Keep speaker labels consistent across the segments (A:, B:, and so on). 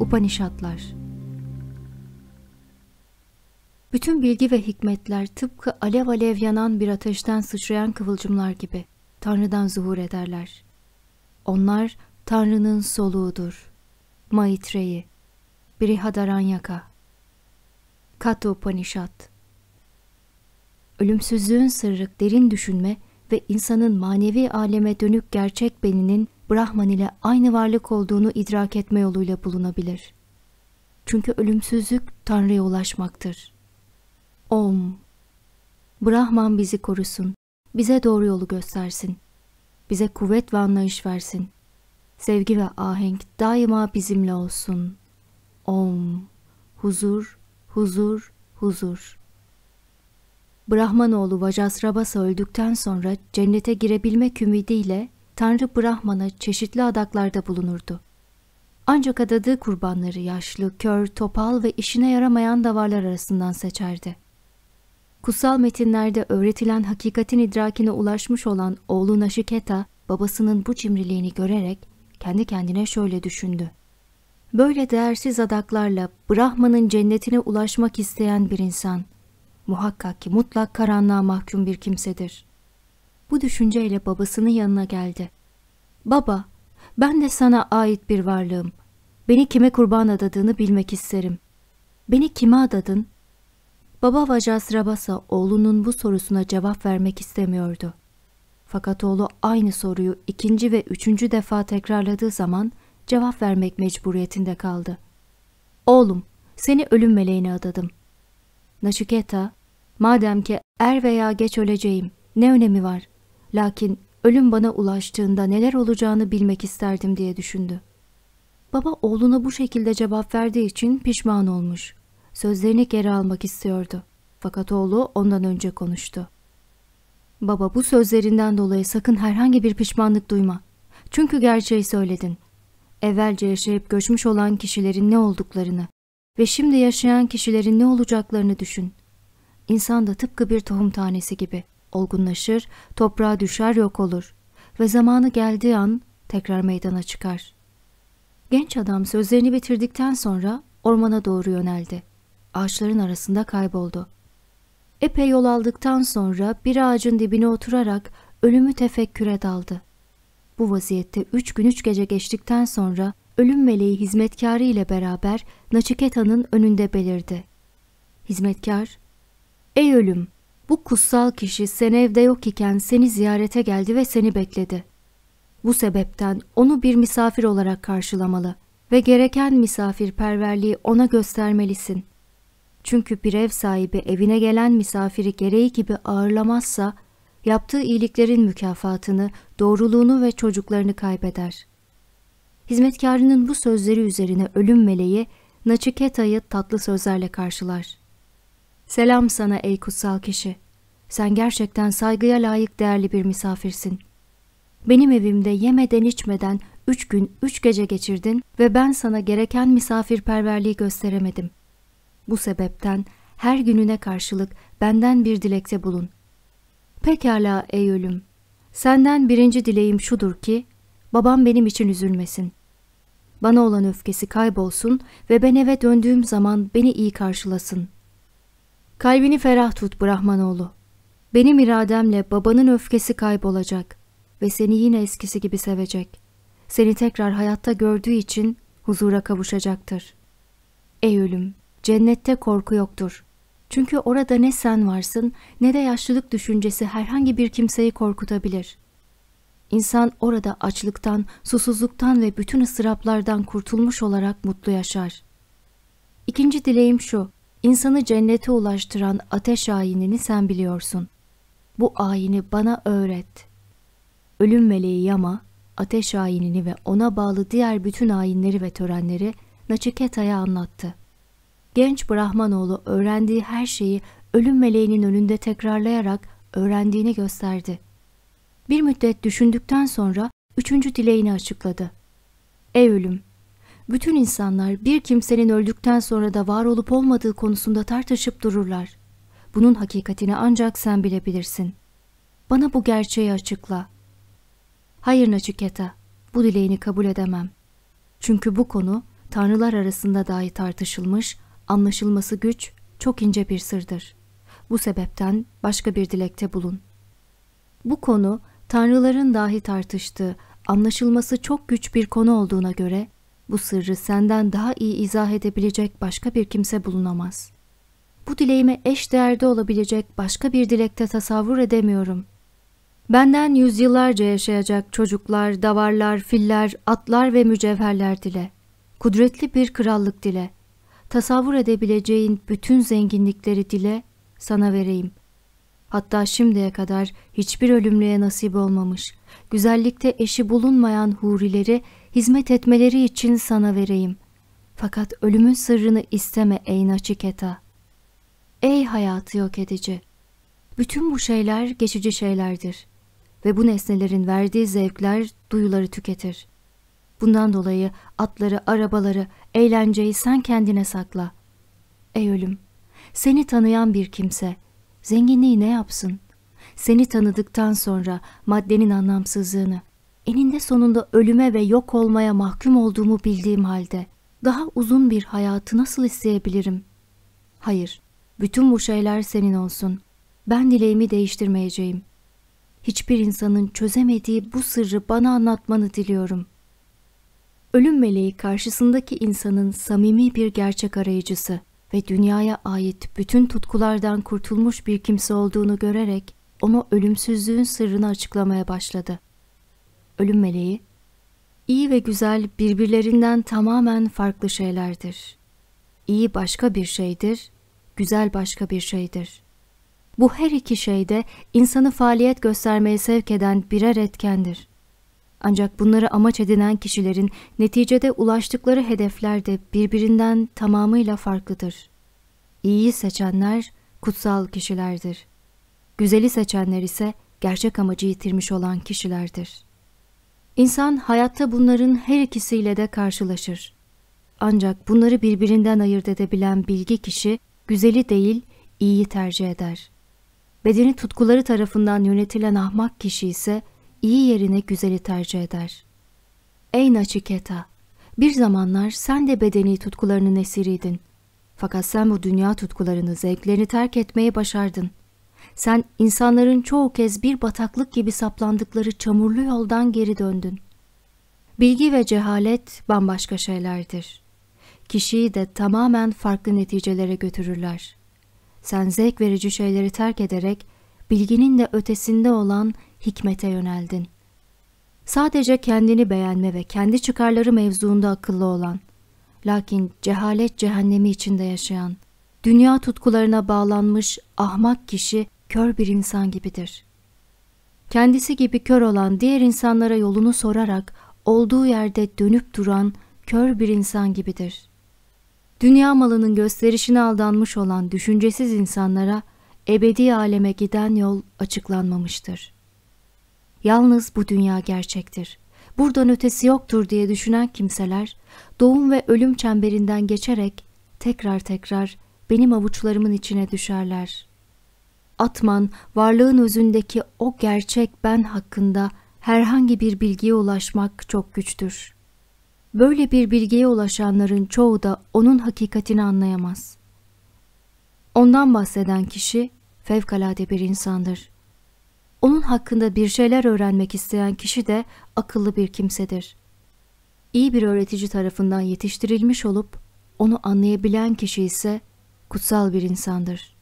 A: Upanişatlar Bütün bilgi ve hikmetler tıpkı alev alev yanan bir ateşten sıçrayan kıvılcımlar gibi Tanrı'dan zuhur ederler. Onlar Tanrı'nın soluğudur. Maitreyi, Brihadaranyaka, Kato Upanişat Ölümsüzlüğün sırrı derin düşünme ve insanın manevi aleme dönük gerçek beninin Brahman ile aynı varlık olduğunu idrak etme yoluyla bulunabilir. Çünkü ölümsüzlük Tanrı'ya ulaşmaktır. Om! Brahman bizi korusun, bize doğru yolu göstersin, bize kuvvet ve anlayış versin. Sevgi ve ahenk daima bizimle olsun. Om! Huzur, huzur, huzur. Brahmanoğlu Vajasrabasa öldükten sonra cennete girebilmek ümidiyle Tanrı Brahman'a çeşitli adaklarda bulunurdu. Ancak adadığı kurbanları yaşlı, kör, topal ve işine yaramayan davarlar arasından seçerdi. Kutsal metinlerde öğretilen hakikatin idrakine ulaşmış olan oğlu Naşiketa, babasının bu cimriliğini görerek kendi kendine şöyle düşündü. Böyle değersiz adaklarla Brahman'ın cennetine ulaşmak isteyen bir insan, muhakkak ki mutlak karanlığa mahkum bir kimsedir.'' bu düşünceyle babasının yanına geldi. Baba, ben de sana ait bir varlığım. Beni kime kurban adadığını bilmek isterim. Beni kime adadın? Baba Vajasrabasa oğlunun bu sorusuna cevap vermek istemiyordu. Fakat oğlu aynı soruyu ikinci ve üçüncü defa tekrarladığı zaman cevap vermek mecburiyetinde kaldı. Oğlum, seni ölüm meleğine adadım. Naşiketa, madem ki er veya geç öleceğim, ne önemi var? Lakin ölüm bana ulaştığında neler olacağını bilmek isterdim diye düşündü. Baba oğluna bu şekilde cevap verdiği için pişman olmuş. Sözlerini geri almak istiyordu. Fakat oğlu ondan önce konuştu. Baba bu sözlerinden dolayı sakın herhangi bir pişmanlık duyma. Çünkü gerçeği söyledin. Evvelce yaşayıp göçmüş olan kişilerin ne olduklarını ve şimdi yaşayan kişilerin ne olacaklarını düşün. İnsan da tıpkı bir tohum tanesi gibi olgunlaşır, toprağa düşer yok olur ve zamanı geldiği an tekrar meydana çıkar. Genç adam sözlerini bitirdikten sonra ormana doğru yöneldi. Ağaçların arasında kayboldu. Epey yol aldıktan sonra bir ağacın dibine oturarak ölümü tefekküre daldı. Bu vaziyette üç gün üç gece geçtikten sonra ölüm meleği hizmetkarı ile beraber Naçiketa'nın önünde belirdi. Hizmetkar, ''Ey ölüm, bu kutsal kişi sen evde yok iken seni ziyarete geldi ve seni bekledi. Bu sebepten onu bir misafir olarak karşılamalı ve gereken misafirperverliği ona göstermelisin. Çünkü bir ev sahibi evine gelen misafiri gereği gibi ağırlamazsa, yaptığı iyiliklerin mükafatını, doğruluğunu ve çocuklarını kaybeder. Hizmetkarının bu sözleri üzerine ölüm meleği, Naçiketa'yı tatlı sözlerle karşılar. Selam sana ey kutsal kişi. Sen gerçekten saygıya layık değerli bir misafirsin. Benim evimde yemeden içmeden üç gün üç gece geçirdin ve ben sana gereken misafirperverliği gösteremedim. Bu sebepten her gününe karşılık benden bir dilekte bulun. Pekala ey ölüm. Senden birinci dileğim şudur ki, babam benim için üzülmesin. Bana olan öfkesi kaybolsun ve ben eve döndüğüm zaman beni iyi karşılasın.'' Kalbini ferah tut Brahmanoğlu. Benim irademle babanın öfkesi kaybolacak ve seni yine eskisi gibi sevecek. Seni tekrar hayatta gördüğü için huzura kavuşacaktır. Ey ölüm, cennette korku yoktur. Çünkü orada ne sen varsın ne de yaşlılık düşüncesi herhangi bir kimseyi korkutabilir. İnsan orada açlıktan, susuzluktan ve bütün ısraplardan kurtulmuş olarak mutlu yaşar. İkinci dileğim şu, İnsanı cennete ulaştıran ateş ayinini sen biliyorsun. Bu ayini bana öğret. Ölüm meleği Yama, ateş ayinini ve ona bağlı diğer bütün ayinleri ve törenleri Naçiketa'ya anlattı. Genç Brahmanoğlu öğrendiği her şeyi ölüm meleğinin önünde tekrarlayarak öğrendiğini gösterdi. Bir müddet düşündükten sonra üçüncü dileğini açıkladı. Ey ölüm! Bütün insanlar bir kimsenin öldükten sonra da var olup olmadığı konusunda tartışıp dururlar. Bunun hakikatini ancak sen bilebilirsin. Bana bu gerçeği açıkla. Hayır Naçiketa, bu dileğini kabul edemem. Çünkü bu konu tanrılar arasında dahi tartışılmış, anlaşılması güç, çok ince bir sırdır. Bu sebepten başka bir dilekte bulun. Bu konu tanrıların dahi tartıştığı, anlaşılması çok güç bir konu olduğuna göre bu sırrı senden daha iyi izah edebilecek başka bir kimse bulunamaz. Bu dileğime eş değerde olabilecek başka bir dilekte tasavvur edemiyorum. Benden yüzyıllarca yaşayacak çocuklar, davarlar, filler, atlar ve mücevherler dile. Kudretli bir krallık dile. Tasavvur edebileceğin bütün zenginlikleri dile, sana vereyim. Hatta şimdiye kadar hiçbir ölümlüye nasip olmamış, güzellikte eşi bulunmayan hurileri hizmet etmeleri için sana vereyim. Fakat ölümün sırrını isteme ey Naçiketa. Ey hayatı yok edici! Bütün bu şeyler geçici şeylerdir ve bu nesnelerin verdiği zevkler duyuları tüketir. Bundan dolayı atları, arabaları, eğlenceyi sen kendine sakla. Ey ölüm! Seni tanıyan bir kimse, zenginliği ne yapsın? Seni tanıdıktan sonra maddenin anlamsızlığını, eninde sonunda ölüme ve yok olmaya mahkum olduğumu bildiğim halde daha uzun bir hayatı nasıl isteyebilirim? Hayır, bütün bu şeyler senin olsun. Ben dileğimi değiştirmeyeceğim. Hiçbir insanın çözemediği bu sırrı bana anlatmanı diliyorum. Ölüm meleği karşısındaki insanın samimi bir gerçek arayıcısı ve dünyaya ait bütün tutkulardan kurtulmuş bir kimse olduğunu görerek ona ölümsüzlüğün sırrını açıklamaya başladı ölüm meleği, iyi ve güzel birbirlerinden tamamen farklı şeylerdir. İyi başka bir şeydir, güzel başka bir şeydir. Bu her iki şey de insanı faaliyet göstermeye sevk eden birer etkendir. Ancak bunları amaç edinen kişilerin neticede ulaştıkları hedefler de birbirinden tamamıyla farklıdır. İyiyi seçenler kutsal kişilerdir. Güzeli seçenler ise gerçek amacı yitirmiş olan kişilerdir.'' İnsan hayatta bunların her ikisiyle de karşılaşır. Ancak bunları birbirinden ayırt edebilen bilgi kişi güzeli değil, iyiyi tercih eder. Bedeni tutkuları tarafından yönetilen ahmak kişi ise iyi yerine güzeli tercih eder. Ey Naçiketa! Bir zamanlar sen de bedeni tutkularının esiriydin. Fakat sen bu dünya tutkularını, zevklerini terk etmeyi başardın. Sen insanların çoğu kez bir bataklık gibi saplandıkları çamurlu yoldan geri döndün. Bilgi ve cehalet bambaşka şeylerdir. Kişiyi de tamamen farklı neticelere götürürler. Sen zevk verici şeyleri terk ederek bilginin de ötesinde olan hikmete yöneldin. Sadece kendini beğenme ve kendi çıkarları mevzuunda akıllı olan, lakin cehalet cehennemi içinde yaşayan, dünya tutkularına bağlanmış ahmak kişi kör bir insan gibidir. Kendisi gibi kör olan diğer insanlara yolunu sorarak olduğu yerde dönüp duran kör bir insan gibidir. Dünya malının gösterişine aldanmış olan düşüncesiz insanlara ebedi aleme giden yol açıklanmamıştır. Yalnız bu dünya gerçektir. Buradan ötesi yoktur diye düşünen kimseler doğum ve ölüm çemberinden geçerek tekrar tekrar benim avuçlarımın içine düşerler.'' Atman varlığın özündeki o gerçek ben hakkında herhangi bir bilgiye ulaşmak çok güçtür. Böyle bir bilgiye ulaşanların çoğu da onun hakikatini anlayamaz. Ondan bahseden kişi fevkalade bir insandır. Onun hakkında bir şeyler öğrenmek isteyen kişi de akıllı bir kimsedir. İyi bir öğretici tarafından yetiştirilmiş olup onu anlayabilen kişi ise kutsal bir insandır.''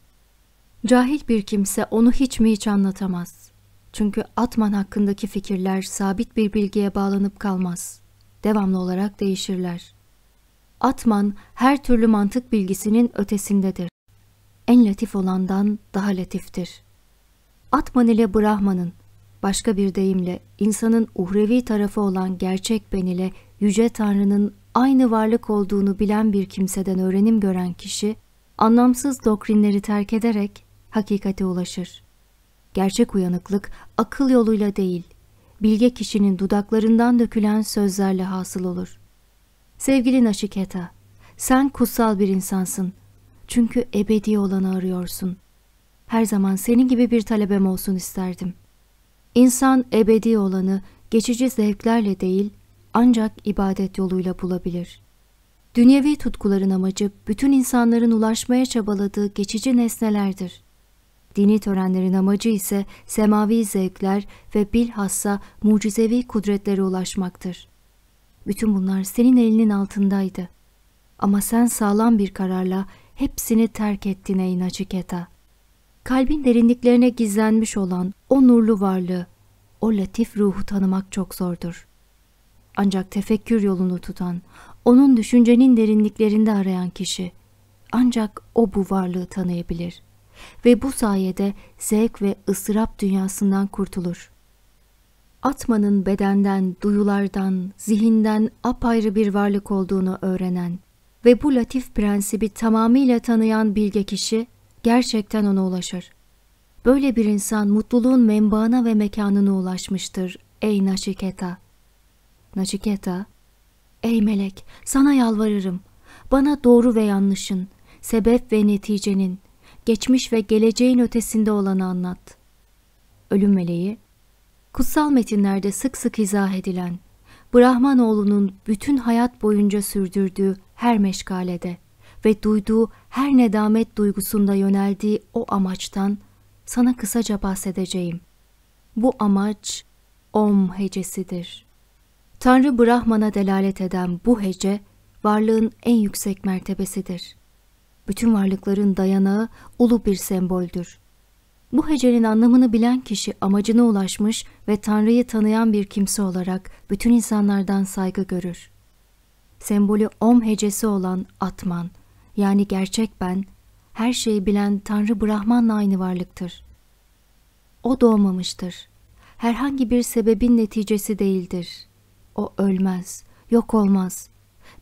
A: Cahil bir kimse onu hiç mi hiç anlatamaz. Çünkü Atman hakkındaki fikirler sabit bir bilgiye bağlanıp kalmaz. Devamlı olarak değişirler. Atman her türlü mantık bilgisinin ötesindedir. En latif olandan daha latiftir. Atman ile Brahman'ın, başka bir deyimle insanın uhrevi tarafı olan gerçek ben ile Yüce Tanrı'nın aynı varlık olduğunu bilen bir kimseden öğrenim gören kişi, anlamsız doktrinleri terk ederek hakikate ulaşır. Gerçek uyanıklık akıl yoluyla değil, bilge kişinin dudaklarından dökülen sözlerle hasıl olur. Sevgili Naşiketa, sen kutsal bir insansın. Çünkü ebedi olanı arıyorsun. Her zaman senin gibi bir talebem olsun isterdim. İnsan ebedi olanı geçici zevklerle değil, ancak ibadet yoluyla bulabilir. Dünyevi tutkuların amacı bütün insanların ulaşmaya çabaladığı geçici nesnelerdir. Dini törenlerin amacı ise semavi zevkler ve bilhassa mucizevi kudretlere ulaşmaktır. Bütün bunlar senin elinin altındaydı. Ama sen sağlam bir kararla hepsini terk ettin ey Naciketa. Kalbin derinliklerine gizlenmiş olan o nurlu varlığı, o latif ruhu tanımak çok zordur. Ancak tefekkür yolunu tutan, onun düşüncenin derinliklerinde arayan kişi, ancak o bu varlığı tanıyabilir.'' ve bu sayede zevk ve ıstırap dünyasından kurtulur. Atmanın bedenden, duyulardan, zihinden apayrı bir varlık olduğunu öğrenen ve bu latif prensibi tamamıyla tanıyan bilge kişi gerçekten ona ulaşır. Böyle bir insan mutluluğun menbaına ve mekanına ulaşmıştır ey Naşiketa. Naşiketa, ey melek sana yalvarırım, bana doğru ve yanlışın, sebep ve neticenin, geçmiş ve geleceğin ötesinde olanı anlat. Ölüm meleği, kutsal metinlerde sık sık izah edilen, Brahmanoğlu'nun bütün hayat boyunca sürdürdüğü her meşgalede ve duyduğu her nedamet duygusunda yöneldiği o amaçtan sana kısaca bahsedeceğim. Bu amaç Om hecesidir. Tanrı Brahman'a delalet eden bu hece, varlığın en yüksek mertebesidir bütün varlıkların dayanağı ulu bir semboldür. Bu hecenin anlamını bilen kişi amacına ulaşmış ve Tanrı'yı tanıyan bir kimse olarak bütün insanlardan saygı görür. Sembolü Om hecesi olan Atman yani gerçek ben, her şeyi bilen Tanrı Brahman'la aynı varlıktır. O doğmamıştır. Herhangi bir sebebin neticesi değildir. O ölmez, yok olmaz.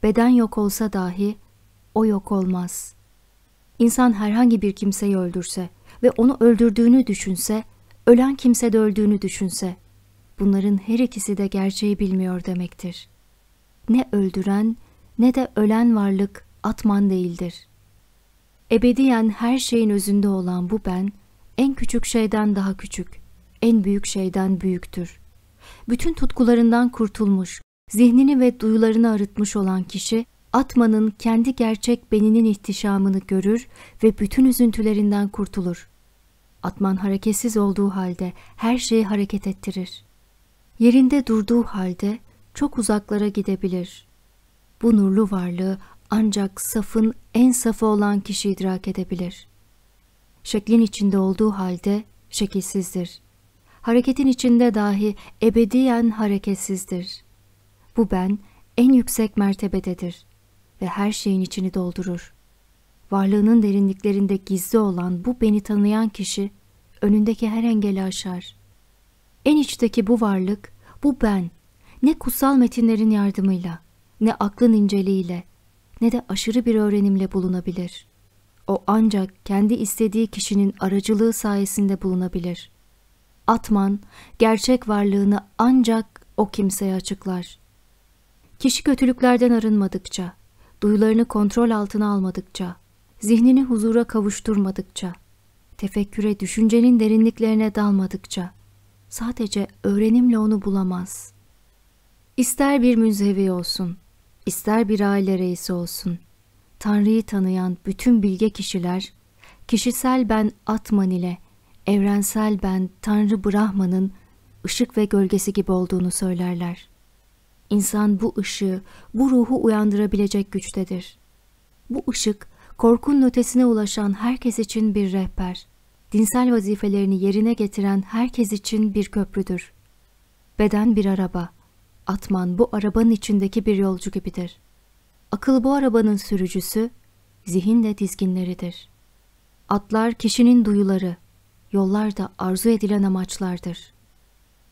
A: Beden yok olsa dahi o yok olmaz.'' İnsan herhangi bir kimseyi öldürse ve onu öldürdüğünü düşünse, ölen kimse de öldüğünü düşünse, bunların her ikisi de gerçeği bilmiyor demektir. Ne öldüren ne de ölen varlık atman değildir. Ebediyen her şeyin özünde olan bu ben, en küçük şeyden daha küçük, en büyük şeyden büyüktür. Bütün tutkularından kurtulmuş, zihnini ve duyularını arıtmış olan kişi, Atman'ın kendi gerçek beninin ihtişamını görür ve bütün üzüntülerinden kurtulur. Atman hareketsiz olduğu halde her şeyi hareket ettirir. Yerinde durduğu halde çok uzaklara gidebilir. Bu nurlu varlığı ancak safın en safı olan kişi idrak edebilir. Şeklin içinde olduğu halde şekilsizdir. Hareketin içinde dahi ebediyen hareketsizdir. Bu ben en yüksek mertebededir ve her şeyin içini doldurur. Varlığının derinliklerinde gizli olan bu beni tanıyan kişi önündeki her engeli aşar. En içteki bu varlık, bu ben ne kutsal metinlerin yardımıyla, ne aklın inceliğiyle, ne de aşırı bir öğrenimle bulunabilir. O ancak kendi istediği kişinin aracılığı sayesinde bulunabilir. Atman, gerçek varlığını ancak o kimseye açıklar. Kişi kötülüklerden arınmadıkça, duyularını kontrol altına almadıkça, zihnini huzura kavuşturmadıkça, tefekküre düşüncenin derinliklerine dalmadıkça, sadece öğrenimle onu bulamaz. İster bir münzevi olsun, ister bir aile reisi olsun, Tanrı'yı tanıyan bütün bilge kişiler, kişisel ben Atman ile evrensel ben Tanrı Brahman'ın ışık ve gölgesi gibi olduğunu söylerler.'' İnsan bu ışığı, bu ruhu uyandırabilecek güçtedir. Bu ışık, korkunun ötesine ulaşan herkes için bir rehber, dinsel vazifelerini yerine getiren herkes için bir köprüdür. Beden bir araba, atman bu arabanın içindeki bir yolcu gibidir. Akıl bu arabanın sürücüsü, zihin de dizginleridir. Atlar kişinin duyuları, yollar da arzu edilen amaçlardır.''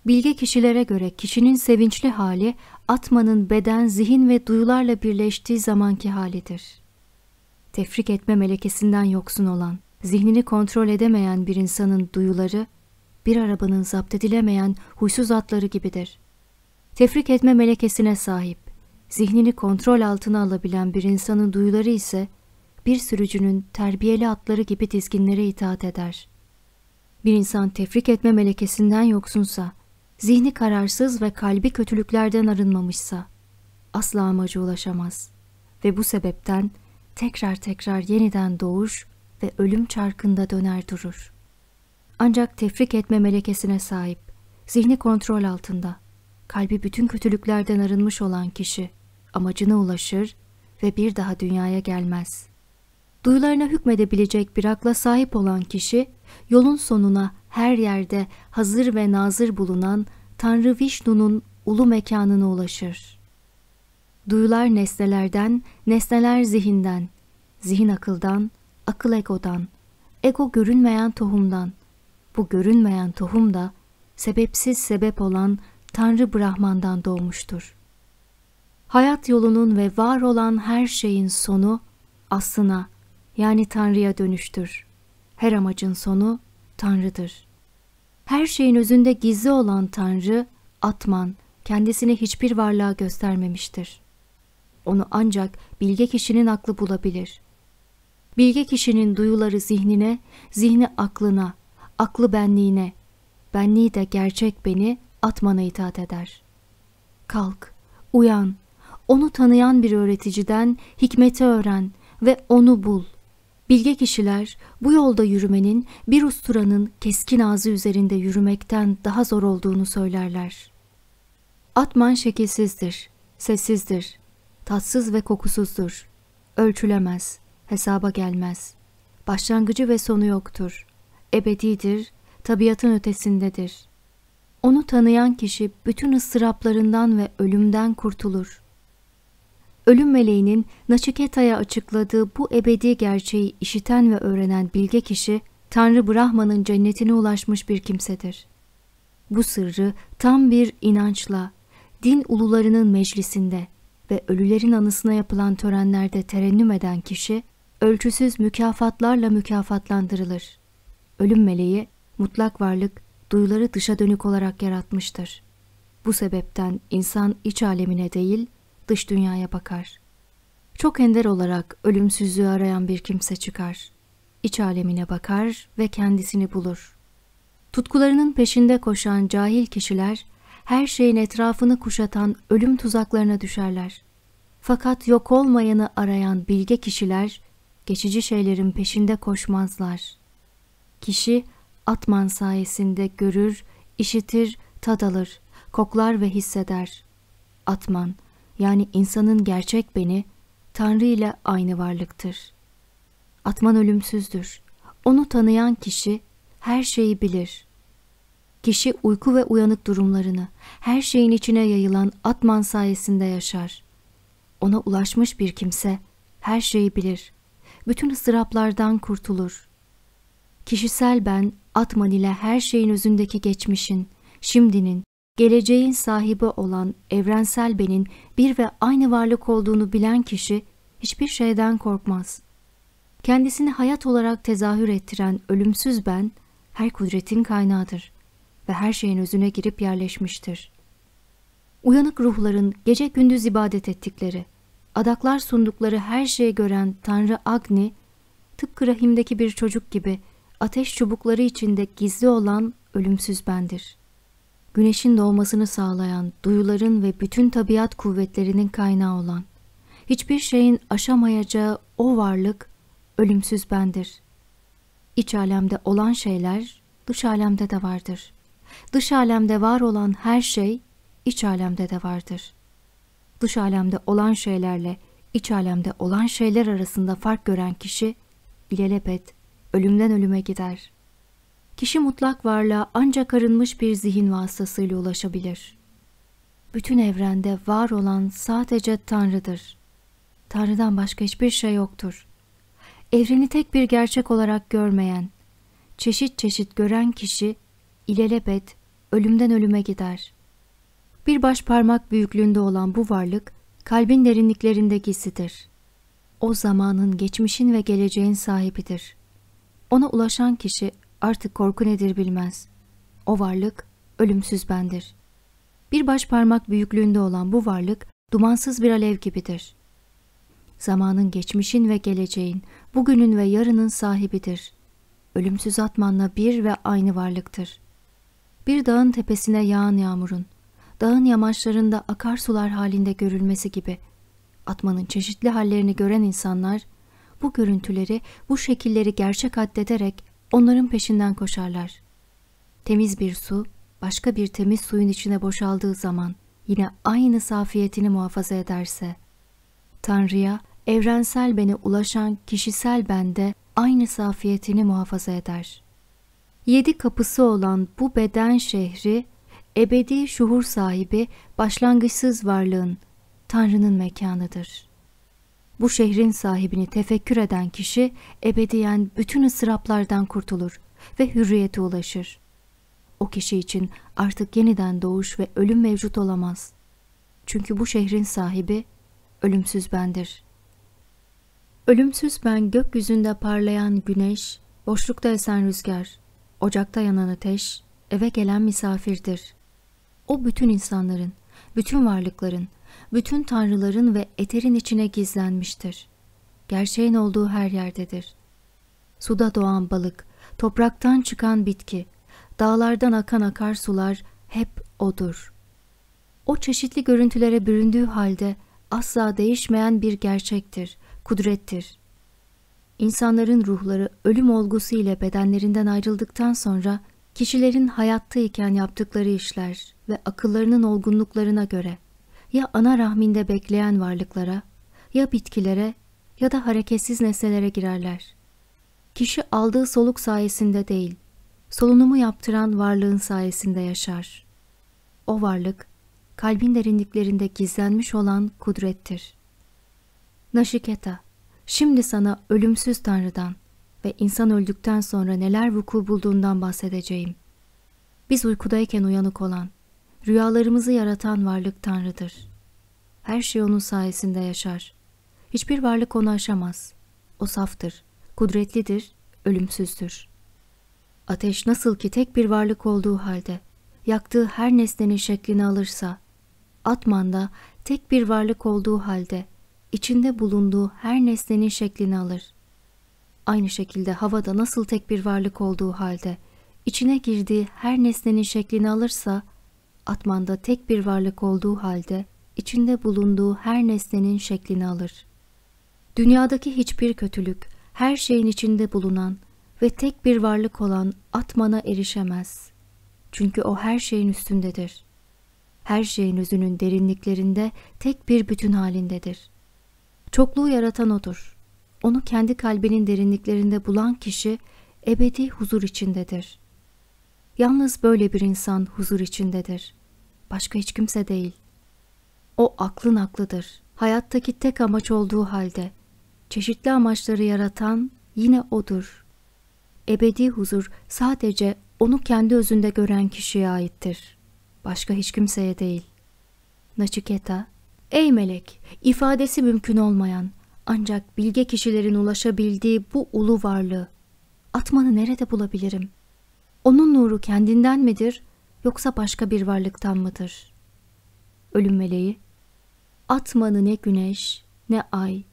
A: Bilge kişilere göre kişinin sevinçli hali, atmanın beden, zihin ve duyularla birleştiği zamanki halidir. Tefrik etme melekesinden yoksun olan, zihnini kontrol edemeyen bir insanın duyuları, bir arabanın zapt edilemeyen huysuz atları gibidir. Tefrik etme melekesine sahip, zihnini kontrol altına alabilen bir insanın duyuları ise, bir sürücünün terbiyeli atları gibi dizginlere itaat eder. Bir insan tefrik etme melekesinden yoksunsa, zihni kararsız ve kalbi kötülüklerden arınmamışsa asla amacı ulaşamaz ve bu sebepten tekrar tekrar yeniden doğuş ve ölüm çarkında döner durur. Ancak tefrik etme melekesine sahip, zihni kontrol altında, kalbi bütün kötülüklerden arınmış olan kişi amacına ulaşır ve bir daha dünyaya gelmez. Duyularına hükmedebilecek bir akla sahip olan kişi yolun sonuna her yerde hazır ve nazır bulunan Tanrı Vişnu'nun ulu mekanına ulaşır. Duyular nesnelerden, nesneler zihinden, zihin akıldan, akıl egodan, ego görünmeyen tohumdan, bu görünmeyen tohum da sebepsiz sebep olan Tanrı Brahman'dan doğmuştur. Hayat yolunun ve var olan her şeyin sonu aslına yani Tanrı'ya dönüştür. Her amacın sonu Tanrı'dır. Her şeyin özünde gizli olan Tanrı, Atman, kendisini hiçbir varlığa göstermemiştir. Onu ancak bilge kişinin aklı bulabilir. Bilge kişinin duyuları zihnine, zihni aklına, aklı benliğine, benliği de gerçek beni Atman'a itaat eder. Kalk, uyan, onu tanıyan bir öğreticiden hikmeti öğren ve onu bul. Bilge kişiler bu yolda yürümenin bir usturanın keskin ağzı üzerinde yürümekten daha zor olduğunu söylerler. Atman şekilsizdir, sessizdir, tatsız ve kokusuzdur, ölçülemez, hesaba gelmez. Başlangıcı ve sonu yoktur, ebedidir, tabiatın ötesindedir. Onu tanıyan kişi bütün ıstıraplarından ve ölümden kurtulur ölüm meleğinin Naçiketa'ya açıkladığı bu ebedi gerçeği işiten ve öğrenen bilge kişi, Tanrı Brahma'nın cennetine ulaşmış bir kimsedir. Bu sırrı tam bir inançla, din ulularının meclisinde ve ölülerin anısına yapılan törenlerde terennüm eden kişi, ölçüsüz mükafatlarla mükafatlandırılır. Ölüm meleği, mutlak varlık, duyuları dışa dönük olarak yaratmıştır. Bu sebepten insan iç alemine değil, dış dünyaya bakar. Çok ender olarak ölümsüzlüğü arayan bir kimse çıkar. İç alemine bakar ve kendisini bulur. Tutkularının peşinde koşan cahil kişiler her şeyin etrafını kuşatan ölüm tuzaklarına düşerler. Fakat yok olmayanı arayan bilge kişiler geçici şeylerin peşinde koşmazlar. Kişi atman sayesinde görür, işitir, tad alır, koklar ve hisseder. Atman yani insanın gerçek beni Tanrı ile aynı varlıktır. Atman ölümsüzdür. Onu tanıyan kişi her şeyi bilir. Kişi uyku ve uyanık durumlarını, her şeyin içine yayılan Atman sayesinde yaşar. Ona ulaşmış bir kimse her şeyi bilir. Bütün ıstıraplardan kurtulur. Kişisel ben Atman ile her şeyin özündeki geçmişin, şimdinin, geleceğin sahibi olan evrensel benin bir ve aynı varlık olduğunu bilen kişi hiçbir şeyden korkmaz. Kendisini hayat olarak tezahür ettiren ölümsüz ben, her kudretin kaynağıdır ve her şeyin özüne girip yerleşmiştir. Uyanık ruhların gece gündüz ibadet ettikleri, adaklar sundukları her şeyi gören Tanrı Agni, tıpkı rahimdeki bir çocuk gibi ateş çubukları içinde gizli olan ölümsüz bendir.'' güneşin doğmasını sağlayan, duyuların ve bütün tabiat kuvvetlerinin kaynağı olan, hiçbir şeyin aşamayacağı o varlık ölümsüz bendir. İç alemde olan şeyler dış alemde de vardır. Dış alemde var olan her şey iç alemde de vardır. Dış alemde olan şeylerle iç alemde olan şeyler arasında fark gören kişi ilelebet ölümden ölüme gider.'' kişi mutlak varlığa ancak arınmış bir zihin vasıtasıyla ulaşabilir. Bütün evrende var olan sadece Tanrı'dır. Tanrı'dan başka hiçbir şey yoktur. Evreni tek bir gerçek olarak görmeyen, çeşit çeşit gören kişi ilelebet ölümden ölüme gider. Bir baş parmak büyüklüğünde olan bu varlık kalbin derinliklerinde gizlidir. O zamanın, geçmişin ve geleceğin sahibidir. Ona ulaşan kişi artık korku nedir bilmez. O varlık ölümsüz bendir. Bir baş parmak büyüklüğünde olan bu varlık dumansız bir alev gibidir. Zamanın geçmişin ve geleceğin, bugünün ve yarının sahibidir. Ölümsüz atmanla bir ve aynı varlıktır. Bir dağın tepesine yağan yağmurun, dağın yamaçlarında akarsular halinde görülmesi gibi atmanın çeşitli hallerini gören insanlar bu görüntüleri, bu şekilleri gerçek addederek Onların peşinden koşarlar. Temiz bir su başka bir temiz suyun içine boşaldığı zaman yine aynı safiyetini muhafaza ederse, Tanrı'ya evrensel beni ulaşan kişisel bende aynı safiyetini muhafaza eder. Yedi kapısı olan bu beden şehri, ebedi şuhur sahibi başlangıçsız varlığın, Tanrı'nın mekanıdır.'' Bu şehrin sahibini tefekkür eden kişi ebediyen bütün ısraplardan kurtulur ve hürriyete ulaşır. O kişi için artık yeniden doğuş ve ölüm mevcut olamaz. Çünkü bu şehrin sahibi ölümsüz bendir. Ölümsüz ben gökyüzünde parlayan güneş, boşlukta esen rüzgar, ocakta yanan ateş, eve gelen misafirdir. O bütün insanların, bütün varlıkların, bütün tanrıların ve eterin içine gizlenmiştir. Gerçeğin olduğu her yerdedir. Suda doğan balık, topraktan çıkan bitki, dağlardan akan akarsular hep O'dur. O çeşitli görüntülere büründüğü halde asla değişmeyen bir gerçektir, kudrettir. İnsanların ruhları ölüm olgusu ile bedenlerinden ayrıldıktan sonra kişilerin hayattayken yaptıkları işler ve akıllarının olgunluklarına göre ya ana rahminde bekleyen varlıklara, ya bitkilere ya da hareketsiz nesnelere girerler. Kişi aldığı soluk sayesinde değil, solunumu yaptıran varlığın sayesinde yaşar. O varlık, kalbin derinliklerinde gizlenmiş olan kudrettir. Naşiketa, şimdi sana ölümsüz Tanrı'dan ve insan öldükten sonra neler vuku bulduğundan bahsedeceğim. Biz uykudayken uyanık olan, Rüyalarımızı yaratan varlık Tanrı'dır. Her şey onun sayesinde yaşar. Hiçbir varlık onu aşamaz. O saftır, kudretlidir, ölümsüzdür. Ateş nasıl ki tek bir varlık olduğu halde yaktığı her nesnenin şeklini alırsa, Atman da tek bir varlık olduğu halde içinde bulunduğu her nesnenin şeklini alır. Aynı şekilde havada nasıl tek bir varlık olduğu halde içine girdiği her nesnenin şeklini alırsa Atmanda tek bir varlık olduğu halde içinde bulunduğu her nesnenin şeklini alır. Dünyadaki hiçbir kötülük, her şeyin içinde bulunan ve tek bir varlık olan Atman'a erişemez. Çünkü o her şeyin üstündedir. Her şeyin özünün derinliklerinde tek bir bütün halindedir. Çokluğu yaratan odur. Onu kendi kalbinin derinliklerinde bulan kişi ebedi huzur içindedir.'' Yalnız böyle bir insan huzur içindedir. Başka hiç kimse değil. O aklın aklıdır. Hayattaki tek amaç olduğu halde çeşitli amaçları yaratan yine odur. Ebedi huzur sadece onu kendi özünde gören kişiye aittir. Başka hiç kimseye değil. Naçiketa, ey melek, ifadesi mümkün olmayan, ancak bilge kişilerin ulaşabildiği bu ulu varlığı, atmanı nerede bulabilirim?'' Onun nuru kendinden midir yoksa başka bir varlıktan mıdır? Ölüm meleği, atmanı ne güneş, ne ay,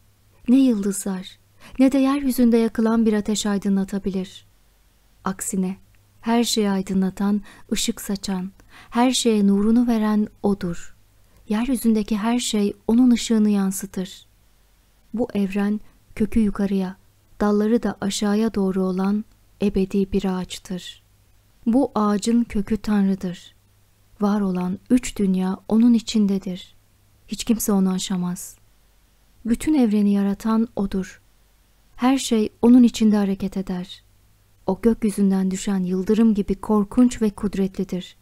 A: ne yıldızlar, ne de yeryüzünde yakılan bir ateş aydınlatabilir. Aksine her şeyi aydınlatan, ışık saçan, her şeye nurunu veren O'dur. Yeryüzündeki her şey O'nun ışığını yansıtır. Bu evren kökü yukarıya, dalları da aşağıya doğru olan ebedi bir ağaçtır. Bu ağacın kökü Tanrı'dır. Var olan üç dünya onun içindedir. Hiç kimse onu aşamaz. Bütün evreni yaratan O'dur. Her şey onun içinde hareket eder. O gökyüzünden düşen yıldırım gibi korkunç ve kudretlidir.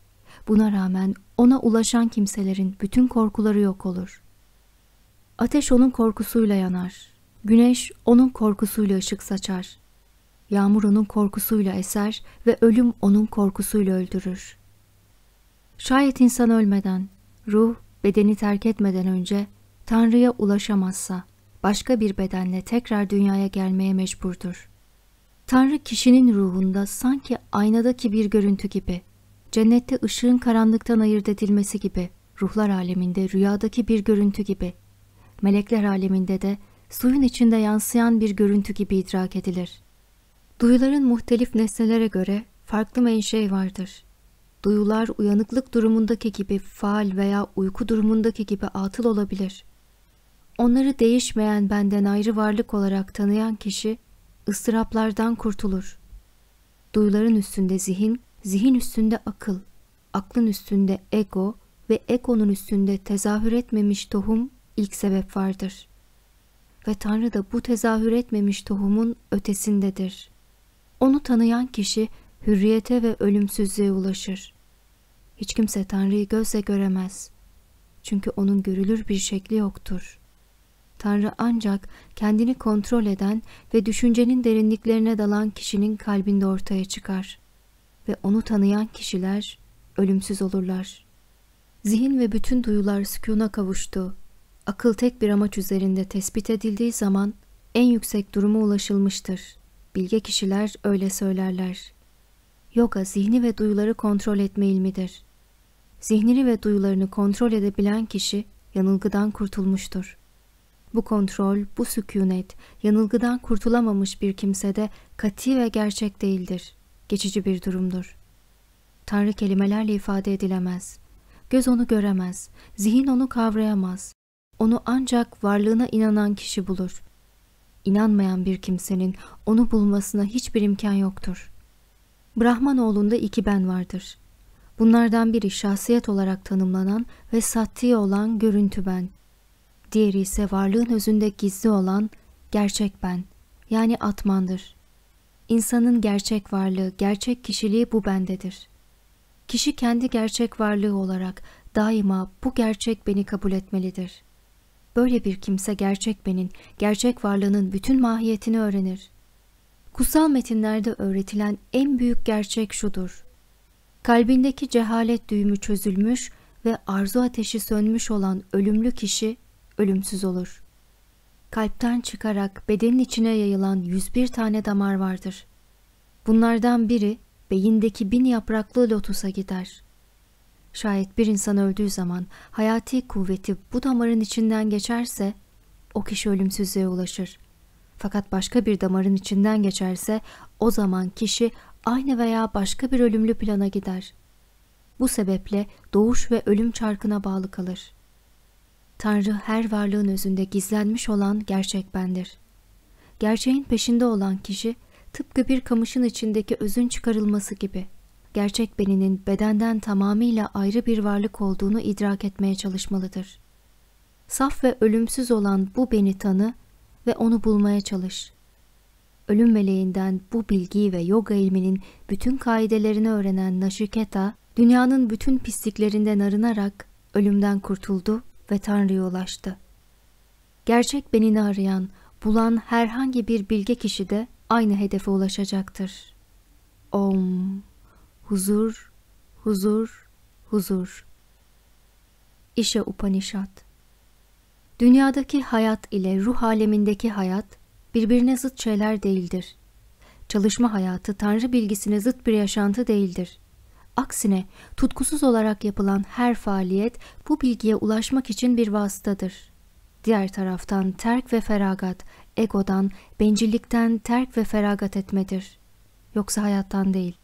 A: Buna rağmen ona ulaşan kimselerin bütün korkuları yok olur. Ateş onun korkusuyla yanar. Güneş onun korkusuyla ışık saçar. Yağmur onun korkusuyla eser ve ölüm onun korkusuyla öldürür. Şayet insan ölmeden, ruh bedeni terk etmeden önce Tanrı'ya ulaşamazsa başka bir bedenle tekrar dünyaya gelmeye mecburdur. Tanrı kişinin ruhunda sanki aynadaki bir görüntü gibi, cennette ışığın karanlıktan ayırt edilmesi gibi, ruhlar aleminde rüyadaki bir görüntü gibi, melekler aleminde de suyun içinde yansıyan bir görüntü gibi idrak edilir. Duyuların muhtelif nesnelere göre farklı menşei vardır. Duyular uyanıklık durumundaki gibi faal veya uyku durumundaki gibi atıl olabilir. Onları değişmeyen benden ayrı varlık olarak tanıyan kişi ıstıraplardan kurtulur. Duyuların üstünde zihin, zihin üstünde akıl, aklın üstünde ego ve egonun üstünde tezahür etmemiş tohum ilk sebep vardır. Ve Tanrı da bu tezahür etmemiş tohumun ötesindedir.'' Onu tanıyan kişi hürriyete ve ölümsüzlüğe ulaşır. Hiç kimse Tanrı'yı gözle göremez. Çünkü onun görülür bir şekli yoktur. Tanrı ancak kendini kontrol eden ve düşüncenin derinliklerine dalan kişinin kalbinde ortaya çıkar. Ve onu tanıyan kişiler ölümsüz olurlar. Zihin ve bütün duyular sükuna kavuştu. Akıl tek bir amaç üzerinde tespit edildiği zaman en yüksek duruma ulaşılmıştır. Bilge kişiler öyle söylerler. Yoga zihni ve duyuları kontrol etme ilmidir. Zihnini ve duyularını kontrol edebilen kişi yanılgıdan kurtulmuştur. Bu kontrol, bu sükunet, yanılgıdan kurtulamamış bir kimsede kati ve gerçek değildir. Geçici bir durumdur. Tanrı kelimelerle ifade edilemez. Göz onu göremez, zihin onu kavrayamaz. Onu ancak varlığına inanan kişi bulur inanmayan bir kimsenin onu bulmasına hiçbir imkan yoktur. Brahmanoğlu'nda iki ben vardır. Bunlardan biri şahsiyet olarak tanımlanan ve sattığı olan görüntü ben. Diğeri ise varlığın özünde gizli olan gerçek ben, yani atmandır. İnsanın gerçek varlığı, gerçek kişiliği bu bendedir. Kişi kendi gerçek varlığı olarak daima bu gerçek beni kabul etmelidir.'' Böyle bir kimse gerçek benin, gerçek varlığının bütün mahiyetini öğrenir. Kutsal metinlerde öğretilen en büyük gerçek şudur. Kalbindeki cehalet düğümü çözülmüş ve arzu ateşi sönmüş olan ölümlü kişi ölümsüz olur. Kalpten çıkarak bedenin içine yayılan 101 tane damar vardır. Bunlardan biri beyindeki bin yapraklı lotusa gider. Şayet bir insan öldüğü zaman hayati kuvveti bu damarın içinden geçerse o kişi ölümsüzlüğe ulaşır. Fakat başka bir damarın içinden geçerse o zaman kişi aynı veya başka bir ölümlü plana gider. Bu sebeple doğuş ve ölüm çarkına bağlı kalır. Tanrı her varlığın özünde gizlenmiş olan gerçek bendir. Gerçeğin peşinde olan kişi tıpkı bir kamışın içindeki özün çıkarılması gibi.'' gerçek beninin bedenden tamamıyla ayrı bir varlık olduğunu idrak etmeye çalışmalıdır. Saf ve ölümsüz olan bu beni tanı ve onu bulmaya çalış. Ölüm meleğinden bu bilgiyi ve yoga ilminin bütün kaidelerini öğrenen Nashiketa, dünyanın bütün pisliklerinden arınarak ölümden kurtuldu ve Tanrı'ya ulaştı. Gerçek benini arayan, bulan herhangi bir bilge kişi de aynı hedefe ulaşacaktır. Om huzur, huzur, huzur. İşe Upanişat Dünyadaki hayat ile ruh alemindeki hayat birbirine zıt şeyler değildir. Çalışma hayatı tanrı bilgisine zıt bir yaşantı değildir. Aksine tutkusuz olarak yapılan her faaliyet bu bilgiye ulaşmak için bir vasıtadır. Diğer taraftan terk ve feragat, egodan, bencillikten terk ve feragat etmedir. Yoksa hayattan değil.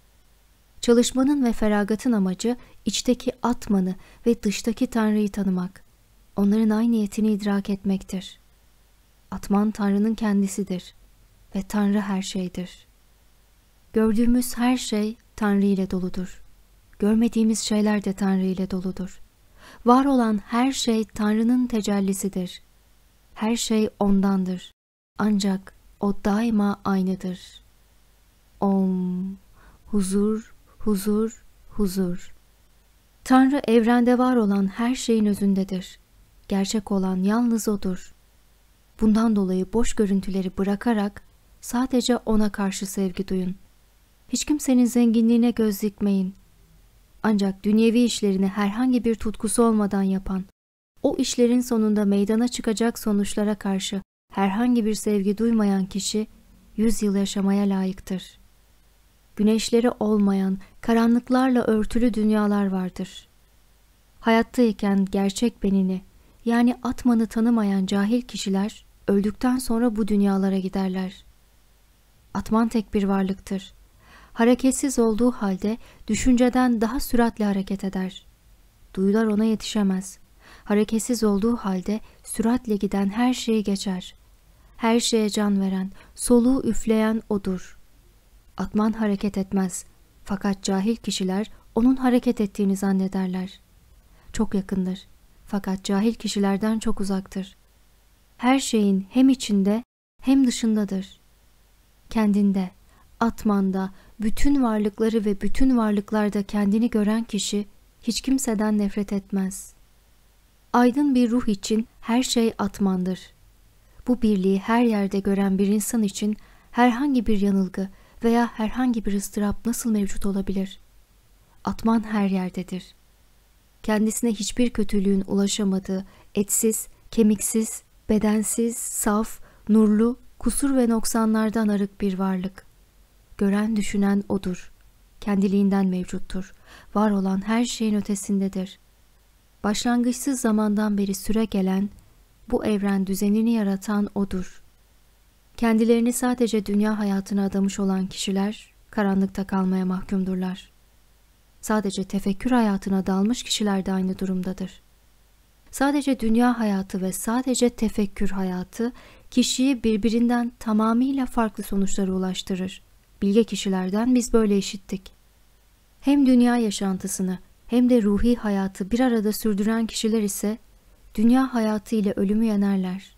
A: Çalışmanın ve feragatın amacı içteki atmanı ve dıştaki Tanrı'yı tanımak, onların aynı yetini idrak etmektir. Atman Tanrı'nın kendisidir ve Tanrı her şeydir. Gördüğümüz her şey Tanrı ile doludur. Görmediğimiz şeyler de Tanrı ile doludur. Var olan her şey Tanrı'nın tecellisidir. Her şey O'ndandır. Ancak O daima aynıdır. Om, huzur huzur, huzur. Tanrı evrende var olan her şeyin özündedir. Gerçek olan yalnız O'dur. Bundan dolayı boş görüntüleri bırakarak sadece O'na karşı sevgi duyun. Hiç kimsenin zenginliğine göz dikmeyin. Ancak dünyevi işlerini herhangi bir tutkusu olmadan yapan, o işlerin sonunda meydana çıkacak sonuçlara karşı herhangi bir sevgi duymayan kişi yüz yıl yaşamaya layıktır. Güneşleri olmayan, karanlıklarla örtülü dünyalar vardır. Hayattayken gerçek benini, yani atmanı tanımayan cahil kişiler öldükten sonra bu dünyalara giderler. Atman tek bir varlıktır. Hareketsiz olduğu halde düşünceden daha süratle hareket eder. Duyular ona yetişemez. Hareketsiz olduğu halde süratle giden her şeyi geçer. Her şeye can veren, soluğu üfleyen odur. Atman hareket etmez. Fakat cahil kişiler onun hareket ettiğini zannederler. Çok yakındır. Fakat cahil kişilerden çok uzaktır. Her şeyin hem içinde hem dışındadır. Kendinde, atmanda, bütün varlıkları ve bütün varlıklarda kendini gören kişi hiç kimseden nefret etmez. Aydın bir ruh için her şey atmandır. Bu birliği her yerde gören bir insan için herhangi bir yanılgı, veya herhangi bir ıstırap nasıl mevcut olabilir? Atman her yerdedir. Kendisine hiçbir kötülüğün ulaşamadığı, etsiz, kemiksiz, bedensiz, saf, nurlu, kusur ve noksanlardan arık bir varlık. Gören düşünen odur. Kendiliğinden mevcuttur. Var olan her şeyin ötesindedir. Başlangıçsız zamandan beri süre gelen, bu evren düzenini yaratan odur.'' Kendilerini sadece dünya hayatına adamış olan kişiler karanlıkta kalmaya mahkumdurlar. Sadece tefekkür hayatına dalmış kişiler de aynı durumdadır. Sadece dünya hayatı ve sadece tefekkür hayatı kişiyi birbirinden tamamıyla farklı sonuçlara ulaştırır. Bilge kişilerden biz böyle işittik. Hem dünya yaşantısını hem de ruhi hayatı bir arada sürdüren kişiler ise dünya hayatı ile ölümü yenerler.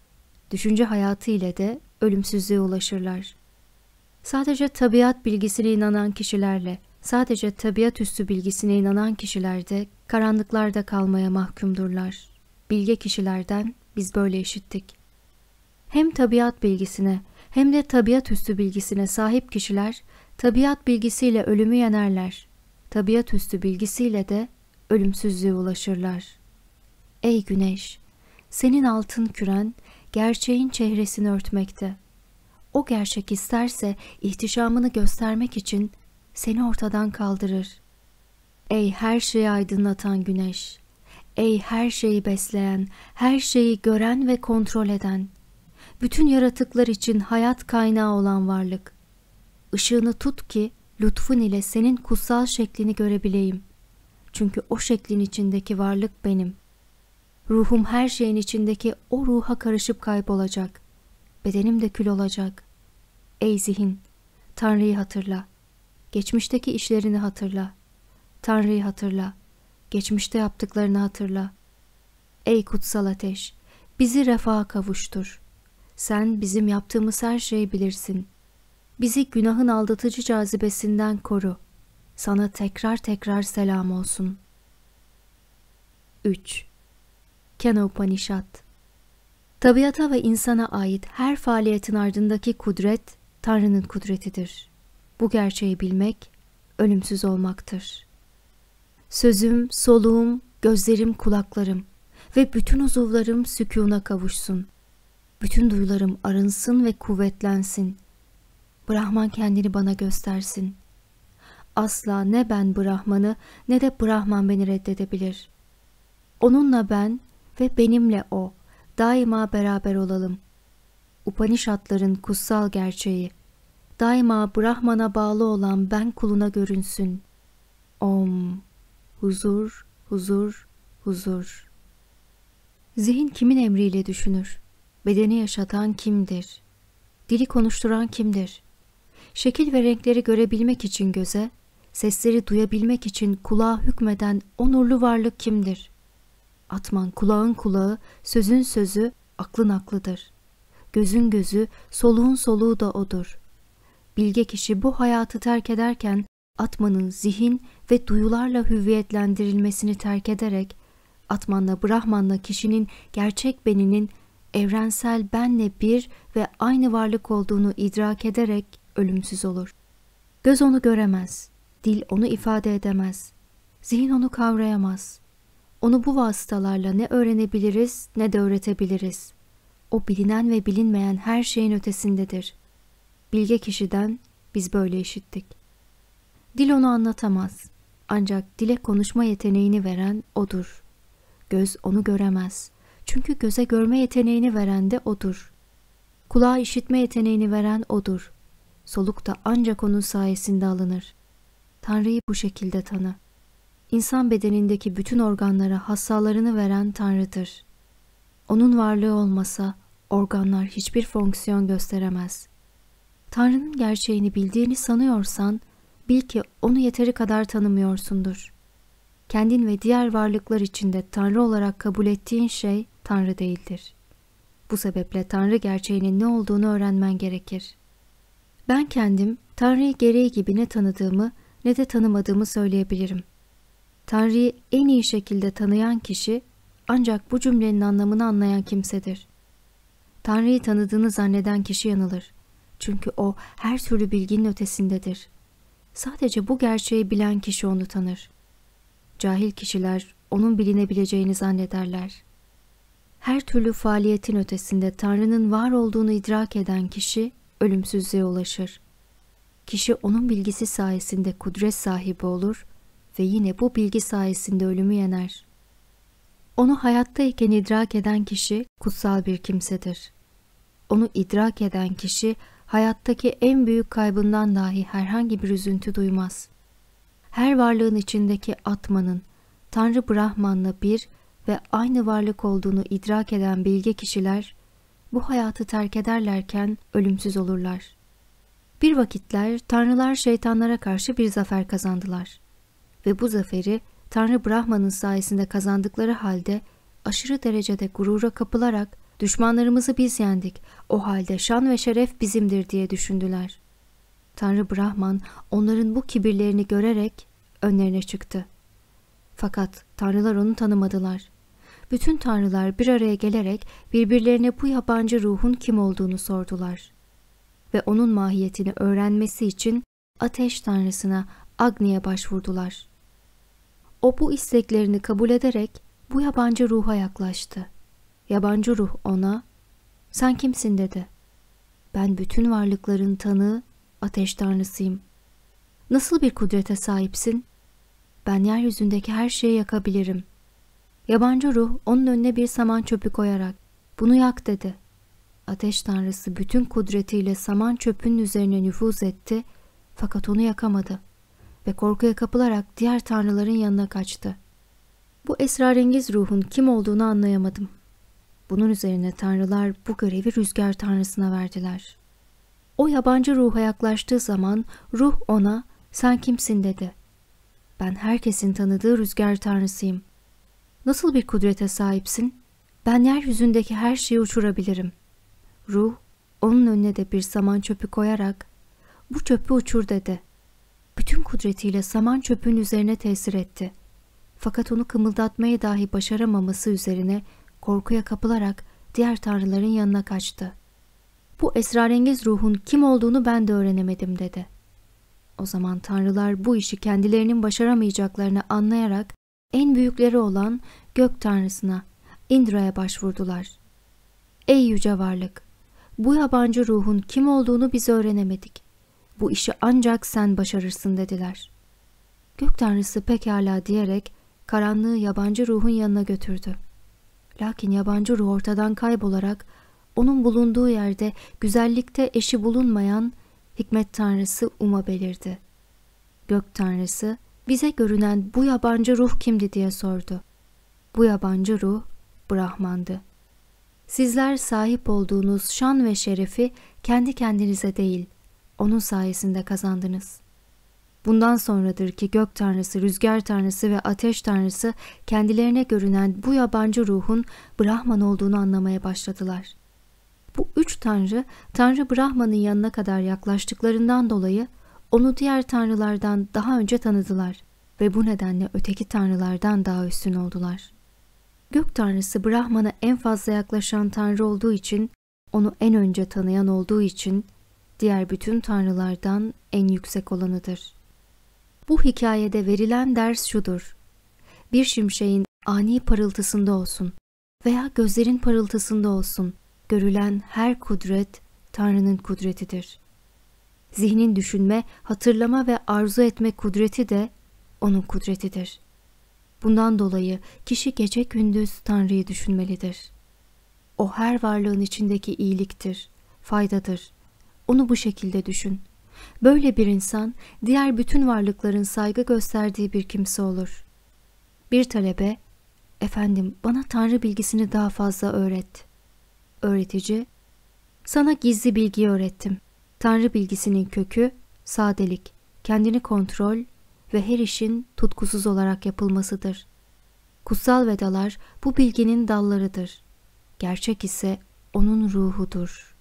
A: Düşünce hayatı ile de ölümsüzlüğe ulaşırlar. Sadece tabiat bilgisine inanan kişilerle, sadece tabiat üstü bilgisine inanan kişiler de karanlıklarda kalmaya mahkumdurlar. Bilge kişilerden biz böyle işittik. Hem tabiat bilgisine hem de tabiat üstü bilgisine sahip kişiler tabiat bilgisiyle ölümü yenerler. Tabiat üstü bilgisiyle de ölümsüzlüğe ulaşırlar. Ey güneş! Senin altın küren gerçeğin çehresini örtmekte. O gerçek isterse ihtişamını göstermek için seni ortadan kaldırır. Ey her şeyi aydınlatan güneş! Ey her şeyi besleyen, her şeyi gören ve kontrol eden! Bütün yaratıklar için hayat kaynağı olan varlık! Işığını tut ki lütfun ile senin kutsal şeklini görebileyim. Çünkü o şeklin içindeki varlık benim.'' Ruhum her şeyin içindeki o ruha karışıp kaybolacak. Bedenim de kül olacak. Ey zihin, Tanrı'yı hatırla. Geçmişteki işlerini hatırla. Tanrı'yı hatırla. Geçmişte yaptıklarını hatırla. Ey kutsal ateş, bizi refaha kavuştur. Sen bizim yaptığımız her şeyi bilirsin. Bizi günahın aldatıcı cazibesinden koru. Sana tekrar tekrar selam olsun. 3. Kena Upanishad Tabiata ve insana ait her faaliyetin ardındaki kudret, Tanrı'nın kudretidir. Bu gerçeği bilmek, ölümsüz olmaktır. Sözüm, soluğum, gözlerim, kulaklarım ve bütün uzuvlarım sükûna kavuşsun. Bütün duyularım arınsın ve kuvvetlensin. Brahman kendini bana göstersin. Asla ne ben Brahman'ı ne de Brahman beni reddedebilir. Onunla ben ve benimle o, daima beraber olalım. Upanishadların kutsal gerçeği, daima Brahman'a bağlı olan ben kuluna görünsün. Om, huzur, huzur, huzur. Zihin kimin emriyle düşünür? Bedeni yaşatan kimdir? Dili konuşturan kimdir? Şekil ve renkleri görebilmek için göze, sesleri duyabilmek için kulağa hükmeden onurlu varlık kimdir? Atman kulağın kulağı, sözün sözü, aklın aklıdır. Gözün gözü, soluğun soluğu da odur. Bilge kişi bu hayatı terk ederken Atman'ın zihin ve duyularla hüviyetlendirilmesini terk ederek Atman'la Brahman'la kişinin gerçek beninin evrensel benle bir ve aynı varlık olduğunu idrak ederek ölümsüz olur. Göz onu göremez, dil onu ifade edemez, zihin onu kavrayamaz, onu bu vasıtalarla ne öğrenebiliriz ne de öğretebiliriz. O bilinen ve bilinmeyen her şeyin ötesindedir. Bilge kişiden biz böyle işittik. Dil onu anlatamaz. Ancak dile konuşma yeteneğini veren odur. Göz onu göremez. Çünkü göze görme yeteneğini veren de odur. Kulağa işitme yeteneğini veren odur. Soluk da ancak onun sayesinde alınır. Tanrı'yı bu şekilde tanı.'' insan bedenindeki bütün organlara hassalarını veren Tanrı'dır. Onun varlığı olmasa organlar hiçbir fonksiyon gösteremez. Tanrı'nın gerçeğini bildiğini sanıyorsan bil ki onu yeteri kadar tanımıyorsundur. Kendin ve diğer varlıklar içinde Tanrı olarak kabul ettiğin şey Tanrı değildir. Bu sebeple Tanrı gerçeğinin ne olduğunu öğrenmen gerekir. Ben kendim Tanrı'yı gereği gibi ne tanıdığımı ne de tanımadığımı söyleyebilirim. Tanrı'yı en iyi şekilde tanıyan kişi ancak bu cümlenin anlamını anlayan kimsedir. Tanrı'yı tanıdığını zanneden kişi yanılır. Çünkü o her türlü bilginin ötesindedir. Sadece bu gerçeği bilen kişi onu tanır. Cahil kişiler onun bilinebileceğini zannederler. Her türlü faaliyetin ötesinde Tanrı'nın var olduğunu idrak eden kişi ölümsüzlüğe ulaşır. Kişi onun bilgisi sayesinde kudret sahibi olur ve yine bu bilgi sayesinde ölümü yener. Onu hayattayken idrak eden kişi kutsal bir kimsedir. Onu idrak eden kişi hayattaki en büyük kaybından dahi herhangi bir üzüntü duymaz. Her varlığın içindeki Atman'ın Tanrı Brahman'la bir ve aynı varlık olduğunu idrak eden bilge kişiler bu hayatı terk ederlerken ölümsüz olurlar. Bir vakitler tanrılar şeytanlara karşı bir zafer kazandılar ve bu zaferi Tanrı Brahma'nın sayesinde kazandıkları halde aşırı derecede gurura kapılarak düşmanlarımızı biz yendik, o halde şan ve şeref bizimdir diye düşündüler. Tanrı Brahman onların bu kibirlerini görerek önlerine çıktı. Fakat tanrılar onu tanımadılar. Bütün tanrılar bir araya gelerek birbirlerine bu yabancı ruhun kim olduğunu sordular. Ve onun mahiyetini öğrenmesi için ateş tanrısına Agni'ye başvurdular. O bu isteklerini kabul ederek bu yabancı ruha yaklaştı. Yabancı ruh ona, ''Sen kimsin?'' dedi. ''Ben bütün varlıkların tanığı, ateş tanrısıyım. Nasıl bir kudrete sahipsin? Ben yeryüzündeki her şeyi yakabilirim.'' Yabancı ruh onun önüne bir saman çöpü koyarak, ''Bunu yak.'' dedi. Ateş tanrısı bütün kudretiyle saman çöpünün üzerine nüfuz etti fakat onu yakamadı ve korkuya kapılarak diğer tanrıların yanına kaçtı. Bu esrarengiz ruhun kim olduğunu anlayamadım. Bunun üzerine tanrılar bu görevi rüzgar tanrısına verdiler. O yabancı ruha yaklaştığı zaman ruh ona sen kimsin dedi. Ben herkesin tanıdığı rüzgar tanrısıyım. Nasıl bir kudrete sahipsin? Ben yeryüzündeki her şeyi uçurabilirim. Ruh onun önüne de bir zaman çöpü koyarak bu çöpü uçur dedi bütün kudretiyle saman çöpün üzerine tesir etti. Fakat onu kımıldatmaya dahi başaramaması üzerine korkuya kapılarak diğer tanrıların yanına kaçtı. Bu esrarengiz ruhun kim olduğunu ben de öğrenemedim dedi. O zaman tanrılar bu işi kendilerinin başaramayacaklarını anlayarak en büyükleri olan gök tanrısına, Indra'ya başvurdular. Ey yüce varlık! Bu yabancı ruhun kim olduğunu biz öğrenemedik bu işi ancak sen başarırsın dediler. Gök tanrısı pekala diyerek karanlığı yabancı ruhun yanına götürdü. Lakin yabancı ruh ortadan kaybolarak onun bulunduğu yerde güzellikte eşi bulunmayan hikmet tanrısı Um'a belirdi. Gök tanrısı bize görünen bu yabancı ruh kimdi diye sordu. Bu yabancı ruh Brahman'dı. Sizler sahip olduğunuz şan ve şerefi kendi kendinize değil, onun sayesinde kazandınız. Bundan sonradır ki gök tanrısı, rüzgar tanrısı ve ateş tanrısı kendilerine görünen bu yabancı ruhun Brahman olduğunu anlamaya başladılar. Bu üç tanrı, Tanrı Brahman'ın yanına kadar yaklaştıklarından dolayı onu diğer tanrılardan daha önce tanıdılar ve bu nedenle öteki tanrılardan daha üstün oldular. Gök tanrısı Brahman'a en fazla yaklaşan tanrı olduğu için, onu en önce tanıyan olduğu için diğer bütün tanrılardan en yüksek olanıdır. Bu hikayede verilen ders şudur. Bir şimşeğin ani parıltısında olsun veya gözlerin parıltısında olsun görülen her kudret Tanrı'nın kudretidir. Zihnin düşünme, hatırlama ve arzu etme kudreti de onun kudretidir. Bundan dolayı kişi gece gündüz Tanrı'yı düşünmelidir. O her varlığın içindeki iyiliktir, faydadır, onu bu şekilde düşün. Böyle bir insan diğer bütün varlıkların saygı gösterdiği bir kimse olur. Bir talebe, efendim bana tanrı bilgisini daha fazla öğret. Öğretici, sana gizli bilgiyi öğrettim. Tanrı bilgisinin kökü, sadelik, kendini kontrol ve her işin tutkusuz olarak yapılmasıdır. Kutsal vedalar bu bilginin dallarıdır. Gerçek ise onun ruhudur.''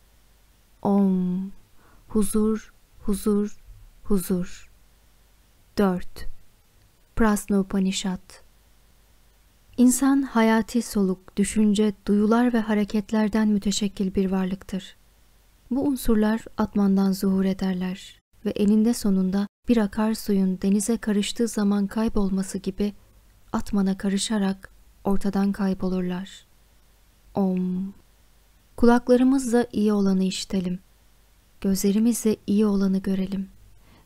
A: Om. Huzur, huzur, huzur. 4. Prasnopanişat İnsan hayati soluk, düşünce, duyular ve hareketlerden müteşekkil bir varlıktır. Bu unsurlar atmandan zuhur ederler ve elinde sonunda bir akarsuyun denize karıştığı zaman kaybolması gibi atmana karışarak ortadan kaybolurlar. Om Kulaklarımızla iyi olanı işitelim. Gözlerimizle iyi olanı görelim.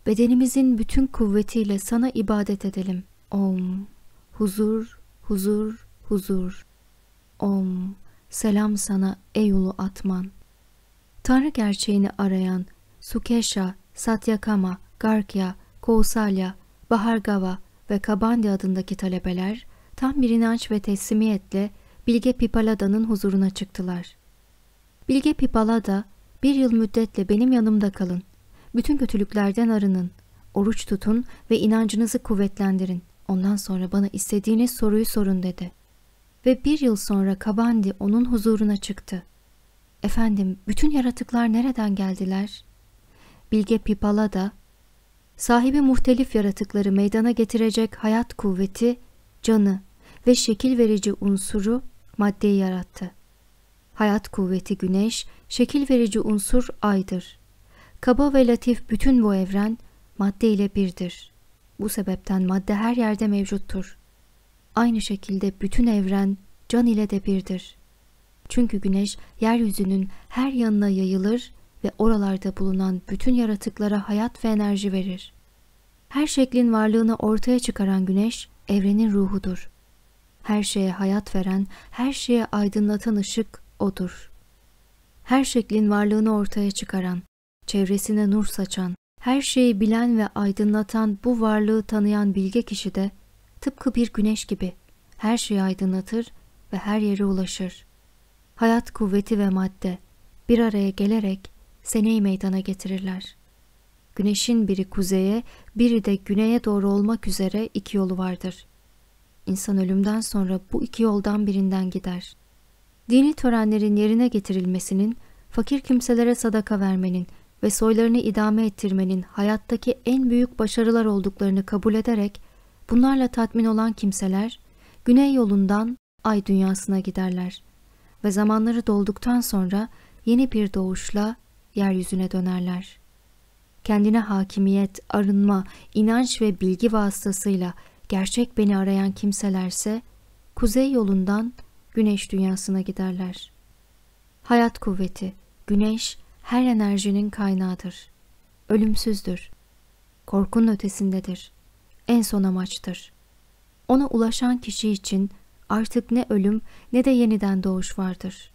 A: Bedenimizin bütün kuvvetiyle sana ibadet edelim. Om. Huzur, huzur, huzur. Om. Selam sana ey ulu atman. Tanrı gerçeğini arayan Sukeşa, Satyakama, Garkya, Kausalya, Bahargava ve Kabandi adındaki talebeler tam bir inanç ve teslimiyetle Bilge Pipalada'nın huzuruna çıktılar. Bilge Pipal'a da bir yıl müddetle benim yanımda kalın. Bütün kötülüklerden arının. Oruç tutun ve inancınızı kuvvetlendirin. Ondan sonra bana istediğiniz soruyu sorun dedi. Ve bir yıl sonra Kabandi onun huzuruna çıktı. Efendim bütün yaratıklar nereden geldiler? Bilge Pipal'a da sahibi muhtelif yaratıkları meydana getirecek hayat kuvveti, canı ve şekil verici unsuru maddeyi yarattı. Hayat kuvveti güneş, şekil verici unsur aydır. Kaba ve latif bütün bu evren madde ile birdir. Bu sebepten madde her yerde mevcuttur. Aynı şekilde bütün evren can ile de birdir. Çünkü güneş yeryüzünün her yanına yayılır ve oralarda bulunan bütün yaratıklara hayat ve enerji verir. Her şeklin varlığını ortaya çıkaran güneş evrenin ruhudur. Her şeye hayat veren, her şeye aydınlatan ışık O'dur. Her şeklin varlığını ortaya çıkaran, çevresine nur saçan, her şeyi bilen ve aydınlatan bu varlığı tanıyan bilge kişi de tıpkı bir güneş gibi her şeyi aydınlatır ve her yere ulaşır. Hayat kuvveti ve madde bir araya gelerek seneyi meydana getirirler. Güneşin biri kuzeye, biri de güneye doğru olmak üzere iki yolu vardır. İnsan ölümden sonra bu iki yoldan birinden gider dini törenlerin yerine getirilmesinin, fakir kimselere sadaka vermenin ve soylarını idame ettirmenin hayattaki en büyük başarılar olduklarını kabul ederek bunlarla tatmin olan kimseler güney yolundan ay dünyasına giderler ve zamanları dolduktan sonra yeni bir doğuşla yeryüzüne dönerler. Kendine hakimiyet, arınma, inanç ve bilgi vasıtasıyla gerçek beni arayan kimselerse kuzey yolundan güneş dünyasına giderler. Hayat kuvveti, güneş her enerjinin kaynağıdır. Ölümsüzdür. Korkunun ötesindedir. En son amaçtır. Ona ulaşan kişi için artık ne ölüm ne de yeniden doğuş vardır.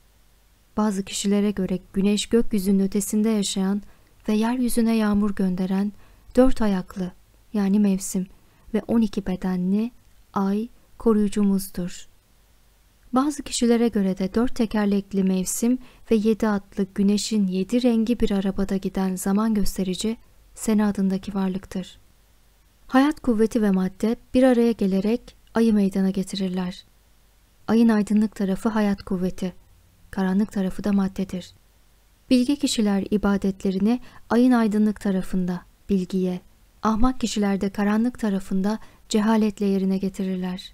A: Bazı kişilere göre güneş gökyüzünün ötesinde yaşayan ve yeryüzüne yağmur gönderen dört ayaklı yani mevsim ve on iki bedenli ay koruyucumuzdur.'' Bazı kişilere göre de dört tekerlekli mevsim ve yedi atlı güneşin yedi rengi bir arabada giden zaman gösterici sene adındaki varlıktır. Hayat kuvveti ve madde bir araya gelerek ayı meydana getirirler. Ayın aydınlık tarafı hayat kuvveti, karanlık tarafı da maddedir. Bilge kişiler ibadetlerini ayın aydınlık tarafında bilgiye, ahmak kişiler de karanlık tarafında cehaletle yerine getirirler.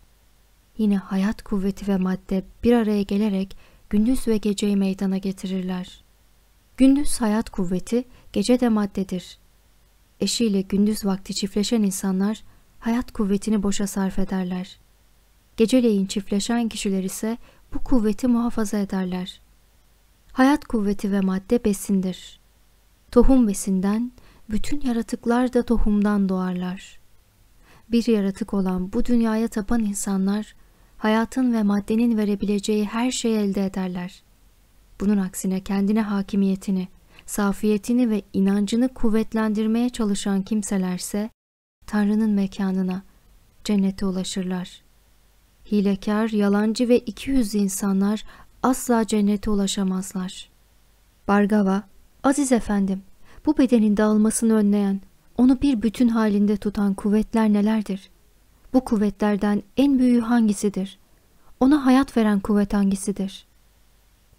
A: Yine hayat kuvveti ve madde bir araya gelerek gündüz ve geceyi meydana getirirler. Gündüz hayat kuvveti, gece de maddedir. Eşiyle gündüz vakti çiftleşen insanlar hayat kuvvetini boşa sarf ederler. Geceleyin çiftleşen kişiler ise bu kuvveti muhafaza ederler. Hayat kuvveti ve madde besindir. Tohum besinden, bütün yaratıklar da tohumdan doğarlar. Bir yaratık olan bu dünyaya tapan insanlar hayatın ve maddenin verebileceği her şeyi elde ederler. Bunun aksine kendine hakimiyetini, safiyetini ve inancını kuvvetlendirmeye çalışan kimselerse Tanrı'nın mekanına, cennete ulaşırlar. Hilekar, yalancı ve iki yüz insanlar asla cennete ulaşamazlar. Bargava, Aziz efendim, bu bedenin dağılmasını önleyen, onu bir bütün halinde tutan kuvvetler nelerdir? Bu kuvvetlerden en büyüğü hangisidir? Ona hayat veren kuvvet hangisidir?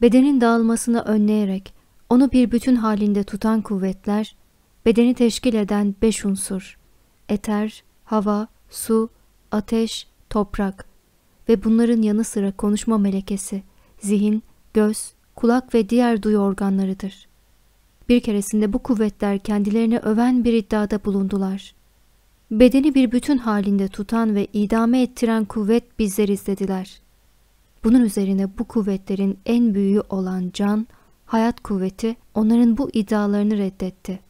A: Bedenin dağılmasını önleyerek onu bir bütün halinde tutan kuvvetler, bedeni teşkil eden beş unsur, eter, hava, su, ateş, toprak ve bunların yanı sıra konuşma melekesi, zihin, göz, kulak ve diğer duyu organlarıdır. Bir keresinde bu kuvvetler kendilerini öven bir iddiada bulundular bedeni bir bütün halinde tutan ve idame ettiren kuvvet bizler izlediler. Bunun üzerine bu kuvvetlerin en büyüğü olan can, hayat kuvveti onların bu iddialarını reddetti.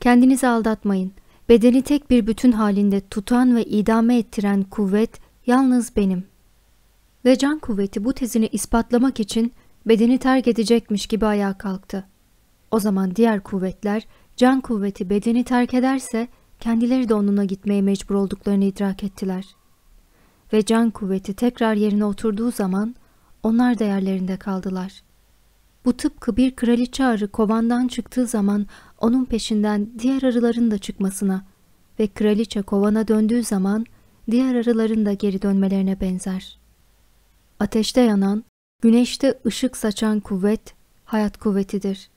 A: Kendinizi aldatmayın. Bedeni tek bir bütün halinde tutan ve idame ettiren kuvvet yalnız benim. Ve can kuvveti bu tezini ispatlamak için bedeni terk edecekmiş gibi ayağa kalktı. O zaman diğer kuvvetler can kuvveti bedeni terk ederse kendileri de onunla gitmeye mecbur olduklarını idrak ettiler. Ve can kuvveti tekrar yerine oturduğu zaman onlar da yerlerinde kaldılar. Bu tıpkı bir kraliçe arı kovandan çıktığı zaman onun peşinden diğer arıların da çıkmasına ve kraliçe kovana döndüğü zaman diğer arıların da geri dönmelerine benzer. Ateşte yanan, güneşte ışık saçan kuvvet hayat kuvvetidir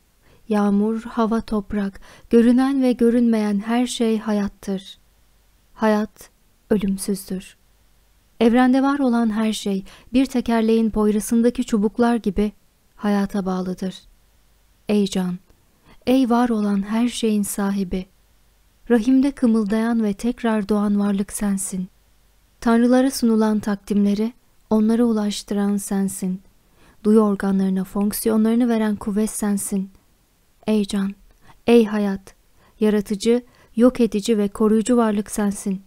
A: yağmur, hava, toprak, görünen ve görünmeyen her şey hayattır. Hayat ölümsüzdür. Evrende var olan her şey bir tekerleğin boyrasındaki çubuklar gibi hayata bağlıdır. Ey can, ey var olan her şeyin sahibi, rahimde kımıldayan ve tekrar doğan varlık sensin. Tanrılara sunulan takdimleri onlara ulaştıran sensin. Duyu organlarına fonksiyonlarını veren kuvvet sensin. Ey can, ey hayat, yaratıcı, yok edici ve koruyucu varlık sensin.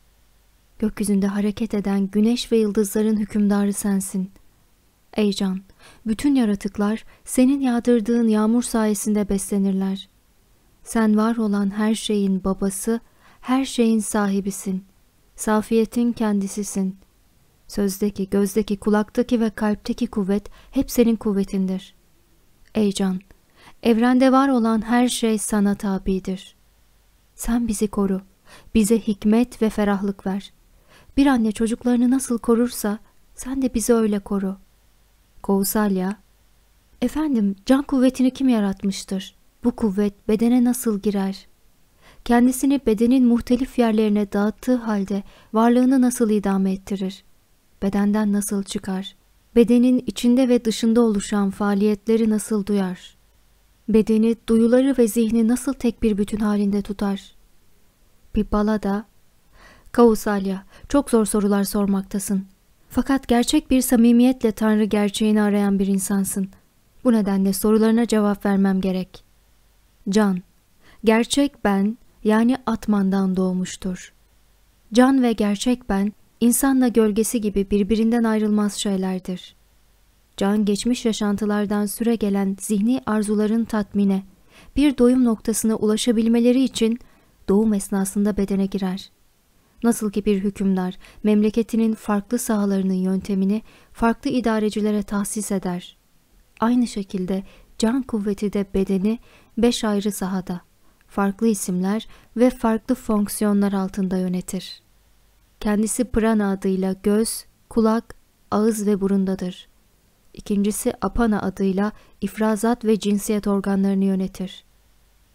A: Gökyüzünde hareket eden güneş ve yıldızların hükümdarı sensin. Ey can, bütün yaratıklar senin yağdırdığın yağmur sayesinde beslenirler. Sen var olan her şeyin babası, her şeyin sahibisin. Safiyetin kendisisin. Sözdeki, gözdeki, kulaktaki ve kalpteki kuvvet hep senin kuvvetindir. Ey can, Evrende var olan her şey sana tabidir. Sen bizi koru. Bize hikmet ve ferahlık ver. Bir anne çocuklarını nasıl korursa sen de bizi öyle koru. Kovsalya, Efendim can kuvvetini kim yaratmıştır? Bu kuvvet bedene nasıl girer? Kendisini bedenin muhtelif yerlerine dağıttığı halde varlığını nasıl idame ettirir? Bedenden nasıl çıkar? Bedenin içinde ve dışında oluşan faaliyetleri nasıl duyar? bedeni, duyuları ve zihni nasıl tek bir bütün halinde tutar? Pippala da, Kausalya, çok zor sorular sormaktasın. Fakat gerçek bir samimiyetle Tanrı gerçeğini arayan bir insansın. Bu nedenle sorularına cevap vermem gerek. Can, gerçek ben yani Atman'dan doğmuştur. Can ve gerçek ben, insanla gölgesi gibi birbirinden ayrılmaz şeylerdir.'' Can geçmiş yaşantılardan süre gelen zihni arzuların tatmine, bir doyum noktasına ulaşabilmeleri için doğum esnasında bedene girer. Nasıl ki bir hükümdar memleketinin farklı sahalarının yöntemini farklı idarecilere tahsis eder. Aynı şekilde can kuvveti de bedeni beş ayrı sahada, farklı isimler ve farklı fonksiyonlar altında yönetir. Kendisi prana adıyla göz, kulak, ağız ve burundadır ikincisi Apana adıyla ifrazat ve cinsiyet organlarını yönetir.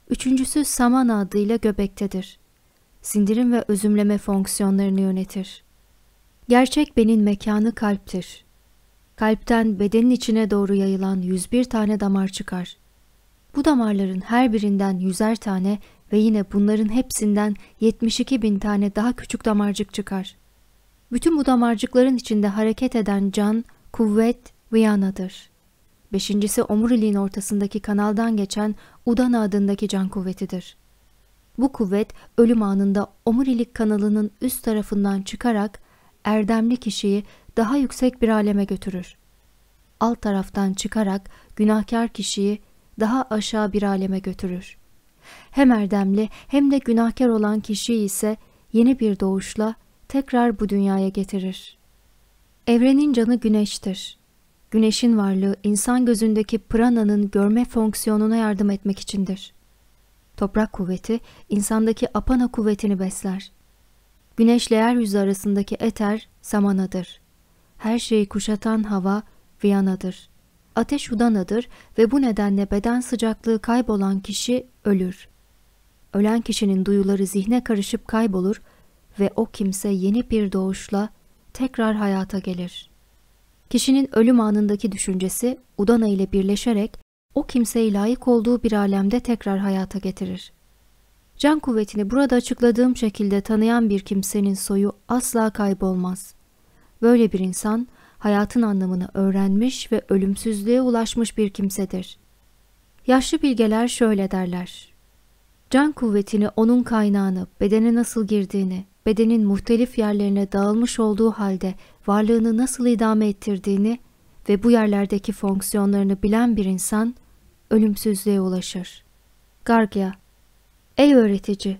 A: Üçüncüsü Samana adıyla göbektedir. Sindirim ve özümleme fonksiyonlarını yönetir. Gerçek benin mekanı kalptir. Kalpten bedenin içine doğru yayılan 101 tane damar çıkar. Bu damarların her birinden 100'er tane ve yine bunların hepsinden 72 bin tane daha küçük damarcık çıkar. Bütün bu damarcıkların içinde hareket eden can, kuvvet, Viyana'dır. Beşincisi omuriliğin ortasındaki kanaldan geçen Udana adındaki can kuvvetidir. Bu kuvvet ölüm anında omurilik kanalının üst tarafından çıkarak erdemli kişiyi daha yüksek bir aleme götürür. Alt taraftan çıkarak günahkar kişiyi daha aşağı bir aleme götürür. Hem erdemli hem de günahkar olan kişiyi ise yeni bir doğuşla tekrar bu dünyaya getirir. Evrenin canı güneştir güneşin varlığı insan gözündeki prananın görme fonksiyonuna yardım etmek içindir. Toprak kuvveti insandaki apana kuvvetini besler. Güneşle yeryüzü arasındaki eter samanadır. Her şeyi kuşatan hava viyanadır. Ateş udanadır ve bu nedenle beden sıcaklığı kaybolan kişi ölür. Ölen kişinin duyuları zihne karışıp kaybolur ve o kimse yeni bir doğuşla tekrar hayata gelir.'' Kişinin ölüm anındaki düşüncesi Udana ile birleşerek o kimseye layık olduğu bir alemde tekrar hayata getirir. Can kuvvetini burada açıkladığım şekilde tanıyan bir kimsenin soyu asla kaybolmaz. Böyle bir insan hayatın anlamını öğrenmiş ve ölümsüzlüğe ulaşmış bir kimsedir. Yaşlı bilgeler şöyle derler. Can kuvvetini onun kaynağını, bedene nasıl girdiğini, bedenin muhtelif yerlerine dağılmış olduğu halde varlığını nasıl idame ettirdiğini ve bu yerlerdeki fonksiyonlarını bilen bir insan ölümsüzlüğe ulaşır. Gargya, Ey öğretici!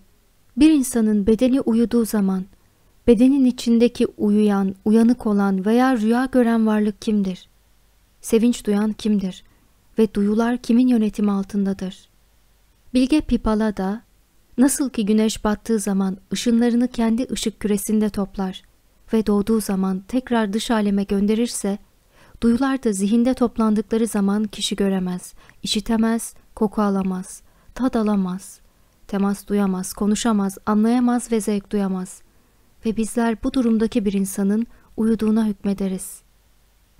A: Bir insanın bedeni uyuduğu zaman bedenin içindeki uyuyan, uyanık olan veya rüya gören varlık kimdir? Sevinç duyan kimdir? Ve duyular kimin yönetimi altındadır? Bilge Pipala da Nasıl ki güneş battığı zaman ışınlarını kendi ışık küresinde toplar ve doğduğu zaman tekrar dış aleme gönderirse, duyular da zihinde toplandıkları zaman kişi göremez, işitemez, koku alamaz, tad alamaz, temas duyamaz, konuşamaz, anlayamaz ve zevk duyamaz. Ve bizler bu durumdaki bir insanın uyuduğuna hükmederiz.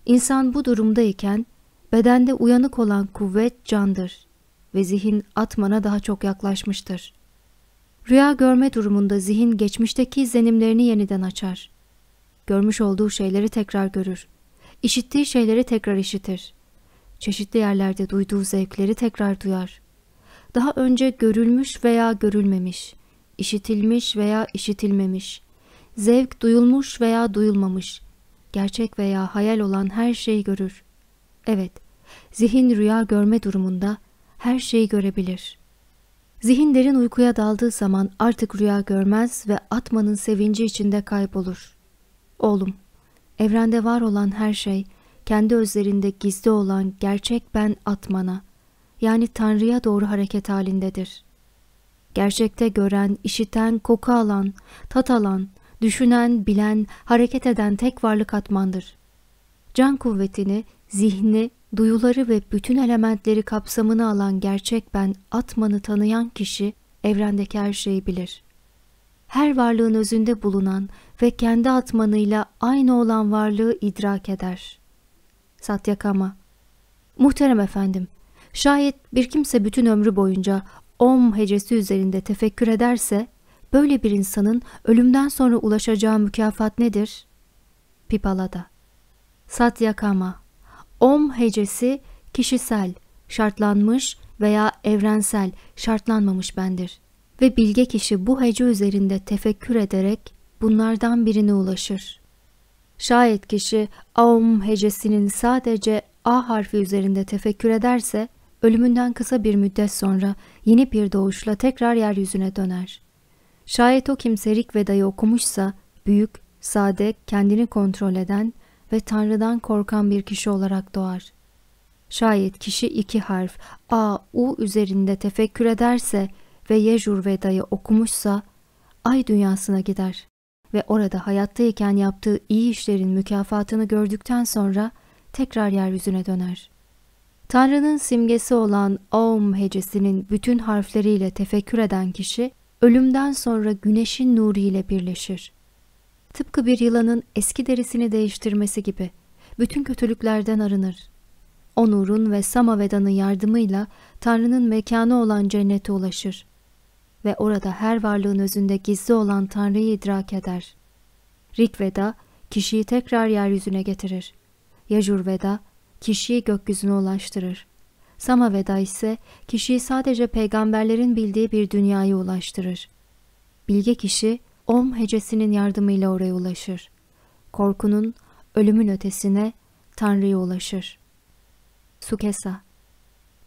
A: İnsan bu durumdayken bedende uyanık olan kuvvet candır ve zihin atmana daha çok yaklaşmıştır. Rüya görme durumunda zihin geçmişteki izlenimlerini yeniden açar. Görmüş olduğu şeyleri tekrar görür. İşittiği şeyleri tekrar işitir. Çeşitli yerlerde duyduğu zevkleri tekrar duyar. Daha önce görülmüş veya görülmemiş, işitilmiş veya işitilmemiş, zevk duyulmuş veya duyulmamış, gerçek veya hayal olan her şeyi görür. Evet, zihin rüya görme durumunda her şeyi görebilir.'' Zihin derin uykuya daldığı zaman artık rüya görmez ve atmanın sevinci içinde kaybolur. Oğlum, evrende var olan her şey, kendi özlerinde gizli olan gerçek ben atmana, yani Tanrı'ya doğru hareket halindedir. Gerçekte gören, işiten, koku alan, tat alan, düşünen, bilen, hareket eden tek varlık atmandır. Can kuvvetini, zihni duyuları ve bütün elementleri kapsamını alan gerçek ben Atman'ı tanıyan kişi evrendeki her şeyi bilir. Her varlığın özünde bulunan ve kendi Atman'ıyla aynı olan varlığı idrak eder. Satyakama Muhterem efendim, şayet bir kimse bütün ömrü boyunca om hecesi üzerinde tefekkür ederse, böyle bir insanın ölümden sonra ulaşacağı mükafat nedir? Pipalada Satyakama Om hecesi kişisel, şartlanmış veya evrensel, şartlanmamış bendir. Ve bilge kişi bu hece üzerinde tefekkür ederek bunlardan birine ulaşır. Şayet kişi om hecesinin sadece A harfi üzerinde tefekkür ederse, ölümünden kısa bir müddet sonra yeni bir doğuşla tekrar yeryüzüne döner. Şayet o kimse Rig Veda'yı okumuşsa, büyük, sade, kendini kontrol eden, ve Tanrı'dan korkan bir kişi olarak doğar. Şayet kişi iki harf A, U üzerinde tefekkür ederse ve Yejur Veda'yı okumuşsa ay dünyasına gider ve orada hayattayken yaptığı iyi işlerin mükafatını gördükten sonra tekrar yeryüzüne döner. Tanrı'nın simgesi olan Om hecesinin bütün harfleriyle tefekkür eden kişi ölümden sonra güneşin nuru ile birleşir. Tıpkı bir yılanın eski derisini değiştirmesi gibi bütün kötülüklerden arınır. Onur'un ve Samaveda'nın yardımıyla Tanrı'nın mekanı olan cennete ulaşır ve orada her varlığın özünde gizli olan Tanrı'yı idrak eder. Rikveda kişiyi tekrar yeryüzüne getirir. Yajurveda kişiyi gökyüzüne ulaştırır. Samaveda ise kişiyi sadece peygamberlerin bildiği bir dünyaya ulaştırır. Bilge kişi Om hecesinin yardımıyla oraya ulaşır. Korkunun, ölümün ötesine Tanrı'ya ulaşır. Sukesa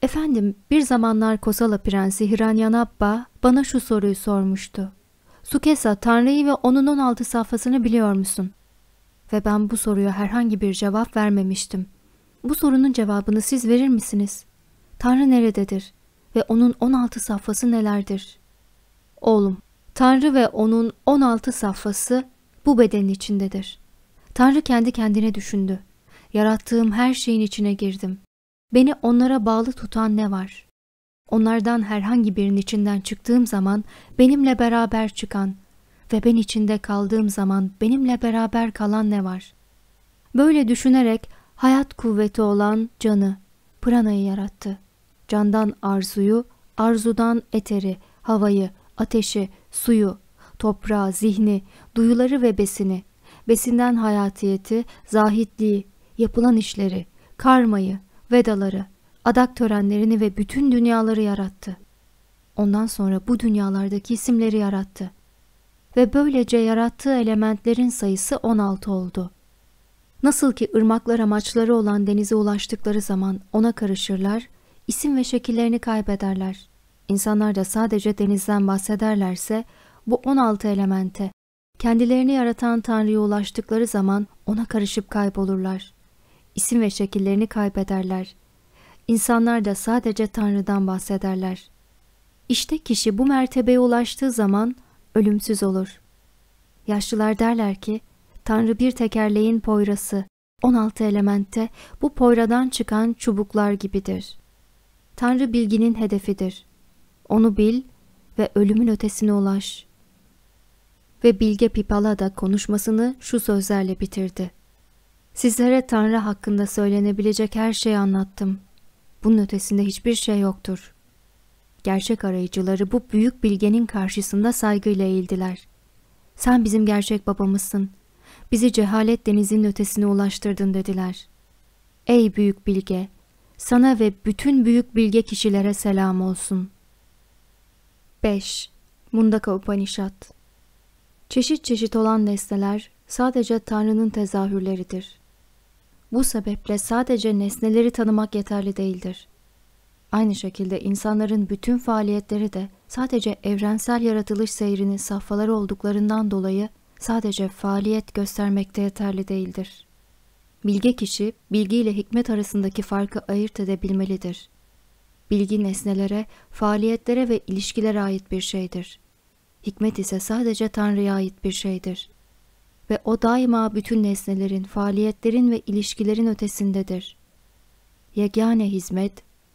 A: Efendim, bir zamanlar Kosala Prensi Hiranyanabba bana şu soruyu sormuştu. Sukesa, Tanrı'yı ve onun 16 safhasını biliyor musun? Ve ben bu soruya herhangi bir cevap vermemiştim. Bu sorunun cevabını siz verir misiniz? Tanrı nerededir? Ve onun 16 safhası nelerdir? Oğlum, Tanrı ve onun 16 safhası bu bedenin içindedir. Tanrı kendi kendine düşündü. Yarattığım her şeyin içine girdim. Beni onlara bağlı tutan ne var? Onlardan herhangi birinin içinden çıktığım zaman benimle beraber çıkan ve ben içinde kaldığım zaman benimle beraber kalan ne var? Böyle düşünerek hayat kuvveti olan canı, pranayı yarattı. Candan arzuyu, arzudan eteri, havayı, ateşi, suyu, toprağı, zihni, duyuları ve besini, besinden hayatiyeti, zahitliği, yapılan işleri, karmayı, vedaları, adak törenlerini ve bütün dünyaları yarattı. Ondan sonra bu dünyalardaki isimleri yarattı. Ve böylece yarattığı elementlerin sayısı 16 oldu. Nasıl ki ırmaklar amaçları olan denize ulaştıkları zaman ona karışırlar, isim ve şekillerini kaybederler. İnsanlar da sadece denizden bahsederlerse bu 16 elemente kendilerini yaratan Tanrı'ya ulaştıkları zaman ona karışıp kaybolurlar. İsim ve şekillerini kaybederler. İnsanlar da sadece Tanrı'dan bahsederler. İşte kişi bu mertebeye ulaştığı zaman ölümsüz olur. Yaşlılar derler ki, Tanrı bir tekerleğin poyrası, 16 elementte bu poyradan çıkan çubuklar gibidir. Tanrı bilginin hedefidir. Onu bil ve ölümün ötesine ulaş. Ve Bilge Pipala da konuşmasını şu sözlerle bitirdi. Sizlere Tanrı hakkında söylenebilecek her şeyi anlattım. Bunun ötesinde hiçbir şey yoktur. Gerçek arayıcıları bu büyük bilgenin karşısında saygıyla eğildiler. Sen bizim gerçek babamızsın. Bizi cehalet denizin ötesine ulaştırdın dediler. Ey büyük bilge, sana ve bütün büyük bilge kişilere selam olsun.'' 5. Mundaka Upanişat Çeşit çeşit olan nesneler sadece Tanrı'nın tezahürleridir. Bu sebeple sadece nesneleri tanımak yeterli değildir. Aynı şekilde insanların bütün faaliyetleri de sadece evrensel yaratılış seyrinin safhaları olduklarından dolayı sadece faaliyet göstermekte yeterli değildir. Bilge kişi, bilgi ile hikmet arasındaki farkı ayırt edebilmelidir. Bilgi nesnelere, faaliyetlere ve ilişkilere ait bir şeydir. Hikmet ise sadece Tanrı'ya ait bir şeydir. Ve o daima bütün nesnelerin, faaliyetlerin ve ilişkilerin ötesindedir. Yegane hizmet,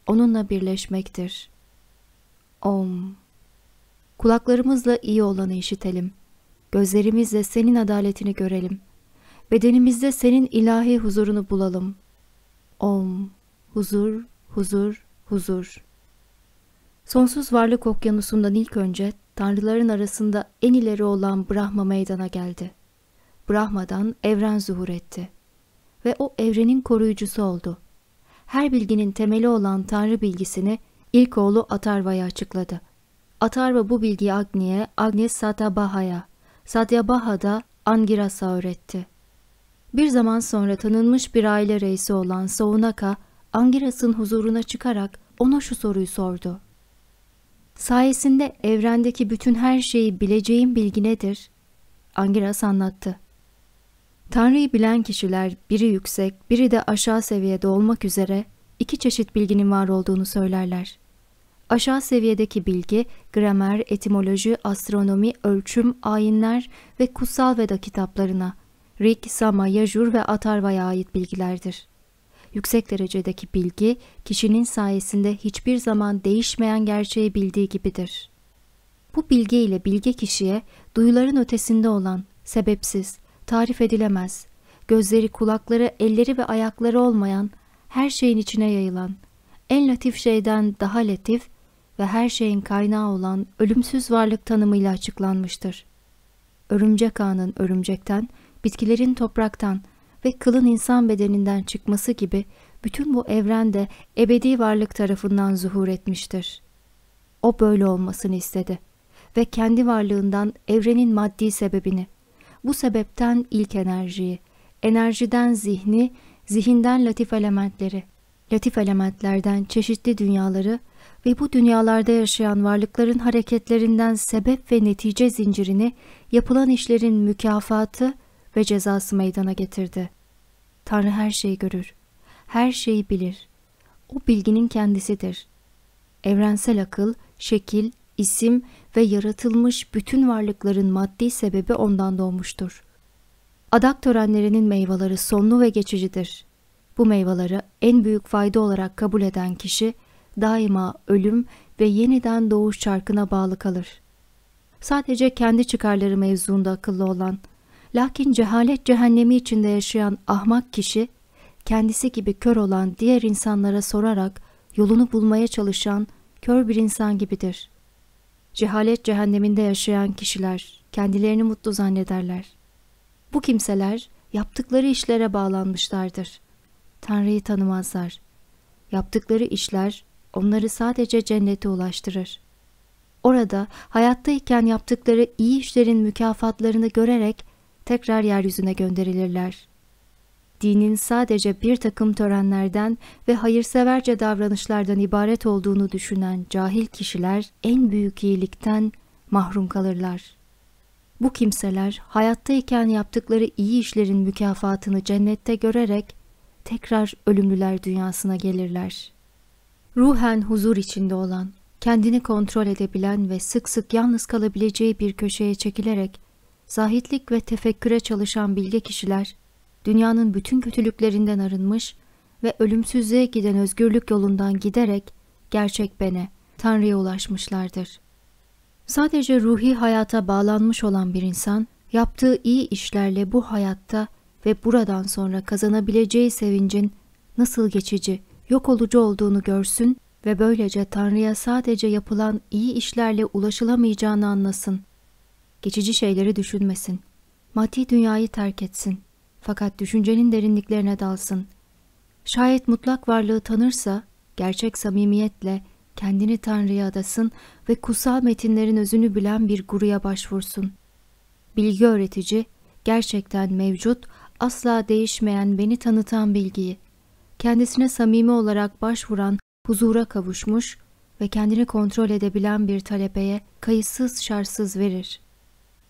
A: onunla birleşmektir. Om. Kulaklarımızla iyi olanı işitelim. Gözlerimizle senin adaletini görelim. Bedenimizde senin ilahi huzurunu bulalım. Om. Huzur, huzur, huzur. Sonsuz varlık okyanusundan ilk önce tanrıların arasında en ileri olan Brahma meydana geldi. Brahma'dan evren zuhur etti ve o evrenin koruyucusu oldu. Her bilginin temeli olan tanrı bilgisini ilk oğlu Atarva'ya açıkladı. Atarva bu bilgiyi Agni'ye, Agni Satyabaha'ya, Satyabaha da Angiras'a öğretti. Bir zaman sonra tanınmış bir aile reisi olan Sounaka, Angiras'ın huzuruna çıkarak ona şu soruyu sordu. Sayesinde evrendeki bütün her şeyi bileceğim bilgi nedir? Angiras anlattı. Tanrı'yı bilen kişiler biri yüksek, biri de aşağı seviyede olmak üzere iki çeşit bilginin var olduğunu söylerler. Aşağı seviyedeki bilgi, gramer, etimoloji, astronomi, ölçüm, ayinler ve kutsal Veda kitaplarına, Rik, Sama, Yajur ve Atarva'ya ait bilgilerdir. Yüksek derecedeki bilgi, kişinin sayesinde hiçbir zaman değişmeyen gerçeği bildiği gibidir. Bu bilgi ile bilge kişiye duyuların ötesinde olan, sebepsiz, tarif edilemez, gözleri, kulakları, elleri ve ayakları olmayan, her şeyin içine yayılan, en latif şeyden daha latif ve her şeyin kaynağı olan ölümsüz varlık tanımıyla açıklanmıştır. Örümcek ağının örümcekten, bitkilerin topraktan, ve kılın insan bedeninden çıkması gibi bütün bu evrende ebedi varlık tarafından zuhur etmiştir. O böyle olmasını istedi ve kendi varlığından evrenin maddi sebebini, bu sebepten ilk enerjiyi, enerjiden zihni, zihinden latif elementleri, latif elementlerden çeşitli dünyaları ve bu dünyalarda yaşayan varlıkların hareketlerinden sebep ve netice zincirini yapılan işlerin mükafatı ve cezası meydana getirdi. Tanrı her şeyi görür, her şeyi bilir. O bilginin kendisidir. Evrensel akıl, şekil, isim ve yaratılmış bütün varlıkların maddi sebebi ondan doğmuştur. Adak törenlerinin meyveleri sonlu ve geçicidir. Bu meyveleri en büyük fayda olarak kabul eden kişi daima ölüm ve yeniden doğuş çarkına bağlı kalır. Sadece kendi çıkarları mevzuunda akıllı olan, Lakin cehalet cehennemi içinde yaşayan ahmak kişi, kendisi gibi kör olan diğer insanlara sorarak yolunu bulmaya çalışan kör bir insan gibidir. Cehalet cehenneminde yaşayan kişiler kendilerini mutlu zannederler. Bu kimseler yaptıkları işlere bağlanmışlardır. Tanrı'yı tanımazlar. Yaptıkları işler onları sadece cennete ulaştırır. Orada hayattayken yaptıkları iyi işlerin mükafatlarını görerek tekrar yeryüzüne gönderilirler. Dinin sadece bir takım törenlerden ve hayırseverce davranışlardan ibaret olduğunu düşünen cahil kişiler en büyük iyilikten mahrum kalırlar. Bu kimseler hayattayken yaptıkları iyi işlerin mükafatını cennette görerek tekrar ölümlüler dünyasına gelirler. Ruhen huzur içinde olan, kendini kontrol edebilen ve sık sık yalnız kalabileceği bir köşeye çekilerek zahitlik ve tefekküre çalışan bilge kişiler, dünyanın bütün kötülüklerinden arınmış ve ölümsüzlüğe giden özgürlük yolundan giderek gerçek bene, Tanrı'ya ulaşmışlardır. Sadece ruhi hayata bağlanmış olan bir insan, yaptığı iyi işlerle bu hayatta ve buradan sonra kazanabileceği sevincin nasıl geçici, yok olucu olduğunu görsün ve böylece Tanrı'ya sadece yapılan iyi işlerle ulaşılamayacağını anlasın Geçici şeyleri düşünmesin. Maddi dünyayı terk etsin. Fakat düşüncenin derinliklerine dalsın. Şayet mutlak varlığı tanırsa, gerçek samimiyetle kendini Tanrı'ya adasın ve kutsal metinlerin özünü bilen bir guruya başvursun. Bilgi öğretici, gerçekten mevcut, asla değişmeyen beni tanıtan bilgiyi, kendisine samimi olarak başvuran, huzura kavuşmuş ve kendini kontrol edebilen bir talebeye kayıtsız şartsız verir.''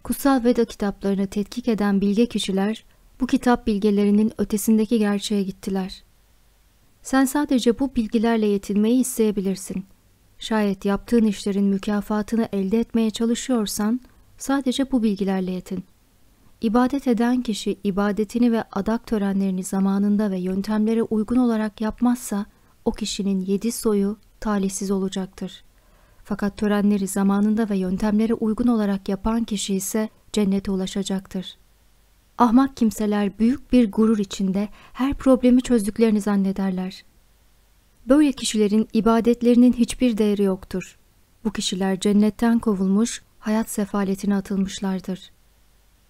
A: kutsal Veda kitaplarını tetkik eden bilge kişiler bu kitap bilgelerinin ötesindeki gerçeğe gittiler. Sen sadece bu bilgilerle yetinmeyi isteyebilirsin. Şayet yaptığın işlerin mükafatını elde etmeye çalışıyorsan sadece bu bilgilerle yetin. İbadet eden kişi ibadetini ve adak törenlerini zamanında ve yöntemlere uygun olarak yapmazsa o kişinin yedi soyu talihsiz olacaktır.'' Fakat törenleri zamanında ve yöntemlere uygun olarak yapan kişi ise cennete ulaşacaktır. Ahmak kimseler büyük bir gurur içinde her problemi çözdüklerini zannederler. Böyle kişilerin ibadetlerinin hiçbir değeri yoktur. Bu kişiler cennetten kovulmuş, hayat sefaletine atılmışlardır.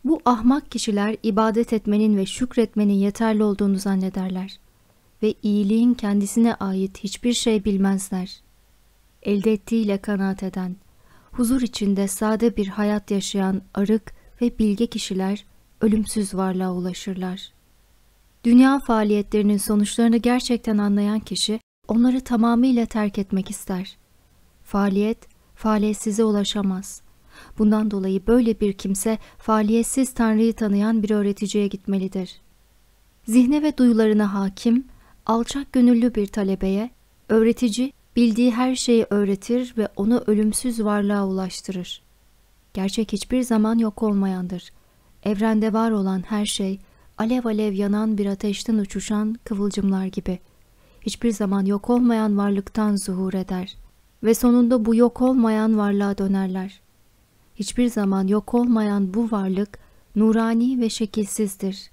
A: Bu ahmak kişiler ibadet etmenin ve şükretmenin yeterli olduğunu zannederler ve iyiliğin kendisine ait hiçbir şey bilmezler elde ettiğiyle kanaat eden, huzur içinde sade bir hayat yaşayan arık ve bilge kişiler ölümsüz varlığa ulaşırlar. Dünya faaliyetlerinin sonuçlarını gerçekten anlayan kişi onları tamamıyla terk etmek ister. Faaliyet, faaliyetsize ulaşamaz. Bundan dolayı böyle bir kimse faaliyetsiz Tanrı'yı tanıyan bir öğreticiye gitmelidir. Zihne ve duyularına hakim, alçak gönüllü bir talebeye, öğretici bildiği her şeyi öğretir ve onu ölümsüz varlığa ulaştırır. Gerçek hiçbir zaman yok olmayandır. Evrende var olan her şey, alev alev yanan bir ateşten uçuşan kıvılcımlar gibi. Hiçbir zaman yok olmayan varlıktan zuhur eder. Ve sonunda bu yok olmayan varlığa dönerler. Hiçbir zaman yok olmayan bu varlık, nurani ve şekilsizdir.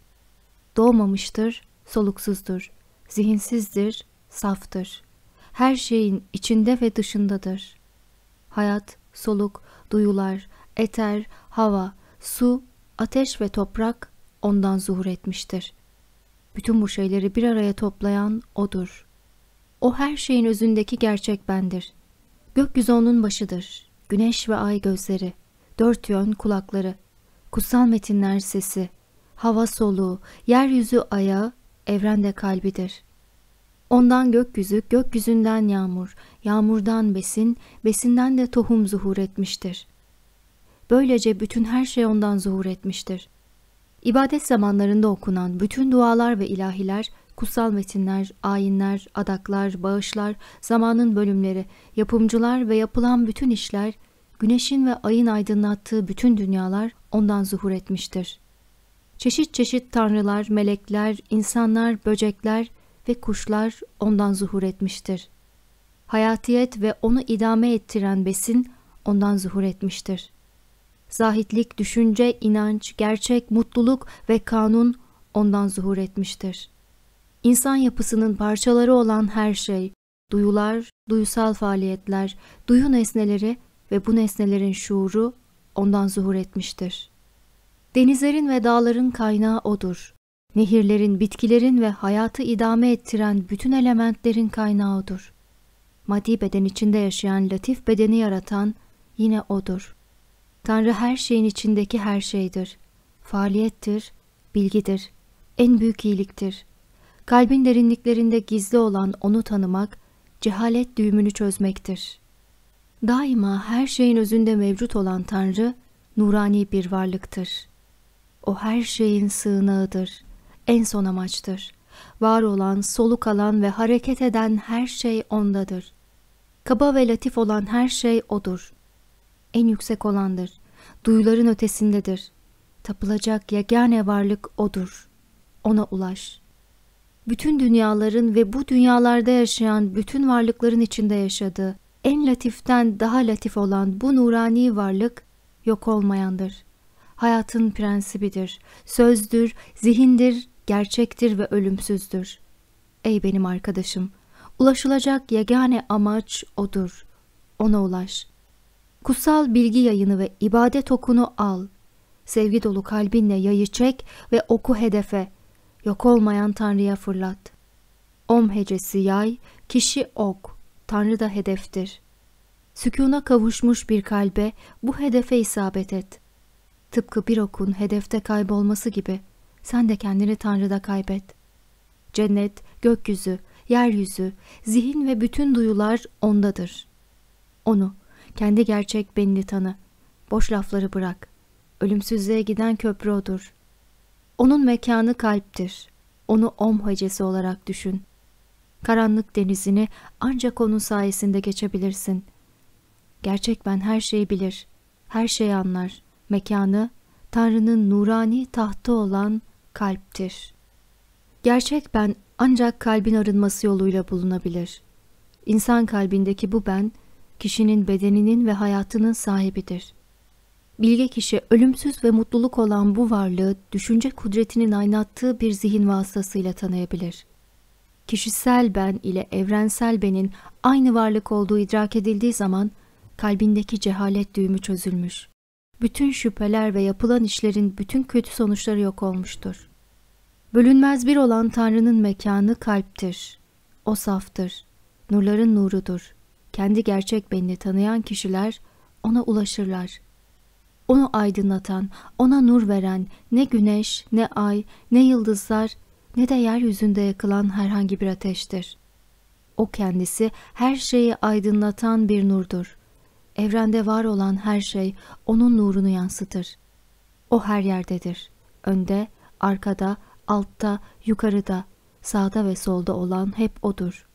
A: Doğmamıştır, soluksuzdur, zihinsizdir, saftır.'' her şeyin içinde ve dışındadır. Hayat, soluk, duyular, eter, hava, su, ateş ve toprak ondan zuhur etmiştir. Bütün bu şeyleri bir araya toplayan O'dur. O her şeyin özündeki gerçek bendir. Gökyüzü onun başıdır. Güneş ve ay gözleri, dört yön kulakları, kutsal metinler sesi, hava soluğu, yeryüzü ayağı, evrende kalbidir.'' Ondan gökyüzü, gökyüzünden yağmur, yağmurdan besin, besinden de tohum zuhur etmiştir. Böylece bütün her şey ondan zuhur etmiştir. İbadet zamanlarında okunan bütün dualar ve ilahiler, kutsal metinler, ayinler, adaklar, bağışlar, zamanın bölümleri, yapımcılar ve yapılan bütün işler, güneşin ve ayın aydınlattığı bütün dünyalar ondan zuhur etmiştir. Çeşit çeşit tanrılar, melekler, insanlar, böcekler, ve kuşlar ondan zuhur etmiştir. Hayatiyet ve onu idame ettiren besin ondan zuhur etmiştir. Zahitlik, düşünce, inanç, gerçek, mutluluk ve kanun ondan zuhur etmiştir. İnsan yapısının parçaları olan her şey, duyular, duysal faaliyetler, duyu nesneleri ve bu nesnelerin şuuru ondan zuhur etmiştir. Denizlerin ve dağların kaynağı odur. Nehirlerin, bitkilerin ve hayatı idame ettiren bütün elementlerin kaynağıdır. Maddi beden içinde yaşayan latif bedeni yaratan yine odur. Tanrı her şeyin içindeki her şeydir. Faaliyettir, bilgidir, en büyük iyiliktir. Kalbin derinliklerinde gizli olan onu tanımak, cehalet düğümünü çözmektir. Daima her şeyin özünde mevcut olan Tanrı, nurani bir varlıktır. O her şeyin sığınağıdır.'' en son amaçtır. Var olan, soluk alan ve hareket eden her şey ondadır. Kaba ve latif olan her şey odur. En yüksek olandır. Duyuların ötesindedir. Tapılacak yegane varlık odur. Ona ulaş. Bütün dünyaların ve bu dünyalarda yaşayan bütün varlıkların içinde yaşadığı, en latiften daha latif olan bu nurani varlık yok olmayandır. Hayatın prensibidir, sözdür, zihindir, gerçektir ve ölümsüzdür. Ey benim arkadaşım, ulaşılacak yegane amaç odur. Ona ulaş. Kutsal bilgi yayını ve ibadet okunu al. Sevgi dolu kalbinle yayı çek ve oku hedefe. Yok olmayan Tanrı'ya fırlat. Om hecesi yay, kişi ok, Tanrı da hedeftir. Sükuna kavuşmuş bir kalbe bu hedefe isabet et. Tıpkı bir okun hedefte kaybolması gibi.'' Sen de kendini Tanrı'da kaybet. Cennet, gökyüzü, yeryüzü, zihin ve bütün duyular ondadır. Onu, kendi gerçek benini tanı. Boş lafları bırak. Ölümsüzlüğe giden köprü odur. Onun mekanı kalptir. Onu om hacesi olarak düşün. Karanlık denizini ancak onun sayesinde geçebilirsin. Gerçek ben her şeyi bilir, her şeyi anlar. Mekanı, Tanrı'nın nurani tahtı olan kalptir. Gerçek ben ancak kalbin arınması yoluyla bulunabilir. İnsan kalbindeki bu ben, kişinin bedeninin ve hayatının sahibidir. Bilge kişi ölümsüz ve mutluluk olan bu varlığı düşünce kudretinin aynattığı bir zihin vasıtasıyla tanıyabilir. Kişisel ben ile evrensel benin aynı varlık olduğu idrak edildiği zaman kalbindeki cehalet düğümü çözülmüş bütün şüpheler ve yapılan işlerin bütün kötü sonuçları yok olmuştur. Bölünmez bir olan Tanrı'nın mekanı kalptir. O saftır, nurların nurudur. Kendi gerçek benini tanıyan kişiler ona ulaşırlar. Onu aydınlatan, ona nur veren ne güneş, ne ay, ne yıldızlar, ne de yeryüzünde yakılan herhangi bir ateştir. O kendisi her şeyi aydınlatan bir nurdur. Evrende var olan her şey onun nurunu yansıtır. O her yerdedir. Önde, arkada, altta, yukarıda, sağda ve solda olan hep odur.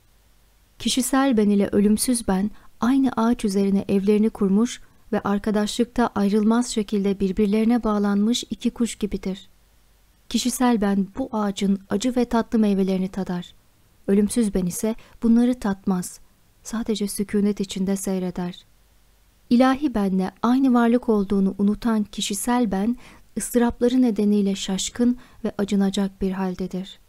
A: Kişisel ben ile ölümsüz ben aynı ağaç üzerine evlerini kurmuş ve arkadaşlıkta ayrılmaz şekilde birbirlerine bağlanmış iki kuş gibidir. Kişisel ben bu ağacın acı ve tatlı meyvelerini tadar. Ölümsüz ben ise bunları tatmaz. Sadece sükunet içinde seyreder.'' İlahi benle aynı varlık olduğunu unutan kişisel ben, ıstırapları nedeniyle şaşkın ve acınacak bir haldedir.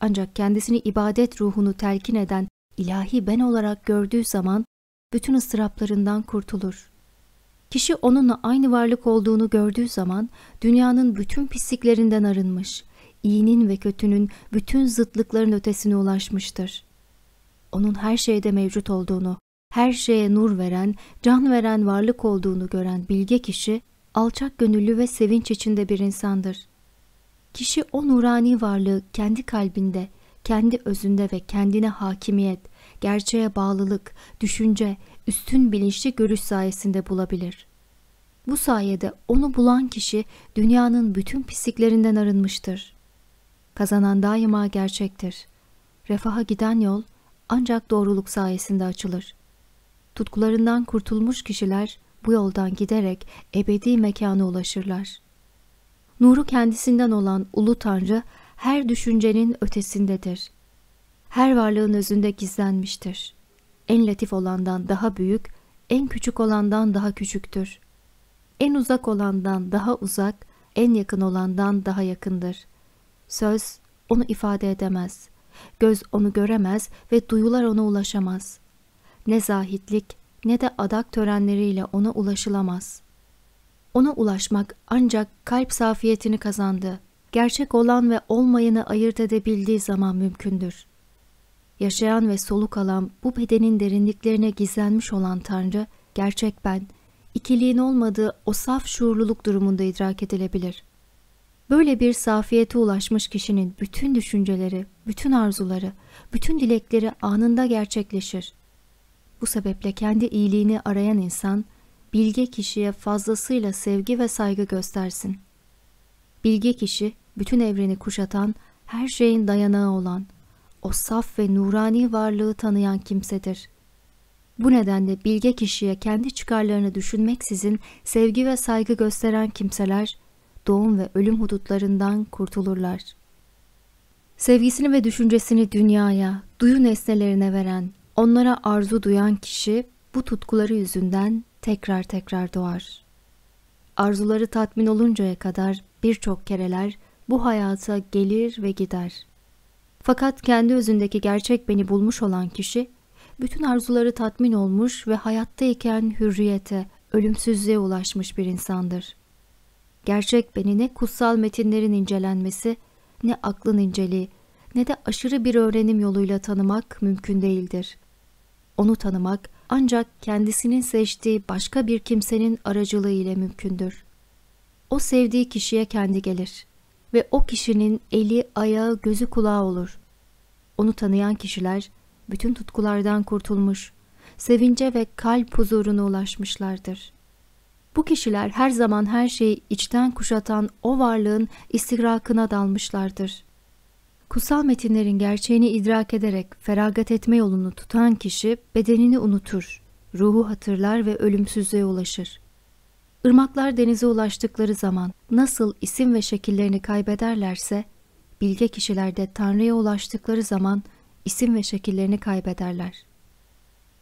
A: Ancak kendisini ibadet ruhunu telkin eden ilahi ben olarak gördüğü zaman bütün ıstıraplarından kurtulur. Kişi onunla aynı varlık olduğunu gördüğü zaman dünyanın bütün pisliklerinden arınmış, iyinin ve kötünün bütün zıtlıkların ötesine ulaşmıştır. Onun her şeyde mevcut olduğunu, her şeye nur veren, can veren varlık olduğunu gören bilge kişi, alçak gönüllü ve sevinç içinde bir insandır. Kişi o nurani varlığı kendi kalbinde, kendi özünde ve kendine hakimiyet, gerçeğe bağlılık, düşünce, üstün bilinçli görüş sayesinde bulabilir. Bu sayede onu bulan kişi dünyanın bütün pisliklerinden arınmıştır. Kazanan daima gerçektir. Refaha giden yol ancak doğruluk sayesinde açılır tutkularından kurtulmuş kişiler bu yoldan giderek ebedi mekana ulaşırlar. Nuru kendisinden olan Ulu Tanrı her düşüncenin ötesindedir. Her varlığın özünde gizlenmiştir. En latif olandan daha büyük, en küçük olandan daha küçüktür. En uzak olandan daha uzak, en yakın olandan daha yakındır. Söz onu ifade edemez. Göz onu göremez ve duyular ona ulaşamaz.'' Ne zahitlik ne de adak törenleriyle ona ulaşılamaz. Ona ulaşmak ancak kalp safiyetini kazandı. Gerçek olan ve olmayanı ayırt edebildiği zaman mümkündür. Yaşayan ve soluk alan bu bedenin derinliklerine gizlenmiş olan Tanrı, gerçek ben, ikiliğin olmadığı o saf şuurluluk durumunda idrak edilebilir. Böyle bir safiyete ulaşmış kişinin bütün düşünceleri, bütün arzuları, bütün dilekleri anında gerçekleşir. Bu sebeple kendi iyiliğini arayan insan, bilge kişiye fazlasıyla sevgi ve saygı göstersin. Bilge kişi, bütün evreni kuşatan, her şeyin dayanağı olan, o saf ve nurani varlığı tanıyan kimsedir. Bu nedenle bilge kişiye kendi çıkarlarını düşünmeksizin sevgi ve saygı gösteren kimseler, doğum ve ölüm hudutlarından kurtulurlar. Sevgisini ve düşüncesini dünyaya, duyu nesnelerine veren, Onlara arzu duyan kişi bu tutkuları yüzünden tekrar tekrar doğar. Arzuları tatmin oluncaya kadar birçok kereler bu hayata gelir ve gider. Fakat kendi özündeki gerçek beni bulmuş olan kişi, bütün arzuları tatmin olmuş ve hayattayken hürriyete, ölümsüzlüğe ulaşmış bir insandır. Gerçek beni ne kutsal metinlerin incelenmesi, ne aklın inceliği, ne de aşırı bir öğrenim yoluyla tanımak mümkün değildir. Onu tanımak ancak kendisinin seçtiği başka bir kimsenin aracılığı ile mümkündür. O sevdiği kişiye kendi gelir ve o kişinin eli, ayağı, gözü, kulağı olur. Onu tanıyan kişiler bütün tutkulardan kurtulmuş, sevince ve kalp huzuruna ulaşmışlardır. Bu kişiler her zaman her şeyi içten kuşatan o varlığın istigrakına dalmışlardır. Kutsal metinlerin gerçeğini idrak ederek feragat etme yolunu tutan kişi bedenini unutur, ruhu hatırlar ve ölümsüzlüğe ulaşır. Irmaklar denize ulaştıkları zaman nasıl isim ve şekillerini kaybederlerse, bilge kişiler de Tanrı'ya ulaştıkları zaman isim ve şekillerini kaybederler.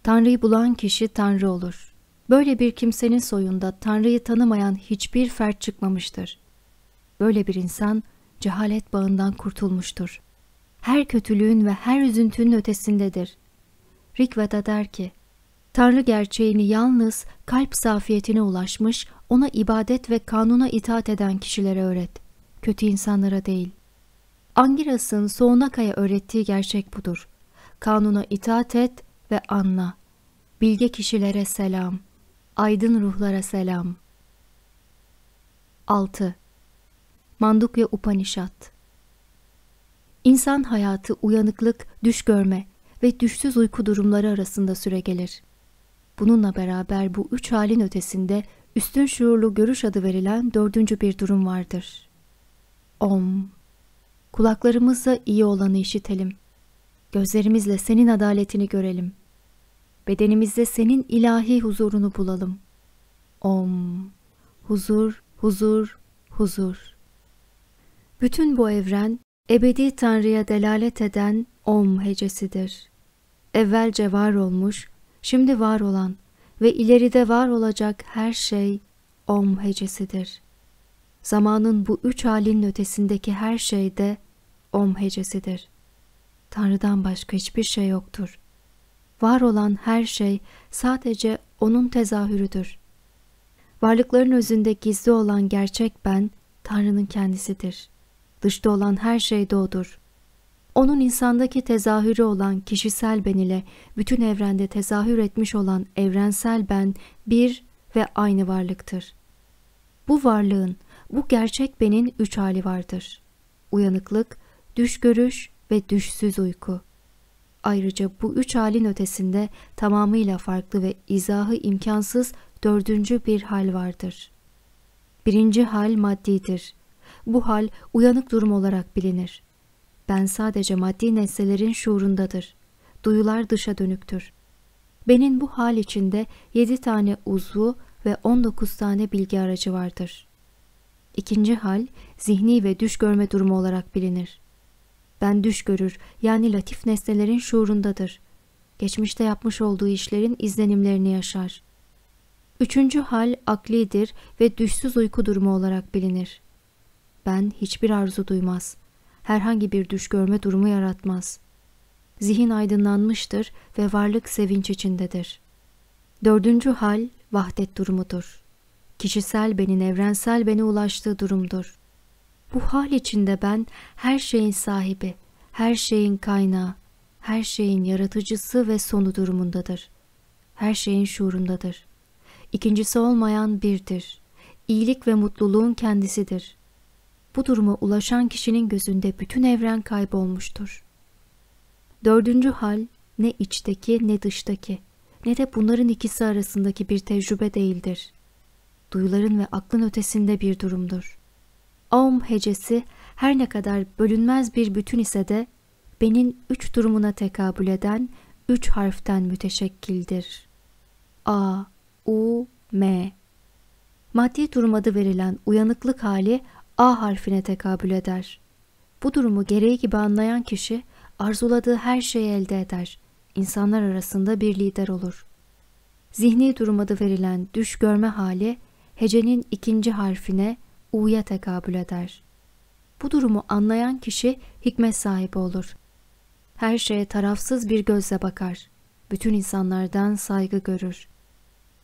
A: Tanrı'yı bulan kişi Tanrı olur. Böyle bir kimsenin soyunda Tanrı'yı tanımayan hiçbir fert çıkmamıştır. Böyle bir insan cehalet bağından kurtulmuştur. Her kötülüğün ve her üzüntünün ötesindedir. Rigveda der ki, Tanrı gerçeğini yalnız kalp safiyetine ulaşmış, ona ibadet ve kanuna itaat eden kişilere öğret. Kötü insanlara değil. Angiras'ın Soğunaka'ya öğrettiği gerçek budur. Kanuna itaat et ve anla. Bilge kişilere selam. Aydın ruhlara selam. 6. Mandukya Upanişat İnsan hayatı uyanıklık, düş görme ve düşsüz uyku durumları arasında süre gelir. Bununla beraber bu üç halin ötesinde üstün şuurlu görüş adı verilen dördüncü bir durum vardır. Om Kulaklarımızla iyi olanı işitelim. Gözlerimizle senin adaletini görelim. Bedenimizde senin ilahi huzurunu bulalım. Om Huzur, huzur, huzur. Bütün bu evren ebedi Tanrı'ya delalet eden Om hecesidir. Evvelce var olmuş, şimdi var olan ve ileride var olacak her şey Om hecesidir. Zamanın bu üç halinin ötesindeki her şey de Om hecesidir. Tanrı'dan başka hiçbir şey yoktur. Var olan her şey sadece O'nun tezahürüdür. Varlıkların özünde gizli olan gerçek ben, Tanrı'nın kendisidir.'' dışta olan her şey de odur. Onun insandaki tezahürü olan kişisel ben ile bütün evrende tezahür etmiş olan evrensel ben bir ve aynı varlıktır. Bu varlığın, bu gerçek benin üç hali vardır. Uyanıklık, düş görüş ve düşsüz uyku. Ayrıca bu üç halin ötesinde tamamıyla farklı ve izahı imkansız dördüncü bir hal vardır. Birinci hal maddidir. Bu hal uyanık durum olarak bilinir. Ben sadece maddi nesnelerin şuurundadır. Duyular dışa dönüktür. Benim bu hal içinde yedi tane uzvu ve on dokuz tane bilgi aracı vardır. İkinci hal zihni ve düş görme durumu olarak bilinir. Ben düş görür yani latif nesnelerin şuurundadır. Geçmişte yapmış olduğu işlerin izlenimlerini yaşar. Üçüncü hal aklidir ve düşsüz uyku durumu olarak bilinir ben hiçbir arzu duymaz. Herhangi bir düş görme durumu yaratmaz. Zihin aydınlanmıştır ve varlık sevinç içindedir. Dördüncü hal vahdet durumudur. Kişisel benin evrensel beni ulaştığı durumdur. Bu hal içinde ben her şeyin sahibi, her şeyin kaynağı, her şeyin yaratıcısı ve sonu durumundadır. Her şeyin şuurundadır. İkincisi olmayan birdir. İyilik ve mutluluğun kendisidir bu duruma ulaşan kişinin gözünde bütün evren kaybolmuştur. Dördüncü hal ne içteki ne dıştaki ne de bunların ikisi arasındaki bir tecrübe değildir. Duyuların ve aklın ötesinde bir durumdur. Aum hecesi her ne kadar bölünmez bir bütün ise de benin üç durumuna tekabül eden üç harften müteşekkildir. A, U, M. Maddi durum adı verilen uyanıklık hali A harfine tekabül eder. Bu durumu gereği gibi anlayan kişi arzuladığı her şeyi elde eder. İnsanlar arasında bir lider olur. Zihni durum adı verilen düş görme hali hecenin ikinci harfine U'ya tekabül eder. Bu durumu anlayan kişi hikmet sahibi olur. Her şeye tarafsız bir gözle bakar. Bütün insanlardan saygı görür.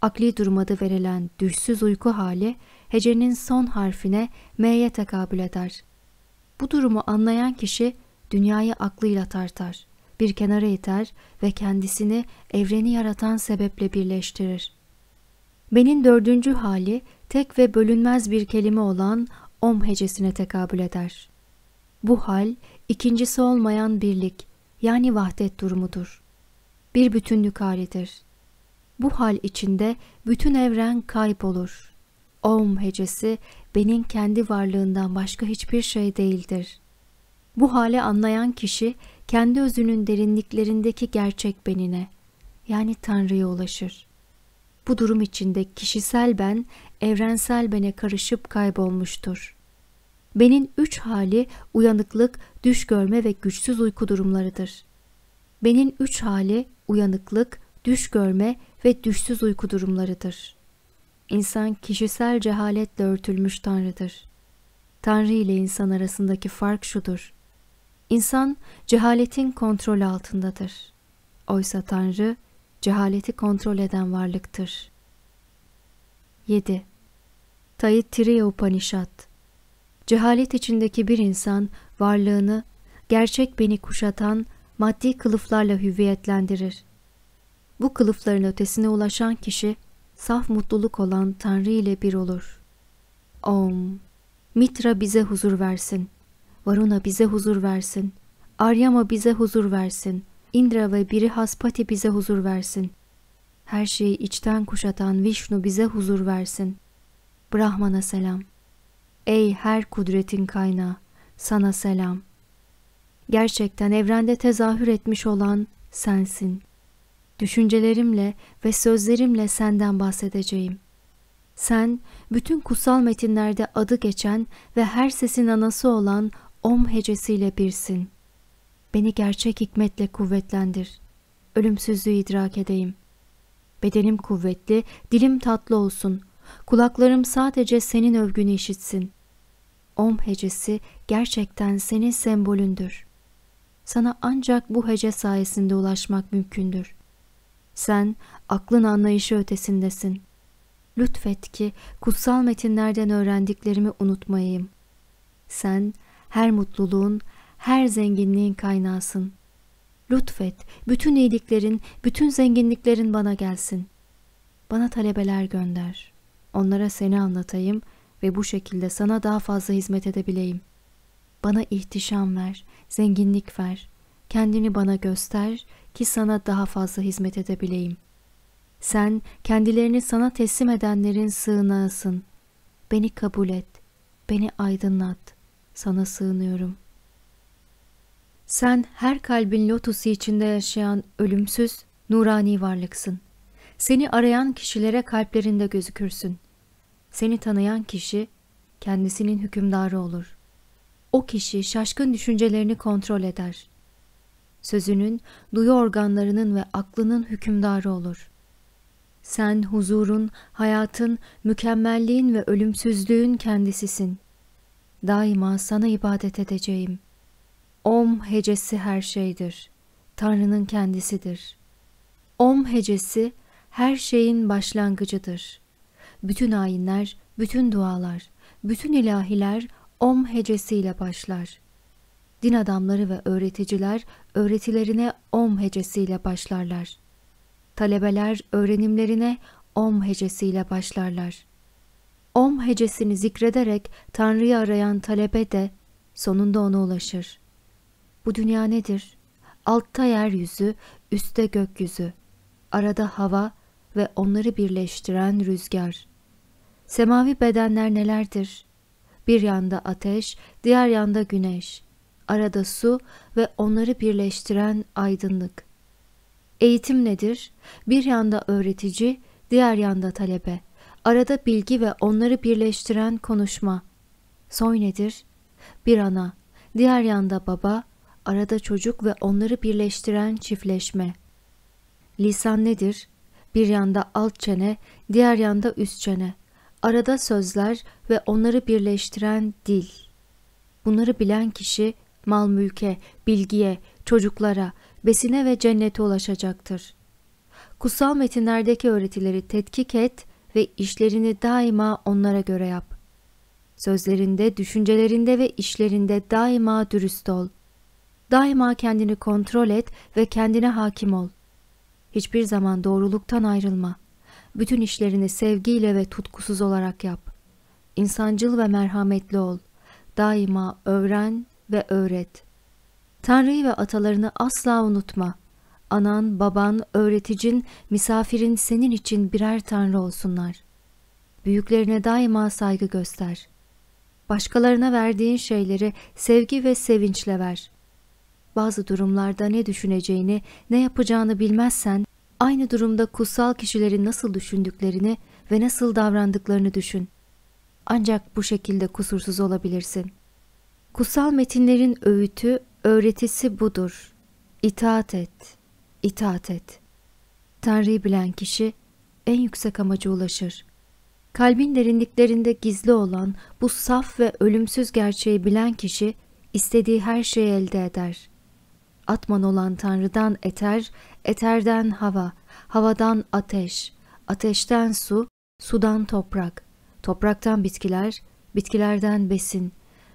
A: Akli durum adı verilen düşsüz uyku hali hecenin son harfine M'ye tekabül eder. Bu durumu anlayan kişi dünyayı aklıyla tartar, bir kenara iter ve kendisini evreni yaratan sebeple birleştirir. Benin dördüncü hali tek ve bölünmez bir kelime olan om hecesine tekabül eder. Bu hal ikincisi olmayan birlik yani vahdet durumudur. Bir bütünlük halidir. Bu hal içinde bütün evren kaybolur. Om hecesi benim kendi varlığından başka hiçbir şey değildir. Bu hale anlayan kişi kendi özünün derinliklerindeki gerçek benine yani Tanrı'ya ulaşır. Bu durum içinde kişisel ben evrensel bene karışıp kaybolmuştur. Benin üç hali uyanıklık, düş görme ve güçsüz uyku durumlarıdır. Benin üç hali uyanıklık, düş görme ve düşsüz uyku durumlarıdır. İnsan kişisel cehaletle örtülmüş Tanrı'dır. Tanrı ile insan arasındaki fark şudur. İnsan cehaletin kontrol altındadır. Oysa Tanrı cehaleti kontrol eden varlıktır. 7. Taittiriya Upanişat Cehalet içindeki bir insan varlığını gerçek beni kuşatan maddi kılıflarla hüviyetlendirir. Bu kılıfların ötesine ulaşan kişi saf mutluluk olan Tanrı ile bir olur. Om! Mitra bize huzur versin. Varuna bize huzur versin. Aryama bize huzur versin. Indra ve Birihaspati bize huzur versin. Her şeyi içten kuşatan Vishnu bize huzur versin. Brahman'a selam. Ey her kudretin kaynağı, sana selam. Gerçekten evrende tezahür etmiş olan sensin düşüncelerimle ve sözlerimle senden bahsedeceğim. Sen, bütün kutsal metinlerde adı geçen ve her sesin anası olan Om hecesiyle birsin. Beni gerçek hikmetle kuvvetlendir. Ölümsüzlüğü idrak edeyim. Bedenim kuvvetli, dilim tatlı olsun. Kulaklarım sadece senin övgünü işitsin. Om hecesi gerçekten senin sembolündür. Sana ancak bu hece sayesinde ulaşmak mümkündür. Sen aklın anlayışı ötesindesin. Lütfet ki kutsal metinlerden öğrendiklerimi unutmayayım. Sen her mutluluğun, her zenginliğin kaynağısın. Lütfet bütün iyiliklerin, bütün zenginliklerin bana gelsin. Bana talebeler gönder. Onlara seni anlatayım ve bu şekilde sana daha fazla hizmet edebileyim. Bana ihtişam ver, zenginlik ver. Kendini bana göster ki sana daha fazla hizmet edebileyim. Sen kendilerini sana teslim edenlerin sığınağısın. Beni kabul et, beni aydınlat, sana sığınıyorum. Sen her kalbin lotusu içinde yaşayan ölümsüz, nurani varlıksın. Seni arayan kişilere kalplerinde gözükürsün. Seni tanıyan kişi kendisinin hükümdarı olur. O kişi şaşkın düşüncelerini kontrol eder sözünün, duyu organlarının ve aklının hükümdarı olur. Sen huzurun, hayatın, mükemmelliğin ve ölümsüzlüğün kendisisin. Daima sana ibadet edeceğim. Om hecesi her şeydir. Tanrı'nın kendisidir. Om hecesi her şeyin başlangıcıdır. Bütün ayinler, bütün dualar, bütün ilahiler Om hecesiyle başlar din adamları ve öğreticiler öğretilerine om hecesiyle başlarlar. Talebeler öğrenimlerine om hecesiyle başlarlar. Om hecesini zikrederek Tanrı'yı arayan talebe de sonunda ona ulaşır. Bu dünya nedir? Altta yeryüzü, üstte gökyüzü, arada hava ve onları birleştiren rüzgar. Semavi bedenler nelerdir? Bir yanda ateş, diğer yanda güneş.'' arada su ve onları birleştiren aydınlık. Eğitim nedir? Bir yanda öğretici, diğer yanda talebe. Arada bilgi ve onları birleştiren konuşma. Soy nedir? Bir ana, diğer yanda baba, arada çocuk ve onları birleştiren çiftleşme. Lisan nedir? Bir yanda alt çene, diğer yanda üst çene. Arada sözler ve onları birleştiren dil. Bunları bilen kişi mal mülke, bilgiye, çocuklara, besine ve cennete ulaşacaktır. Kutsal metinlerdeki öğretileri tetkik et ve işlerini daima onlara göre yap. Sözlerinde, düşüncelerinde ve işlerinde daima dürüst ol. Daima kendini kontrol et ve kendine hakim ol. Hiçbir zaman doğruluktan ayrılma. Bütün işlerini sevgiyle ve tutkusuz olarak yap. İnsancıl ve merhametli ol. Daima öğren ve öğret. Tanrı'yı ve atalarını asla unutma. Anan, baban, öğreticin, misafirin senin için birer tanrı olsunlar. Büyüklerine daima saygı göster. Başkalarına verdiğin şeyleri sevgi ve sevinçle ver. Bazı durumlarda ne düşüneceğini, ne yapacağını bilmezsen, aynı durumda kutsal kişilerin nasıl düşündüklerini ve nasıl davrandıklarını düşün. Ancak bu şekilde kusursuz olabilirsin.'' Kutsal metinlerin öğütü, öğretisi budur. İtaat et, itaat et. Tanrı'yı bilen kişi en yüksek amaca ulaşır. Kalbin derinliklerinde gizli olan bu saf ve ölümsüz gerçeği bilen kişi istediği her şeyi elde eder. Atman olan Tanrı'dan eter, eterden hava, havadan ateş, ateşten su, sudan toprak, topraktan bitkiler, bitkilerden besin,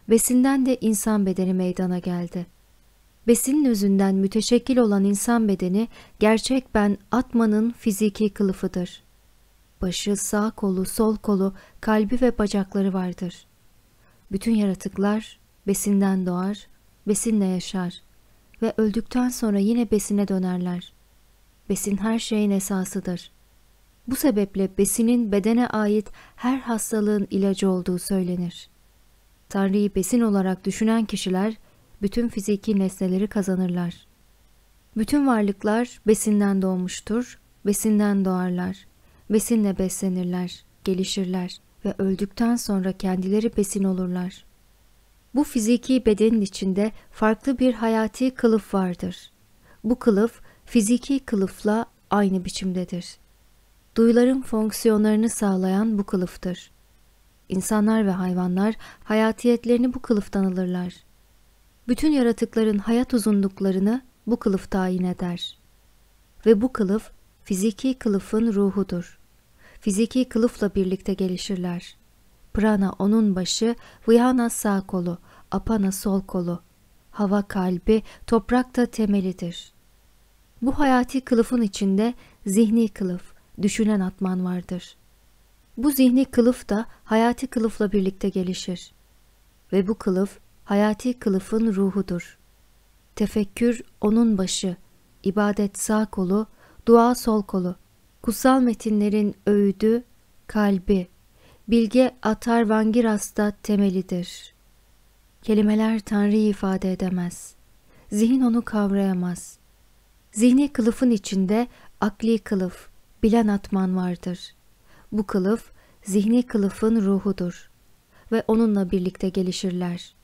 A: besinden de insan bedeni meydana geldi. Besinin özünden müteşekkil olan insan bedeni gerçek ben atmanın fiziki kılıfıdır. Başı, sağ kolu, sol kolu, kalbi ve bacakları vardır. Bütün yaratıklar besinden doğar, besinle yaşar ve öldükten sonra yine besine dönerler. Besin her şeyin esasıdır. Bu sebeple besinin bedene ait her hastalığın ilacı olduğu söylenir.'' Tanrı'yı besin olarak düşünen kişiler bütün fiziki nesneleri kazanırlar. Bütün varlıklar besinden doğmuştur, besinden doğarlar, besinle beslenirler, gelişirler ve öldükten sonra kendileri besin olurlar. Bu fiziki bedenin içinde farklı bir hayati kılıf vardır. Bu kılıf fiziki kılıfla aynı biçimdedir. Duyuların fonksiyonlarını sağlayan bu kılıftır. İnsanlar ve hayvanlar hayatiyetlerini bu kılıftan alırlar. Bütün yaratıkların hayat uzunluklarını bu kılıf tayin eder. Ve bu kılıf fiziki kılıfın ruhudur. Fiziki kılıfla birlikte gelişirler. Prana onun başı, Vihana sağ kolu, Apana sol kolu. Hava kalbi, toprak da temelidir. Bu hayati kılıfın içinde zihni kılıf, düşünen atman vardır.'' Bu zihni kılıf da hayati kılıfla birlikte gelişir. Ve bu kılıf hayati kılıfın ruhudur. Tefekkür onun başı, ibadet sağ kolu, dua sol kolu, kutsal metinlerin öğüdü, kalbi, bilge atar vangirasta temelidir. Kelimeler Tanrı'yı ifade edemez. Zihin onu kavrayamaz. Zihni kılıfın içinde akli kılıf, bilen atman vardır. Bu kılıf zihni kılıfın ruhudur ve onunla birlikte gelişirler.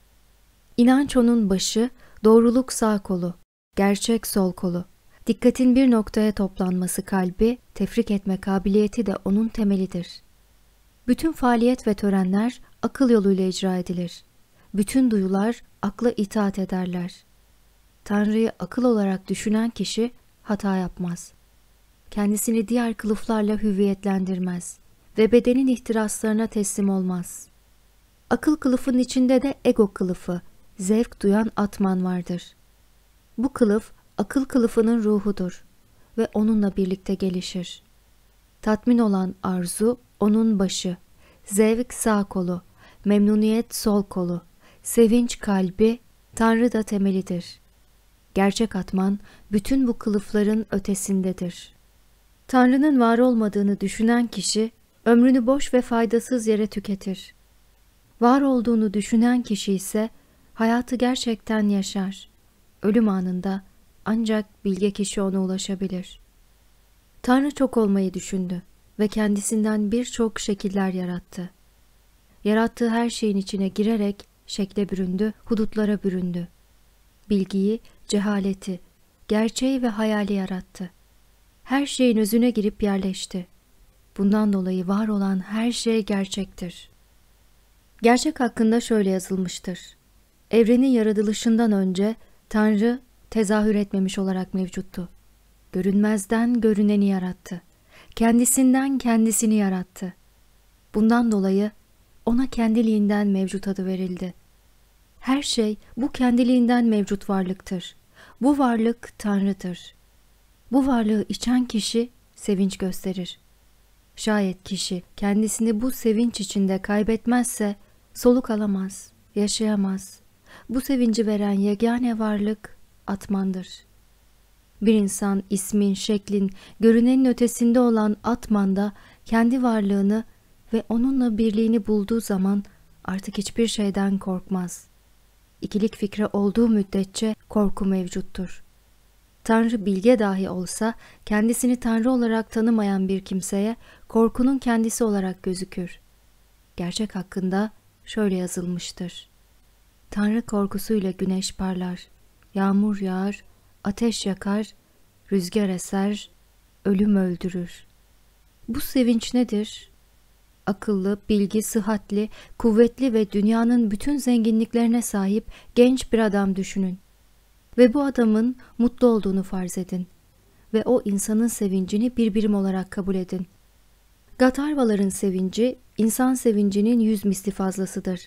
A: İnanç onun başı, doğruluk sağ kolu, gerçek sol kolu. Dikkatin bir noktaya toplanması kalbi, tefrik etme kabiliyeti de onun temelidir. Bütün faaliyet ve törenler akıl yoluyla icra edilir. Bütün duyular akla itaat ederler. Tanrı'yı akıl olarak düşünen kişi hata yapmaz.'' kendisini diğer kılıflarla hüviyetlendirmez ve bedenin ihtiraslarına teslim olmaz. Akıl kılıfın içinde de ego kılıfı, zevk duyan atman vardır. Bu kılıf akıl kılıfının ruhudur ve onunla birlikte gelişir. Tatmin olan arzu onun başı, zevk sağ kolu, memnuniyet sol kolu, sevinç kalbi, Tanrı da temelidir. Gerçek atman bütün bu kılıfların ötesindedir.'' Tanrı'nın var olmadığını düşünen kişi ömrünü boş ve faydasız yere tüketir. Var olduğunu düşünen kişi ise hayatı gerçekten yaşar. Ölüm anında ancak bilge kişi ona ulaşabilir. Tanrı çok olmayı düşündü ve kendisinden birçok şekiller yarattı. Yarattığı her şeyin içine girerek şekle büründü, hudutlara büründü. Bilgiyi, cehaleti, gerçeği ve hayali yarattı her şeyin özüne girip yerleşti. Bundan dolayı var olan her şey gerçektir. Gerçek hakkında şöyle yazılmıştır. Evrenin yaratılışından önce Tanrı tezahür etmemiş olarak mevcuttu. Görünmezden görüneni yarattı. Kendisinden kendisini yarattı. Bundan dolayı ona kendiliğinden mevcut adı verildi. Her şey bu kendiliğinden mevcut varlıktır. Bu varlık Tanrı'dır. Bu varlığı içen kişi sevinç gösterir. Şayet kişi kendisini bu sevinç içinde kaybetmezse soluk alamaz, yaşayamaz. Bu sevinci veren yegane varlık atmandır. Bir insan ismin, şeklin, görünenin ötesinde olan atmanda kendi varlığını ve onunla birliğini bulduğu zaman artık hiçbir şeyden korkmaz. İkilik fikre olduğu müddetçe korku mevcuttur. Tanrı bilge dahi olsa kendisini Tanrı olarak tanımayan bir kimseye korkunun kendisi olarak gözükür. Gerçek hakkında şöyle yazılmıştır. Tanrı korkusuyla güneş parlar, yağmur yağar, ateş yakar, rüzgar eser, ölüm öldürür. Bu sevinç nedir? Akıllı, bilgi, sıhhatli, kuvvetli ve dünyanın bütün zenginliklerine sahip genç bir adam düşünün. Ve bu adamın mutlu olduğunu farz edin. Ve o insanın sevincini bir birim olarak kabul edin. Gatarvaların sevinci, insan sevincinin yüz misli fazlasıdır.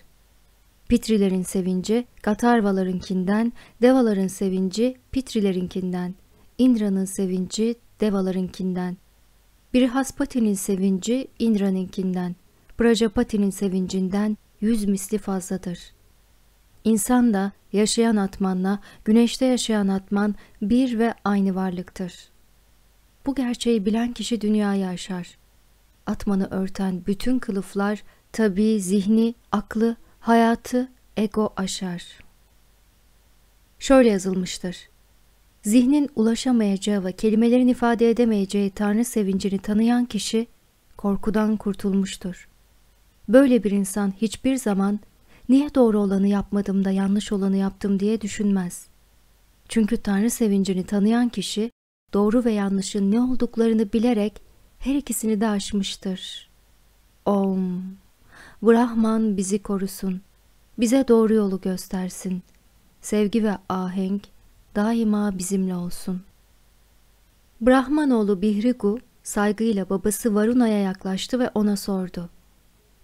A: Pitrilerin sevinci, Gatarvalarınkinden, Devaların sevinci, Pitrilerinkinden, Indra'nın sevinci, Devalarınkinden. Brihaspati'nin sevinci, Indra'nınkinden, Prajapati'nin sevincinden yüz misli fazladır.'' İnsan da yaşayan atmanla güneşte yaşayan atman bir ve aynı varlıktır. Bu gerçeği bilen kişi dünyayı aşar. Atmanı örten bütün kılıflar tabi zihni, aklı, hayatı, ego aşar. Şöyle yazılmıştır. Zihnin ulaşamayacağı ve kelimelerin ifade edemeyeceği Tanrı sevincini tanıyan kişi korkudan kurtulmuştur. Böyle bir insan hiçbir zaman niye doğru olanı yapmadım da yanlış olanı yaptım diye düşünmez. Çünkü Tanrı sevincini tanıyan kişi doğru ve yanlışın ne olduklarını bilerek her ikisini de aşmıştır. Om! Brahman bizi korusun, bize doğru yolu göstersin. Sevgi ve ahenk daima bizimle olsun. Brahmanoğlu Bihrigu saygıyla babası Varuna'ya yaklaştı ve ona sordu.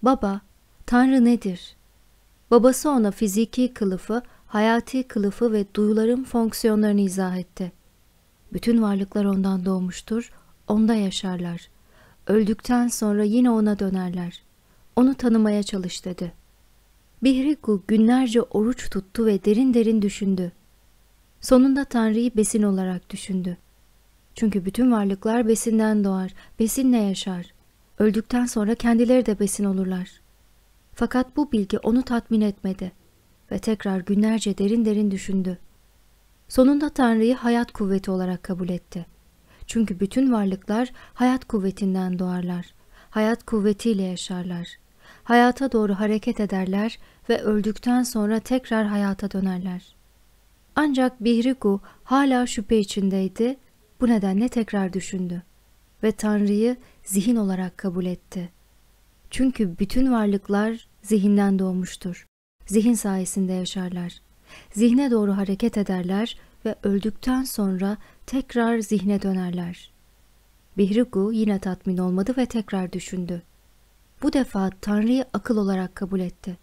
A: Baba, Tanrı nedir? Babası ona fiziki kılıfı, hayati kılıfı ve duyuların fonksiyonlarını izah etti. Bütün varlıklar ondan doğmuştur, onda yaşarlar. Öldükten sonra yine ona dönerler. Onu tanımaya çalış dedi. Bihriku günlerce oruç tuttu ve derin derin düşündü. Sonunda Tanrı'yı besin olarak düşündü. Çünkü bütün varlıklar besinden doğar, besinle yaşar. Öldükten sonra kendileri de besin olurlar. Fakat bu bilgi onu tatmin etmedi ve tekrar günlerce derin derin düşündü. Sonunda Tanrı'yı hayat kuvveti olarak kabul etti. Çünkü bütün varlıklar hayat kuvvetinden doğarlar. Hayat kuvvetiyle yaşarlar. Hayata doğru hareket ederler ve öldükten sonra tekrar hayata dönerler. Ancak Bihrigu hala şüphe içindeydi, bu nedenle tekrar düşündü ve Tanrı'yı zihin olarak kabul etti.'' Çünkü bütün varlıklar zihinden doğmuştur. Zihin sayesinde yaşarlar. Zihne doğru hareket ederler ve öldükten sonra tekrar zihne dönerler. Bihrigu yine tatmin olmadı ve tekrar düşündü. Bu defa Tanrı'yı akıl olarak kabul etti.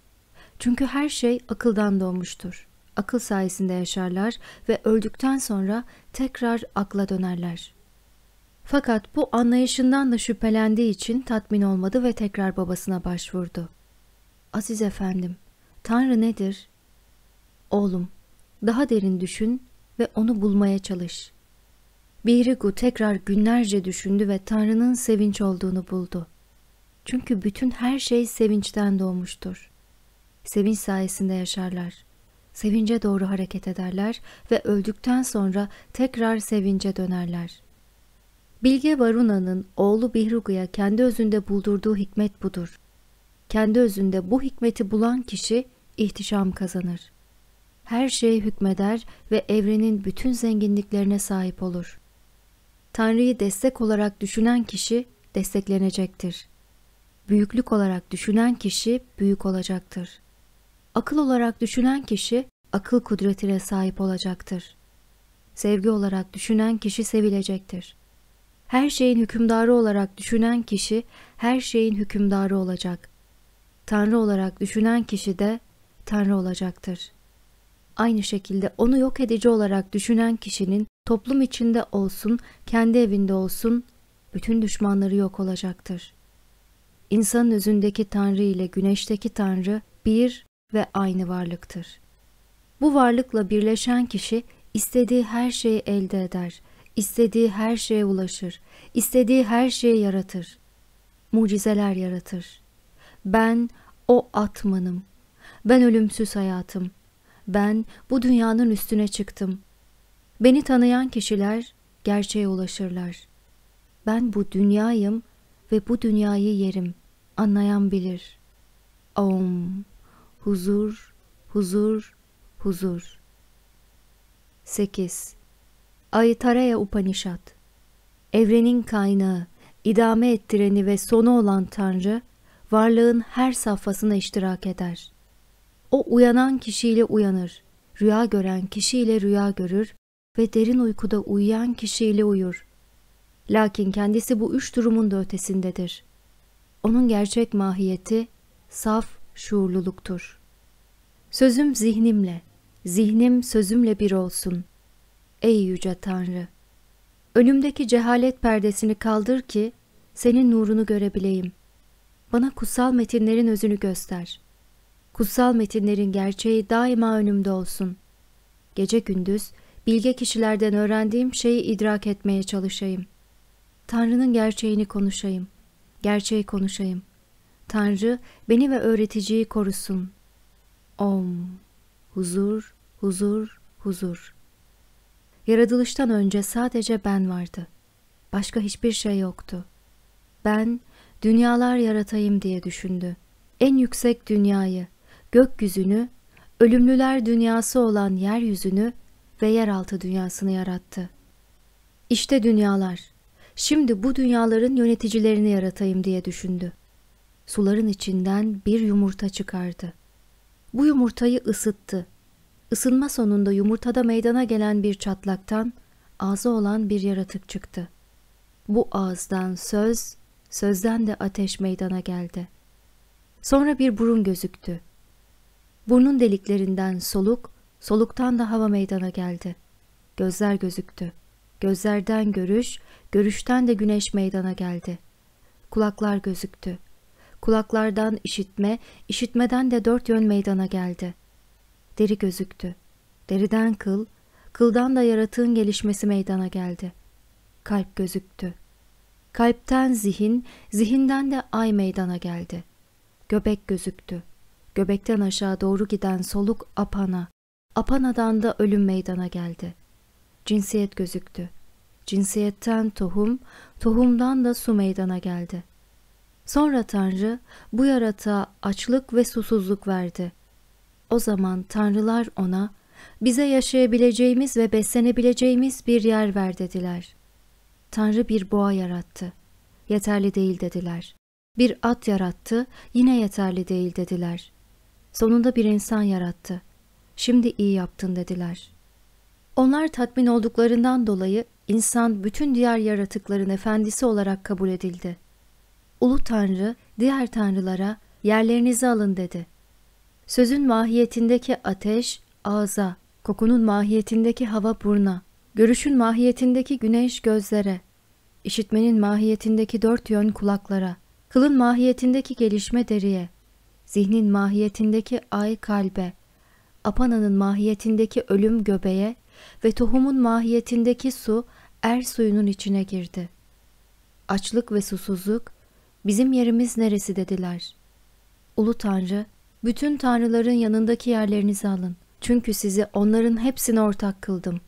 A: Çünkü her şey akıldan doğmuştur. Akıl sayesinde yaşarlar ve öldükten sonra tekrar akla dönerler.'' Fakat bu anlayışından da şüphelendiği için tatmin olmadı ve tekrar babasına başvurdu. Aziz efendim, Tanrı nedir? Oğlum, daha derin düşün ve onu bulmaya çalış. Birigu tekrar günlerce düşündü ve Tanrı'nın sevinç olduğunu buldu. Çünkü bütün her şey sevinçten doğmuştur. Sevinç sayesinde yaşarlar. Sevince doğru hareket ederler ve öldükten sonra tekrar sevince dönerler.'' Bilge Varuna'nın oğlu Bihrugu'ya kendi özünde buldurduğu hikmet budur. Kendi özünde bu hikmeti bulan kişi ihtişam kazanır. Her şeyi hükmeder ve evrenin bütün zenginliklerine sahip olur. Tanrı'yı destek olarak düşünen kişi desteklenecektir. Büyüklük olarak düşünen kişi büyük olacaktır. Akıl olarak düşünen kişi akıl kudretine sahip olacaktır. Sevgi olarak düşünen kişi sevilecektir. Her şeyin hükümdarı olarak düşünen kişi her şeyin hükümdarı olacak. Tanrı olarak düşünen kişi de Tanrı olacaktır. Aynı şekilde onu yok edici olarak düşünen kişinin toplum içinde olsun, kendi evinde olsun, bütün düşmanları yok olacaktır. İnsanın özündeki Tanrı ile güneşteki Tanrı bir ve aynı varlıktır. Bu varlıkla birleşen kişi istediği her şeyi elde eder, istediği her şeye ulaşır, istediği her şeyi yaratır, mucizeler yaratır. Ben o atmanım, ben ölümsüz hayatım, ben bu dünyanın üstüne çıktım. Beni tanıyan kişiler gerçeğe ulaşırlar. Ben bu dünyayım ve bu dünyayı yerim, anlayan bilir. Om, huzur, huzur, huzur. 8. Aitaraya Upanişat Evrenin kaynağı, idame ettireni ve sonu olan Tanrı, varlığın her safhasına iştirak eder. O uyanan kişiyle uyanır, rüya gören kişiyle rüya görür ve derin uykuda uyuyan kişiyle uyur. Lakin kendisi bu üç durumun da ötesindedir. Onun gerçek mahiyeti saf şuurluluktur. Sözüm zihnimle, zihnim sözümle bir olsun.'' Ey yüce Tanrı! önümdeki cehalet perdesini kaldır ki senin nurunu görebileyim. Bana kutsal metinlerin özünü göster. Kutsal metinlerin gerçeği daima önümde olsun. Gece gündüz bilge kişilerden öğrendiğim şeyi idrak etmeye çalışayım. Tanrı'nın gerçeğini konuşayım. Gerçeği konuşayım. Tanrı beni ve öğreticiyi korusun. Om. Huzur, huzur, huzur. Yaratılıştan önce sadece ben vardı. Başka hiçbir şey yoktu. Ben dünyalar yaratayım diye düşündü. En yüksek dünyayı, gökyüzünü, ölümlüler dünyası olan yeryüzünü ve yeraltı dünyasını yarattı. İşte dünyalar. Şimdi bu dünyaların yöneticilerini yaratayım diye düşündü. Suların içinden bir yumurta çıkardı. Bu yumurtayı ısıttı Isınma sonunda yumurtada meydana gelen bir çatlaktan ağzı olan bir yaratık çıktı. Bu ağızdan söz, sözden de ateş meydana geldi. Sonra bir burun gözüktü. Burnun deliklerinden soluk, soluktan da hava meydana geldi. Gözler gözüktü. Gözlerden görüş, görüşten de güneş meydana geldi. Kulaklar gözüktü. Kulaklardan işitme, işitmeden de dört yön meydana geldi.'' Deri gözüktü. Deriden kıl, kıldan da yaratığın gelişmesi meydana geldi. Kalp gözüktü. Kalpten zihin, zihinden de ay meydana geldi. Göbek gözüktü. Göbekten aşağı doğru giden soluk apana, apanadan da ölüm meydana geldi. Cinsiyet gözüktü. Cinsiyetten tohum, tohumdan da su meydana geldi. Sonra Tanrı bu yaratığa açlık ve susuzluk verdi.'' O zaman tanrılar ona, bize yaşayabileceğimiz ve beslenebileceğimiz bir yer ver dediler. Tanrı bir boğa yarattı. Yeterli değil dediler. Bir at yarattı, yine yeterli değil dediler. Sonunda bir insan yarattı. Şimdi iyi yaptın dediler. Onlar tatmin olduklarından dolayı insan bütün diğer yaratıkların efendisi olarak kabul edildi. Ulu Tanrı diğer tanrılara yerlerinizi alın dedi.'' Sözün mahiyetindeki ateş ağza, kokunun mahiyetindeki hava burna, görüşün mahiyetindeki güneş gözlere, işitmenin mahiyetindeki dört yön kulaklara, kılın mahiyetindeki gelişme deriye, zihnin mahiyetindeki ay kalbe, apananın mahiyetindeki ölüm göbeğe ve tohumun mahiyetindeki su er suyunun içine girdi. Açlık ve susuzluk bizim yerimiz neresi dediler. Ulu Tanrı bütün tanrıların yanındaki yerlerinizi alın. Çünkü sizi onların hepsine ortak kıldım.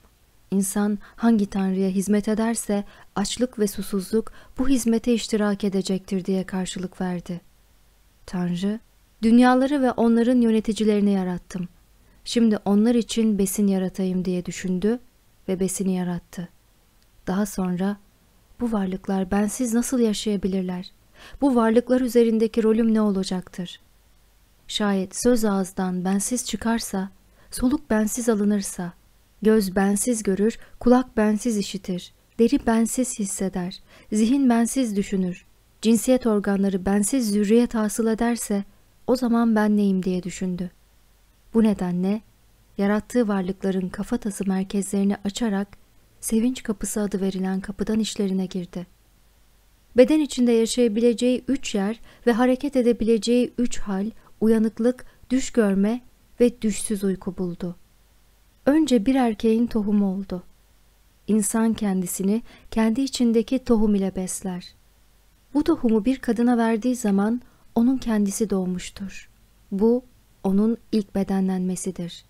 A: İnsan hangi tanrıya hizmet ederse açlık ve susuzluk bu hizmete iştirak edecektir diye karşılık verdi. Tanrı, dünyaları ve onların yöneticilerini yarattım. Şimdi onlar için besin yaratayım diye düşündü ve besini yarattı. Daha sonra bu varlıklar bensiz nasıl yaşayabilirler? Bu varlıklar üzerindeki rolüm ne olacaktır? Şayet söz ağızdan bensiz çıkarsa, soluk bensiz alınırsa, göz bensiz görür, kulak bensiz işitir, deri bensiz hisseder, zihin bensiz düşünür, cinsiyet organları bensiz zürriyet hasıl ederse, o zaman ben neyim diye düşündü. Bu nedenle yarattığı varlıkların kafatası merkezlerini açarak sevinç kapısı adı verilen kapıdan işlerine girdi. Beden içinde yaşayabileceği üç yer ve hareket edebileceği üç hal uyanıklık, düş görme ve düşsüz uyku buldu. Önce bir erkeğin tohumu oldu. İnsan kendisini kendi içindeki tohum ile besler. Bu tohumu bir kadına verdiği zaman onun kendisi doğmuştur. Bu onun ilk bedenlenmesidir.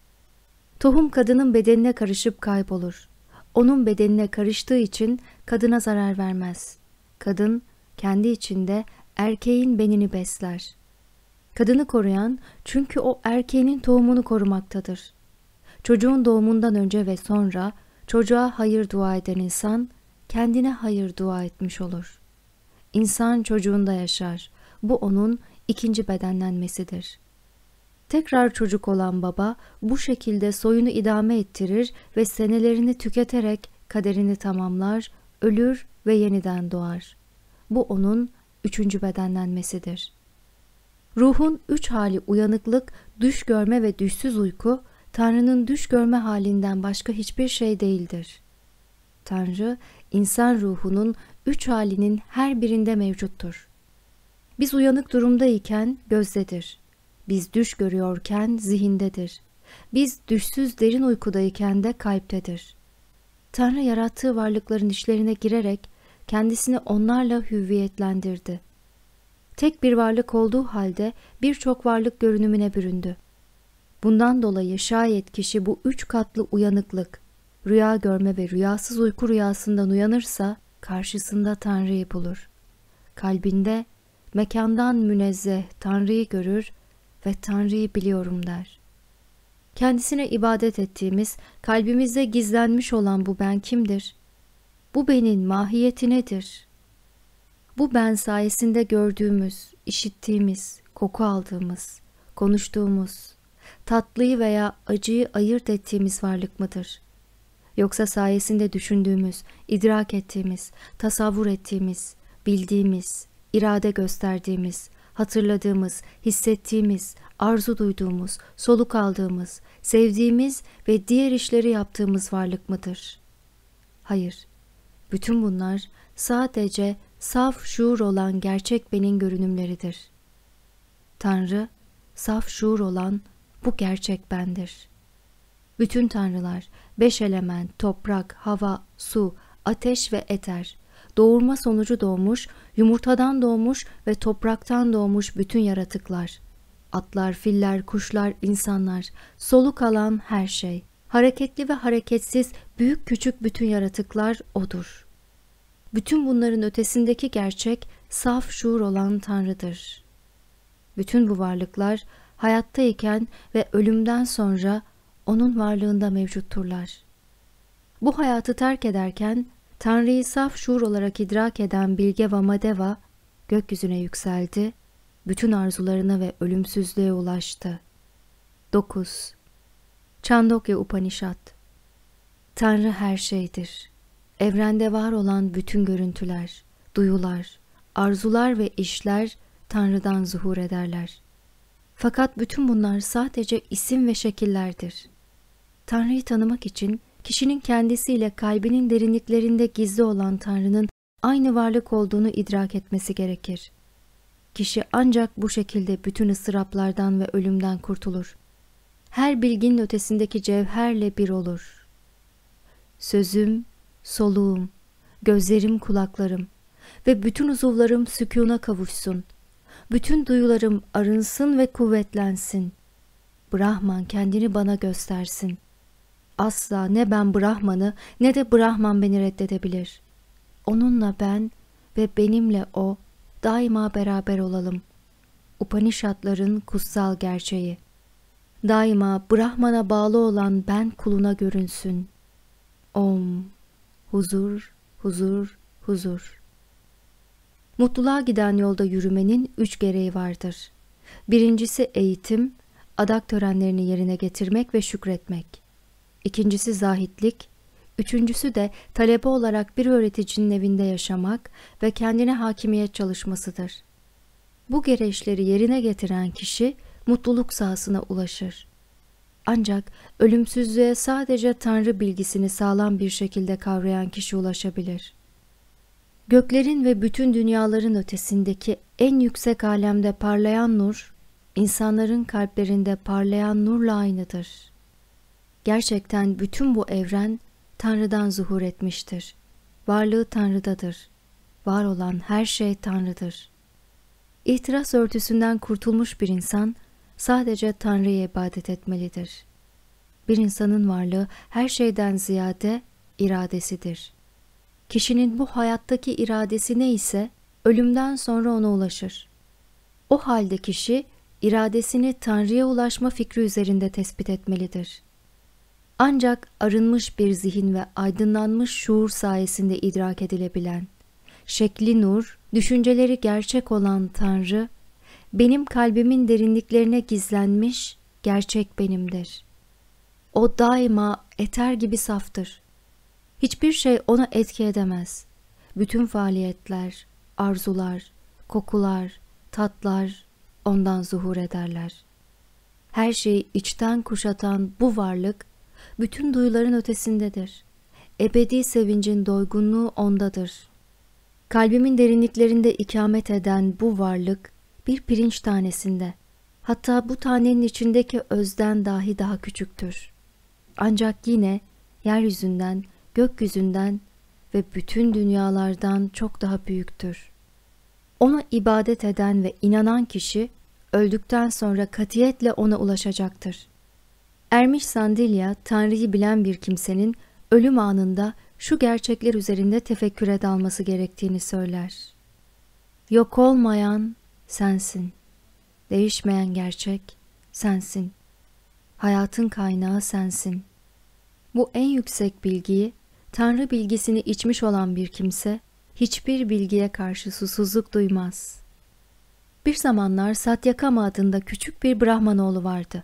A: Tohum kadının bedenine karışıp kaybolur. Onun bedenine karıştığı için kadına zarar vermez. Kadın kendi içinde erkeğin benini besler. Kadını koruyan çünkü o erkeğinin tohumunu korumaktadır. Çocuğun doğumundan önce ve sonra çocuğa hayır dua eden insan kendine hayır dua etmiş olur. İnsan çocuğunda yaşar. Bu onun ikinci bedenlenmesidir. Tekrar çocuk olan baba bu şekilde soyunu idame ettirir ve senelerini tüketerek kaderini tamamlar, ölür ve yeniden doğar. Bu onun üçüncü bedenlenmesidir.'' Ruhun üç hali uyanıklık, düş görme ve düşsüz uyku, Tanrı'nın düş görme halinden başka hiçbir şey değildir. Tanrı, insan ruhunun üç halinin her birinde mevcuttur. Biz uyanık durumdayken gözdedir. Biz düş görüyorken zihindedir. Biz düşsüz derin uykudayken de kalptedir. Tanrı yarattığı varlıkların işlerine girerek kendisini onlarla hüviyetlendirdi tek bir varlık olduğu halde birçok varlık görünümüne büründü. Bundan dolayı şayet kişi bu üç katlı uyanıklık, rüya görme ve rüyasız uyku rüyasından uyanırsa karşısında Tanrı'yı bulur. Kalbinde mekandan münezzeh Tanrı'yı görür ve Tanrı'yı biliyorum der. Kendisine ibadet ettiğimiz, kalbimizde gizlenmiş olan bu ben kimdir? Bu benin mahiyeti nedir? Bu ben sayesinde gördüğümüz, işittiğimiz, koku aldığımız, konuştuğumuz, tatlıyı veya acıyı ayırt ettiğimiz varlık mıdır? Yoksa sayesinde düşündüğümüz, idrak ettiğimiz, tasavvur ettiğimiz, bildiğimiz, irade gösterdiğimiz, hatırladığımız, hissettiğimiz, arzu duyduğumuz, soluk aldığımız, sevdiğimiz ve diğer işleri yaptığımız varlık mıdır? Hayır, bütün bunlar sadece saf şuur olan gerçek benin görünümleridir. Tanrı, saf şuur olan bu gerçek bendir. Bütün tanrılar, beş element, toprak, hava, su, ateş ve eter, doğurma sonucu doğmuş, yumurtadan doğmuş ve topraktan doğmuş bütün yaratıklar, atlar, filler, kuşlar, insanlar, soluk alan her şey, hareketli ve hareketsiz büyük küçük bütün yaratıklar O'dur.'' bütün bunların ötesindeki gerçek saf şuur olan Tanrı'dır. Bütün bu varlıklar hayattayken ve ölümden sonra onun varlığında mevcutturlar. Bu hayatı terk ederken Tanrı'yı saf şuur olarak idrak eden Bilge Vamadeva gökyüzüne yükseldi, bütün arzularına ve ölümsüzlüğe ulaştı. 9. Çandokya Upanishad. Tanrı her şeydir. Evrende var olan bütün görüntüler, duyular, arzular ve işler Tanrı'dan zuhur ederler. Fakat bütün bunlar sadece isim ve şekillerdir. Tanrı'yı tanımak için kişinin kendisiyle kalbinin derinliklerinde gizli olan Tanrı'nın aynı varlık olduğunu idrak etmesi gerekir. Kişi ancak bu şekilde bütün ıstıraplardan ve ölümden kurtulur. Her bilginin ötesindeki cevherle bir olur. Sözüm soluğum, gözlerim kulaklarım ve bütün uzuvlarım sükuna kavuşsun. Bütün duyularım arınsın ve kuvvetlensin. Brahman kendini bana göstersin. Asla ne ben Brahman'ı ne de Brahman beni reddedebilir. Onunla ben ve benimle o daima beraber olalım. Upanishadların kutsal gerçeği. Daima Brahman'a bağlı olan ben kuluna görünsün. Om huzur, huzur, huzur. Mutluluğa giden yolda yürümenin üç gereği vardır. Birincisi eğitim, adak törenlerini yerine getirmek ve şükretmek. İkincisi zahitlik, üçüncüsü de talebe olarak bir öğreticinin evinde yaşamak ve kendine hakimiyet çalışmasıdır. Bu gereçleri yerine getiren kişi mutluluk sahasına ulaşır. Ancak ölümsüzlüğe sadece Tanrı bilgisini sağlam bir şekilde kavrayan kişi ulaşabilir. Göklerin ve bütün dünyaların ötesindeki en yüksek alemde parlayan nur, insanların kalplerinde parlayan nurla aynıdır. Gerçekten bütün bu evren Tanrı'dan zuhur etmiştir. Varlığı Tanrı'dadır. Var olan her şey Tanrı'dır. İhtiras örtüsünden kurtulmuş bir insan, sadece Tanrı'ya ibadet etmelidir. Bir insanın varlığı her şeyden ziyade iradesidir. Kişinin bu hayattaki iradesi ne ise ölümden sonra ona ulaşır. O halde kişi iradesini Tanrı'ya ulaşma fikri üzerinde tespit etmelidir. Ancak arınmış bir zihin ve aydınlanmış şuur sayesinde idrak edilebilen, şekli nur, düşünceleri gerçek olan Tanrı benim kalbimin derinliklerine gizlenmiş gerçek benimdir. O daima eter gibi saftır. Hiçbir şey ona etki edemez. Bütün faaliyetler, arzular, kokular, tatlar ondan zuhur ederler. Her şeyi içten kuşatan bu varlık bütün duyuların ötesindedir. Ebedi sevincin doygunluğu ondadır. Kalbimin derinliklerinde ikamet eden bu varlık bir pirinç tanesinde, hatta bu tanenin içindeki özden dahi daha küçüktür. Ancak yine yeryüzünden, gökyüzünden ve bütün dünyalardan çok daha büyüktür. Ona ibadet eden ve inanan kişi öldükten sonra katiyetle ona ulaşacaktır. Ermiş Sandilya, Tanrı'yı bilen bir kimsenin ölüm anında şu gerçekler üzerinde tefekküre dalması gerektiğini söyler. Yok olmayan sensin. Değişmeyen gerçek sensin. Hayatın kaynağı sensin. Bu en yüksek bilgiyi, Tanrı bilgisini içmiş olan bir kimse, hiçbir bilgiye karşı susuzluk duymaz. Bir zamanlar Satyakama adında küçük bir Brahmanoğlu vardı.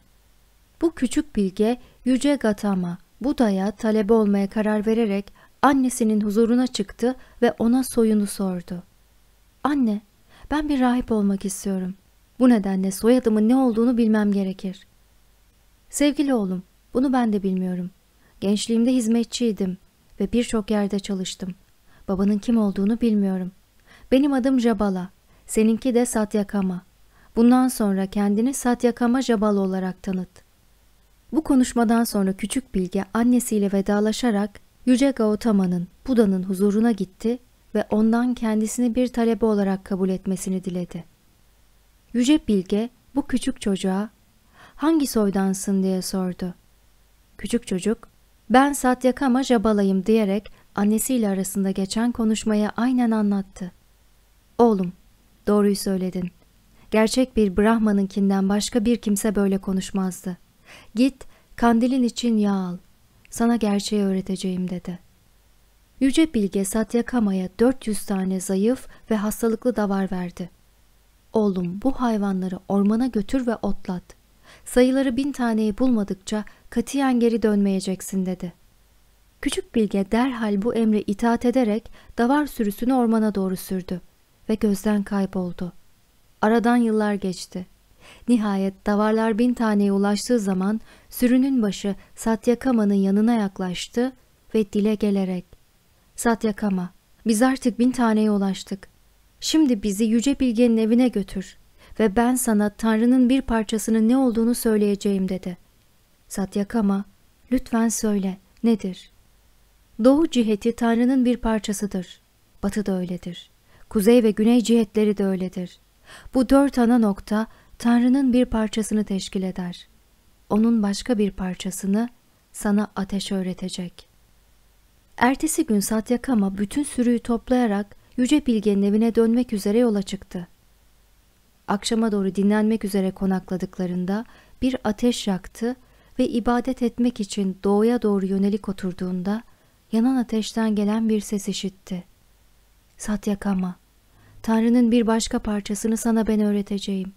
A: Bu küçük bilge Yüce Gatama, Buda'ya talebe olmaya karar vererek annesinin huzuruna çıktı ve ona soyunu sordu. Anne, ben bir rahip olmak istiyorum. Bu nedenle soyadımın ne olduğunu bilmem gerekir. Sevgili oğlum, bunu ben de bilmiyorum. Gençliğimde hizmetçiydim ve birçok yerde çalıştım. Babanın kim olduğunu bilmiyorum. Benim adım Jabala, seninki de Satyakama. Bundan sonra kendini Satyakama Jabala olarak tanıt. Bu konuşmadan sonra küçük bilge annesiyle vedalaşarak Yüce Gautama'nın, Buda'nın huzuruna gitti ve ondan kendisini bir talebe olarak kabul etmesini diledi. Yüce Bilge bu küçük çocuğa hangi soydansın diye sordu. Küçük çocuk ben Satyakama Jabala'yım diyerek annesiyle arasında geçen konuşmaya aynen anlattı. Oğlum doğruyu söyledin. Gerçek bir Brahman'ınkinden başka bir kimse böyle konuşmazdı. Git kandilin için yağ al. Sana gerçeği öğreteceğim dedi. Yüce Bilge Satyakama'ya 400 tane zayıf ve hastalıklı davar verdi. Oğlum bu hayvanları ormana götür ve otlat. Sayıları bin taneyi bulmadıkça katiyen geri dönmeyeceksin dedi. Küçük Bilge derhal bu emre itaat ederek davar sürüsünü ormana doğru sürdü ve gözden kayboldu. Aradan yıllar geçti. Nihayet davarlar bin taneye ulaştığı zaman sürünün başı Satyakama'nın yanına yaklaştı ve dile gelerek Satyakama, biz artık bin taneye ulaştık. Şimdi bizi Yüce Bilge'nin evine götür ve ben sana Tanrı'nın bir parçasının ne olduğunu söyleyeceğim dedi. Satyakama, lütfen söyle, nedir? Doğu ciheti Tanrı'nın bir parçasıdır. Batı da öyledir. Kuzey ve güney cihetleri de öyledir. Bu dört ana nokta Tanrı'nın bir parçasını teşkil eder. Onun başka bir parçasını sana ateş öğretecek. Ertesi gün Satyakama bütün sürüyü toplayarak Yüce Bilge'nin evine dönmek üzere yola çıktı. Akşama doğru dinlenmek üzere konakladıklarında bir ateş yaktı ve ibadet etmek için doğuya doğru yönelik oturduğunda yanan ateşten gelen bir ses işitti. Satyakama, Tanrı'nın bir başka parçasını sana ben öğreteceğim.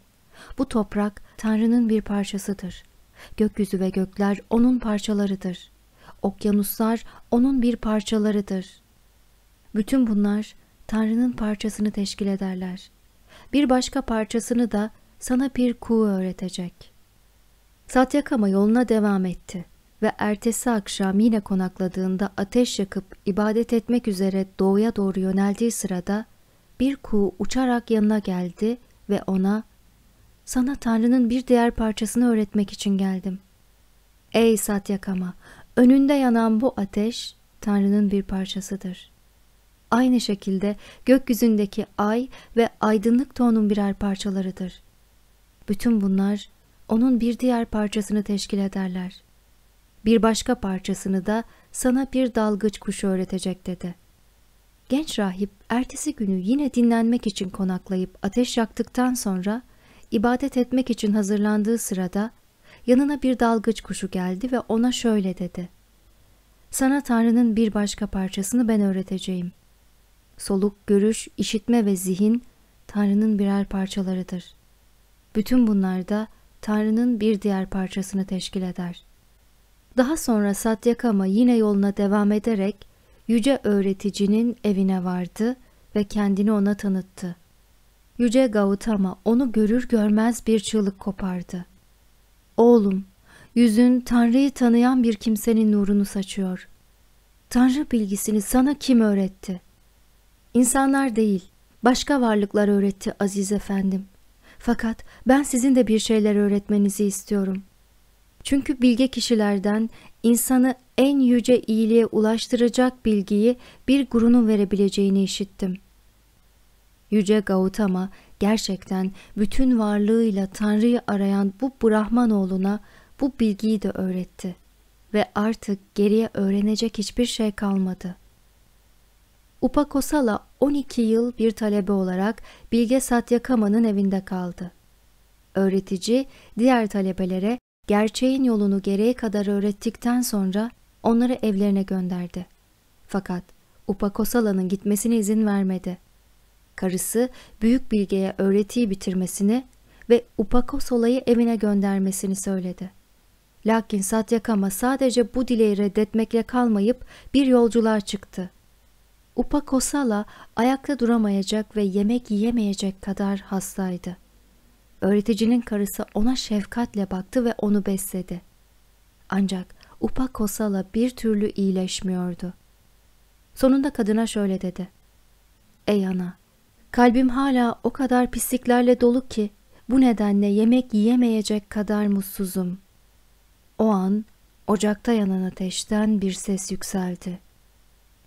A: Bu toprak Tanrı'nın bir parçasıdır. Gökyüzü ve gökler onun parçalarıdır okyanuslar onun bir parçalarıdır. Bütün bunlar Tanrı'nın parçasını teşkil ederler. Bir başka parçasını da sana bir kuğu öğretecek. Satyakama yoluna devam etti ve ertesi akşam yine konakladığında ateş yakıp ibadet etmek üzere doğuya doğru yöneldiği sırada bir kuğu uçarak yanına geldi ve ona ''Sana Tanrı'nın bir diğer parçasını öğretmek için geldim. Ey Satyakama, Önünde yanan bu ateş Tanrı'nın bir parçasıdır. Aynı şekilde gökyüzündeki ay ve aydınlık tonun birer parçalarıdır. Bütün bunlar onun bir diğer parçasını teşkil ederler. Bir başka parçasını da sana bir dalgıç kuşu öğretecek dedi. Genç rahip ertesi günü yine dinlenmek için konaklayıp ateş yaktıktan sonra ibadet etmek için hazırlandığı sırada yanına bir dalgıç kuşu geldi ve ona şöyle dedi. Sana Tanrı'nın bir başka parçasını ben öğreteceğim. Soluk, görüş, işitme ve zihin Tanrı'nın birer parçalarıdır. Bütün bunlar da Tanrı'nın bir diğer parçasını teşkil eder. Daha sonra Satyakama yine yoluna devam ederek yüce öğreticinin evine vardı ve kendini ona tanıttı. Yüce Gautama onu görür görmez bir çığlık kopardı. Oğlum, yüzün Tanrı'yı tanıyan bir kimsenin nurunu saçıyor. Tanrı bilgisini sana kim öğretti? İnsanlar değil, başka varlıklar öğretti aziz efendim. Fakat ben sizin de bir şeyler öğretmenizi istiyorum. Çünkü bilge kişilerden insanı en yüce iyiliğe ulaştıracak bilgiyi bir gurunun verebileceğini işittim. Yüce Gautama gerçekten bütün varlığıyla Tanrı'yı arayan bu Brahmanoğluna bu bilgiyi de öğretti ve artık geriye öğrenecek hiçbir şey kalmadı. Upakosala 12 yıl bir talebe olarak Bilge Satyakama'nın evinde kaldı. Öğretici diğer talebelere gerçeğin yolunu gereği kadar öğrettikten sonra onları evlerine gönderdi. Fakat Upakosala'nın gitmesine izin vermedi karısı Büyük Bilge'ye öğretiyi bitirmesini ve Upakosola'yı evine göndermesini söyledi. Lakin Satyakama sadece bu dileği reddetmekle kalmayıp bir yolculuğa çıktı. Upakosala ayakta duramayacak ve yemek yiyemeyecek kadar hastaydı. Öğreticinin karısı ona şefkatle baktı ve onu besledi. Ancak Upakosala bir türlü iyileşmiyordu. Sonunda kadına şöyle dedi. Ey ana, Kalbim hala o kadar pisliklerle dolu ki bu nedenle yemek yiyemeyecek kadar mutsuzum. O an ocakta yanan ateşten bir ses yükseldi.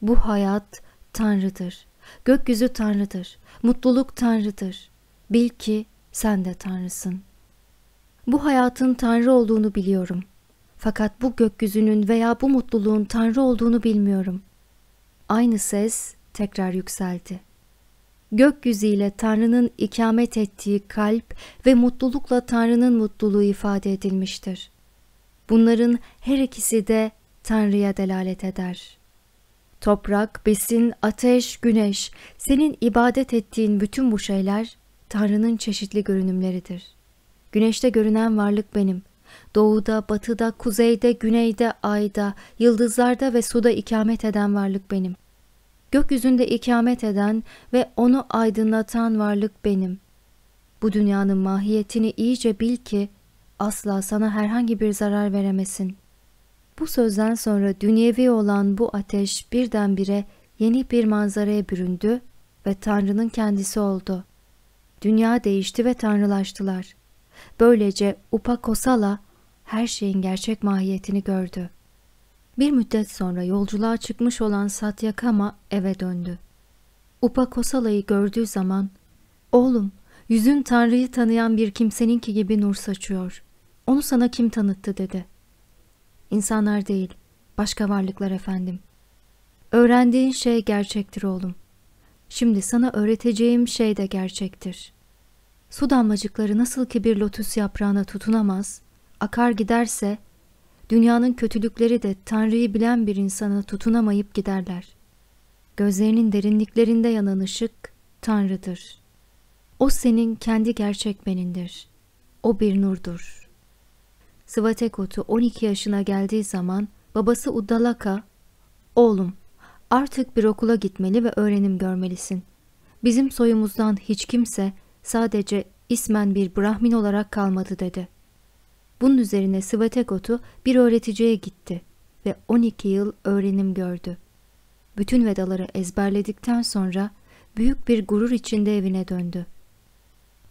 A: Bu hayat Tanrı'dır. Gökyüzü Tanrı'dır. Mutluluk Tanrı'dır. Bil ki sen de Tanrısın. Bu hayatın Tanrı olduğunu biliyorum. Fakat bu gökyüzünün veya bu mutluluğun Tanrı olduğunu bilmiyorum. Aynı ses tekrar yükseldi gökyüzüyle Tanrı'nın ikamet ettiği kalp ve mutlulukla Tanrı'nın mutluluğu ifade edilmiştir. Bunların her ikisi de Tanrı'ya delalet eder. Toprak, besin, ateş, güneş, senin ibadet ettiğin bütün bu şeyler Tanrı'nın çeşitli görünümleridir. Güneşte görünen varlık benim. Doğuda, batıda, kuzeyde, güneyde, ayda, yıldızlarda ve suda ikamet eden varlık benim gökyüzünde ikamet eden ve onu aydınlatan varlık benim. Bu dünyanın mahiyetini iyice bil ki asla sana herhangi bir zarar veremesin. Bu sözden sonra dünyevi olan bu ateş birdenbire yeni bir manzaraya büründü ve Tanrı'nın kendisi oldu. Dünya değişti ve tanrılaştılar. Böylece Upakosala her şeyin gerçek mahiyetini gördü. Bir müddet sonra yolculuğa çıkmış olan Satyakama eve döndü. Upakosalayı gördüğü zaman ''Oğlum, yüzün Tanrı'yı tanıyan bir kimseninki gibi nur saçıyor. Onu sana kim tanıttı?'' dedi. ''İnsanlar değil, başka varlıklar efendim. Öğrendiğin şey gerçektir oğlum. Şimdi sana öğreteceğim şey de gerçektir. Su damlacıkları nasıl ki bir lotus yaprağına tutunamaz, akar giderse.'' Dünyanın kötülükleri de Tanrı'yı bilen bir insana tutunamayıp giderler. Gözlerinin derinliklerinde yanan ışık Tanrı'dır. O senin kendi gerçek benindir. O bir nurdur. Svatekotu 12 yaşına geldiği zaman babası Uddalaka, ''Oğlum, artık bir okula gitmeli ve öğrenim görmelisin. Bizim soyumuzdan hiç kimse sadece ismen bir Brahmin olarak kalmadı.'' dedi. Bunun üzerine Sıvatekot'u bir öğreticiye gitti ve 12 yıl öğrenim gördü. Bütün Vedaları ezberledikten sonra büyük bir gurur içinde evine döndü.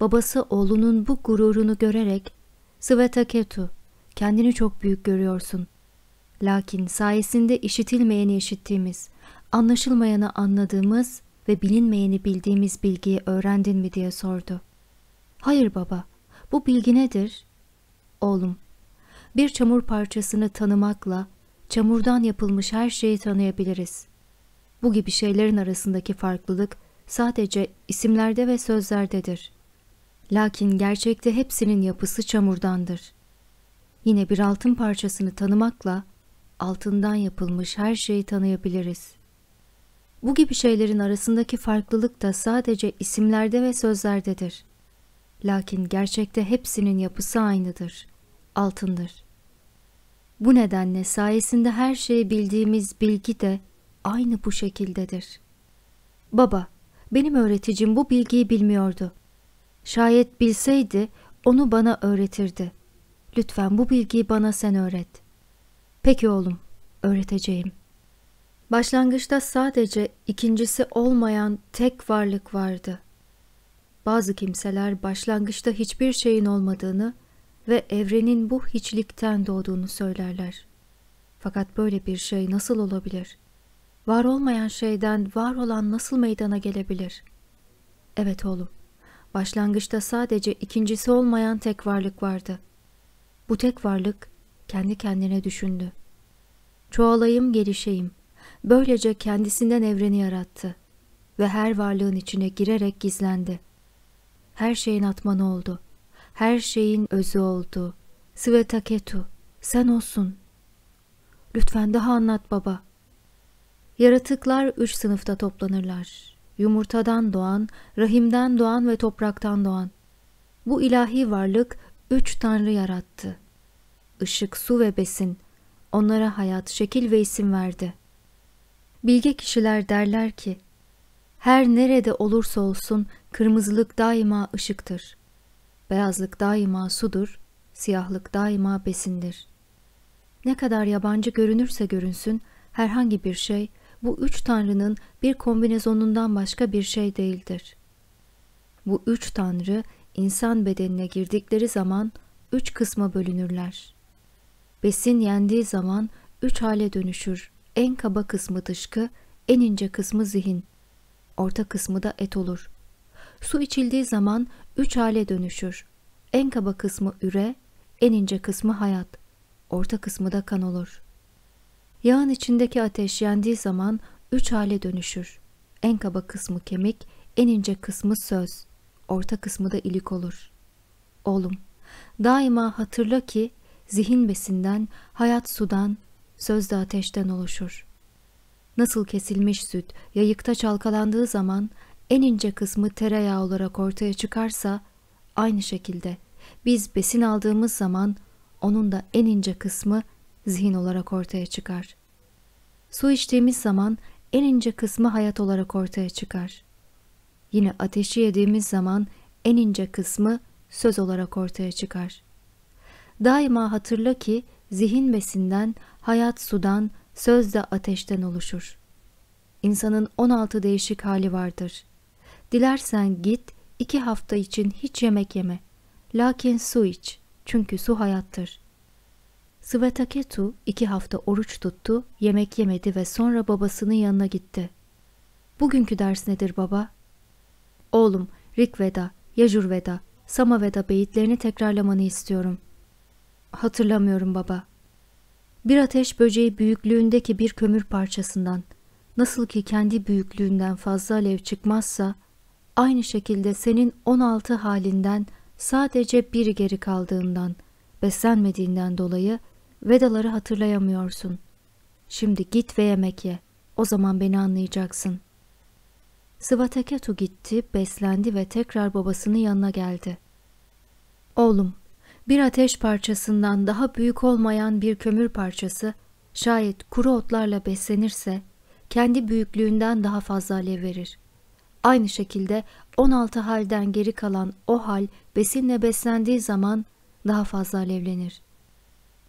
A: Babası oğlunun bu gururunu görerek Sıvataketu kendini çok büyük görüyorsun. Lakin sayesinde işitilmeyeni işittiğimiz, anlaşılmayanı anladığımız ve bilinmeyeni bildiğimiz bilgiyi öğrendin mi diye sordu. Hayır baba, bu bilgi nedir? Oğlum, bir çamur parçasını tanımakla çamurdan yapılmış her şeyi tanıyabiliriz. Bu gibi şeylerin arasındaki farklılık sadece isimlerde ve sözlerdedir. Lakin gerçekte hepsinin yapısı çamurdandır. Yine bir altın parçasını tanımakla altından yapılmış her şeyi tanıyabiliriz. Bu gibi şeylerin arasındaki farklılık da sadece isimlerde ve sözlerdedir. Lakin gerçekte hepsinin yapısı aynıdır altındır. Bu nedenle sayesinde her şeyi bildiğimiz bilgi de aynı bu şekildedir. Baba, benim öğreticim bu bilgiyi bilmiyordu. Şayet bilseydi onu bana öğretirdi. Lütfen bu bilgiyi bana sen öğret. Peki oğlum, öğreteceğim. Başlangıçta sadece ikincisi olmayan tek varlık vardı. Bazı kimseler başlangıçta hiçbir şeyin olmadığını ve evrenin bu hiçlikten doğduğunu söylerler. Fakat böyle bir şey nasıl olabilir? Var olmayan şeyden var olan nasıl meydana gelebilir? Evet oğlum, başlangıçta sadece ikincisi olmayan tek varlık vardı. Bu tek varlık kendi kendine düşündü. Çoğalayım gelişeyim. Böylece kendisinden evreni yarattı ve her varlığın içine girerek gizlendi. Her şeyin atmanı oldu.'' her şeyin özü oldu. Svetaketu, sen olsun. Lütfen daha anlat baba. Yaratıklar üç sınıfta toplanırlar. Yumurtadan doğan, rahimden doğan ve topraktan doğan. Bu ilahi varlık üç tanrı yarattı. Işık, su ve besin. Onlara hayat, şekil ve isim verdi. Bilge kişiler derler ki, her nerede olursa olsun kırmızılık daima ışıktır. Beyazlık daima sudur, siyahlık daima besindir. Ne kadar yabancı görünürse görünsün, herhangi bir şey bu üç tanrının bir kombinezonundan başka bir şey değildir. Bu üç tanrı insan bedenine girdikleri zaman üç kısma bölünürler. Besin yendiği zaman üç hale dönüşür. En kaba kısmı dışkı, en ince kısmı zihin. Orta kısmı da et olur. Su içildiği zaman üç hale dönüşür. En kaba kısmı üre, en ince kısmı hayat, orta kısmı da kan olur. Yağın içindeki ateş yendiği zaman üç hale dönüşür. En kaba kısmı kemik, en ince kısmı söz, orta kısmı da ilik olur. Oğlum, daima hatırla ki zihin besinden, hayat sudan, söz de ateşten oluşur. Nasıl kesilmiş süt yayıkta çalkalandığı zaman en ince kısmı tereyağı olarak ortaya çıkarsa aynı şekilde biz besin aldığımız zaman onun da en ince kısmı zihin olarak ortaya çıkar. Su içtiğimiz zaman en ince kısmı hayat olarak ortaya çıkar. Yine ateşi yediğimiz zaman en ince kısmı söz olarak ortaya çıkar. Daima hatırla ki zihin besinden, hayat sudan, söz de ateşten oluşur. İnsanın 16 değişik hali vardır. Dilersen git, iki hafta için hiç yemek yeme. Lakin su iç, çünkü su hayattır. Svetaketu iki hafta oruç tuttu, yemek yemedi ve sonra babasının yanına gitti. Bugünkü ders nedir baba? Oğlum, Rikveda, Yajurveda, Samaveda beyitlerini tekrarlamanı istiyorum. Hatırlamıyorum baba. Bir ateş böceği büyüklüğündeki bir kömür parçasından, nasıl ki kendi büyüklüğünden fazla alev çıkmazsa, aynı şekilde senin 16 halinden sadece bir geri kaldığından, beslenmediğinden dolayı Vedaları hatırlayamıyorsun. Şimdi git ve yemek ye. O zaman beni anlayacaksın. Sıvataketu gitti, beslendi ve tekrar babasının yanına geldi. Oğlum, bir ateş parçasından daha büyük olmayan bir kömür parçası şayet kuru otlarla beslenirse kendi büyüklüğünden daha fazla alev verir. Aynı şekilde 16 halden geri kalan o hal besinle beslendiği zaman daha fazla alevlenir.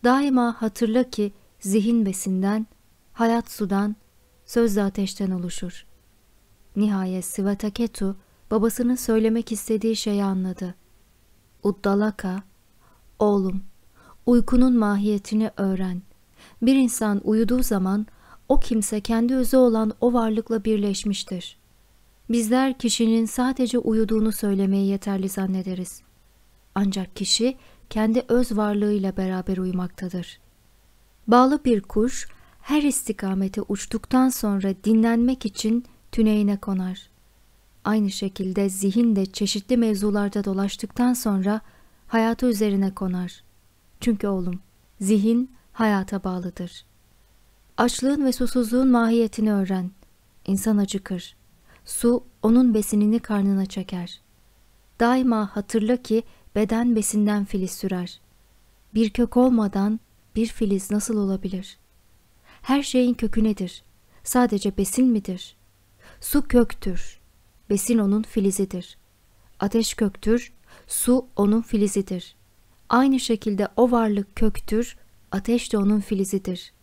A: Daima hatırla ki zihin besinden, hayat sudan, sözle ateşten oluşur. Nihayet Sivataketu babasının söylemek istediği şeyi anladı. Uddalaka, oğlum uykunun mahiyetini öğren. Bir insan uyuduğu zaman o kimse kendi özü olan o varlıkla birleşmiştir.'' Bizler kişinin sadece uyuduğunu söylemeyi yeterli zannederiz. Ancak kişi kendi öz varlığıyla beraber uyumaktadır. Bağlı bir kuş her istikamete uçtuktan sonra dinlenmek için tüneyine konar. Aynı şekilde zihin de çeşitli mevzularda dolaştıktan sonra hayatı üzerine konar. Çünkü oğlum, zihin hayata bağlıdır. Açlığın ve susuzluğun mahiyetini öğren. İnsan acıkır. Su onun besinini karnına çeker. Daima hatırla ki beden besinden filiz sürer. Bir kök olmadan bir filiz nasıl olabilir? Her şeyin kökü nedir? Sadece besin midir? Su köktür. Besin onun filizidir. Ateş köktür. Su onun filizidir. Aynı şekilde o varlık köktür. Ateş de onun filizidir.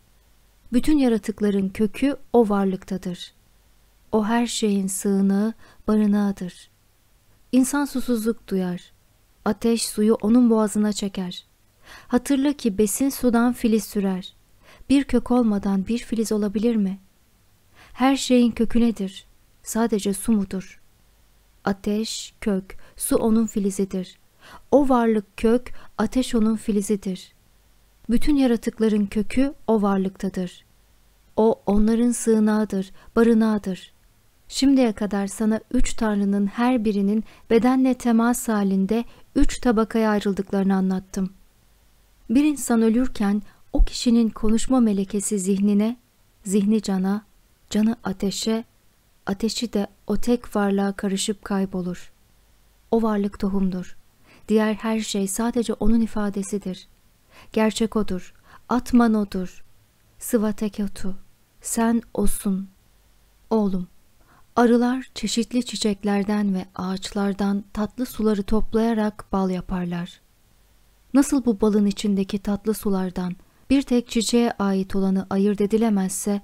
A: Bütün yaratıkların kökü o varlıktadır.'' O her şeyin sığınağı, barınağıdır. İnsan susuzluk duyar. Ateş suyu onun boğazına çeker. Hatırla ki besin sudan filiz sürer. Bir kök olmadan bir filiz olabilir mi? Her şeyin kökü nedir? Sadece su mudur? Ateş, kök, su onun filizidir. O varlık kök, ateş onun filizidir. Bütün yaratıkların kökü o varlıktadır. O onların sığınağıdır, barınağıdır.'' Şimdiye kadar sana üç tanrının her birinin bedenle temas halinde üç tabakaya ayrıldıklarını anlattım. Bir insan ölürken o kişinin konuşma melekesi zihnine, zihni cana, canı ateşe, ateşi de o tek varlığa karışıp kaybolur. O varlık tohumdur. Diğer her şey sadece onun ifadesidir. Gerçek odur. Atman odur. Sıvatekotu. Sen osun. Oğlum.'' Arılar çeşitli çiçeklerden ve ağaçlardan tatlı suları toplayarak bal yaparlar. Nasıl bu balın içindeki tatlı sulardan bir tek çiçeğe ait olanı ayırt edilemezse,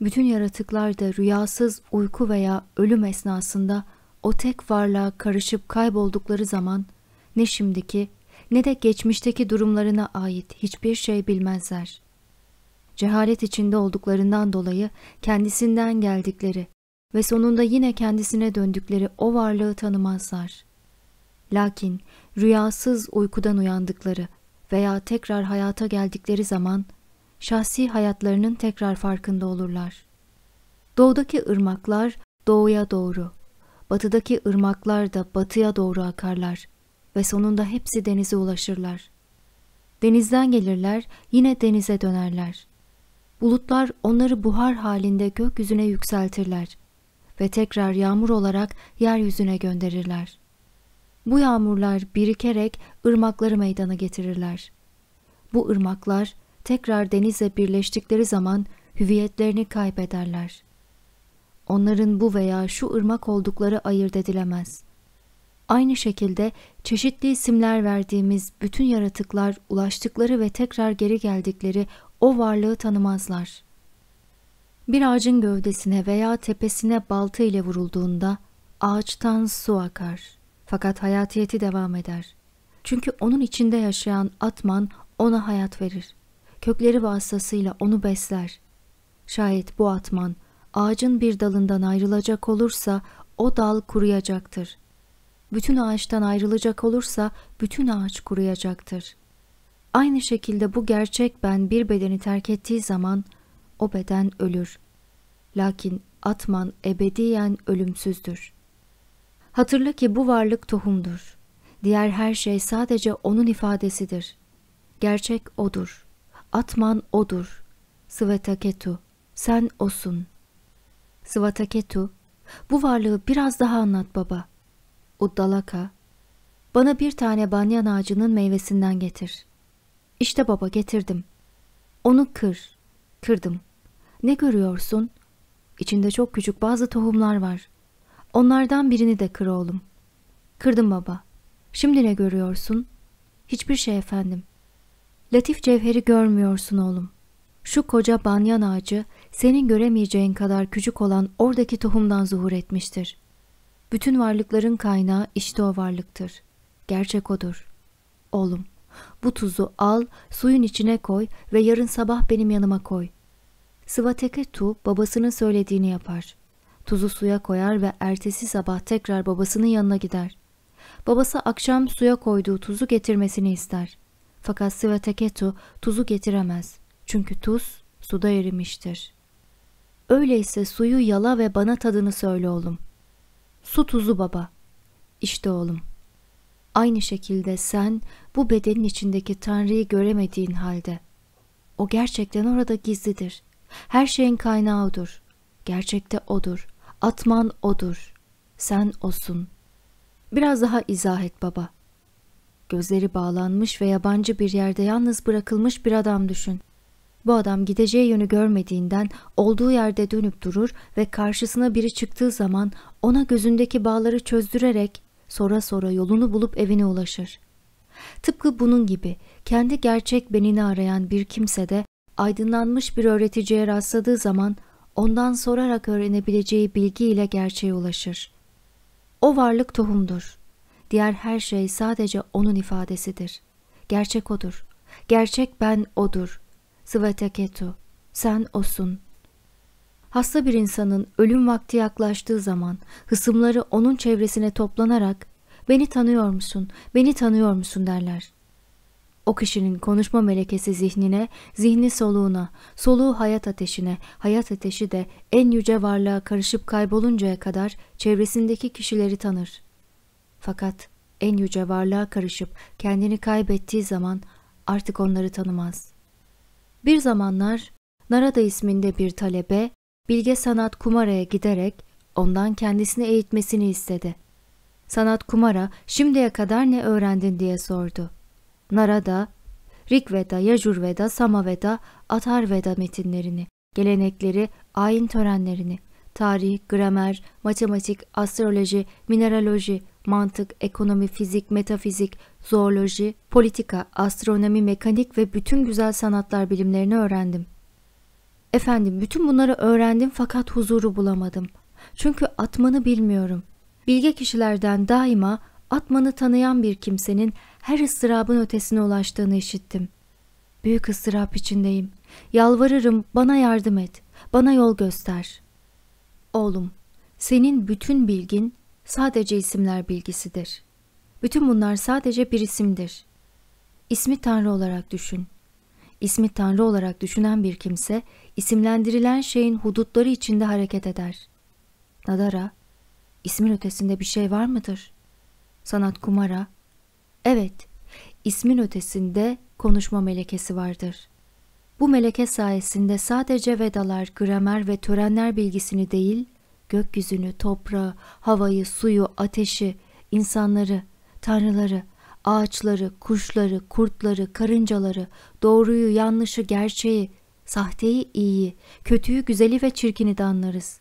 A: bütün yaratıklar da rüyasız uyku veya ölüm esnasında o tek varlığa karışıp kayboldukları zaman ne şimdiki ne de geçmişteki durumlarına ait hiçbir şey bilmezler. Cehalet içinde olduklarından dolayı kendisinden geldikleri ve sonunda yine kendisine döndükleri o varlığı tanımazlar. Lakin rüyasız uykudan uyandıkları veya tekrar hayata geldikleri zaman şahsi hayatlarının tekrar farkında olurlar. Doğudaki ırmaklar doğuya doğru, batıdaki ırmaklar da batıya doğru akarlar ve sonunda hepsi denize ulaşırlar. Denizden gelirler, yine denize dönerler. Bulutlar onları buhar halinde gökyüzüne yükseltirler ve tekrar yağmur olarak yeryüzüne gönderirler. Bu yağmurlar birikerek ırmakları meydana getirirler. Bu ırmaklar tekrar denizle birleştikleri zaman hüviyetlerini kaybederler. Onların bu veya şu ırmak oldukları ayırt edilemez. Aynı şekilde çeşitli isimler verdiğimiz bütün yaratıklar ulaştıkları ve tekrar geri geldikleri o varlığı tanımazlar. Bir ağacın gövdesine veya tepesine balta ile vurulduğunda ağaçtan su akar. Fakat hayatiyeti devam eder. Çünkü onun içinde yaşayan atman ona hayat verir. Kökleri vasıtasıyla onu besler. Şayet bu atman ağacın bir dalından ayrılacak olursa o dal kuruyacaktır. Bütün ağaçtan ayrılacak olursa bütün ağaç kuruyacaktır. Aynı şekilde bu gerçek ben bir bedeni terk ettiği zaman o beden ölür. Lakin atman ebediyen ölümsüzdür. Hatırla ki bu varlık tohumdur. Diğer her şey sadece onun ifadesidir. Gerçek odur. Atman odur. Svetaketu, sen osun. Svataketu, bu varlığı biraz daha anlat baba. Uddalaka, bana bir tane banyan ağacının meyvesinden getir. İşte baba getirdim. Onu kır, Kırdım. Ne görüyorsun? İçinde çok küçük bazı tohumlar var. Onlardan birini de kır oğlum. Kırdım baba. Şimdi ne görüyorsun? Hiçbir şey efendim. Latif cevheri görmüyorsun oğlum. Şu koca banyan ağacı senin göremeyeceğin kadar küçük olan oradaki tohumdan zuhur etmiştir. Bütün varlıkların kaynağı işte o varlıktır. Gerçek odur. Oğlum, bu tuzu al, suyun içine koy ve yarın sabah benim yanıma koy. Sivateketu babasının söylediğini yapar. Tuzu suya koyar ve ertesi sabah tekrar babasının yanına gider. Babası akşam suya koyduğu tuzu getirmesini ister. Fakat Sivateketu tuzu getiremez. Çünkü tuz suda erimiştir. Öyleyse suyu yala ve bana tadını söyle oğlum. Su tuzu baba. İşte oğlum. Aynı şekilde sen bu bedenin içindeki Tanrı'yı göremediğin halde o gerçekten orada gizlidir. Her şeyin kaynağı odur. Gerçekte odur. Atman odur. Sen osun. Biraz daha izah et baba. Gözleri bağlanmış ve yabancı bir yerde yalnız bırakılmış bir adam düşün. Bu adam gideceği yönü görmediğinden olduğu yerde dönüp durur ve karşısına biri çıktığı zaman ona gözündeki bağları çözdürerek sonra sonra yolunu bulup evine ulaşır. Tıpkı bunun gibi kendi gerçek benini arayan bir kimse de aydınlanmış bir öğreticiye rastladığı zaman ondan sorarak öğrenebileceği bilgiyle gerçeğe ulaşır. O varlık tohumdur. Diğer her şey sadece onun ifadesidir. Gerçek odur. Gerçek ben odur. Svetaketu, sen osun. Hasta bir insanın ölüm vakti yaklaştığı zaman hısımları onun çevresine toplanarak beni tanıyor musun, beni tanıyor musun derler. O kişinin konuşma melekesi zihnine, zihni soluğuna, soluğu hayat ateşine, hayat ateşi de en yüce varlığa karışıp kayboluncaya kadar çevresindeki kişileri tanır. Fakat en yüce varlığa karışıp kendini kaybettiği zaman artık onları tanımaz. Bir zamanlar Narada isminde bir talebe Bilge Sanat Kumara'ya giderek ondan kendisini eğitmesini istedi. Sanat Kumara şimdiye kadar ne öğrendin diye sordu. Narada, Rigveda, Yajurveda, Samaveda, Atharveda metinlerini, gelenekleri, ayin törenlerini, tarih, gramer, matematik, astroloji, mineraloji, mantık, ekonomi, fizik, metafizik, zooloji, politika, astronomi, mekanik ve bütün güzel sanatlar bilimlerini öğrendim. Efendim bütün bunları öğrendim fakat huzuru bulamadım. Çünkü atmanı bilmiyorum. Bilge kişilerden daima Atman'ı tanıyan bir kimsenin her ıstırabın ötesine ulaştığını işittim. Büyük ıstırap içindeyim. Yalvarırım bana yardım et, bana yol göster. Oğlum, senin bütün bilgin sadece isimler bilgisidir. Bütün bunlar sadece bir isimdir. İsmi Tanrı olarak düşün. İsmi Tanrı olarak düşünen bir kimse, isimlendirilen şeyin hudutları içinde hareket eder. Nadara, ismin ötesinde bir şey var mıdır? sanat kumara, evet ismin ötesinde konuşma melekesi vardır. Bu meleke sayesinde sadece vedalar, gramer ve törenler bilgisini değil, gökyüzünü, toprağı, havayı, suyu, ateşi, insanları, tanrıları, ağaçları, kuşları, kurtları, karıncaları, doğruyu, yanlışı, gerçeği, sahteyi, iyiyi, kötüyü, güzeli ve çirkini de anlarız.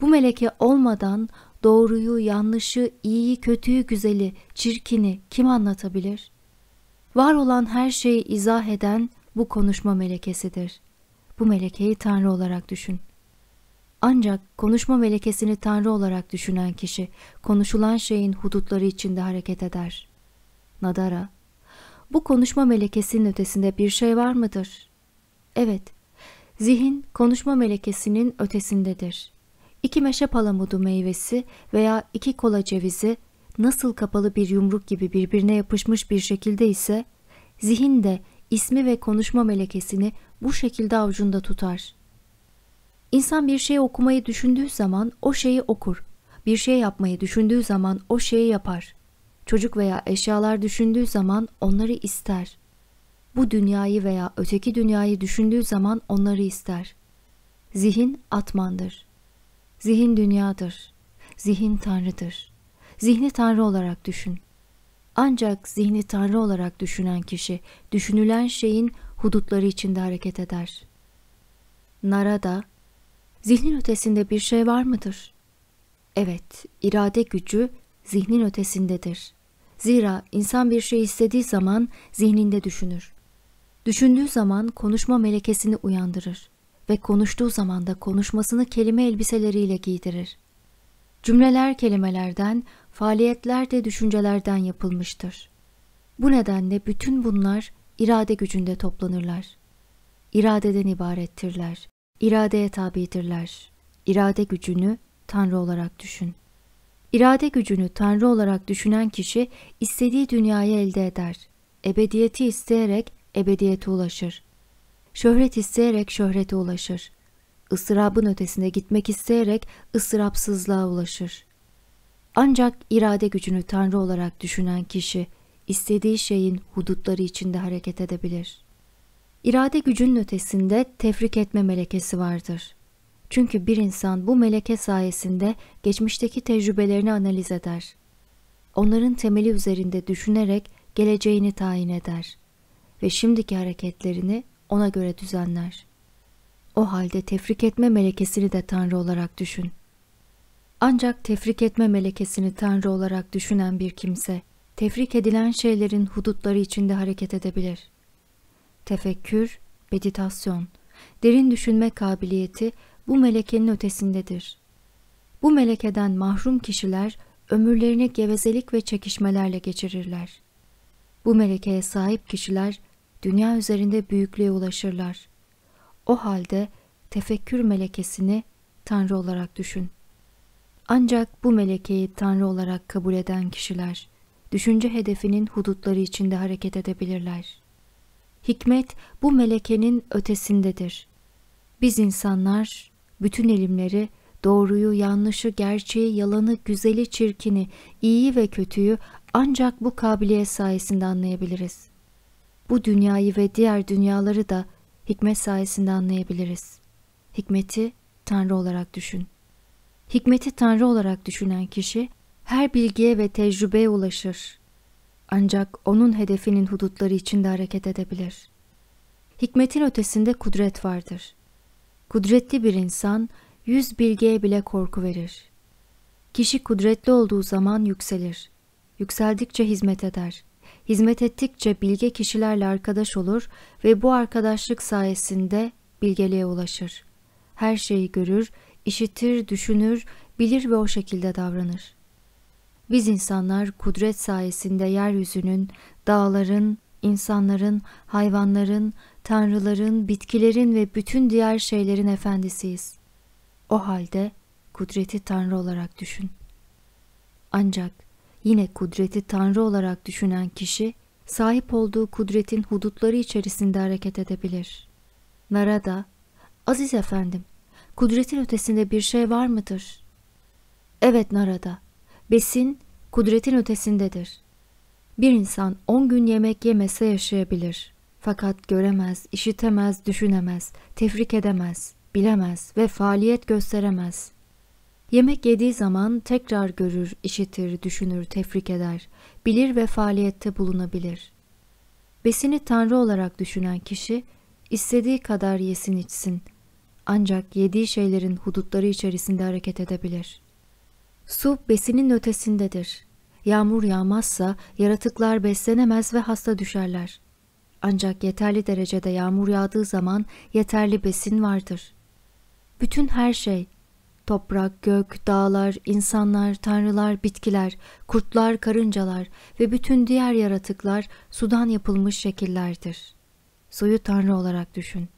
A: Bu meleke olmadan doğruyu, yanlışı, iyiyi, kötüyü, güzeli, çirkini kim anlatabilir? Var olan her şeyi izah eden bu konuşma melekesidir. Bu melekeyi Tanrı olarak düşün. Ancak konuşma melekesini Tanrı olarak düşünen kişi konuşulan şeyin hudutları içinde hareket eder. Nadara, bu konuşma melekesinin ötesinde bir şey var mıdır? Evet, zihin konuşma melekesinin ötesindedir iki meşe palamudu meyvesi veya iki kola cevizi nasıl kapalı bir yumruk gibi birbirine yapışmış bir şekilde ise zihin de ismi ve konuşma melekesini bu şekilde avucunda tutar. İnsan bir şey okumayı düşündüğü zaman o şeyi okur. Bir şey yapmayı düşündüğü zaman o şeyi yapar. Çocuk veya eşyalar düşündüğü zaman onları ister. Bu dünyayı veya öteki dünyayı düşündüğü zaman onları ister. Zihin atmandır. Zihin dünyadır. Zihin tanrıdır. Zihni tanrı olarak düşün. Ancak zihni tanrı olarak düşünen kişi düşünülen şeyin hudutları içinde hareket eder. Narada, zihnin ötesinde bir şey var mıdır? Evet, irade gücü zihnin ötesindedir. Zira insan bir şey istediği zaman zihninde düşünür. Düşündüğü zaman konuşma melekesini uyandırır ve konuştuğu zaman da konuşmasını kelime elbiseleriyle giydirir. Cümleler kelimelerden, faaliyetler de düşüncelerden yapılmıştır. Bu nedenle bütün bunlar irade gücünde toplanırlar. İradeden ibarettirler. iradeye tabidirler. İrade gücünü Tanrı olarak düşün. İrade gücünü Tanrı olarak düşünen kişi istediği dünyayı elde eder. Ebediyeti isteyerek ebediyete ulaşır şöhret isteyerek şöhrete ulaşır. Isırabın ötesine gitmek isteyerek ısırapsızlığa ulaşır. Ancak irade gücünü Tanrı olarak düşünen kişi, istediği şeyin hudutları içinde hareket edebilir. İrade gücünün ötesinde tefrik etme melekesi vardır. Çünkü bir insan bu meleke sayesinde geçmişteki tecrübelerini analiz eder. Onların temeli üzerinde düşünerek geleceğini tayin eder ve şimdiki hareketlerini ona göre düzenler. O halde tefrik etme melekesini de Tanrı olarak düşün. Ancak tefrik etme melekesini Tanrı olarak düşünen bir kimse, tefrik edilen şeylerin hudutları içinde hareket edebilir. Tefekkür, meditasyon, derin düşünme kabiliyeti bu melekenin ötesindedir. Bu melekeden mahrum kişiler ömürlerini gevezelik ve çekişmelerle geçirirler. Bu melekeye sahip kişiler dünya üzerinde büyüklüğe ulaşırlar. O halde tefekkür melekesini Tanrı olarak düşün. Ancak bu melekeyi Tanrı olarak kabul eden kişiler, düşünce hedefinin hudutları içinde hareket edebilirler. Hikmet bu melekenin ötesindedir. Biz insanlar bütün elimleri doğruyu, yanlışı, gerçeği, yalanı, güzeli, çirkini, iyiyi ve kötüyü ancak bu kabiliyet sayesinde anlayabiliriz bu dünyayı ve diğer dünyaları da hikmet sayesinde anlayabiliriz. Hikmeti Tanrı olarak düşün. Hikmeti Tanrı olarak düşünen kişi her bilgiye ve tecrübeye ulaşır. Ancak onun hedefinin hudutları içinde hareket edebilir. Hikmetin ötesinde kudret vardır. Kudretli bir insan yüz bilgiye bile korku verir. Kişi kudretli olduğu zaman yükselir. Yükseldikçe hizmet eder. Hizmet ettikçe bilge kişilerle arkadaş olur ve bu arkadaşlık sayesinde bilgeliğe ulaşır. Her şeyi görür, işitir, düşünür, bilir ve o şekilde davranır. Biz insanlar kudret sayesinde yeryüzünün, dağların, insanların, hayvanların, tanrıların, bitkilerin ve bütün diğer şeylerin efendisiyiz. O halde kudreti tanrı olarak düşün. Ancak Yine kudreti Tanrı olarak düşünen kişi, sahip olduğu kudretin hudutları içerisinde hareket edebilir. Narada, Aziz efendim, kudretin ötesinde bir şey var mıdır? Evet Narada, besin kudretin ötesindedir. Bir insan on gün yemek yemese yaşayabilir. Fakat göremez, işitemez, düşünemez, tefrik edemez, bilemez ve faaliyet gösteremez. Yemek yediği zaman tekrar görür, işitir, düşünür, tefrik eder, bilir ve faaliyette bulunabilir. Besini Tanrı olarak düşünen kişi, istediği kadar yesin içsin, ancak yediği şeylerin hudutları içerisinde hareket edebilir. Su besinin ötesindedir. Yağmur yağmazsa yaratıklar beslenemez ve hasta düşerler. Ancak yeterli derecede yağmur yağdığı zaman yeterli besin vardır. Bütün her şey Toprak, gök, dağlar, insanlar, tanrılar, bitkiler, kurtlar, karıncalar ve bütün diğer yaratıklar sudan yapılmış şekillerdir. Suyu tanrı olarak düşün.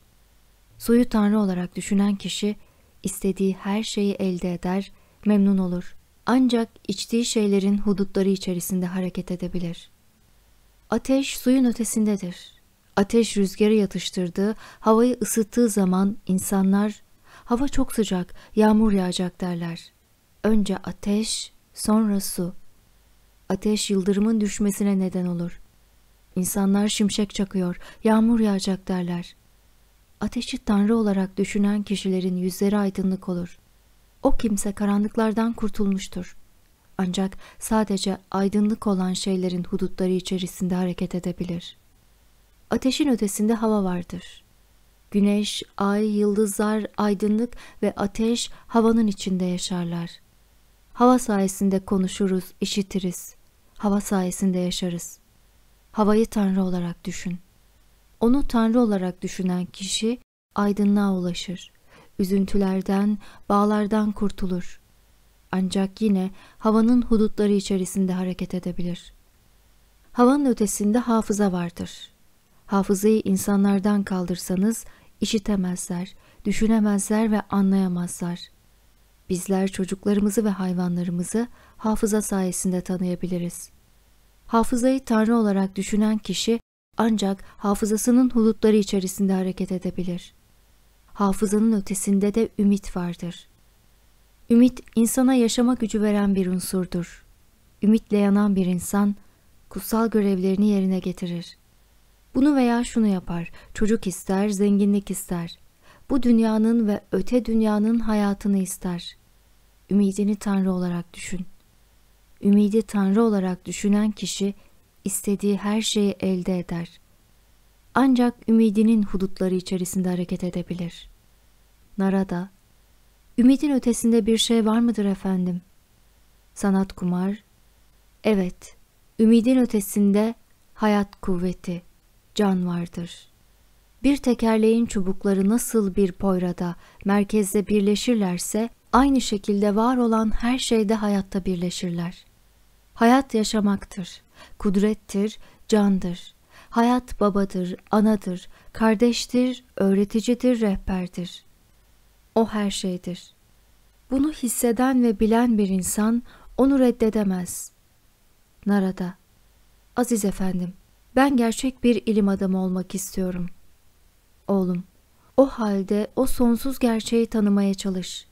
A: Suyu tanrı olarak düşünen kişi istediği her şeyi elde eder, memnun olur. Ancak içtiği şeylerin hudutları içerisinde hareket edebilir. Ateş suyun ötesindedir. Ateş rüzgarı yatıştırdığı, havayı ısıttığı zaman insanlar Hava çok sıcak, yağmur yağacak derler. Önce ateş, sonra su. Ateş yıldırımın düşmesine neden olur. İnsanlar şimşek çakıyor, yağmur yağacak derler. Ateşi tanrı olarak düşünen kişilerin yüzleri aydınlık olur. O kimse karanlıklardan kurtulmuştur. Ancak sadece aydınlık olan şeylerin hudutları içerisinde hareket edebilir. Ateşin ötesinde hava vardır. Güneş, ay, yıldızlar, aydınlık ve ateş havanın içinde yaşarlar. Hava sayesinde konuşuruz, işitiriz. Hava sayesinde yaşarız. Havayı Tanrı olarak düşün. Onu Tanrı olarak düşünen kişi aydınlığa ulaşır. Üzüntülerden, bağlardan kurtulur. Ancak yine havanın hudutları içerisinde hareket edebilir. Havanın ötesinde hafıza vardır. Hafızayı insanlardan kaldırsanız işitemezler, düşünemezler ve anlayamazlar. Bizler çocuklarımızı ve hayvanlarımızı hafıza sayesinde tanıyabiliriz. Hafızayı Tanrı olarak düşünen kişi ancak hafızasının hulutları içerisinde hareket edebilir. Hafızanın ötesinde de ümit vardır. Ümit insana yaşama gücü veren bir unsurdur. Ümitle yanan bir insan kutsal görevlerini yerine getirir. Bunu veya şunu yapar. Çocuk ister, zenginlik ister. Bu dünyanın ve öte dünyanın hayatını ister. Ümidini Tanrı olarak düşün. Ümidi Tanrı olarak düşünen kişi istediği her şeyi elde eder. Ancak ümidinin hudutları içerisinde hareket edebilir. Narada, Ümidin ötesinde bir şey var mıdır efendim? Sanat kumar, evet, ümidin ötesinde hayat kuvveti can vardır. Bir tekerleğin çubukları nasıl bir poyrada, merkezde birleşirlerse, aynı şekilde var olan her şeyde hayatta birleşirler. Hayat yaşamaktır, kudrettir, candır. Hayat babadır, anadır, kardeştir, öğreticidir, rehberdir. O her şeydir. Bunu hisseden ve bilen bir insan onu reddedemez. Narada Aziz efendim, ben gerçek bir ilim adamı olmak istiyorum. Oğlum, o halde o sonsuz gerçeği tanımaya çalış.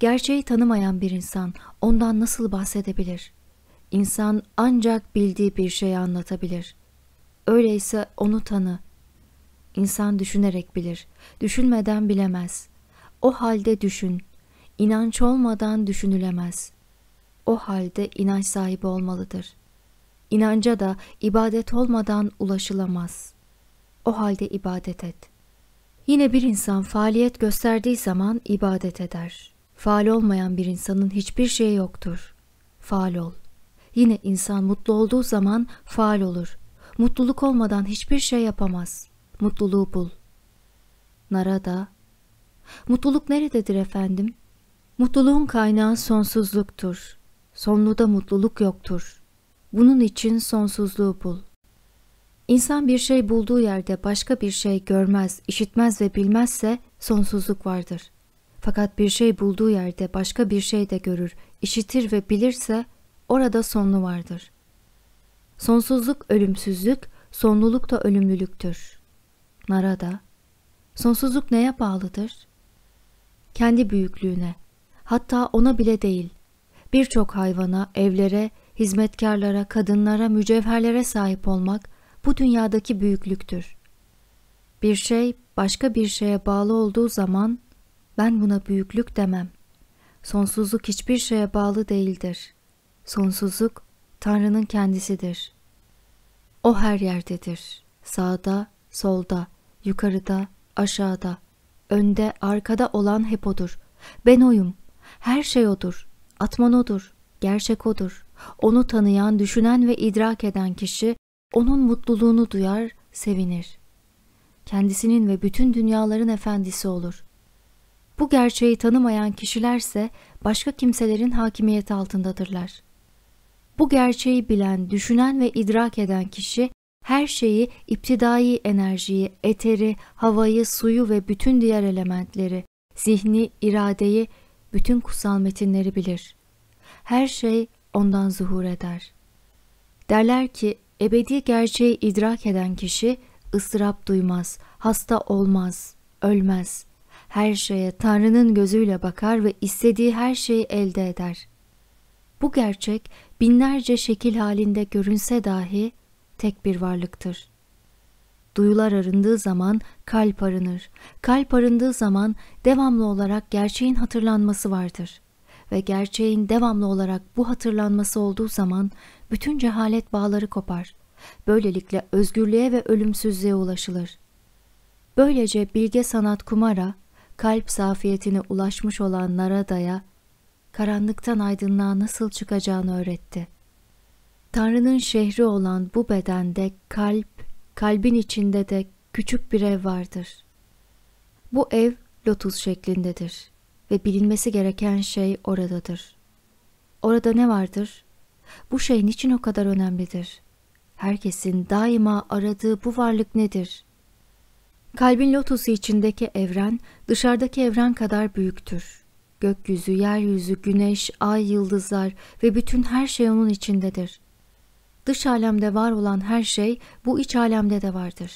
A: Gerçeği tanımayan bir insan ondan nasıl bahsedebilir? İnsan ancak bildiği bir şeyi anlatabilir. Öyleyse onu tanı. İnsan düşünerek bilir, düşünmeden bilemez. O halde düşün. İnanç olmadan düşünülemez. O halde inanç sahibi olmalıdır.'' İnanca da ibadet olmadan ulaşılamaz. O halde ibadet et. Yine bir insan faaliyet gösterdiği zaman ibadet eder. Faal olmayan bir insanın hiçbir şeyi yoktur. Faal ol. Yine insan mutlu olduğu zaman faal olur. Mutluluk olmadan hiçbir şey yapamaz. Mutluluğu bul. Narada Mutluluk nerededir efendim? Mutluluğun kaynağı sonsuzluktur. da mutluluk yoktur. Bunun için sonsuzluğu bul. İnsan bir şey bulduğu yerde başka bir şey görmez, işitmez ve bilmezse sonsuzluk vardır. Fakat bir şey bulduğu yerde başka bir şey de görür, işitir ve bilirse orada sonlu vardır. Sonsuzluk ölümsüzlük, sonluluk da ölümlülüktür. Narada, sonsuzluk neye bağlıdır? Kendi büyüklüğüne, hatta ona bile değil, birçok hayvana, evlere, hizmetkarlara, kadınlara, mücevherlere sahip olmak bu dünyadaki büyüklüktür. Bir şey başka bir şeye bağlı olduğu zaman ben buna büyüklük demem. Sonsuzluk hiçbir şeye bağlı değildir. Sonsuzluk Tanrı'nın kendisidir. O her yerdedir. Sağda, solda, yukarıda, aşağıda, önde, arkada olan hep odur. Ben oyum. Her şey odur. Atman odur. Gerçek odur. Onu tanıyan, düşünen ve idrak eden kişi onun mutluluğunu duyar, sevinir. Kendisinin ve bütün dünyaların efendisi olur. Bu gerçeği tanımayan kişilerse başka kimselerin hakimiyeti altındadırlar. Bu gerçeği bilen, düşünen ve idrak eden kişi her şeyi, iptidai enerjiyi, eteri, havayı, suyu ve bütün diğer elementleri, zihni, iradeyi, bütün kutsal metinleri bilir. Her şey ondan zuhur eder. Derler ki ebedi gerçeği idrak eden kişi ıstırap duymaz, hasta olmaz, ölmez. Her şeye Tanrı'nın gözüyle bakar ve istediği her şeyi elde eder. Bu gerçek binlerce şekil halinde görünse dahi tek bir varlıktır. Duyular arındığı zaman kalp arınır. Kalp arındığı zaman devamlı olarak gerçeğin hatırlanması vardır.'' ve gerçeğin devamlı olarak bu hatırlanması olduğu zaman bütün cehalet bağları kopar. Böylelikle özgürlüğe ve ölümsüzlüğe ulaşılır. Böylece bilge sanat kumara, kalp safiyetine ulaşmış olan Narada'ya karanlıktan aydınlığa nasıl çıkacağını öğretti. Tanrı'nın şehri olan bu bedende kalp, kalbin içinde de küçük bir ev vardır. Bu ev lotus şeklindedir ve bilinmesi gereken şey oradadır. Orada ne vardır? Bu şey niçin o kadar önemlidir? Herkesin daima aradığı bu varlık nedir? Kalbin lotusu içindeki evren dışarıdaki evren kadar büyüktür. Gökyüzü, yeryüzü, güneş, ay, yıldızlar ve bütün her şey onun içindedir. Dış alemde var olan her şey bu iç alemde de vardır.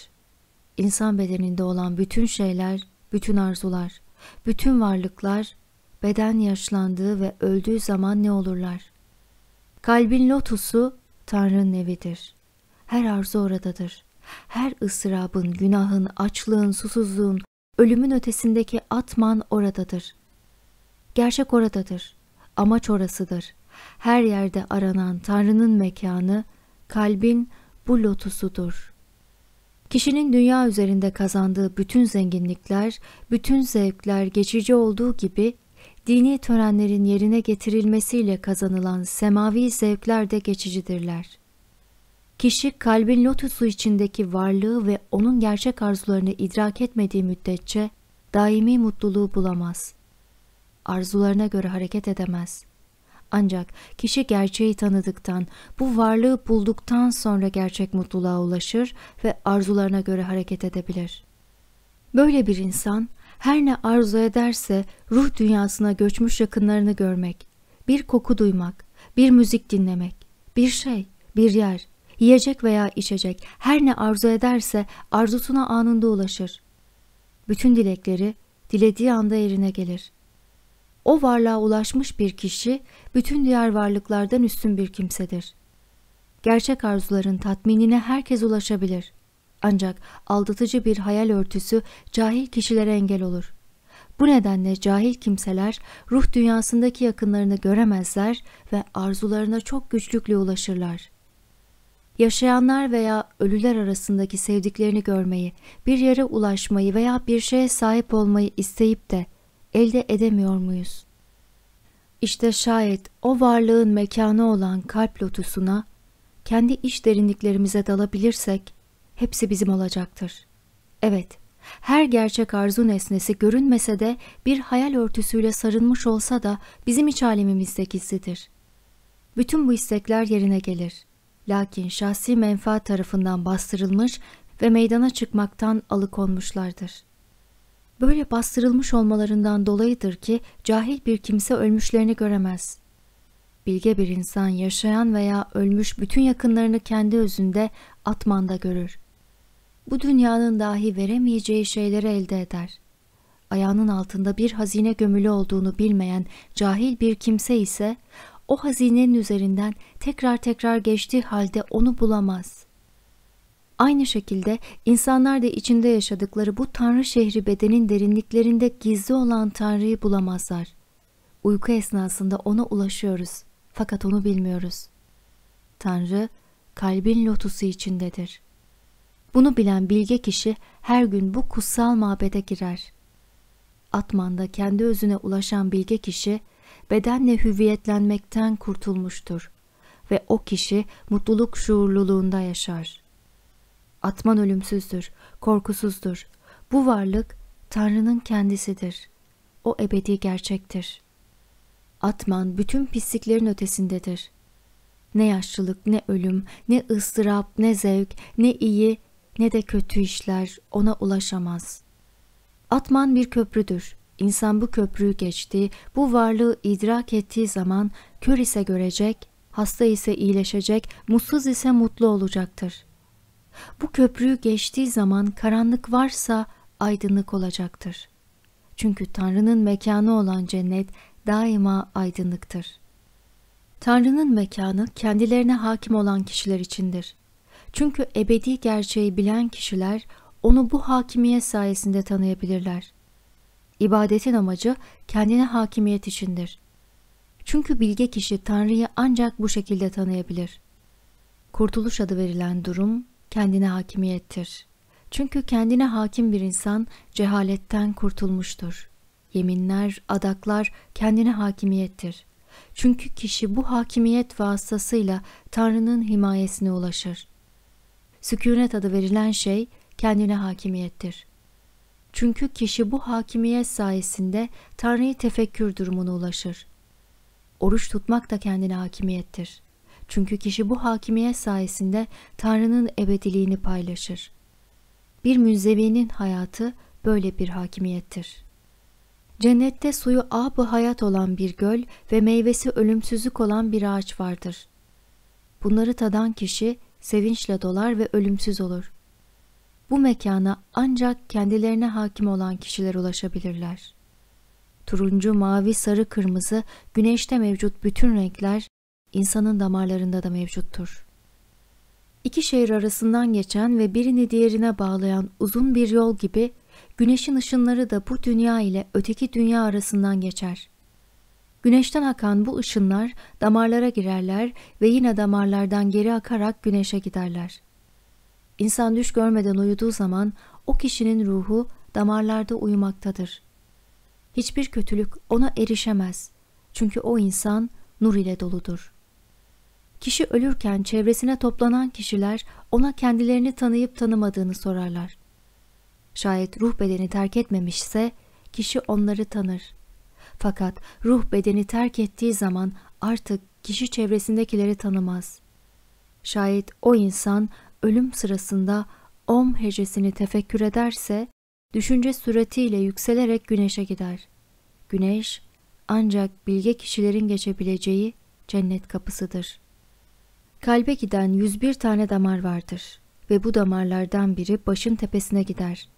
A: İnsan bedeninde olan bütün şeyler, bütün arzular, bütün varlıklar beden yaşlandığı ve öldüğü zaman ne olurlar? Kalbin lotusu Tanrı'nın evidir. Her arzu oradadır. Her ısrabın, günahın, açlığın, susuzluğun, ölümün ötesindeki atman oradadır. Gerçek oradadır. Amaç orasıdır. Her yerde aranan Tanrı'nın mekanı, kalbin bu lotusudur.'' Kişinin dünya üzerinde kazandığı bütün zenginlikler, bütün zevkler geçici olduğu gibi dini törenlerin yerine getirilmesiyle kazanılan semavi zevkler de geçicidirler. Kişi kalbin lotusu içindeki varlığı ve onun gerçek arzularını idrak etmediği müddetçe daimi mutluluğu bulamaz. Arzularına göre hareket edemez. Ancak kişi gerçeği tanıdıktan, bu varlığı bulduktan sonra gerçek mutluluğa ulaşır ve arzularına göre hareket edebilir. Böyle bir insan her ne arzu ederse ruh dünyasına göçmüş yakınlarını görmek, bir koku duymak, bir müzik dinlemek, bir şey, bir yer, yiyecek veya içecek her ne arzu ederse arzusuna anında ulaşır. Bütün dilekleri dilediği anda yerine gelir.'' o varlığa ulaşmış bir kişi bütün diğer varlıklardan üstün bir kimsedir. Gerçek arzuların tatminine herkes ulaşabilir. Ancak aldatıcı bir hayal örtüsü cahil kişilere engel olur. Bu nedenle cahil kimseler ruh dünyasındaki yakınlarını göremezler ve arzularına çok güçlükle ulaşırlar. Yaşayanlar veya ölüler arasındaki sevdiklerini görmeyi, bir yere ulaşmayı veya bir şeye sahip olmayı isteyip de elde edemiyor muyuz? İşte şayet o varlığın mekanı olan kalp lotusuna, kendi iç derinliklerimize dalabilirsek hepsi bizim olacaktır. Evet, her gerçek arzu nesnesi görünmese de bir hayal örtüsüyle sarılmış olsa da bizim iç alemimizde gizlidir. Bütün bu istekler yerine gelir. Lakin şahsi menfaat tarafından bastırılmış ve meydana çıkmaktan alıkonmuşlardır böyle bastırılmış olmalarından dolayıdır ki cahil bir kimse ölmüşlerini göremez. Bilge bir insan yaşayan veya ölmüş bütün yakınlarını kendi özünde, atmanda görür. Bu dünyanın dahi veremeyeceği şeyleri elde eder. Ayağının altında bir hazine gömülü olduğunu bilmeyen cahil bir kimse ise o hazinenin üzerinden tekrar tekrar geçtiği halde onu bulamaz.'' Aynı şekilde insanlar da içinde yaşadıkları bu tanrı şehri bedenin derinliklerinde gizli olan tanrıyı bulamazlar. Uyku esnasında ona ulaşıyoruz fakat onu bilmiyoruz. Tanrı kalbin lotusu içindedir. Bunu bilen bilge kişi her gün bu kutsal mabede girer. Atman'da kendi özüne ulaşan bilge kişi bedenle hüviyetlenmekten kurtulmuştur ve o kişi mutluluk şuurluluğunda yaşar. Atman ölümsüzdür, korkusuzdur. Bu varlık Tanrı'nın kendisidir. O ebedi gerçektir. Atman bütün pisliklerin ötesindedir. Ne yaşlılık, ne ölüm, ne ıstırap, ne zevk, ne iyi, ne de kötü işler ona ulaşamaz. Atman bir köprüdür. İnsan bu köprüyü geçti, bu varlığı idrak ettiği zaman kör ise görecek, hasta ise iyileşecek, mutsuz ise mutlu olacaktır.'' Bu köprüyü geçtiği zaman karanlık varsa aydınlık olacaktır. Çünkü Tanrı'nın mekanı olan cennet daima aydınlıktır. Tanrı'nın mekanı kendilerine hakim olan kişiler içindir. Çünkü ebedi gerçeği bilen kişiler onu bu hakimiyet sayesinde tanıyabilirler. İbadetin amacı kendine hakimiyet içindir. Çünkü bilge kişi Tanrı'yı ancak bu şekilde tanıyabilir. Kurtuluş adı verilen durum kendine hakimiyettir. Çünkü kendine hakim bir insan cehaletten kurtulmuştur. Yeminler, adaklar kendine hakimiyettir. Çünkü kişi bu hakimiyet vasıtasıyla Tanrı'nın himayesine ulaşır. Sükunet adı verilen şey kendine hakimiyettir. Çünkü kişi bu hakimiyet sayesinde Tanrı'yı tefekkür durumuna ulaşır. Oruç tutmak da kendine hakimiyettir. Çünkü kişi bu hakimiyet sayesinde Tanrı'nın ebediliğini paylaşır. Bir münzevinin hayatı böyle bir hakimiyettir. Cennette suyu abı hayat olan bir göl ve meyvesi ölümsüzlük olan bir ağaç vardır. Bunları tadan kişi sevinçle dolar ve ölümsüz olur. Bu mekana ancak kendilerine hakim olan kişiler ulaşabilirler. Turuncu, mavi, sarı, kırmızı, güneşte mevcut bütün renkler insanın damarlarında da mevcuttur. İki şehir arasından geçen ve birini diğerine bağlayan uzun bir yol gibi güneşin ışınları da bu dünya ile öteki dünya arasından geçer. Güneşten akan bu ışınlar damarlara girerler ve yine damarlardan geri akarak güneşe giderler. İnsan düş görmeden uyuduğu zaman o kişinin ruhu damarlarda uyumaktadır. Hiçbir kötülük ona erişemez çünkü o insan nur ile doludur.'' Kişi ölürken çevresine toplanan kişiler ona kendilerini tanıyıp tanımadığını sorarlar. Şayet ruh bedeni terk etmemişse kişi onları tanır. Fakat ruh bedeni terk ettiği zaman artık kişi çevresindekileri tanımaz. Şayet o insan ölüm sırasında om hecesini tefekkür ederse düşünce süratiyle yükselerek güneşe gider. Güneş ancak bilge kişilerin geçebileceği cennet kapısıdır.'' Kalbe giden 101 tane damar vardır ve bu damarlardan biri başın tepesine gider.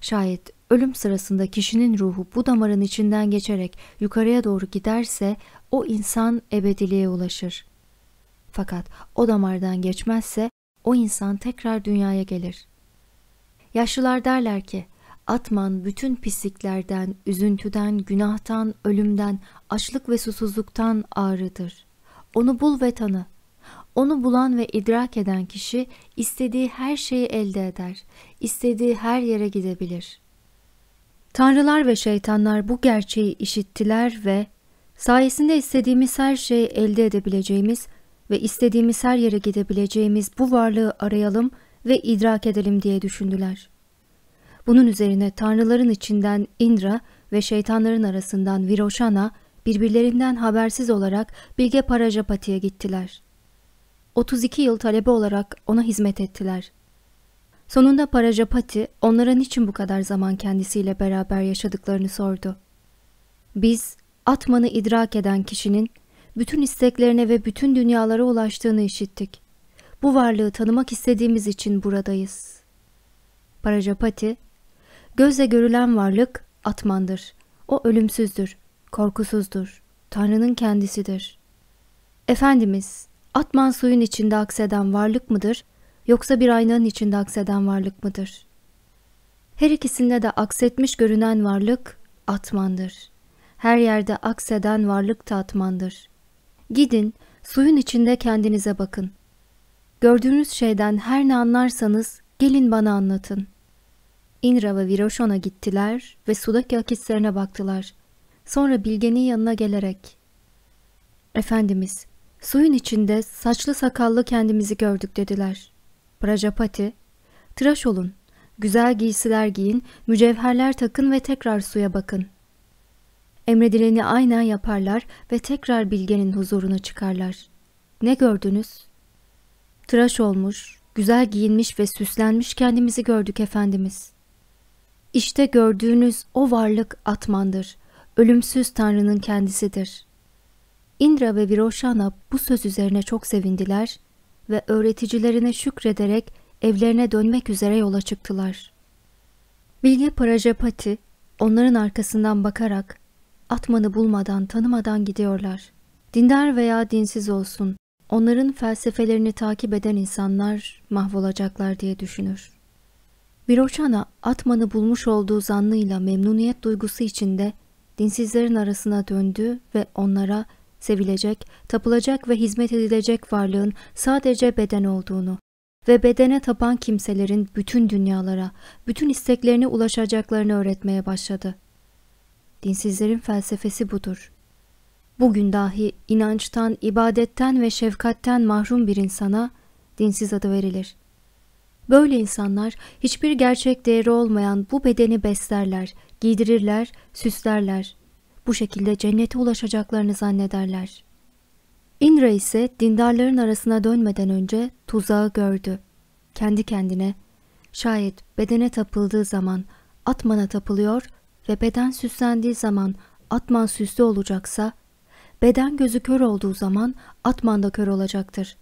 A: Şayet ölüm sırasında kişinin ruhu bu damarın içinden geçerek yukarıya doğru giderse o insan ebediliğe ulaşır. Fakat o damardan geçmezse o insan tekrar dünyaya gelir. Yaşlılar derler ki, Atman bütün pisliklerden, üzüntüden, günahtan, ölümden, açlık ve susuzluktan ağrıdır. Onu bul ve tanı. Onu bulan ve idrak eden kişi istediği her şeyi elde eder, istediği her yere gidebilir. Tanrılar ve şeytanlar bu gerçeği işittiler ve sayesinde istediğimiz her şeyi elde edebileceğimiz ve istediğimiz her yere gidebileceğimiz bu varlığı arayalım ve idrak edelim diye düşündüler. Bunun üzerine tanrıların içinden Indra ve şeytanların arasından Viroşana birbirlerinden habersiz olarak Bilge Parajapati'ye gittiler. 32 yıl talebe olarak ona hizmet ettiler. Sonunda Parajapati onlara niçin bu kadar zaman kendisiyle beraber yaşadıklarını sordu. Biz Atman'ı idrak eden kişinin bütün isteklerine ve bütün dünyalara ulaştığını işittik. Bu varlığı tanımak istediğimiz için buradayız. Parajapati, gözle görülen varlık Atman'dır. O ölümsüzdür, korkusuzdur, Tanrı'nın kendisidir. Efendimiz, Atman suyun içinde akseden varlık mıdır yoksa bir aynanın içinde akseden varlık mıdır? Her ikisinde de aksetmiş görünen varlık atmandır. Her yerde akseden varlık da atmandır. Gidin suyun içinde kendinize bakın. Gördüğünüz şeyden her ne anlarsanız gelin bana anlatın. Indra ve Viroşon'a gittiler ve sudaki akislerine baktılar. Sonra Bilge'nin yanına gelerek Efendimiz Suyun içinde saçlı sakallı kendimizi gördük dediler. Prajapati, tıraş olun, güzel giysiler giyin, mücevherler takın ve tekrar suya bakın. Emredileni aynen yaparlar ve tekrar bilgenin huzuruna çıkarlar. Ne gördünüz? Tıraş olmuş, güzel giyinmiş ve süslenmiş kendimizi gördük efendimiz. İşte gördüğünüz o varlık Atman'dır, ölümsüz Tanrı'nın kendisidir.'' Indra ve Viroşana bu söz üzerine çok sevindiler ve öğreticilerine şükrederek evlerine dönmek üzere yola çıktılar. Bilge Parajapati onların arkasından bakarak Atman'ı bulmadan tanımadan gidiyorlar. Dindar veya dinsiz olsun onların felsefelerini takip eden insanlar mahvolacaklar diye düşünür. Viroşana Atman'ı bulmuş olduğu zannıyla memnuniyet duygusu içinde dinsizlerin arasına döndü ve onlara sevilecek, tapılacak ve hizmet edilecek varlığın sadece beden olduğunu ve bedene tapan kimselerin bütün dünyalara, bütün isteklerine ulaşacaklarını öğretmeye başladı. Dinsizlerin felsefesi budur. Bugün dahi inançtan, ibadetten ve şefkatten mahrum bir insana dinsiz adı verilir. Böyle insanlar hiçbir gerçek değeri olmayan bu bedeni beslerler, giydirirler, süslerler bu şekilde cennete ulaşacaklarını zannederler. Indra ise dindarların arasına dönmeden önce tuzağı gördü. Kendi kendine şayet bedene tapıldığı zaman atmana tapılıyor ve beden süslendiği zaman atman süslü olacaksa beden gözü kör olduğu zaman atman da kör olacaktır.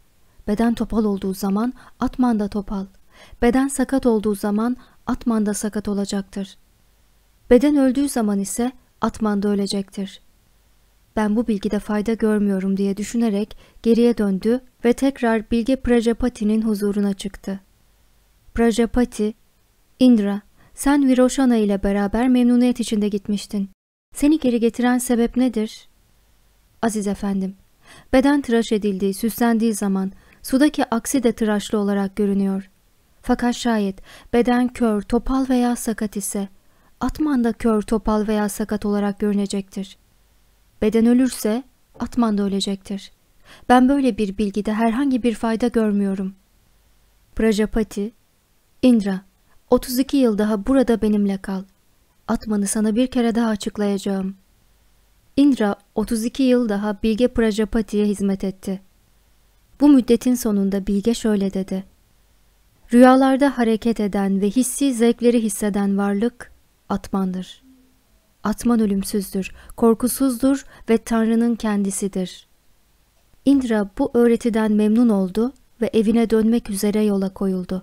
A: Beden topal olduğu zaman atman da topal. Beden sakat olduğu zaman atman da sakat olacaktır. Beden öldüğü zaman ise Atman da ölecektir. Ben bu bilgide fayda görmüyorum diye düşünerek geriye döndü ve tekrar Bilge Prajapati'nin huzuruna çıktı. Prajapati, Indra, sen Viroşana ile beraber memnuniyet içinde gitmiştin. Seni geri getiren sebep nedir? Aziz efendim, beden tıraş edildiği, süslendiği zaman sudaki aksi de tıraşlı olarak görünüyor. Fakat şayet beden kör, topal veya sakat ise Atman da kör, topal veya sakat olarak görünecektir. Beden ölürse Atman da ölecektir. Ben böyle bir bilgide herhangi bir fayda görmüyorum. Prajapati, Indra, 32 yıl daha burada benimle kal. Atmanı sana bir kere daha açıklayacağım. Indra 32 yıl daha Bilge Prajapati'ye hizmet etti. Bu müddetin sonunda Bilge şöyle dedi. Rüyalarda hareket eden ve hissi zevkleri hisseden varlık Atman'dır. Atman ölümsüzdür, korkusuzdur ve Tanrı'nın kendisidir. Indra bu öğretiden memnun oldu ve evine dönmek üzere yola koyuldu.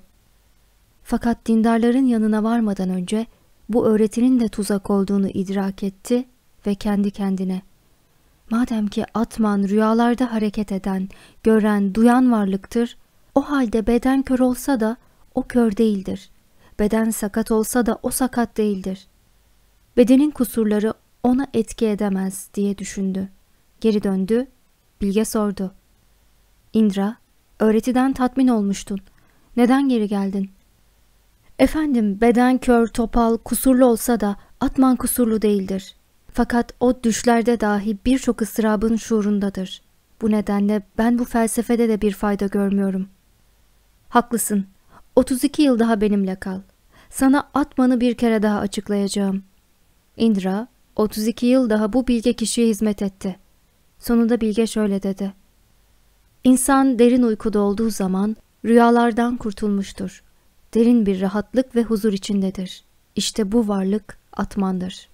A: Fakat dindarların yanına varmadan önce bu öğretinin de tuzak olduğunu idrak etti ve kendi kendine Madem ki Atman rüyalarda hareket eden, gören, duyan varlıktır, o halde beden kör olsa da o kör değildir. Beden sakat olsa da o sakat değildir. Bedenin kusurları ona etki edemez diye düşündü. Geri döndü, Bilge sordu. Indra, öğretiden tatmin olmuştun. Neden geri geldin? Efendim beden kör, topal, kusurlu olsa da Atman kusurlu değildir. Fakat o düşlerde dahi birçok ıstırabın şuurundadır. Bu nedenle ben bu felsefede de bir fayda görmüyorum. Haklısın. 32 yıl daha benimle kal. Sana Atman'ı bir kere daha açıklayacağım. Indra 32 yıl daha bu bilge kişiye hizmet etti. Sonunda bilge şöyle dedi. İnsan derin uykuda olduğu zaman rüyalardan kurtulmuştur. Derin bir rahatlık ve huzur içindedir. İşte bu varlık Atman'dır.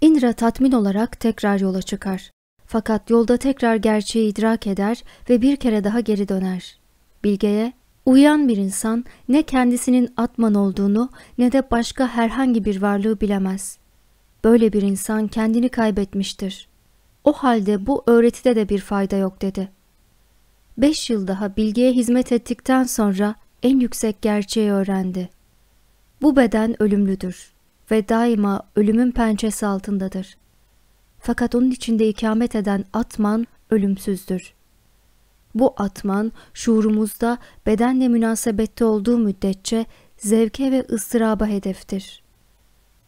A: Indra tatmin olarak tekrar yola çıkar. Fakat yolda tekrar gerçeği idrak eder ve bir kere daha geri döner. Bilge'ye Uyuyan bir insan ne kendisinin Atman olduğunu ne de başka herhangi bir varlığı bilemez. Böyle bir insan kendini kaybetmiştir. O halde bu öğretide de bir fayda yok dedi. Beş yıl daha bilgiye hizmet ettikten sonra en yüksek gerçeği öğrendi. Bu beden ölümlüdür ve daima ölümün pençesi altındadır. Fakat onun içinde ikamet eden Atman ölümsüzdür. Bu atman şuurumuzda bedenle münasebette olduğu müddetçe zevke ve ıstıraba hedeftir.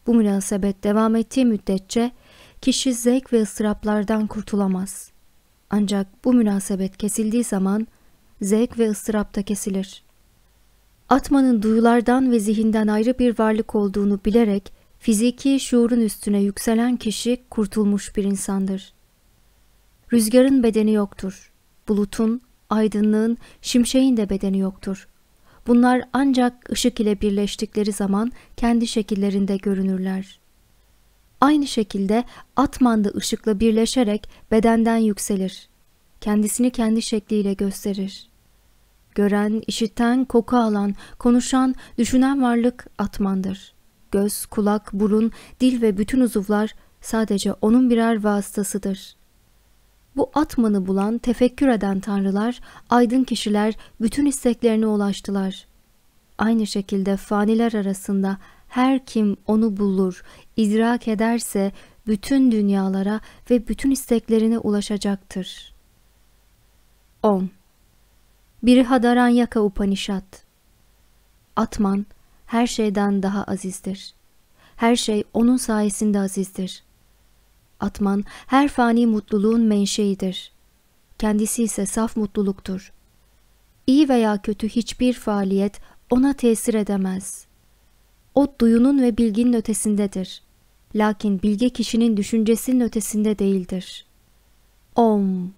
A: Bu münasebet devam ettiği müddetçe kişi zevk ve ıstıraplardan kurtulamaz. Ancak bu münasebet kesildiği zaman zevk ve ıstırap da kesilir. Atmanın duyulardan ve zihinden ayrı bir varlık olduğunu bilerek fiziki şuurun üstüne yükselen kişi kurtulmuş bir insandır. Rüzgarın bedeni yoktur bulutun, aydınlığın, şimşeğin de bedeni yoktur. Bunlar ancak ışık ile birleştikleri zaman kendi şekillerinde görünürler. Aynı şekilde Atman da ışıkla birleşerek bedenden yükselir. Kendisini kendi şekliyle gösterir. Gören, işiten, koku alan, konuşan, düşünen varlık Atman'dır. Göz, kulak, burun, dil ve bütün uzuvlar sadece onun birer vasıtasıdır.'' Bu atmanı bulan, tefekkür eden tanrılar, aydın kişiler bütün isteklerine ulaştılar. Aynı şekilde faniler arasında her kim onu bulur, idrak ederse bütün dünyalara ve bütün isteklerine ulaşacaktır. 10. Biri Brihadaranyaka Upanişat Atman her şeyden daha azizdir. Her şey onun sayesinde azizdir. Atman her fani mutluluğun menşeidir. Kendisi ise saf mutluluktur. İyi veya kötü hiçbir faaliyet ona tesir edemez. O duyunun ve bilginin ötesindedir. Lakin bilge kişinin düşüncesinin ötesinde değildir. Om!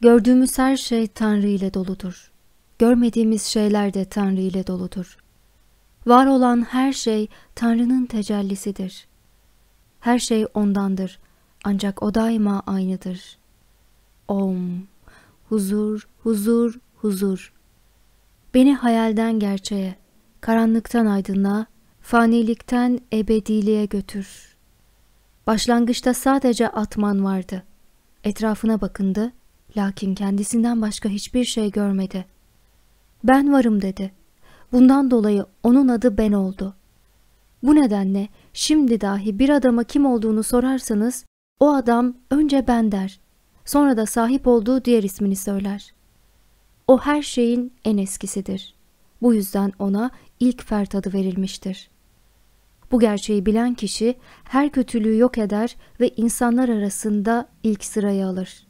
A: Gördüğümüz her şey Tanrı ile doludur. Görmediğimiz şeyler de Tanrı ile doludur. Var olan her şey Tanrı'nın tecellisidir. Her şey O'ndandır. Ancak o daima aynıdır. Om, huzur, huzur, huzur. Beni hayalden gerçeğe, karanlıktan aydınlığa, fanilikten ebediliğe götür. Başlangıçta sadece atman vardı. Etrafına bakındı, lakin kendisinden başka hiçbir şey görmedi. Ben varım dedi. Bundan dolayı onun adı ben oldu. Bu nedenle şimdi dahi bir adama kim olduğunu sorarsanız o adam önce ben der, sonra da sahip olduğu diğer ismini söyler. O her şeyin en eskisidir. Bu yüzden ona ilk fert adı verilmiştir. Bu gerçeği bilen kişi her kötülüğü yok eder ve insanlar arasında ilk sırayı alır.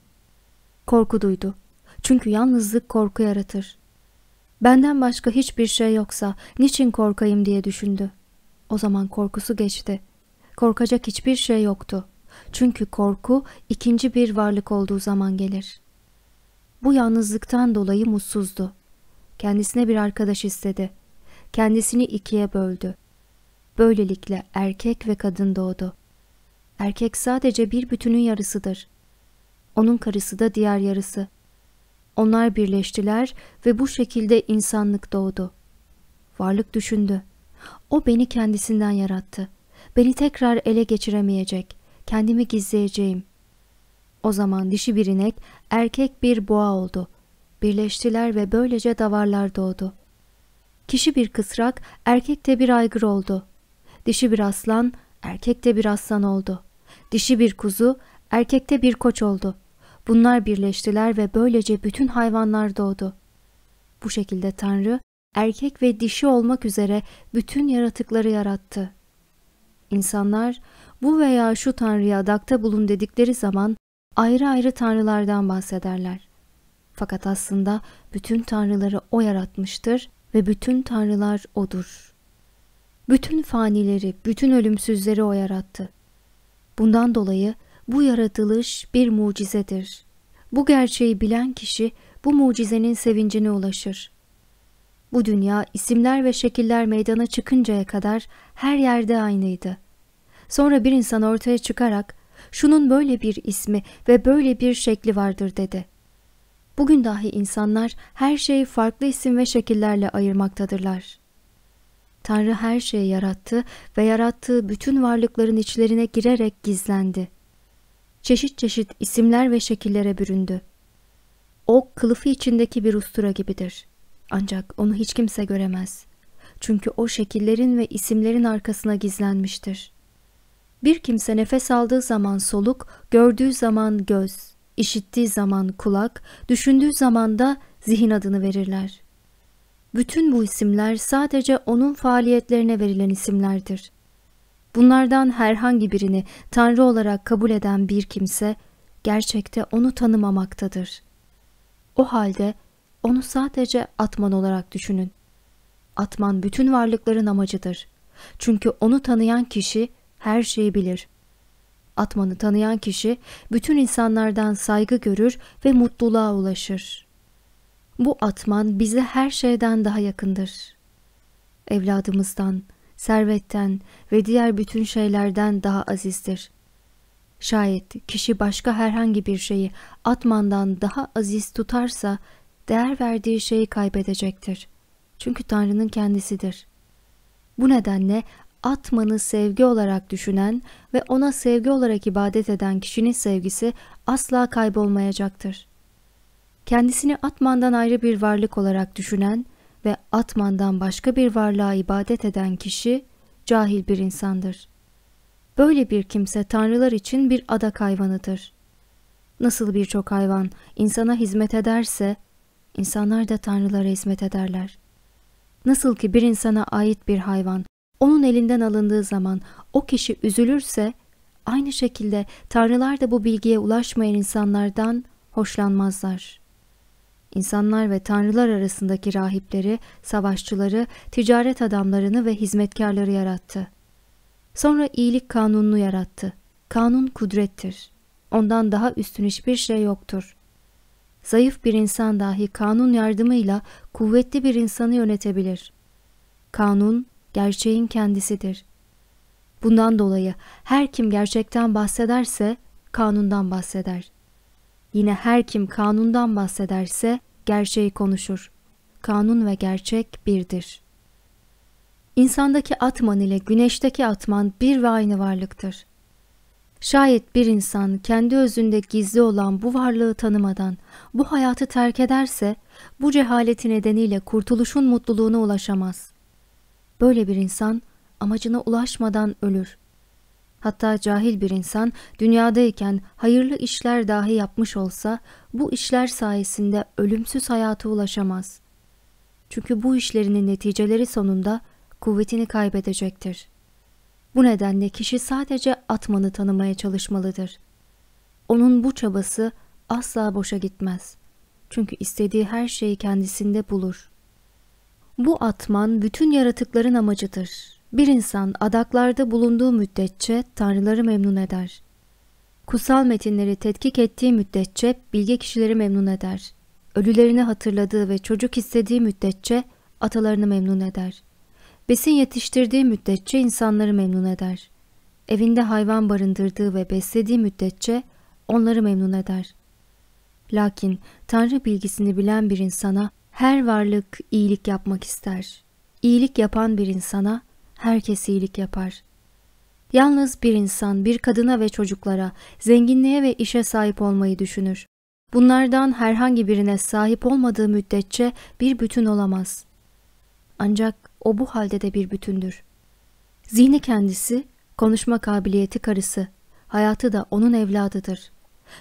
A: Korku duydu. Çünkü yalnızlık korku yaratır. Benden başka hiçbir şey yoksa niçin korkayım diye düşündü. O zaman korkusu geçti. Korkacak hiçbir şey yoktu. Çünkü korku ikinci bir varlık olduğu zaman gelir. Bu yalnızlıktan dolayı mutsuzdu. Kendisine bir arkadaş istedi. Kendisini ikiye böldü. Böylelikle erkek ve kadın doğdu. Erkek sadece bir bütünün yarısıdır. Onun karısı da diğer yarısı. Onlar birleştiler ve bu şekilde insanlık doğdu. Varlık düşündü. O beni kendisinden yarattı. Beni tekrar ele geçiremeyecek kendimi gizleyeceğim. O zaman dişi bir inek, erkek bir boğa oldu. Birleştiler ve böylece davarlar doğdu. Kişi bir kısrak, erkek de bir aygır oldu. Dişi bir aslan, erkek de bir aslan oldu. Dişi bir kuzu, erkekte bir koç oldu. Bunlar birleştiler ve böylece bütün hayvanlar doğdu. Bu şekilde Tanrı, erkek ve dişi olmak üzere bütün yaratıkları yarattı. İnsanlar bu veya şu tanrıya adakta bulun dedikleri zaman ayrı ayrı tanrılardan bahsederler. Fakat aslında bütün tanrıları o yaratmıştır ve bütün tanrılar odur. Bütün fanileri, bütün ölümsüzleri o yarattı. Bundan dolayı bu yaratılış bir mucizedir. Bu gerçeği bilen kişi bu mucizenin sevincine ulaşır. Bu dünya isimler ve şekiller meydana çıkıncaya kadar her yerde aynıydı. Sonra bir insan ortaya çıkarak şunun böyle bir ismi ve böyle bir şekli vardır dedi. Bugün dahi insanlar her şeyi farklı isim ve şekillerle ayırmaktadırlar. Tanrı her şeyi yarattı ve yarattığı bütün varlıkların içlerine girerek gizlendi. Çeşit çeşit isimler ve şekillere büründü. O kılıfı içindeki bir ustura gibidir. Ancak onu hiç kimse göremez. Çünkü o şekillerin ve isimlerin arkasına gizlenmiştir. Bir kimse nefes aldığı zaman soluk, gördüğü zaman göz, işittiği zaman kulak, düşündüğü zaman da zihin adını verirler. Bütün bu isimler sadece onun faaliyetlerine verilen isimlerdir. Bunlardan herhangi birini Tanrı olarak kabul eden bir kimse, gerçekte onu tanımamaktadır. O halde onu sadece atman olarak düşünün. Atman bütün varlıkların amacıdır. Çünkü onu tanıyan kişi, her şeyi bilir. Atmanı tanıyan kişi bütün insanlardan saygı görür ve mutluluğa ulaşır. Bu atman bize her şeyden daha yakındır. Evladımızdan, servetten ve diğer bütün şeylerden daha azizdir. Şayet kişi başka herhangi bir şeyi atmandan daha aziz tutarsa değer verdiği şeyi kaybedecektir. Çünkü Tanrı'nın kendisidir. Bu nedenle atmanı sevgi olarak düşünen ve ona sevgi olarak ibadet eden kişinin sevgisi asla kaybolmayacaktır. Kendisini atmandan ayrı bir varlık olarak düşünen ve atmandan başka bir varlığa ibadet eden kişi cahil bir insandır. Böyle bir kimse tanrılar için bir adak hayvanıdır. Nasıl birçok hayvan insana hizmet ederse, insanlar da tanrılara hizmet ederler. Nasıl ki bir insana ait bir hayvan onun elinden alındığı zaman o kişi üzülürse aynı şekilde tanrılar da bu bilgiye ulaşmayan insanlardan hoşlanmazlar. İnsanlar ve tanrılar arasındaki rahipleri, savaşçıları, ticaret adamlarını ve hizmetkarları yarattı. Sonra iyilik kanununu yarattı. Kanun kudrettir. Ondan daha üstün hiçbir şey yoktur. Zayıf bir insan dahi kanun yardımıyla kuvvetli bir insanı yönetebilir. Kanun gerçeğin kendisidir. Bundan dolayı her kim gerçekten bahsederse kanundan bahseder. Yine her kim kanundan bahsederse gerçeği konuşur. Kanun ve gerçek birdir. İnsandaki atman ile güneşteki atman bir ve aynı varlıktır. Şayet bir insan kendi özünde gizli olan bu varlığı tanımadan bu hayatı terk ederse bu cehaleti nedeniyle kurtuluşun mutluluğuna ulaşamaz. Böyle bir insan amacına ulaşmadan ölür. Hatta cahil bir insan dünyadayken hayırlı işler dahi yapmış olsa bu işler sayesinde ölümsüz hayata ulaşamaz. Çünkü bu işlerinin neticeleri sonunda kuvvetini kaybedecektir. Bu nedenle kişi sadece atmanı tanımaya çalışmalıdır. Onun bu çabası asla boşa gitmez. Çünkü istediği her şeyi kendisinde bulur.'' Bu atman bütün yaratıkların amacıdır. Bir insan adaklarda bulunduğu müddetçe tanrıları memnun eder. Kutsal metinleri tetkik ettiği müddetçe bilge kişileri memnun eder. Ölülerini hatırladığı ve çocuk istediği müddetçe atalarını memnun eder. Besin yetiştirdiği müddetçe insanları memnun eder. Evinde hayvan barındırdığı ve beslediği müddetçe onları memnun eder. Lakin Tanrı bilgisini bilen bir insana her varlık iyilik yapmak ister. İyilik yapan bir insana herkes iyilik yapar. Yalnız bir insan bir kadına ve çocuklara, zenginliğe ve işe sahip olmayı düşünür. Bunlardan herhangi birine sahip olmadığı müddetçe bir bütün olamaz. Ancak o bu halde de bir bütündür. Zihni kendisi, konuşma kabiliyeti karısı, hayatı da onun evladıdır.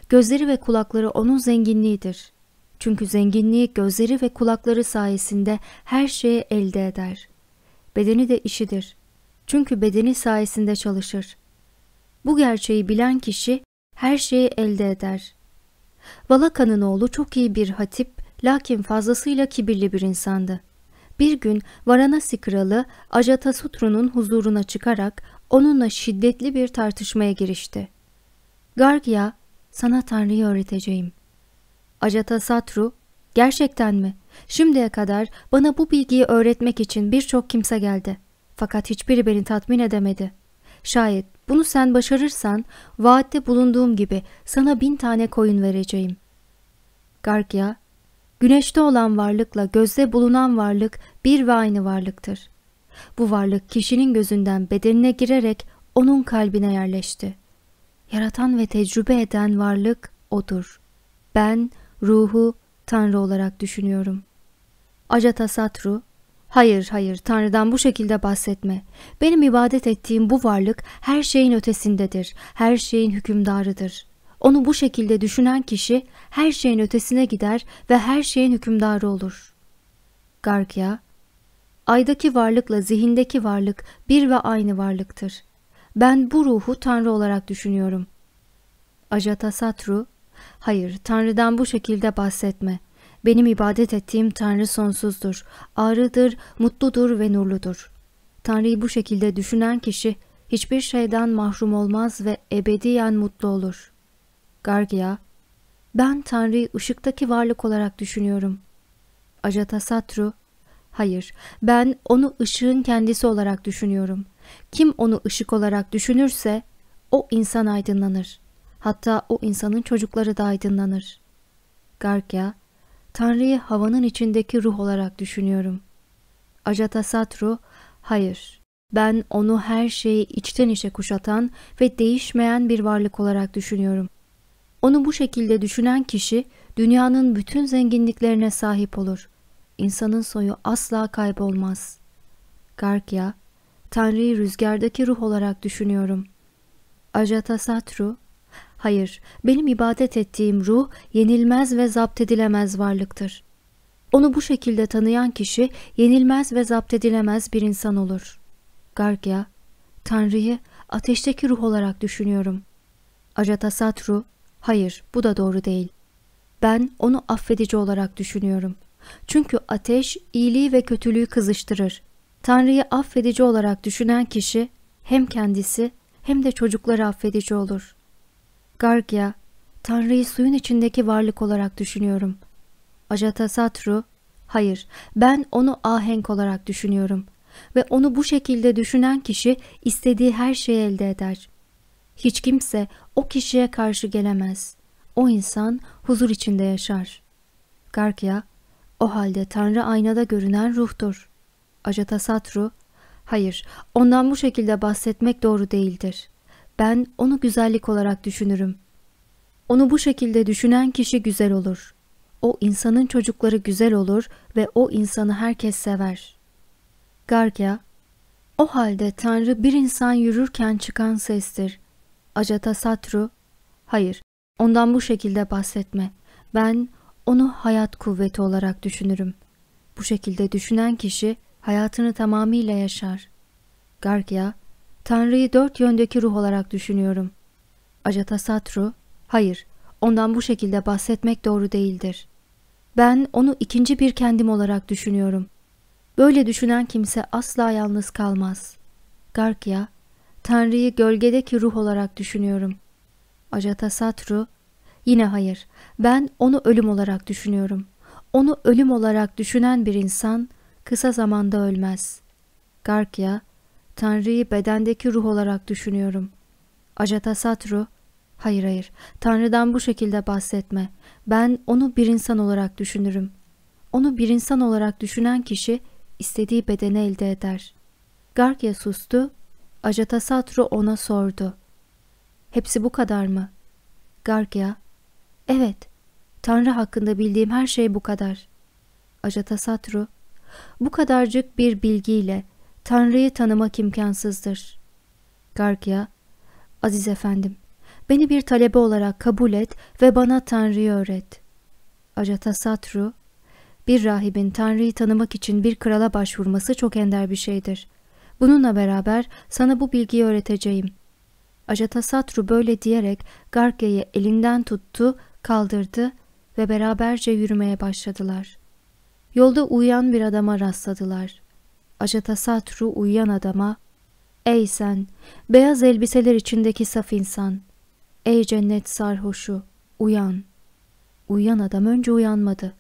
A: Gözleri ve kulakları onun zenginliğidir. Çünkü zenginliği gözleri ve kulakları sayesinde her şeyi elde eder. Bedeni de işidir. Çünkü bedeni sayesinde çalışır. Bu gerçeği bilen kişi her şeyi elde eder. Valaka'nın oğlu çok iyi bir hatip lakin fazlasıyla kibirli bir insandı. Bir gün Varanasi kralı Ajatasutru'nun huzuruna çıkarak onunla şiddetli bir tartışmaya girişti. Gargya, sana Tanrı'yı öğreteceğim. Satru gerçekten mi? Şimdiye kadar bana bu bilgiyi öğretmek için birçok kimse geldi. Fakat hiçbiri beni tatmin edemedi. Şayet bunu sen başarırsan vaatte bulunduğum gibi sana bin tane koyun vereceğim. Gargya, güneşte olan varlıkla gözde bulunan varlık bir ve aynı varlıktır. Bu varlık kişinin gözünden bedenine girerek onun kalbine yerleşti. Yaratan ve tecrübe eden varlık odur. Ben ruhu Tanrı olarak düşünüyorum. Ajatasatru, hayır hayır Tanrı'dan bu şekilde bahsetme. Benim ibadet ettiğim bu varlık her şeyin ötesindedir, her şeyin hükümdarıdır. Onu bu şekilde düşünen kişi her şeyin ötesine gider ve her şeyin hükümdarı olur. Gargya, aydaki varlıkla zihindeki varlık bir ve aynı varlıktır. Ben bu ruhu Tanrı olarak düşünüyorum. Ajatasatru, Hayır, Tanrı'dan bu şekilde bahsetme. Benim ibadet ettiğim Tanrı sonsuzdur, ağrıdır, mutludur ve nurludur. Tanrı'yı bu şekilde düşünen kişi hiçbir şeyden mahrum olmaz ve ebediyen mutlu olur. Gargia, ben Tanrı'yı ışıktaki varlık olarak düşünüyorum. Ajatasattu, hayır, ben onu ışığın kendisi olarak düşünüyorum. Kim onu ışık olarak düşünürse o insan aydınlanır. Hatta o insanın çocukları da aydınlanır. Garkya, Tanrı'yı havanın içindeki ruh olarak düşünüyorum. Ajatasatru, hayır, ben onu her şeyi içten içe kuşatan ve değişmeyen bir varlık olarak düşünüyorum. Onu bu şekilde düşünen kişi dünyanın bütün zenginliklerine sahip olur. İnsanın soyu asla kaybolmaz. Garkya, Tanrı'yı rüzgardaki ruh olarak düşünüyorum. Ajatasatru, Hayır, benim ibadet ettiğim ruh yenilmez ve zapt edilemez varlıktır. Onu bu şekilde tanıyan kişi yenilmez ve zapt edilemez bir insan olur. Gargya, Tanrı'yı ateşteki ruh olarak düşünüyorum. Ajatasatru, hayır bu da doğru değil. Ben onu affedici olarak düşünüyorum. Çünkü ateş iyiliği ve kötülüğü kızıştırır. Tanrı'yı affedici olarak düşünen kişi hem kendisi hem de çocukları affedici olur.'' Gargya, Tanrı'yı suyun içindeki varlık olarak düşünüyorum. Ajatasatru, hayır ben onu ahenk olarak düşünüyorum. Ve onu bu şekilde düşünen kişi istediği her şeyi elde eder. Hiç kimse o kişiye karşı gelemez. O insan huzur içinde yaşar. Gargya, o halde Tanrı aynada görünen ruhtur. Ajatasatru, hayır ondan bu şekilde bahsetmek doğru değildir ben onu güzellik olarak düşünürüm. Onu bu şekilde düşünen kişi güzel olur. O insanın çocukları güzel olur ve o insanı herkes sever. Garga, o halde Tanrı bir insan yürürken çıkan sestir. Acata Satru, hayır ondan bu şekilde bahsetme. Ben onu hayat kuvveti olarak düşünürüm. Bu şekilde düşünen kişi hayatını tamamıyla yaşar. Garga, Tanrı'yı dört yöndeki ruh olarak düşünüyorum. Ajatasatru, hayır, ondan bu şekilde bahsetmek doğru değildir. Ben onu ikinci bir kendim olarak düşünüyorum. Böyle düşünen kimse asla yalnız kalmaz. Garkya, Tanrı'yı gölgedeki ruh olarak düşünüyorum. Ajatasatru, yine hayır, ben onu ölüm olarak düşünüyorum. Onu ölüm olarak düşünen bir insan kısa zamanda ölmez. Garkya, Tanrı'yı bedendeki ruh olarak düşünüyorum. Ajatasatru, hayır hayır, Tanrı'dan bu şekilde bahsetme. Ben onu bir insan olarak düşünürüm. Onu bir insan olarak düşünen kişi istediği bedeni elde eder. Gargya sustu, Ajatasatru ona sordu. Hepsi bu kadar mı? Gargya, evet, Tanrı hakkında bildiğim her şey bu kadar. Ajatasatru, bu kadarcık bir bilgiyle Tanrı'yı tanımak imkansızdır. Gargya, Aziz efendim, beni bir talebe olarak kabul et ve bana Tanrı'yı öğret. Ajatasatru, bir rahibin Tanrı'yı tanımak için bir krala başvurması çok ender bir şeydir. Bununla beraber sana bu bilgiyi öğreteceğim. Ajatasatru böyle diyerek Gargya'yı elinden tuttu, kaldırdı ve beraberce yürümeye başladılar. Yolda uyuyan bir adama rastladılar. Ajatasatru uyuyan adama Ey sen, beyaz elbiseler içindeki saf insan, ey cennet sarhoşu, uyan. Uyuyan adam önce uyanmadı.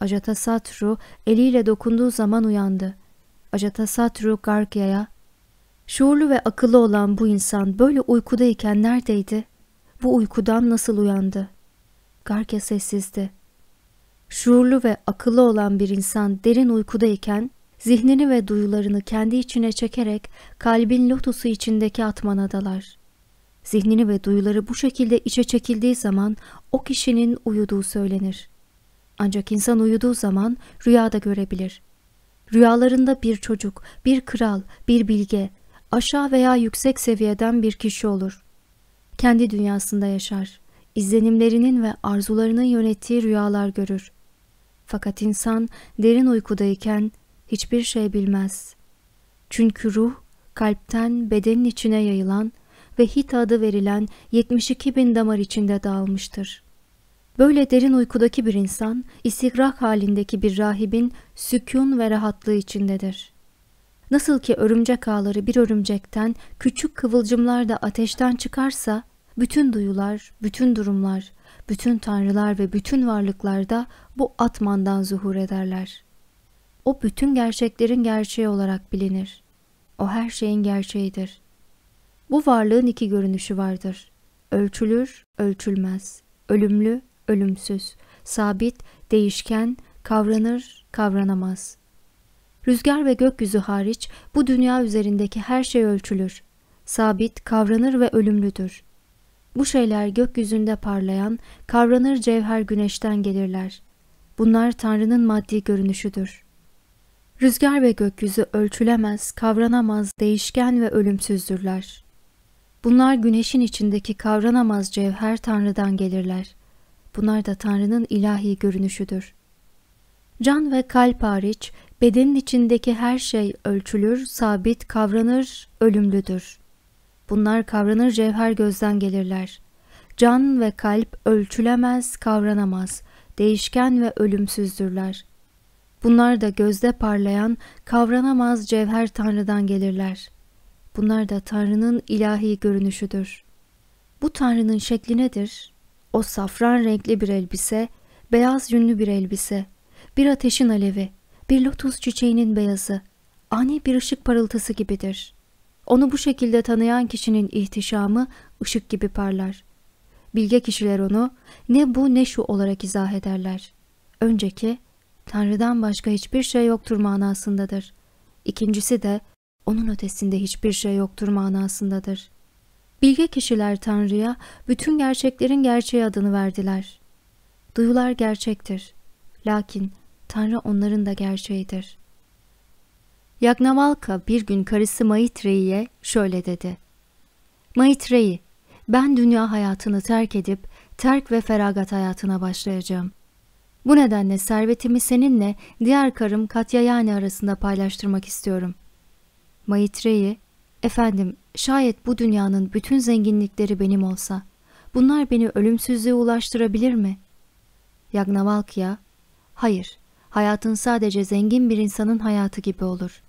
A: Ajatasatru eliyle dokunduğu zaman uyandı. Ajatasatru Gargya'ya, şuurlu ve akıllı olan bu insan böyle uykudayken neredeydi? Bu uykudan nasıl uyandı? Gargya sessizdi. Şuurlu ve akıllı olan bir insan derin uykudayken zihnini ve duyularını kendi içine çekerek kalbin lotusu içindeki atmanadalar. Zihnini ve duyuları bu şekilde içe çekildiği zaman o kişinin uyuduğu söylenir. Ancak insan uyuduğu zaman rüyada görebilir. Rüyalarında bir çocuk, bir kral, bir bilge, aşağı veya yüksek seviyeden bir kişi olur. Kendi dünyasında yaşar. izlenimlerinin ve arzularının yönettiği rüyalar görür. Fakat insan derin uykudayken hiçbir şey bilmez. Çünkü ruh kalpten bedenin içine yayılan ve hit adı verilen 72 bin damar içinde dağılmıştır. Böyle derin uykudaki bir insan, istigrak halindeki bir rahibin sükun ve rahatlığı içindedir. Nasıl ki örümcek ağları bir örümcekten, küçük kıvılcımlar da ateşten çıkarsa, bütün duyular, bütün durumlar, bütün tanrılar ve bütün varlıklar da bu atmandan zuhur ederler.'' O bütün gerçeklerin gerçeği olarak bilinir. O her şeyin gerçeğidir. Bu varlığın iki görünüşü vardır. Ölçülür, ölçülmez. Ölümlü, ölümsüz. Sabit, değişken, kavranır, kavranamaz. Rüzgar ve gökyüzü hariç bu dünya üzerindeki her şey ölçülür. Sabit, kavranır ve ölümlüdür. Bu şeyler gökyüzünde parlayan, kavranır cevher güneşten gelirler. Bunlar Tanrı'nın maddi görünüşüdür. Rüzgar ve gökyüzü ölçülemez, kavranamaz, değişken ve ölümsüzdürler. Bunlar güneşin içindeki kavranamaz cevher Tanrı'dan gelirler. Bunlar da Tanrı'nın ilahi görünüşüdür. Can ve kalp hariç bedenin içindeki her şey ölçülür, sabit, kavranır, ölümlüdür. Bunlar kavranır cevher gözden gelirler. Can ve kalp ölçülemez, kavranamaz, değişken ve ölümsüzdürler. Bunlar da gözde parlayan, kavranamaz cevher Tanrı'dan gelirler. Bunlar da Tanrı'nın ilahi görünüşüdür. Bu Tanrı'nın şekli nedir? O safran renkli bir elbise, beyaz yünlü bir elbise, bir ateşin alevi, bir lotus çiçeğinin beyazı, ani bir ışık parıltısı gibidir. Onu bu şekilde tanıyan kişinin ihtişamı ışık gibi parlar. Bilge kişiler onu ne bu ne şu olarak izah ederler. Önceki Tanrı'dan başka hiçbir şey yoktur manasındadır. İkincisi de onun ötesinde hiçbir şey yoktur manasındadır. Bilge kişiler Tanrı'ya bütün gerçeklerin gerçeği adını verdiler. Duyular gerçektir. Lakin Tanrı onların da gerçeğidir. Yagnavalka bir gün karısı Maitreyi'ye şöyle dedi. Maitreyi, ben dünya hayatını terk edip terk ve feragat hayatına başlayacağım. Bu nedenle servetimi seninle diğer karım Katya yani arasında paylaştırmak istiyorum. Maitreyi, efendim şayet bu dünyanın bütün zenginlikleri benim olsa, bunlar beni ölümsüzlüğe ulaştırabilir mi? Yagnavalkya, hayır, hayatın sadece zengin bir insanın hayatı gibi olur.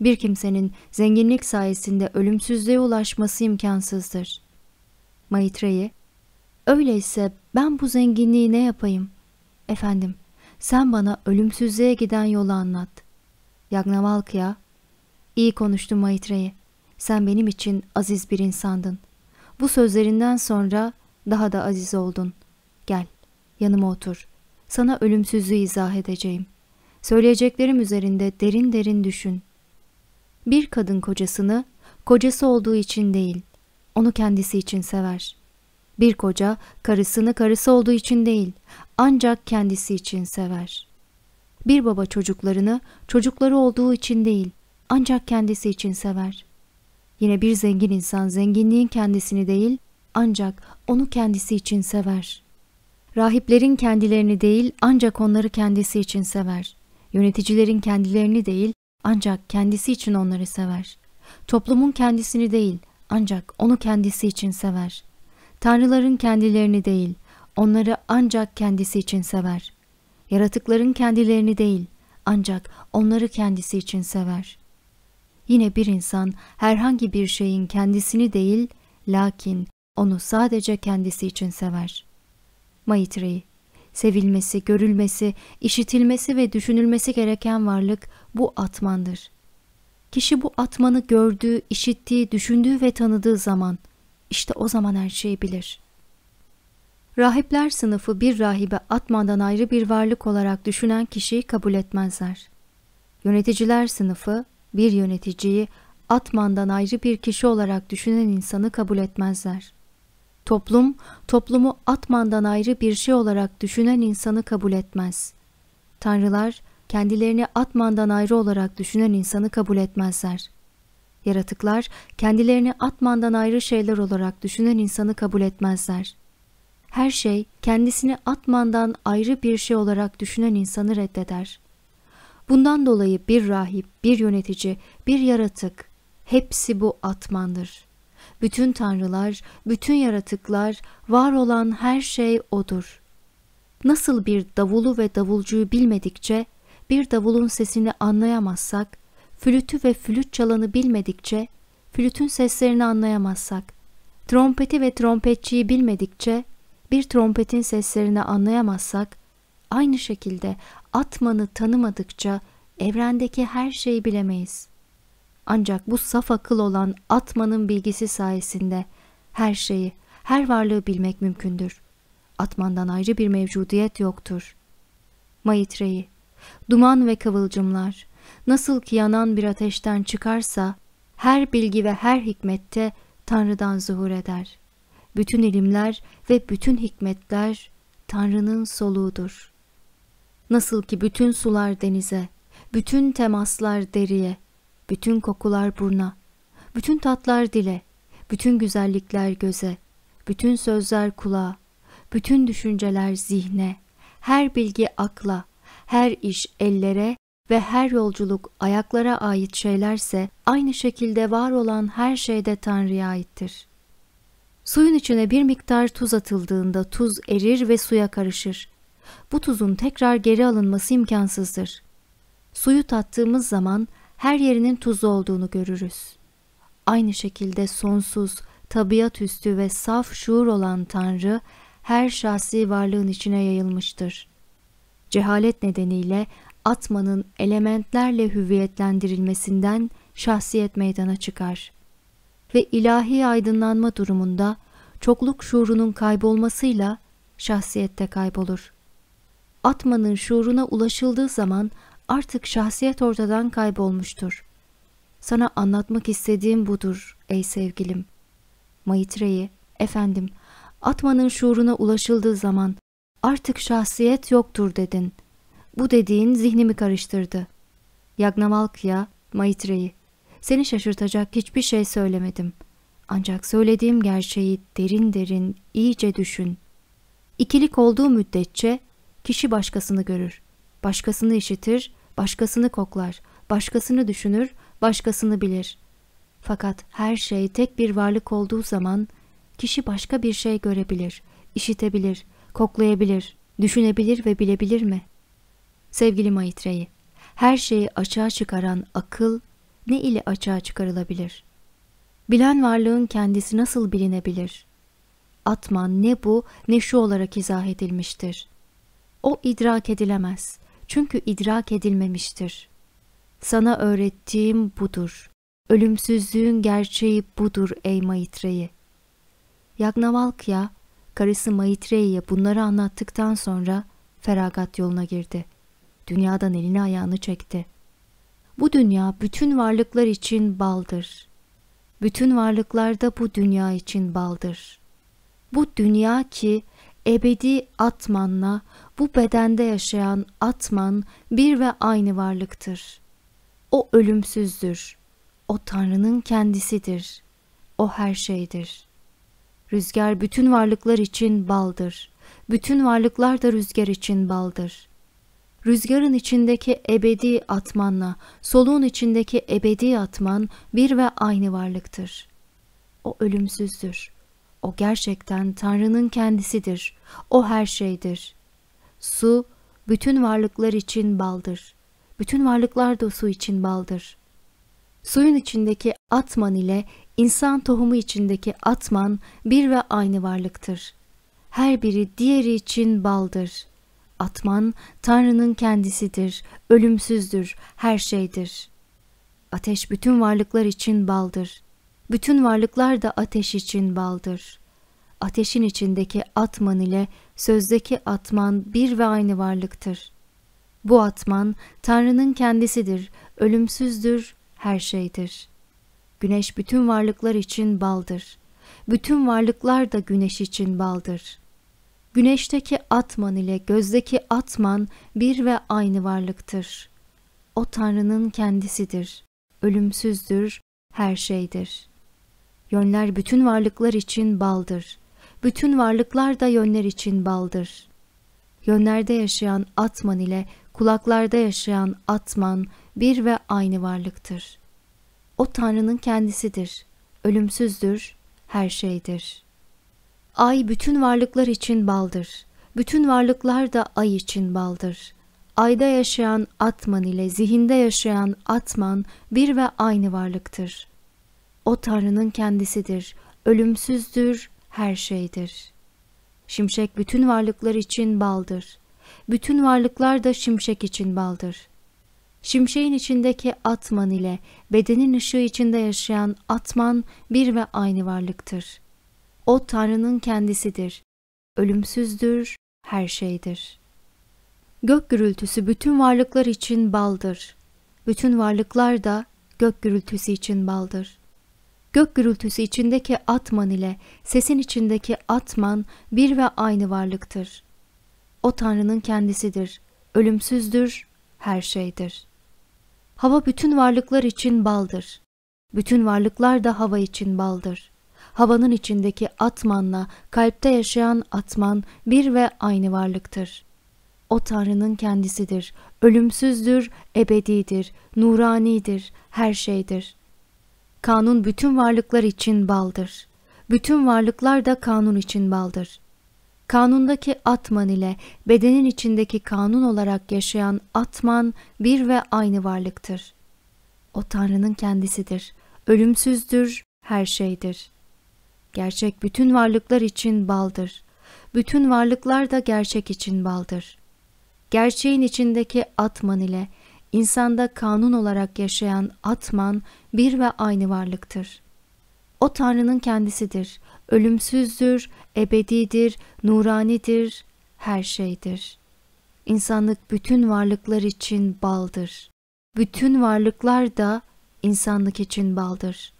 A: Bir kimsenin zenginlik sayesinde ölümsüzlüğe ulaşması imkansızdır. Maitreyi, öyleyse ben bu zenginliği ne yapayım?'' Efendim, sen bana ölümsüzlüğe giden yolu anlat. Yagnavalkya, iyi konuştun Maitreyi. Sen benim için aziz bir insandın. Bu sözlerinden sonra daha da aziz oldun. Gel, yanıma otur. Sana ölümsüzlüğü izah edeceğim. Söyleyeceklerim üzerinde derin derin düşün. Bir kadın kocasını, kocası olduğu için değil, onu kendisi için sever.'' Bir koca karısını karısı olduğu için değil, ancak kendisi için sever. Bir baba çocuklarını çocukları olduğu için değil, ancak kendisi için sever. Yine bir zengin insan zenginliğin kendisini değil, ancak onu kendisi için sever. Rahiplerin kendilerini değil, ancak onları kendisi için sever. Yöneticilerin kendilerini değil, ancak kendisi için onları sever. Toplumun kendisini değil, ancak onu kendisi için sever.'' Tanrıların kendilerini değil, onları ancak kendisi için sever. Yaratıkların kendilerini değil, ancak onları kendisi için sever. Yine bir insan herhangi bir şeyin kendisini değil, lakin onu sadece kendisi için sever. Maitreyi Sevilmesi, görülmesi, işitilmesi ve düşünülmesi gereken varlık bu atmandır. Kişi bu atmanı gördüğü, işittiği, düşündüğü ve tanıdığı zaman işte o zaman her şeyi bilir. Rahipler sınıfı bir rahibe atmadan ayrı bir varlık olarak düşünen kişiyi kabul etmezler. Yöneticiler sınıfı bir yöneticiyi atmandan ayrı bir kişi olarak düşünen insanı kabul etmezler. Toplum, toplumu atmandan ayrı bir şey olarak düşünen insanı kabul etmez. Tanrılar, kendilerini atmandan ayrı olarak düşünen insanı kabul etmezler. Yaratıklar kendilerini Atman'dan ayrı şeyler olarak düşünen insanı kabul etmezler. Her şey kendisini Atman'dan ayrı bir şey olarak düşünen insanı reddeder. Bundan dolayı bir rahip, bir yönetici, bir yaratık hepsi bu Atman'dır. Bütün tanrılar, bütün yaratıklar, var olan her şey O'dur. Nasıl bir davulu ve davulcuyu bilmedikçe bir davulun sesini anlayamazsak, flütü ve flüt çalanı bilmedikçe, flütün seslerini anlayamazsak, trompeti ve trompetçiyi bilmedikçe, bir trompetin seslerini anlayamazsak, aynı şekilde atmanı tanımadıkça evrendeki her şeyi bilemeyiz. Ancak bu saf akıl olan atmanın bilgisi sayesinde her şeyi, her varlığı bilmek mümkündür. Atmandan ayrı bir mevcudiyet yoktur. Maitreyi, duman ve kıvılcımlar, nasıl ki yanan bir ateşten çıkarsa, her bilgi ve her hikmette Tanrı'dan zuhur eder. Bütün ilimler ve bütün hikmetler Tanrı'nın soluğudur. Nasıl ki bütün sular denize, bütün temaslar deriye, bütün kokular burna, bütün tatlar dile, bütün güzellikler göze, bütün sözler kulağa, bütün düşünceler zihne, her bilgi akla, her iş ellere, ve her yolculuk ayaklara ait şeylerse aynı şekilde var olan her şey de Tanrı'ya aittir. Suyun içine bir miktar tuz atıldığında tuz erir ve suya karışır. Bu tuzun tekrar geri alınması imkansızdır. Suyu tattığımız zaman her yerinin tuzlu olduğunu görürüz. Aynı şekilde sonsuz, tabiat üstü ve saf şuur olan Tanrı her şahsi varlığın içine yayılmıştır. Cehalet nedeniyle atmanın elementlerle hüviyetlendirilmesinden şahsiyet meydana çıkar. Ve ilahi aydınlanma durumunda çokluk şuurunun kaybolmasıyla şahsiyette kaybolur. Atmanın şuuruna ulaşıldığı zaman artık şahsiyet ortadan kaybolmuştur. Sana anlatmak istediğim budur ey sevgilim. Maitreyi, efendim, Atmanın şuuruna ulaşıldığı zaman artık şahsiyet yoktur dedin. Bu dediğin zihnimi karıştırdı. Yagnavalkya, Maitre'yi. Seni şaşırtacak hiçbir şey söylemedim. Ancak söylediğim gerçeği derin derin iyice düşün. İkilik olduğu müddetçe kişi başkasını görür. Başkasını işitir, başkasını koklar, başkasını düşünür, başkasını bilir. Fakat her şey tek bir varlık olduğu zaman kişi başka bir şey görebilir, işitebilir, koklayabilir, düşünebilir ve bilebilir mi? Sevgili Maitreyi, her şeyi açığa çıkaran akıl ne ile açığa çıkarılabilir? Bilen varlığın kendisi nasıl bilinebilir? Atman ne bu ne şu olarak izah edilmiştir. O idrak edilemez çünkü idrak edilmemiştir. Sana öğrettiğim budur. Ölümsüzlüğün gerçeği budur ey Maitreyi. Yagnavalkya, karısı Maitreyi'ye bunları anlattıktan sonra feragat yoluna girdi dünyadan elini ayağını çekti. Bu dünya bütün varlıklar için baldır. Bütün varlıklar da bu dünya için baldır. Bu dünya ki ebedi atmanla bu bedende yaşayan atman bir ve aynı varlıktır. O ölümsüzdür. O Tanrı'nın kendisidir. O her şeydir. Rüzgar bütün varlıklar için baldır. Bütün varlıklar da rüzgar için baldır. Rüzgarın içindeki ebedi atmanla soluğun içindeki ebedi atman bir ve aynı varlıktır. O ölümsüzdür. O gerçekten Tanrı'nın kendisidir. O her şeydir. Su, bütün varlıklar için baldır. Bütün varlıklar da su için baldır. Suyun içindeki atman ile insan tohumu içindeki atman bir ve aynı varlıktır. Her biri diğeri için baldır.'' Atman Tanrı'nın kendisidir, ölümsüzdür, her şeydir. Ateş bütün varlıklar için baldır. Bütün varlıklar da ateş için baldır. Ateşin içindeki Atman ile sözdeki Atman bir ve aynı varlıktır. Bu Atman Tanrı'nın kendisidir, ölümsüzdür, her şeydir. Güneş bütün varlıklar için baldır. Bütün varlıklar da güneş için baldır.'' Güneşteki atman ile gözdeki atman bir ve aynı varlıktır. O Tanrı'nın kendisidir, ölümsüzdür, her şeydir. Yönler bütün varlıklar için baldır. Bütün varlıklar da yönler için baldır. Yönlerde yaşayan atman ile kulaklarda yaşayan atman bir ve aynı varlıktır. O Tanrı'nın kendisidir, ölümsüzdür, her şeydir.'' Ay bütün varlıklar için baldır. Bütün varlıklar da ay için baldır. Ayda yaşayan Atman ile zihinde yaşayan Atman bir ve aynı varlıktır. O Tanrı'nın kendisidir, ölümsüzdür, her şeydir. Şimşek bütün varlıklar için baldır. Bütün varlıklar da şimşek için baldır.'' Şimşeğin içindeki atman ile bedenin ışığı içinde yaşayan atman bir ve aynı varlıktır. O Tanrı'nın kendisidir. Ölümsüzdür, her şeydir. Gök gürültüsü bütün varlıklar için baldır. Bütün varlıklar da gök gürültüsü için baldır. Gök gürültüsü içindeki atman ile sesin içindeki atman bir ve aynı varlıktır. O Tanrı'nın kendisidir. Ölümsüzdür, her şeydir. Hava bütün varlıklar için baldır. Bütün varlıklar da hava için baldır havanın içindeki atmanla kalpte yaşayan atman bir ve aynı varlıktır. O Tanrı'nın kendisidir, ölümsüzdür, ebedidir, nuranidir, her şeydir. Kanun bütün varlıklar için baldır. Bütün varlıklar da kanun için baldır. Kanundaki atman ile bedenin içindeki kanun olarak yaşayan atman bir ve aynı varlıktır. O Tanrı'nın kendisidir, ölümsüzdür, her şeydir. Gerçek bütün varlıklar için baldır. Bütün varlıklar da gerçek için baldır. Gerçeğin içindeki atman ile insanda kanun olarak yaşayan atman bir ve aynı varlıktır. O Tanrı'nın kendisidir. Ölümsüzdür, ebedidir, nuranidir, her şeydir. İnsanlık bütün varlıklar için baldır. Bütün varlıklar da insanlık için baldır.''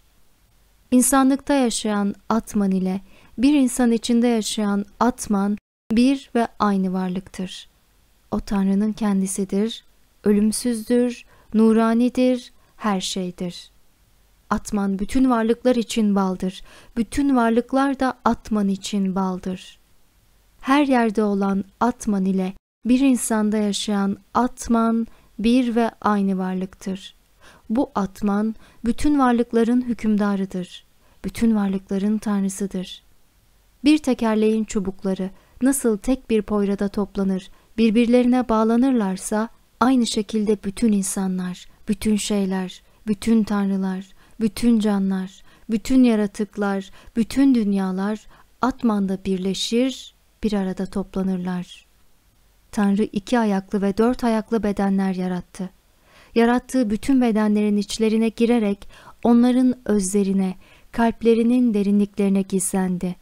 A: İnsanlıkta yaşayan Atman ile bir insan içinde yaşayan Atman bir ve aynı varlıktır. O Tanrı'nın kendisidir, ölümsüzdür, nuranidir, her şeydir. Atman bütün varlıklar için baldır, bütün varlıklar da Atman için baldır. Her yerde olan Atman ile bir insanda yaşayan Atman bir ve aynı varlıktır bu Atman bütün varlıkların hükümdarıdır. Bütün varlıkların tanrısıdır. Bir tekerleğin çubukları nasıl tek bir poyrada toplanır, birbirlerine bağlanırlarsa aynı şekilde bütün insanlar, bütün şeyler, bütün tanrılar, bütün canlar, bütün yaratıklar, bütün dünyalar Atman'da birleşir, bir arada toplanırlar. Tanrı iki ayaklı ve dört ayaklı bedenler yarattı yarattığı bütün bedenlerin içlerine girerek onların özlerine, kalplerinin derinliklerine gizlendi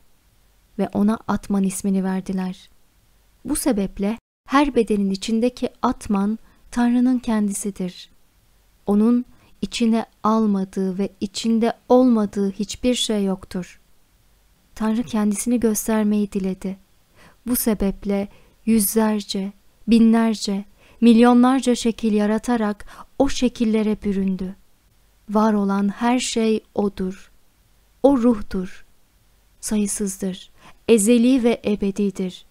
A: ve ona Atman ismini verdiler. Bu sebeple her bedenin içindeki Atman Tanrı'nın kendisidir. Onun içine almadığı ve içinde olmadığı hiçbir şey yoktur. Tanrı kendisini göstermeyi diledi. Bu sebeple yüzlerce, binlerce, milyonlarca şekil yaratarak o şekillere büründü. Var olan her şey odur. O ruhtur. Sayısızdır. Ezeli ve ebedidir.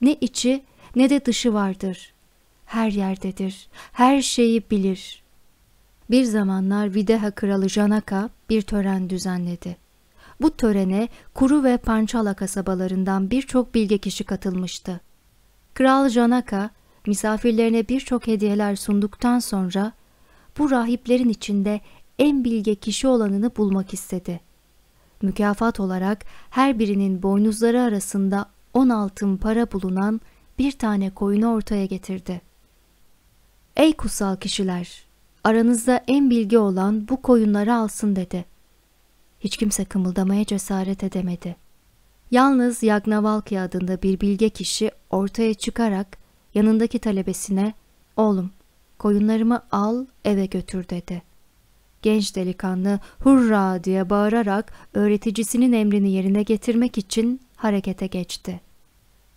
A: Ne içi ne de dışı vardır. Her yerdedir. Her şeyi bilir. Bir zamanlar Videha kralı Janaka bir tören düzenledi. Bu törene Kuru ve Pançala kasabalarından birçok bilge kişi katılmıştı. Kral Janaka misafirlerine birçok hediyeler sunduktan sonra bu rahiplerin içinde en bilge kişi olanını bulmak istedi. Mükafat olarak her birinin boynuzları arasında on altın para bulunan bir tane koyunu ortaya getirdi. Ey kutsal kişiler! Aranızda en bilgi olan bu koyunları alsın dedi. Hiç kimse kımıldamaya cesaret edemedi. Yalnız Yagnavalkya adında bir bilge kişi ortaya çıkarak yanındaki talebesine ''Oğlum, koyunlarımı al eve götür.'' dedi. Genç delikanlı hurra diye bağırarak öğreticisinin emrini yerine getirmek için harekete geçti.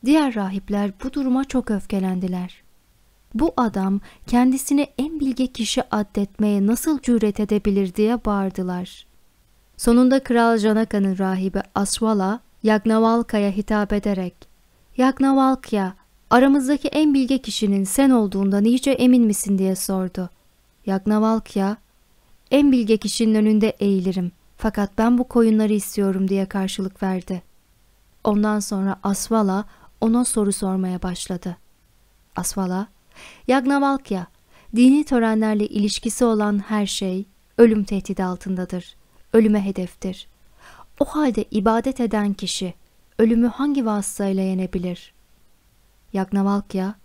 A: Diğer rahipler bu duruma çok öfkelendiler. Bu adam kendisini en bilge kişi addetmeye nasıl cüret edebilir diye bağırdılar. Sonunda Kral Janaka'nın rahibi Aswala Yagnavalka'ya hitap ederek ''Yagnavalkya, aramızdaki en bilge kişinin sen olduğundan iyice emin misin diye sordu. Yagnavalkya, en bilge kişinin önünde eğilirim fakat ben bu koyunları istiyorum diye karşılık verdi. Ondan sonra Asvala ona soru sormaya başladı. Asvala, Yagnavalkya, dini törenlerle ilişkisi olan her şey ölüm tehdidi altındadır, ölüme hedeftir. O halde ibadet eden kişi ölümü hangi vasıtayla yenebilir?'' Yaknavalkya,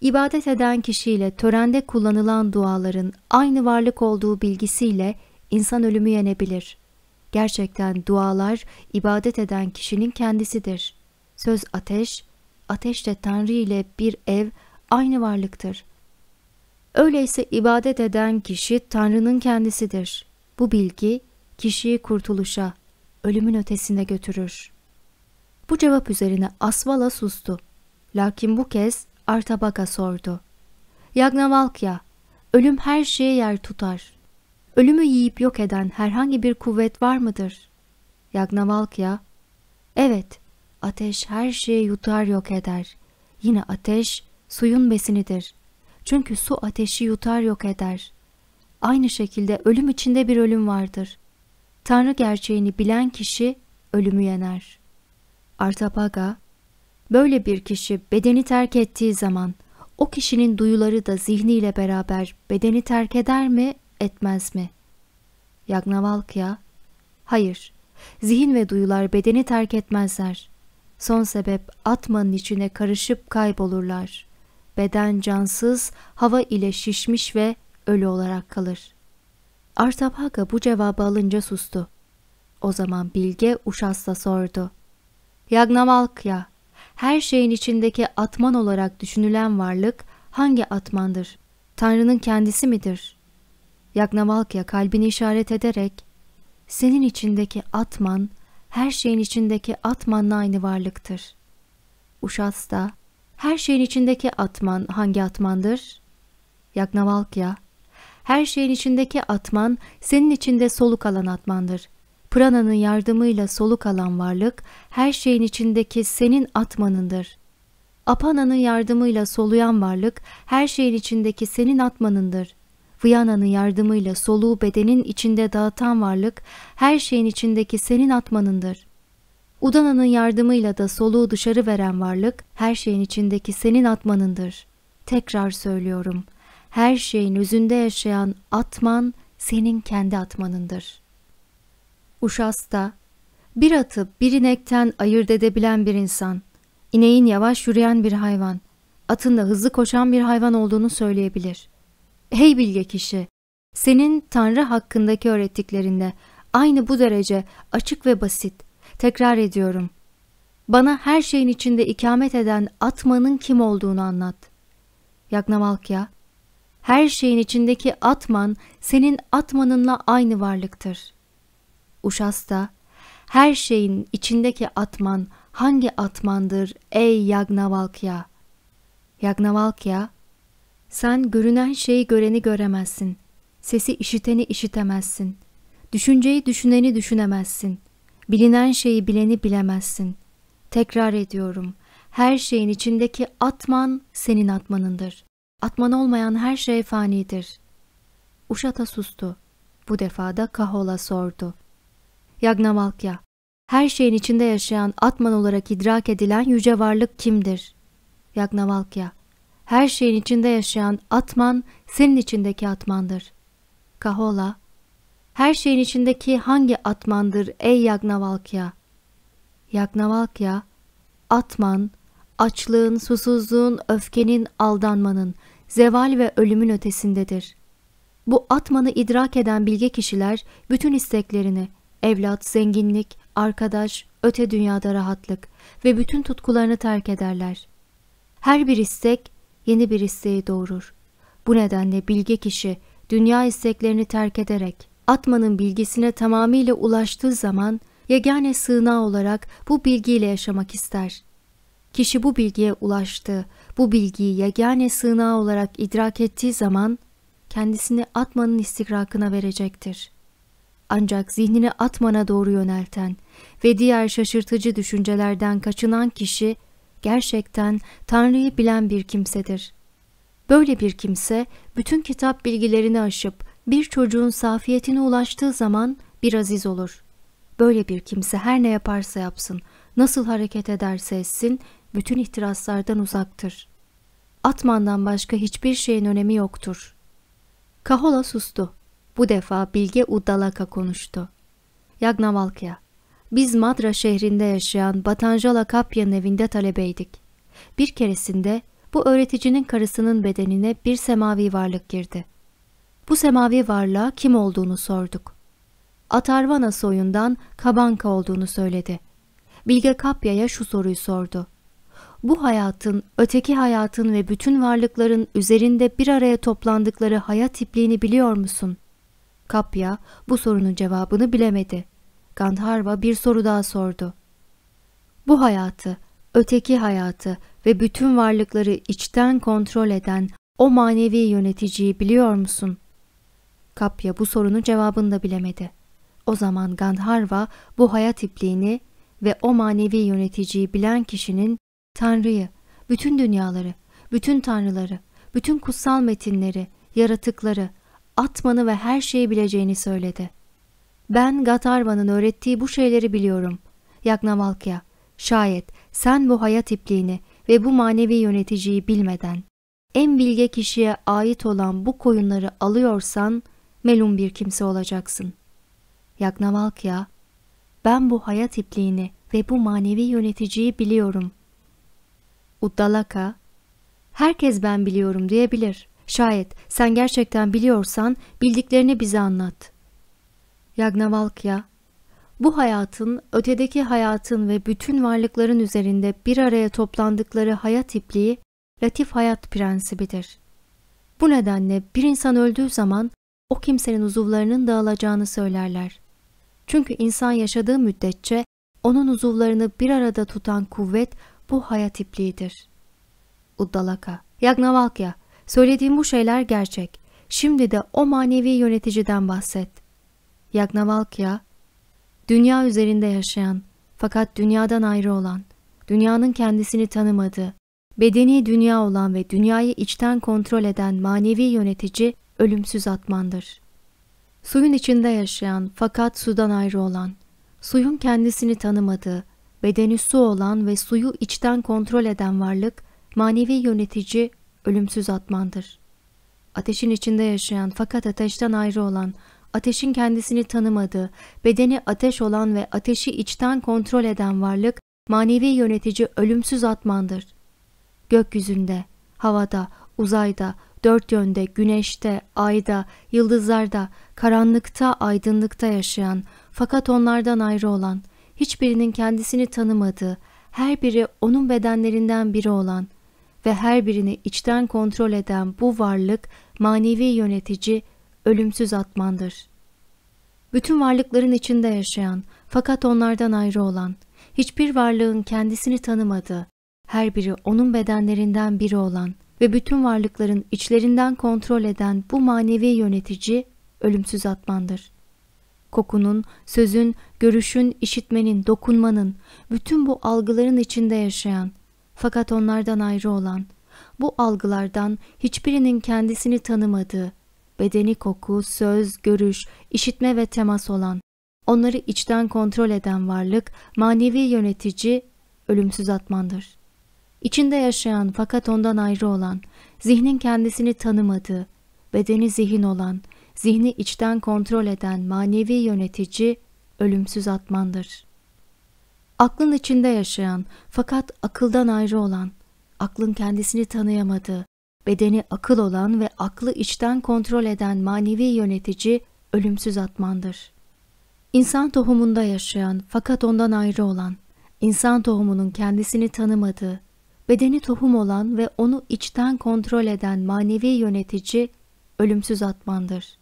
A: ibadet eden kişiyle törende kullanılan duaların aynı varlık olduğu bilgisiyle insan ölümü yenebilir. Gerçekten dualar ibadet eden kişinin kendisidir. Söz ateş, ateş de Tanrı ile bir ev aynı varlıktır. Öyleyse ibadet eden kişi Tanrı'nın kendisidir. Bu bilgi kişiyi kurtuluşa, ölümün ötesine götürür. Bu cevap üzerine Asvala sustu. Lakin bu kez Artabaka sordu. Yagnavalkya, ölüm her şeye yer tutar. Ölümü yiyip yok eden herhangi bir kuvvet var mıdır? Yagnavalkya, evet, ateş her şeye yutar yok eder. Yine ateş suyun besinidir. Çünkü su ateşi yutar yok eder. Aynı şekilde ölüm içinde bir ölüm vardır. Tanrı gerçeğini bilen kişi ölümü yener. Artabaga. Böyle bir kişi bedeni terk ettiği zaman o kişinin duyuları da zihniyle beraber bedeni terk eder mi, etmez mi? Yagnavalkya, hayır, zihin ve duyular bedeni terk etmezler. Son sebep atmanın içine karışıp kaybolurlar. Beden cansız, hava ile şişmiş ve ölü olarak kalır. Artabhaka bu cevabı alınca sustu. O zaman Bilge Uşas'la sordu. Yagnavalkya, her şeyin içindeki atman olarak düşünülen varlık hangi atmandır? Tanrı'nın kendisi midir? Yaknavalkya kalbini işaret ederek, senin içindeki atman, her şeyin içindeki atmanla aynı varlıktır. Uşas da, her şeyin içindeki atman hangi atmandır? Yaknavalkya, her şeyin içindeki atman senin içinde soluk alan atmandır. Prana'nın yardımıyla soluk alan varlık her şeyin içindeki senin atmanındır. Apana'nın yardımıyla soluyan varlık her şeyin içindeki senin atmanındır. Viyana'nın yardımıyla soluğu bedenin içinde dağıtan varlık her şeyin içindeki senin atmanındır. Udana'nın yardımıyla da soluğu dışarı veren varlık her şeyin içindeki senin atmanındır. Tekrar söylüyorum. Her şeyin özünde yaşayan atman senin kendi atmanındır.'' Uşasta, bir atı bir inekten ayırt edebilen bir insan, ineğin yavaş yürüyen bir hayvan, atın da hızlı koşan bir hayvan olduğunu söyleyebilir. Hey bilge kişi, senin Tanrı hakkındaki öğrettiklerinde aynı bu derece açık ve basit, tekrar ediyorum. Bana her şeyin içinde ikamet eden Atman'ın kim olduğunu anlat. Yaknavalkya, her şeyin içindeki Atman senin Atman'ınla aynı varlıktır.'' Uşasta, her şeyin içindeki atman hangi atmandır ey Yagnavalkya? Yagnavalkya, sen görünen şeyi göreni göremezsin, sesi işiteni işitemezsin, düşünceyi düşüneni düşünemezsin, bilinen şeyi bileni bilemezsin. Tekrar ediyorum, her şeyin içindeki atman senin atmanındır. Atman olmayan her şey fanidir. Uşata sustu. Bu defa da Kahola sordu. Yagnavalkya, her şeyin içinde yaşayan Atman olarak idrak edilen yüce varlık kimdir? Yagnavalkya, her şeyin içinde yaşayan Atman senin içindeki Atmandır. Kahola, her şeyin içindeki hangi Atmandır ey Yagnavalkya? Yagnavalkya, Atman, açlığın, susuzluğun, öfkenin, aldanmanın, zeval ve ölümün ötesindedir. Bu Atman'ı idrak eden bilge kişiler bütün isteklerini, Evlat, zenginlik, arkadaş, öte dünyada rahatlık ve bütün tutkularını terk ederler. Her bir istek yeni bir isteği doğurur. Bu nedenle bilge kişi dünya isteklerini terk ederek atmanın bilgisine tamamıyla ulaştığı zaman yegane sığınağı olarak bu bilgiyle yaşamak ister. Kişi bu bilgiye ulaştı, bu bilgiyi yegane sığınağı olarak idrak ettiği zaman kendisini atmanın istikrakına verecektir.'' ancak zihnini atmana doğru yönelten ve diğer şaşırtıcı düşüncelerden kaçınan kişi gerçekten Tanrı'yı bilen bir kimsedir. Böyle bir kimse bütün kitap bilgilerini aşıp bir çocuğun safiyetine ulaştığı zaman bir aziz olur. Böyle bir kimse her ne yaparsa yapsın, nasıl hareket ederse etsin, bütün ihtiraslardan uzaktır. Atmandan başka hiçbir şeyin önemi yoktur. Kahola sustu. Bu defa Bilge Uddalaka konuştu. Yagnavalkya, biz Madra şehrinde yaşayan Batanjala Kapya'nın evinde talebeydik. Bir keresinde bu öğreticinin karısının bedenine bir semavi varlık girdi. Bu semavi varlığa kim olduğunu sorduk. Atarvana soyundan Kabanka olduğunu söyledi. Bilge Kapya'ya şu soruyu sordu. Bu hayatın, öteki hayatın ve bütün varlıkların üzerinde bir araya toplandıkları hayat tipliğini biliyor musun?'' Kapya bu sorunun cevabını bilemedi. Gandharva bir soru daha sordu. Bu hayatı, öteki hayatı ve bütün varlıkları içten kontrol eden o manevi yöneticiyi biliyor musun? Kapya bu sorunun cevabını da bilemedi. O zaman Gandharva bu hayat ipliğini ve o manevi yöneticiyi bilen kişinin Tanrı'yı, bütün dünyaları, bütün tanrıları, bütün kutsal metinleri, yaratıkları, atmanı ve her şeyi bileceğini söyledi. Ben Gatarva'nın öğrettiği bu şeyleri biliyorum. Yaknavalkya, şayet sen bu hayat ipliğini ve bu manevi yöneticiyi bilmeden en bilge kişiye ait olan bu koyunları alıyorsan melun bir kimse olacaksın. Yaknavalkya, ben bu hayat ipliğini ve bu manevi yöneticiyi biliyorum. Uddalaka, herkes ben biliyorum diyebilir. Şayet sen gerçekten biliyorsan bildiklerini bize anlat. Yagnavalkya, bu hayatın ötedeki hayatın ve bütün varlıkların üzerinde bir araya toplandıkları hayat ipliği latif hayat prensibidir. Bu nedenle bir insan öldüğü zaman o kimsenin uzuvlarının dağılacağını söylerler. Çünkü insan yaşadığı müddetçe onun uzuvlarını bir arada tutan kuvvet bu hayat ipliğidir. Uddalaka, Yagnavalkya, Söylediğim bu şeyler gerçek. Şimdi de o manevi yöneticiden bahset. Yagnavalkya, dünya üzerinde yaşayan fakat dünyadan ayrı olan, dünyanın kendisini tanımadığı, bedeni dünya olan ve dünyayı içten kontrol eden manevi yönetici ölümsüz atmandır. Suyun içinde yaşayan fakat sudan ayrı olan, suyun kendisini tanımadığı, bedeni su olan ve suyu içten kontrol eden varlık, manevi yönetici ölümsüz atmandır. Ateşin içinde yaşayan fakat ateşten ayrı olan, ateşin kendisini tanımadığı, bedeni ateş olan ve ateşi içten kontrol eden varlık, manevi yönetici ölümsüz atmandır. Gökyüzünde, havada, uzayda, dört yönde, güneşte, ayda, yıldızlarda, karanlıkta, aydınlıkta yaşayan, fakat onlardan ayrı olan, hiçbirinin kendisini tanımadığı, her biri onun bedenlerinden biri olan, ve her birini içten kontrol eden bu varlık, manevi yönetici, ölümsüz atmandır. Bütün varlıkların içinde yaşayan fakat onlardan ayrı olan, hiçbir varlığın kendisini tanımadığı, her biri onun bedenlerinden biri olan ve bütün varlıkların içlerinden kontrol eden bu manevi yönetici, ölümsüz atmandır. Kokunun, sözün, görüşün, işitmenin, dokunmanın, bütün bu algıların içinde yaşayan fakat onlardan ayrı olan, bu algılardan hiçbirinin kendisini tanımadığı, bedeni koku, söz, görüş, işitme ve temas olan, onları içten kontrol eden varlık, manevi yönetici, ölümsüz atmandır. İçinde yaşayan fakat ondan ayrı olan, zihnin kendisini tanımadığı, bedeni zihin olan, zihni içten kontrol eden manevi yönetici, ölümsüz atmandır aklın içinde yaşayan fakat akıldan ayrı olan, aklın kendisini tanıyamadığı, bedeni akıl olan ve aklı içten kontrol eden manevi yönetici ölümsüz atmandır. İnsan tohumunda yaşayan fakat ondan ayrı olan, insan tohumunun kendisini tanımadığı, bedeni tohum olan ve onu içten kontrol eden manevi yönetici ölümsüz atmandır.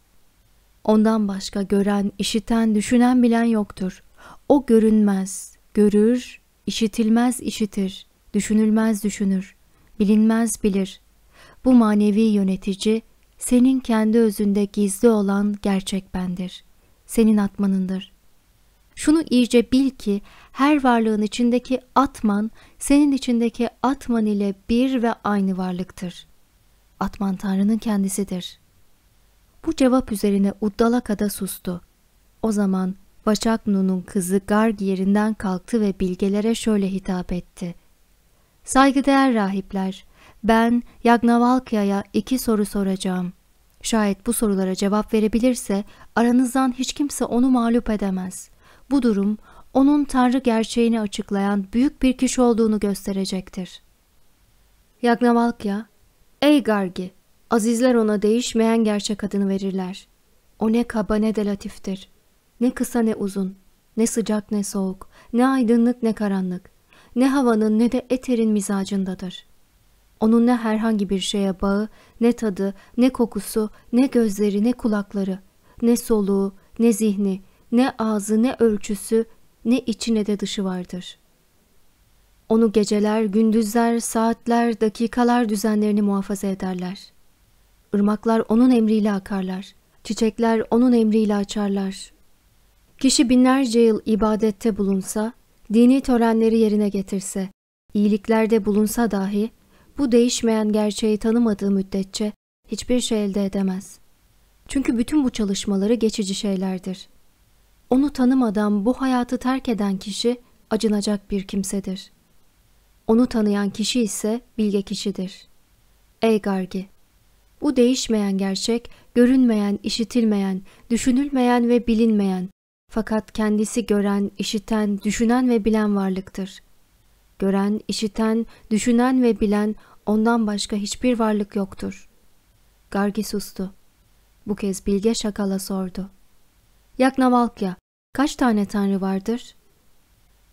A: Ondan başka gören, işiten, düşünen bilen yoktur. O görünmez, görür, işitilmez işitir, düşünülmez düşünür, bilinmez bilir. Bu manevi yönetici, senin kendi özünde gizli olan gerçek bendir. Senin atmanındır. Şunu iyice bil ki her varlığın içindeki atman, senin içindeki atman ile bir ve aynı varlıktır. Atman Tanrı'nın kendisidir. Bu cevap üzerine Uddalaka da sustu. O zaman Başak Nu'nun kızı Garg yerinden kalktı ve bilgelere şöyle hitap etti. Saygıdeğer rahipler, ben Yagnavalkya'ya iki soru soracağım. Şayet bu sorulara cevap verebilirse aranızdan hiç kimse onu mağlup edemez. Bu durum onun Tanrı gerçeğini açıklayan büyük bir kişi olduğunu gösterecektir. Yagnavalkya, ey Gargi, azizler ona değişmeyen gerçek adını verirler. O ne kaba ne de latiftir. Ne kısa ne uzun, ne sıcak ne soğuk, ne aydınlık ne karanlık, ne havanın ne de eterin mizacındadır. Onun ne herhangi bir şeye bağı, ne tadı, ne kokusu, ne gözleri, ne kulakları, ne soluğu, ne zihni, ne ağzı, ne ölçüsü, ne içi ne de dışı vardır. Onu geceler, gündüzler, saatler, dakikalar düzenlerini muhafaza ederler. Irmaklar onun emriyle akarlar, çiçekler onun emriyle açarlar, Kişi binlerce yıl ibadette bulunsa, dini törenleri yerine getirse, iyiliklerde bulunsa dahi bu değişmeyen gerçeği tanımadığı müddetçe hiçbir şey elde edemez. Çünkü bütün bu çalışmaları geçici şeylerdir. Onu tanımadan bu hayatı terk eden kişi acınacak bir kimsedir. Onu tanıyan kişi ise bilge kişidir. Ey Gargi! Bu değişmeyen gerçek, görünmeyen, işitilmeyen, düşünülmeyen ve bilinmeyen, fakat kendisi gören, işiten, düşünen ve bilen varlıktır. Gören, işiten, düşünen ve bilen ondan başka hiçbir varlık yoktur. Gargi sustu. Bu kez Bilge şakala sordu. Yaknavalkya, kaç tane tanrı vardır?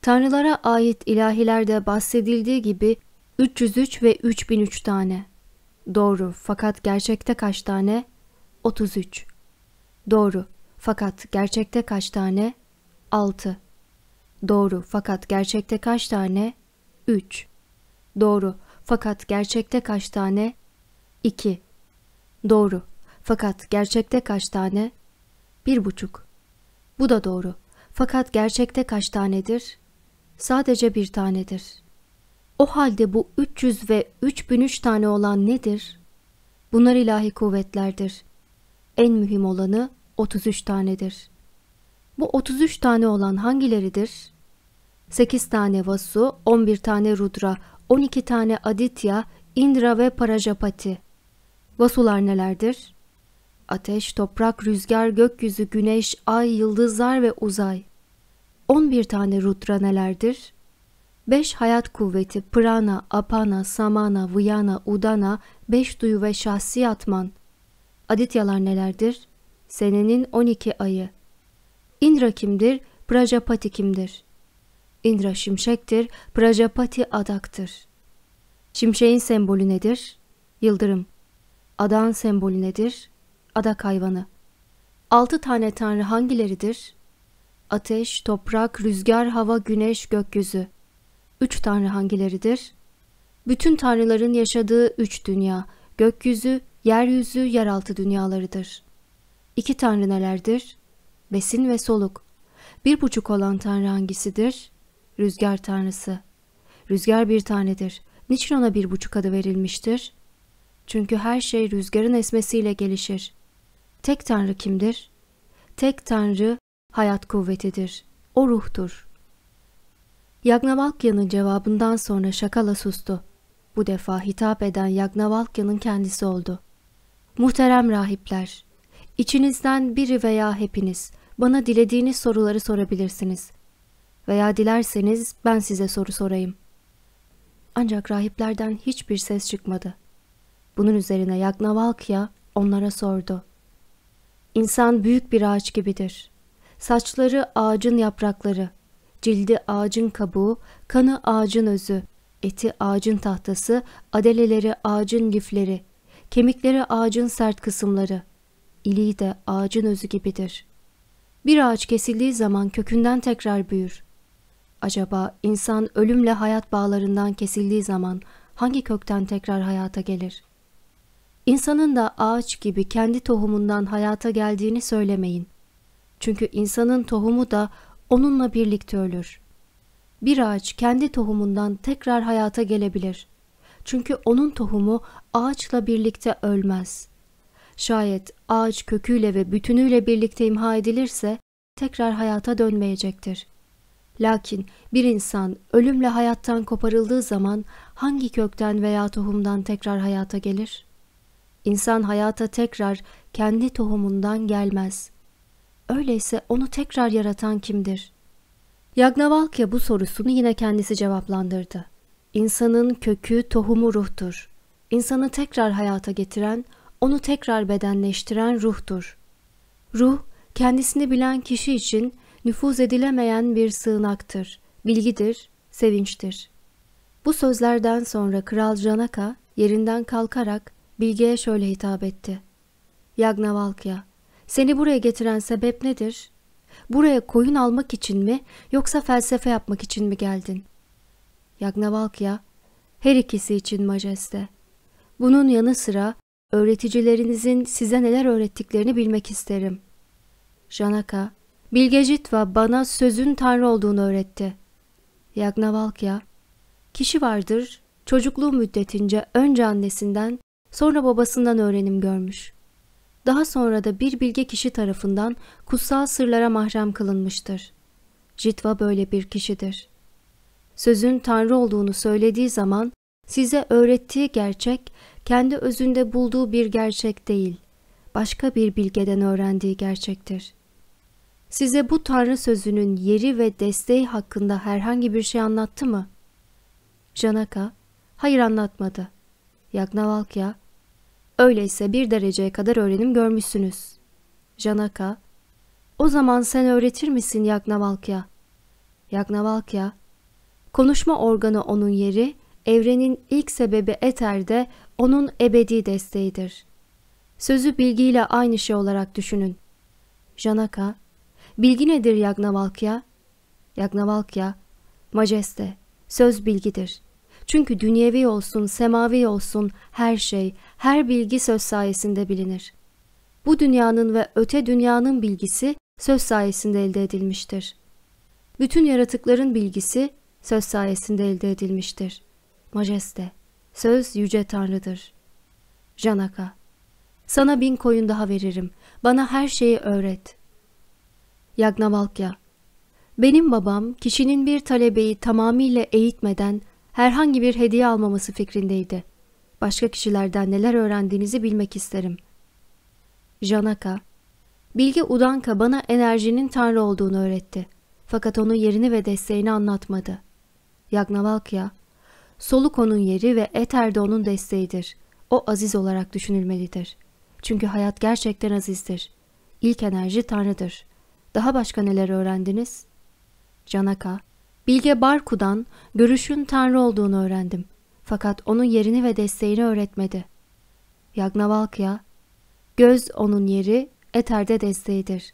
A: Tanrılara ait ilahilerde bahsedildiği gibi 303 ve 3003 tane. Doğru fakat gerçekte kaç tane? 33. Doğru fakat gerçekte kaç tane? 6. Doğru. Fakat gerçekte kaç tane? 3. Doğru. Fakat gerçekte kaç tane? 2. Doğru. Fakat gerçekte kaç tane? 1,5. Bu da doğru. Fakat gerçekte kaç tanedir? Sadece bir tanedir. O halde bu 300 ve 3003 tane olan nedir? Bunlar ilahi kuvvetlerdir. En mühim olanı 33 tanedir. Bu 33 tane olan hangileridir? 8 tane Vasu, 11 tane Rudra, 12 tane Aditya, Indra ve Parajapati. Vasular nelerdir? Ateş, toprak, rüzgar, gökyüzü, güneş, ay, yıldızlar ve uzay. 11 tane Rudra nelerdir? 5 hayat kuvveti, prana, apana, samana, vıyana, udana, 5 duyu ve şahsi atman. Adityalar nelerdir? senenin 12 ayı. Indra kimdir? Prajapati kimdir? Indra şimşektir, Prajapati adaktır. Şimşeğin sembolü nedir? Yıldırım. Adağın sembolü nedir? Adak hayvanı. Altı tane tanrı hangileridir? Ateş, toprak, rüzgar, hava, güneş, gökyüzü. Üç tanrı hangileridir? Bütün tanrıların yaşadığı üç dünya, gökyüzü, yeryüzü, yeraltı dünyalarıdır. İki tanrı nelerdir? Besin ve soluk. Bir buçuk olan tanrı hangisidir? Rüzgar tanrısı. Rüzgar bir tanedir. Niçin ona bir buçuk adı verilmiştir? Çünkü her şey rüzgarın esmesiyle gelişir. Tek tanrı kimdir? Tek tanrı hayat kuvvetidir. O ruhtur. Yagnavalkya'nın cevabından sonra şakala sustu. Bu defa hitap eden Yagnavalkya'nın kendisi oldu. Muhterem rahipler, İçinizden biri veya hepiniz bana dilediğiniz soruları sorabilirsiniz. Veya dilerseniz ben size soru sorayım. Ancak rahiplerden hiçbir ses çıkmadı. Bunun üzerine Yaknavalkya onlara sordu. İnsan büyük bir ağaç gibidir. Saçları ağacın yaprakları, cildi ağacın kabuğu, kanı ağacın özü, eti ağacın tahtası, adeleleri ağacın lifleri, kemikleri ağacın sert kısımları.'' iliği de ağacın özü gibidir. Bir ağaç kesildiği zaman kökünden tekrar büyür. Acaba insan ölümle hayat bağlarından kesildiği zaman hangi kökten tekrar hayata gelir? İnsanın da ağaç gibi kendi tohumundan hayata geldiğini söylemeyin. Çünkü insanın tohumu da onunla birlikte ölür. Bir ağaç kendi tohumundan tekrar hayata gelebilir. Çünkü onun tohumu ağaçla birlikte ölmez.'' Şayet ağaç köküyle ve bütünüyle birlikte imha edilirse tekrar hayata dönmeyecektir. Lakin bir insan ölümle hayattan koparıldığı zaman hangi kökten veya tohumdan tekrar hayata gelir? İnsan hayata tekrar kendi tohumundan gelmez. Öyleyse onu tekrar yaratan kimdir? Yagnavalkya bu sorusunu yine kendisi cevaplandırdı. İnsanın kökü, tohumu ruhtur. İnsanı tekrar hayata getiren, onu tekrar bedenleştiren ruhtur. Ruh, kendisini bilen kişi için nüfuz edilemeyen bir sığınaktır, bilgidir, sevinçtir. Bu sözlerden sonra Kral Janaka yerinden kalkarak Bilge'ye şöyle hitap etti. Yagnavalkya, seni buraya getiren sebep nedir? Buraya koyun almak için mi yoksa felsefe yapmak için mi geldin? Yagnavalkya, her ikisi için majeste. Bunun yanı sıra öğreticilerinizin size neler öğrettiklerini bilmek isterim. Janaka, Bilge Jitva bana sözün Tanrı olduğunu öğretti. Yagnavalkya, kişi vardır, çocukluğu müddetince önce annesinden, sonra babasından öğrenim görmüş. Daha sonra da bir bilge kişi tarafından kutsal sırlara mahrem kılınmıştır. Jitva böyle bir kişidir. Sözün Tanrı olduğunu söylediği zaman size öğrettiği gerçek kendi özünde bulduğu bir gerçek değil, başka bir bilgeden öğrendiği gerçektir. Size bu Tanrı sözünün yeri ve desteği hakkında herhangi bir şey anlattı mı? Janaka, hayır anlatmadı. Yagnavalkya, öyleyse bir dereceye kadar öğrenim görmüşsünüz. Janaka, o zaman sen öğretir misin Yagnavalkya? Yagnavalkya, konuşma organı onun yeri, evrenin ilk sebebi Eter'de onun ebedi desteğidir. Sözü bilgiyle aynı şey olarak düşünün. Janaka, bilgi nedir Yagnavalkya? Yagnavalkya, majeste, söz bilgidir. Çünkü dünyevi olsun, semavi olsun her şey, her bilgi söz sayesinde bilinir. Bu dünyanın ve öte dünyanın bilgisi söz sayesinde elde edilmiştir. Bütün yaratıkların bilgisi söz sayesinde elde edilmiştir. Majeste. Söz yüce Tanrı'dır. Janaka, sana bin koyun daha veririm. Bana her şeyi öğret. Yagnavalkya, benim babam kişinin bir talebeyi tamamıyla eğitmeden herhangi bir hediye almaması fikrindeydi. Başka kişilerden neler öğrendiğinizi bilmek isterim. Janaka, Bilge Udanka bana enerjinin Tanrı olduğunu öğretti. Fakat onun yerini ve desteğini anlatmadı. Yagnavalkya, Soluk onun yeri ve eter de onun desteğidir. O aziz olarak düşünülmelidir. Çünkü hayat gerçekten azizdir. İlk enerji Tanrı'dır. Daha başka neler öğrendiniz? Canaka, Bilge Barku'dan görüşün Tanrı olduğunu öğrendim. Fakat onun yerini ve desteğini öğretmedi. Yagnavalkya, göz onun yeri, eterde desteğidir.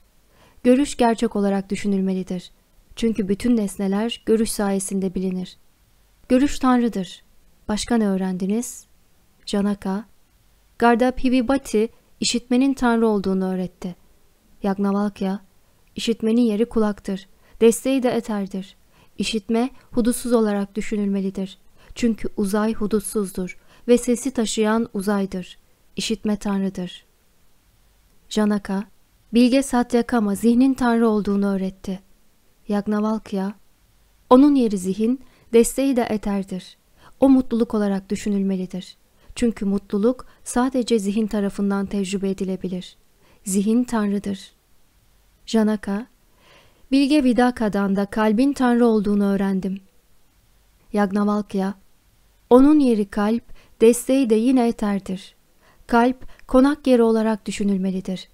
A: Görüş gerçek olarak düşünülmelidir. Çünkü bütün nesneler görüş sayesinde bilinir.'' Görüş Tanrı'dır. Başka ne öğrendiniz? Janaka, Gardap Hivibati işitmenin Tanrı olduğunu öğretti. Yagnavalkya, işitmenin yeri kulaktır. Desteği de eterdir. İşitme hudutsuz olarak düşünülmelidir. Çünkü uzay hudutsuzdur ve sesi taşıyan uzaydır. İşitme Tanrı'dır. Janaka, Bilge Satyakama zihnin Tanrı olduğunu öğretti. Yagnavalkya, onun yeri zihin desteği de eterdir. O mutluluk olarak düşünülmelidir. Çünkü mutluluk sadece zihin tarafından tecrübe edilebilir. Zihin tanrıdır. Janaka, Bilge Vidaka'dan da kalbin tanrı olduğunu öğrendim. Yagnavalkya, onun yeri kalp, desteği de yine eterdir. Kalp, konak yeri olarak düşünülmelidir.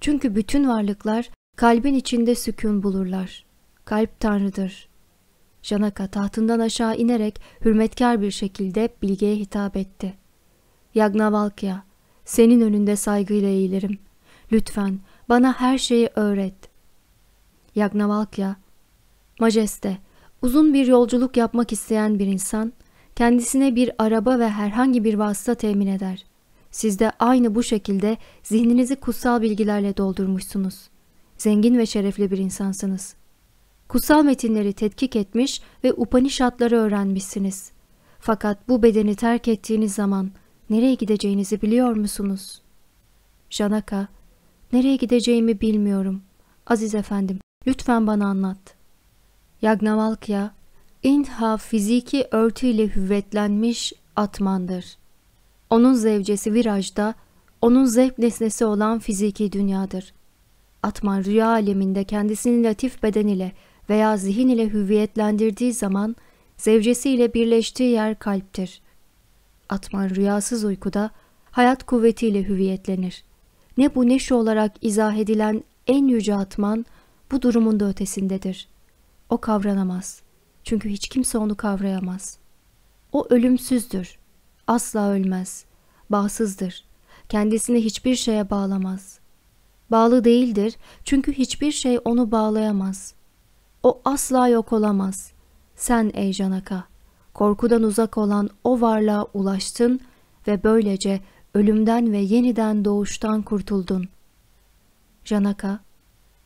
A: Çünkü bütün varlıklar kalbin içinde sükun bulurlar. Kalp tanrıdır. Janaka tahtından aşağı inerek hürmetkar bir şekilde Bilge'ye hitap etti. Yagnavalkya, senin önünde saygıyla eğilirim. Lütfen bana her şeyi öğret. Yagnavalkya, Majeste, uzun bir yolculuk yapmak isteyen bir insan, kendisine bir araba ve herhangi bir vasıta temin eder. Siz de aynı bu şekilde zihninizi kutsal bilgilerle doldurmuşsunuz. Zengin ve şerefli bir insansınız kutsal metinleri tetkik etmiş ve Upanishadları öğrenmişsiniz. Fakat bu bedeni terk ettiğiniz zaman nereye gideceğinizi biliyor musunuz? Janaka, nereye gideceğimi bilmiyorum. Aziz efendim, lütfen bana anlat. Yagnavalkya, İndha fiziki örtüyle hüvvetlenmiş atmandır. Onun zevcesi virajda, onun zevk nesnesi olan fiziki dünyadır. Atman rüya aleminde kendisini latif beden ile veya zihin ile hüviyetlendirdiği zaman zevcesiyle birleştiği yer kalptir. Atman rüyasız uykuda hayat kuvvetiyle hüviyetlenir. Ne bu ne şu olarak izah edilen en yüce atman bu durumun da ötesindedir. O kavranamaz. Çünkü hiç kimse onu kavrayamaz. O ölümsüzdür. Asla ölmez. Bağsızdır. Kendisini hiçbir şeye bağlamaz. Bağlı değildir çünkü hiçbir şey onu bağlayamaz. O asla yok olamaz. Sen ey Janaka, korkudan uzak olan o varlığa ulaştın ve böylece ölümden ve yeniden doğuştan kurtuldun. Janaka,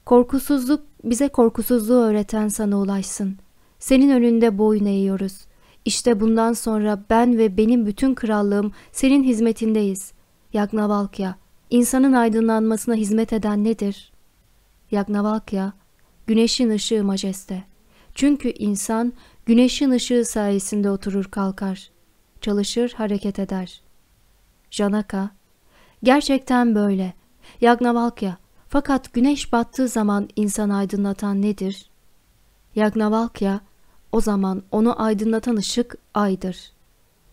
A: korkusuzluk bize korkusuzluğu öğreten sana ulaşsın. Senin önünde boyun eğiyoruz. İşte bundan sonra ben ve benim bütün krallığım senin hizmetindeyiz. Yagnavalkya, insanın aydınlanmasına hizmet eden nedir? Yagnavalkya, güneşin ışığı majeste. Çünkü insan güneşin ışığı sayesinde oturur kalkar, çalışır hareket eder. Janaka, gerçekten böyle. Yagnavalkya, fakat güneş battığı zaman insan aydınlatan nedir? Yagnavalkya, o zaman onu aydınlatan ışık aydır.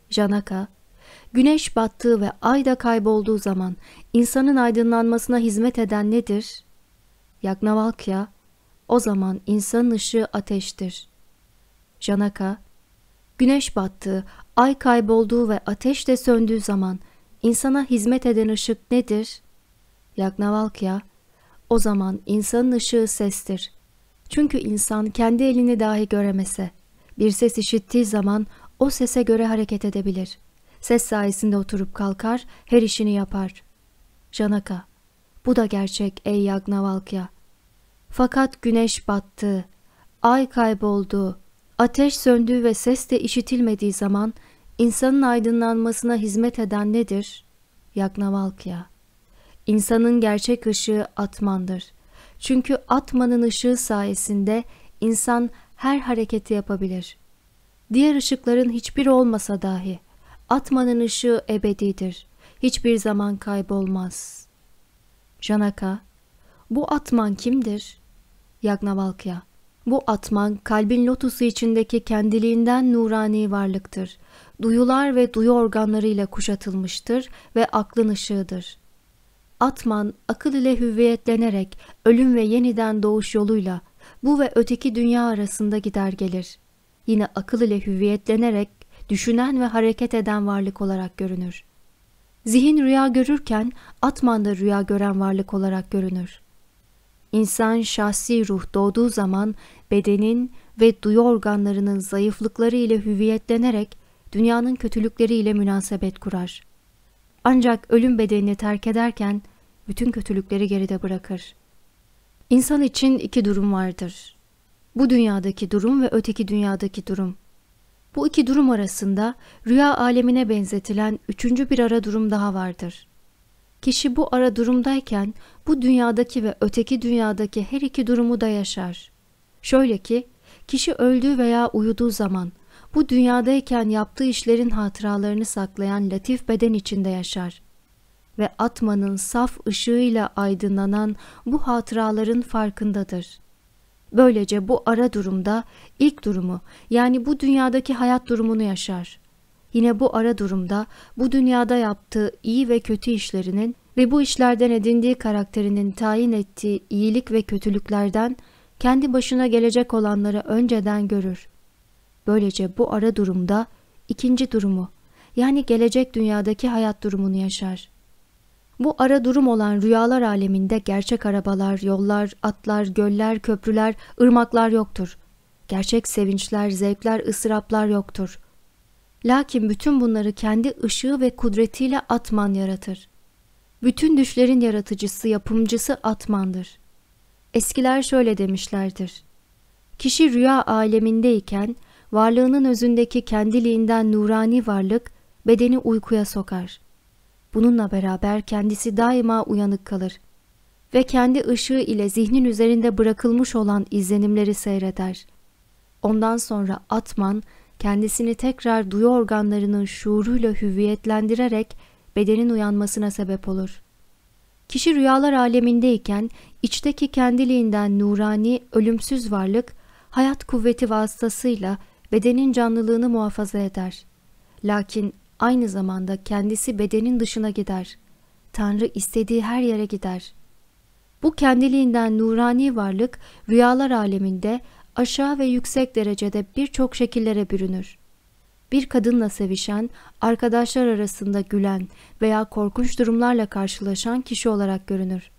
A: Janaka, güneş battığı ve ay da kaybolduğu zaman insanın aydınlanmasına hizmet eden nedir? Yagnavalkya, o zaman insanın ışığı ateştir. Janaka, güneş battığı, ay kaybolduğu ve ateş de söndüğü zaman insana hizmet eden ışık nedir? Yagnavalkya, o zaman insanın ışığı sestir. Çünkü insan kendi elini dahi göremese, bir ses işittiği zaman o sese göre hareket edebilir. Ses sayesinde oturup kalkar, her işini yapar. Janaka, bu da gerçek ey Yagnavalkya. Fakat güneş battı, ay kayboldu, ateş söndü ve ses de işitilmediği zaman insanın aydınlanmasına hizmet eden nedir? Yaknavalkya. İnsanın gerçek ışığı atmandır. Çünkü atmanın ışığı sayesinde insan her hareketi yapabilir. Diğer ışıkların hiçbir olmasa dahi atmanın ışığı ebedidir. Hiçbir zaman kaybolmaz. Janaka, bu atman kimdir? Yagnavalkya. Bu atman kalbin lotusu içindeki kendiliğinden nurani varlıktır. Duyular ve duyu organlarıyla kuşatılmıştır ve aklın ışığıdır. Atman akıl ile hüviyetlenerek ölüm ve yeniden doğuş yoluyla bu ve öteki dünya arasında gider gelir. Yine akıl ile hüviyetlenerek düşünen ve hareket eden varlık olarak görünür. Zihin rüya görürken Atman da rüya gören varlık olarak görünür. İnsan şahsi ruh doğduğu zaman bedenin ve duyu organlarının zayıflıkları ile hüviyetlenerek dünyanın kötülükleri ile münasebet kurar. Ancak ölüm bedenini terk ederken bütün kötülükleri geride bırakır. İnsan için iki durum vardır. Bu dünyadaki durum ve öteki dünyadaki durum. Bu iki durum arasında rüya alemine benzetilen üçüncü bir ara durum daha vardır. Kişi bu ara durumdayken bu dünyadaki ve öteki dünyadaki her iki durumu da yaşar. Şöyle ki, kişi öldüğü veya uyuduğu zaman bu dünyadayken yaptığı işlerin hatıralarını saklayan latif beden içinde yaşar ve atmanın saf ışığıyla aydınlanan bu hatıraların farkındadır. Böylece bu ara durumda ilk durumu yani bu dünyadaki hayat durumunu yaşar. Yine bu ara durumda bu dünyada yaptığı iyi ve kötü işlerinin ve bu işlerden edindiği karakterinin tayin ettiği iyilik ve kötülüklerden kendi başına gelecek olanları önceden görür. Böylece bu ara durumda ikinci durumu yani gelecek dünyadaki hayat durumunu yaşar. Bu ara durum olan rüyalar aleminde gerçek arabalar, yollar, atlar, göller, köprüler, ırmaklar yoktur. Gerçek sevinçler, zevkler, ısraplar yoktur. Lakin bütün bunları kendi ışığı ve kudretiyle Atman yaratır. Bütün düşlerin yaratıcısı, yapımcısı Atman'dır. Eskiler şöyle demişlerdir. Kişi rüya alemindeyken varlığının özündeki kendiliğinden nurani varlık bedeni uykuya sokar. Bununla beraber kendisi daima uyanık kalır ve kendi ışığı ile zihnin üzerinde bırakılmış olan izlenimleri seyreder. Ondan sonra Atman kendisini tekrar duyu organlarının şuuruyla hüviyetlendirerek bedenin uyanmasına sebep olur. Kişi rüyalar alemindeyken içteki kendiliğinden nurani, ölümsüz varlık, hayat kuvveti vasıtasıyla bedenin canlılığını muhafaza eder. Lakin aynı zamanda kendisi bedenin dışına gider. Tanrı istediği her yere gider. Bu kendiliğinden nurani varlık rüyalar aleminde aşağı ve yüksek derecede birçok şekillere bürünür. Bir kadınla sevişen, arkadaşlar arasında gülen veya korkunç durumlarla karşılaşan kişi olarak görünür.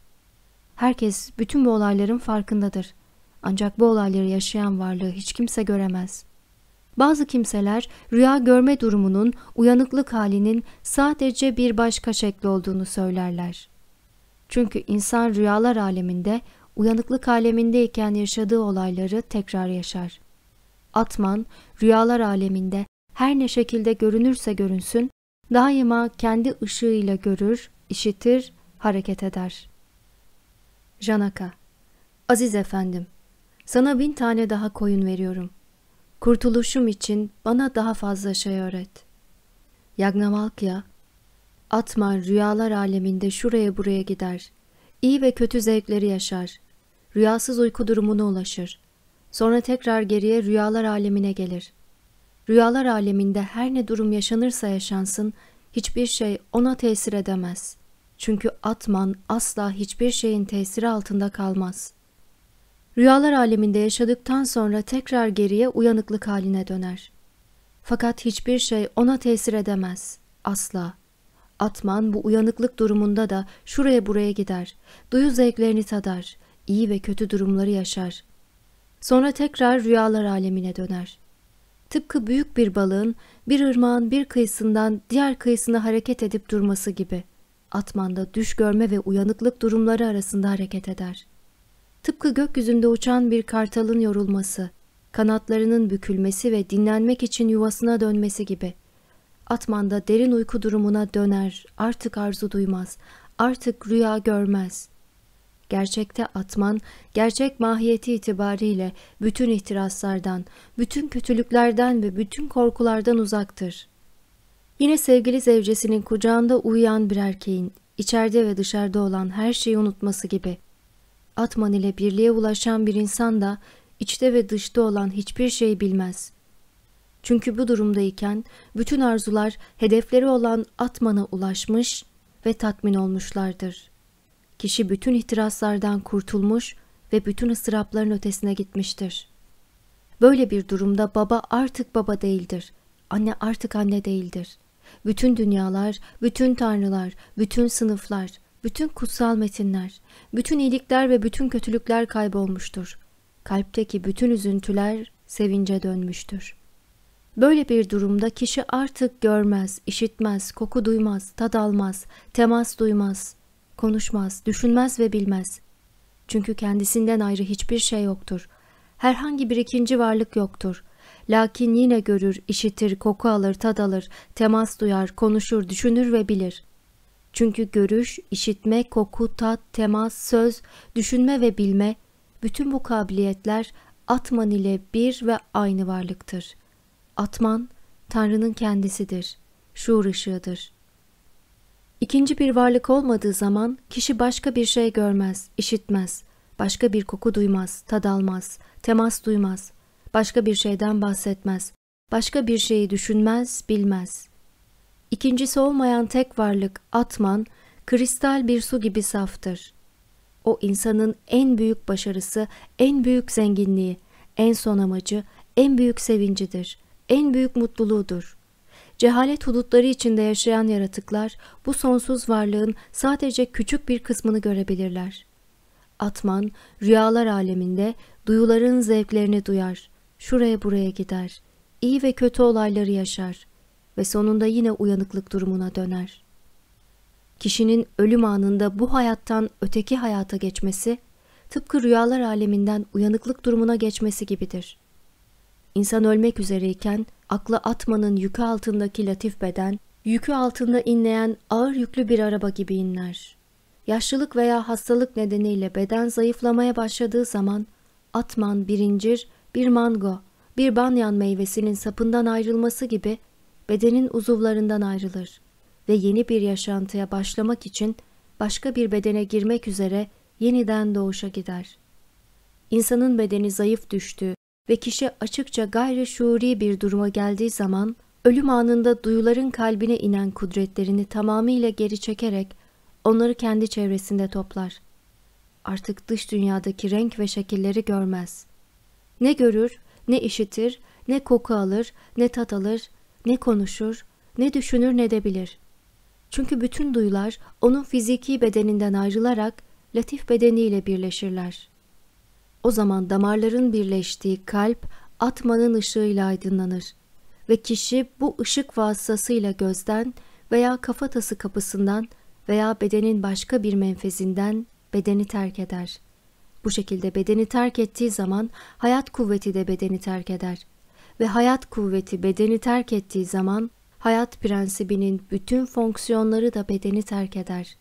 A: Herkes bütün bu olayların farkındadır. Ancak bu olayları yaşayan varlığı hiç kimse göremez. Bazı kimseler rüya görme durumunun uyanıklık halinin sadece bir başka şekli olduğunu söylerler. Çünkü insan rüyalar aleminde uyanıklık alemindeyken yaşadığı olayları tekrar yaşar. Atman, rüyalar aleminde her ne şekilde görünürse görünsün, daima kendi ışığıyla görür, işitir, hareket eder. Janaka Aziz efendim, sana bin tane daha koyun veriyorum. Kurtuluşum için bana daha fazla şey öğret. Yagnavalkya Atman rüyalar aleminde şuraya buraya gider. İyi ve kötü zevkleri yaşar rüyasız uyku durumuna ulaşır. Sonra tekrar geriye rüyalar alemine gelir. Rüyalar aleminde her ne durum yaşanırsa yaşansın, hiçbir şey ona tesir edemez. Çünkü atman asla hiçbir şeyin tesiri altında kalmaz. Rüyalar aleminde yaşadıktan sonra tekrar geriye uyanıklık haline döner. Fakat hiçbir şey ona tesir edemez. Asla. Atman bu uyanıklık durumunda da şuraya buraya gider. Duyu zevklerini tadar iyi ve kötü durumları yaşar. Sonra tekrar rüyalar alemine döner. Tıpkı büyük bir balığın bir ırmağın bir kıyısından diğer kıyısına hareket edip durması gibi. Atman'da düş görme ve uyanıklık durumları arasında hareket eder. Tıpkı gökyüzünde uçan bir kartalın yorulması, kanatlarının bükülmesi ve dinlenmek için yuvasına dönmesi gibi. Atman'da derin uyku durumuna döner, artık arzu duymaz, artık rüya görmez.'' Gerçekte atman, gerçek mahiyeti itibariyle bütün ihtiraslardan, bütün kötülüklerden ve bütün korkulardan uzaktır. Yine sevgili zevcesinin kucağında uyuyan bir erkeğin, içeride ve dışarıda olan her şeyi unutması gibi. Atman ile birliğe ulaşan bir insan da içte ve dışta olan hiçbir şey bilmez. Çünkü bu durumdayken bütün arzular hedefleri olan Atman'a ulaşmış ve tatmin olmuşlardır.'' kişi bütün ihtiraslardan kurtulmuş ve bütün ıstırapların ötesine gitmiştir. Böyle bir durumda baba artık baba değildir, anne artık anne değildir. Bütün dünyalar, bütün tanrılar, bütün sınıflar, bütün kutsal metinler, bütün iyilikler ve bütün kötülükler kaybolmuştur. Kalpteki bütün üzüntüler sevince dönmüştür. Böyle bir durumda kişi artık görmez, işitmez, koku duymaz, tad almaz, temas duymaz, Konuşmaz, düşünmez ve bilmez. Çünkü kendisinden ayrı hiçbir şey yoktur. Herhangi bir ikinci varlık yoktur. Lakin yine görür, işitir, koku alır, tad alır, temas duyar, konuşur, düşünür ve bilir. Çünkü görüş, işitme, koku, tat, temas, söz, düşünme ve bilme, bütün bu kabiliyetler Atman ile bir ve aynı varlıktır. Atman, Tanrı'nın kendisidir, şuur ışığıdır.'' İkinci bir varlık olmadığı zaman kişi başka bir şey görmez, işitmez, başka bir koku duymaz, tad almaz, temas duymaz, başka bir şeyden bahsetmez, başka bir şeyi düşünmez, bilmez. İkincisi olmayan tek varlık Atman, kristal bir su gibi saftır. O insanın en büyük başarısı, en büyük zenginliği, en son amacı, en büyük sevincidir, en büyük mutluluğudur. Cehalet hudutları içinde yaşayan yaratıklar bu sonsuz varlığın sadece küçük bir kısmını görebilirler. Atman rüyalar aleminde duyuların zevklerini duyar, şuraya buraya gider, iyi ve kötü olayları yaşar ve sonunda yine uyanıklık durumuna döner. Kişinin ölüm anında bu hayattan öteki hayata geçmesi, tıpkı rüyalar aleminden uyanıklık durumuna geçmesi gibidir. İnsan ölmek üzereyken aklı atmanın yükü altındaki latif beden, yükü altında inleyen ağır yüklü bir araba gibi inler. Yaşlılık veya hastalık nedeniyle beden zayıflamaya başladığı zaman atman bir incir, bir mango, bir banyan meyvesinin sapından ayrılması gibi bedenin uzuvlarından ayrılır ve yeni bir yaşantıya başlamak için başka bir bedene girmek üzere yeniden doğuşa gider. İnsanın bedeni zayıf düştü, ve kişi açıkça gayri şuuri bir duruma geldiği zaman ölüm anında duyuların kalbine inen kudretlerini tamamıyla geri çekerek onları kendi çevresinde toplar. Artık dış dünyadaki renk ve şekilleri görmez. Ne görür, ne işitir, ne koku alır, ne tat alır, ne konuşur, ne düşünür ne de bilir. Çünkü bütün duyular onun fiziki bedeninden ayrılarak latif bedeniyle birleşirler. O zaman damarların birleştiği kalp atmanın ışığıyla aydınlanır ve kişi bu ışık vasıtasıyla gözden veya kafatası kapısından veya bedenin başka bir menfezinden bedeni terk eder. Bu şekilde bedeni terk ettiği zaman hayat kuvveti de bedeni terk eder ve hayat kuvveti bedeni terk ettiği zaman hayat prensibinin bütün fonksiyonları da bedeni terk eder.''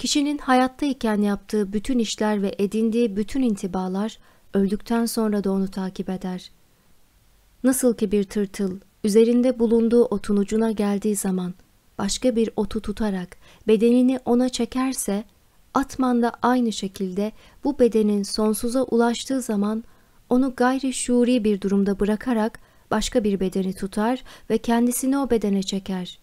A: Kişinin hayattayken yaptığı bütün işler ve edindiği bütün intibalar öldükten sonra da onu takip eder. Nasıl ki bir tırtıl üzerinde bulunduğu otun ucuna geldiği zaman başka bir otu tutarak bedenini ona çekerse Atman da aynı şekilde bu bedenin sonsuza ulaştığı zaman onu gayri şuuri bir durumda bırakarak başka bir bedeni tutar ve kendisini o bedene çeker.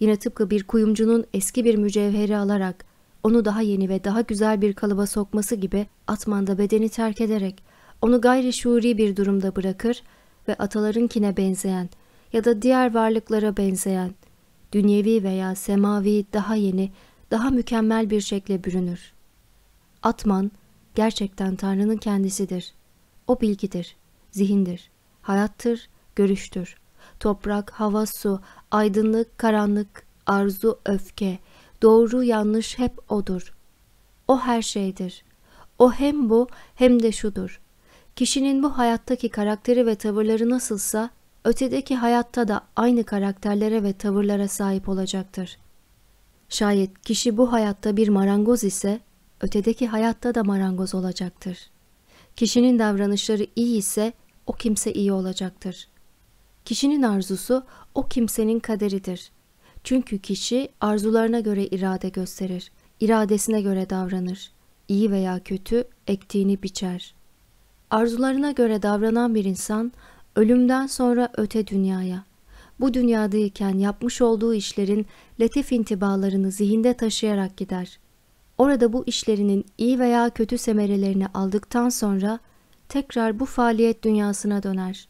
A: Yine tıpkı bir kuyumcunun eski bir mücevheri alarak onu daha yeni ve daha güzel bir kalıba sokması gibi atmanda bedeni terk ederek onu gayri şuuri bir durumda bırakır ve atalarınkine benzeyen ya da diğer varlıklara benzeyen, dünyevi veya semavi daha yeni, daha mükemmel bir şekle bürünür. Atman gerçekten Tanrı'nın kendisidir. O bilgidir, zihindir, hayattır, görüştür. Toprak, hava, su, aydınlık, karanlık, arzu, öfke, Doğru yanlış hep odur. O her şeydir. O hem bu hem de şudur. Kişinin bu hayattaki karakteri ve tavırları nasılsa ötedeki hayatta da aynı karakterlere ve tavırlara sahip olacaktır. Şayet kişi bu hayatta bir marangoz ise ötedeki hayatta da marangoz olacaktır. Kişinin davranışları iyi ise o kimse iyi olacaktır. Kişinin arzusu o kimsenin kaderidir. Çünkü kişi arzularına göre irade gösterir, iradesine göre davranır. iyi veya kötü ektiğini biçer. Arzularına göre davranan bir insan ölümden sonra öte dünyaya, bu dünyadayken yapmış olduğu işlerin latif intibalarını zihinde taşıyarak gider. Orada bu işlerinin iyi veya kötü semerelerini aldıktan sonra tekrar bu faaliyet dünyasına döner.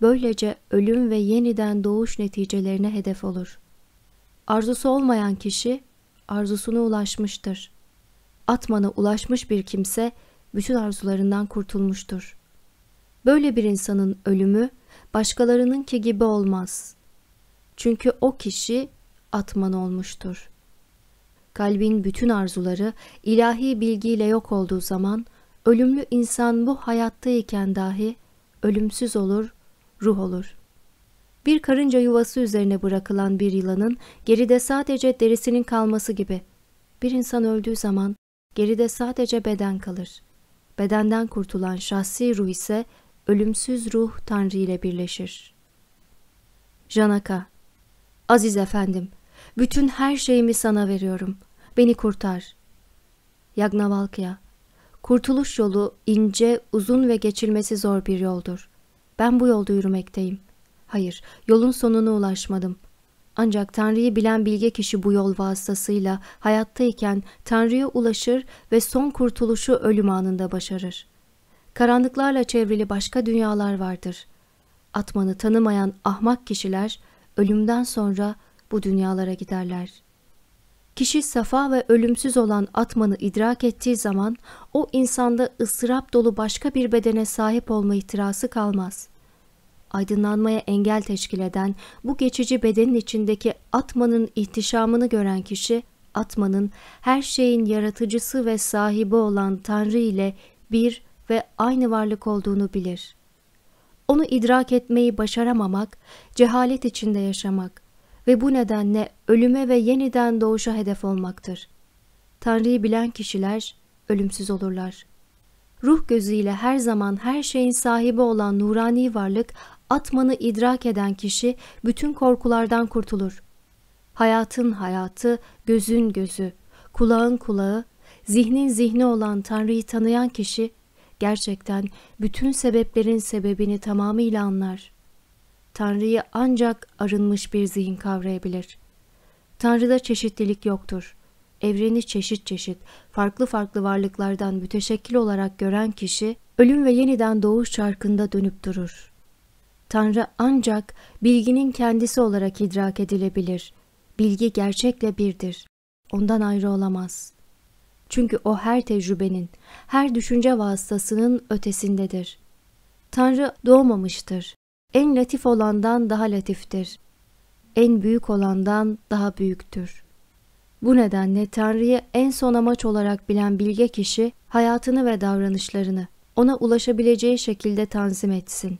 A: Böylece ölüm ve yeniden doğuş neticelerine hedef olur.'' Arzusu olmayan kişi arzusuna ulaşmıştır. Atmana ulaşmış bir kimse bütün arzularından kurtulmuştur. Böyle bir insanın ölümü başkalarınınki gibi olmaz. Çünkü o kişi atman olmuştur. Kalbin bütün arzuları ilahi bilgiyle yok olduğu zaman ölümlü insan bu hayattayken dahi ölümsüz olur, ruh olur.'' Bir karınca yuvası üzerine bırakılan bir yılanın geride sadece derisinin kalması gibi. Bir insan öldüğü zaman geride sadece beden kalır. Bedenden kurtulan şahsi ruh ise ölümsüz ruh Tanrı ile birleşir. Janaka Aziz efendim, bütün her şeyimi sana veriyorum. Beni kurtar. Yagnavalkya Kurtuluş yolu ince, uzun ve geçilmesi zor bir yoldur. Ben bu yolda yürümekteyim. Hayır, yolun sonuna ulaşmadım. Ancak Tanrı'yı bilen bilge kişi bu yol vasıtasıyla hayattayken Tanrı'ya ulaşır ve son kurtuluşu ölüm anında başarır. Karanlıklarla çevrili başka dünyalar vardır. Atmanı tanımayan ahmak kişiler ölümden sonra bu dünyalara giderler. Kişi safa ve ölümsüz olan atmanı idrak ettiği zaman o insanda ıstırap dolu başka bir bedene sahip olma ihtirası kalmaz.'' aydınlanmaya engel teşkil eden bu geçici bedenin içindeki atmanın ihtişamını gören kişi, atmanın her şeyin yaratıcısı ve sahibi olan Tanrı ile bir ve aynı varlık olduğunu bilir. Onu idrak etmeyi başaramamak, cehalet içinde yaşamak ve bu nedenle ölüme ve yeniden doğuşa hedef olmaktır. Tanrı'yı bilen kişiler ölümsüz olurlar. Ruh gözüyle her zaman her şeyin sahibi olan nurani varlık atmanı idrak eden kişi bütün korkulardan kurtulur. Hayatın hayatı, gözün gözü, kulağın kulağı, zihnin zihni olan Tanrı'yı tanıyan kişi gerçekten bütün sebeplerin sebebini tamamıyla anlar. Tanrı'yı ancak arınmış bir zihin kavrayabilir. Tanrı'da çeşitlilik yoktur. Evreni çeşit çeşit, farklı farklı varlıklardan müteşekkil olarak gören kişi, ölüm ve yeniden doğuş çarkında dönüp durur. Tanrı ancak bilginin kendisi olarak idrak edilebilir. Bilgi gerçekle birdir. Ondan ayrı olamaz. Çünkü o her tecrübenin, her düşünce vasıtasının ötesindedir. Tanrı doğmamıştır. En latif olandan daha latiftir. En büyük olandan daha büyüktür. Bu nedenle Tanrı'yı en son amaç olarak bilen bilge kişi hayatını ve davranışlarını ona ulaşabileceği şekilde tanzim etsin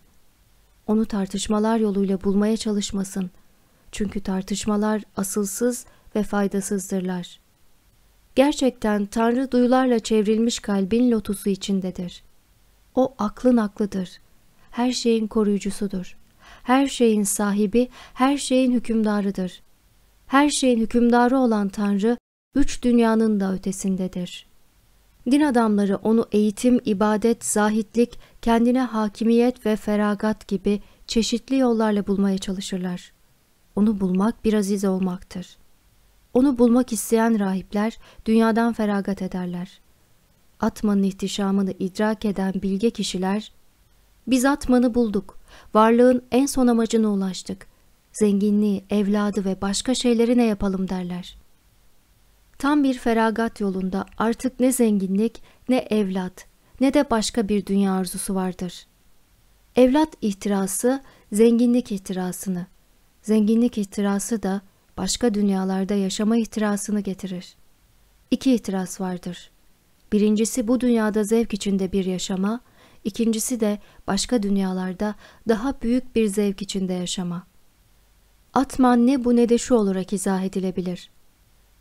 A: onu tartışmalar yoluyla bulmaya çalışmasın. Çünkü tartışmalar asılsız ve faydasızdırlar. Gerçekten Tanrı duyularla çevrilmiş kalbin lotusu içindedir. O aklın aklıdır. Her şeyin koruyucusudur. Her şeyin sahibi, her şeyin hükümdarıdır. Her şeyin hükümdarı olan Tanrı, üç dünyanın da ötesindedir.'' Din adamları onu eğitim, ibadet, zahitlik, kendine hakimiyet ve feragat gibi çeşitli yollarla bulmaya çalışırlar. Onu bulmak bir aziz olmaktır. Onu bulmak isteyen rahipler dünyadan feragat ederler. Atmanın ihtişamını idrak eden bilge kişiler, biz Atman'ı bulduk, varlığın en son amacına ulaştık, zenginliği, evladı ve başka şeyleri ne yapalım derler. Tam bir feragat yolunda artık ne zenginlik, ne evlat, ne de başka bir dünya arzusu vardır. Evlat ihtirası zenginlik ihtirasını, zenginlik ihtirası da başka dünyalarda yaşama ihtirasını getirir. İki ihtiras vardır. Birincisi bu dünyada zevk içinde bir yaşama, ikincisi de başka dünyalarda daha büyük bir zevk içinde yaşama. Atman ne bu ne de şu olarak izah edilebilir.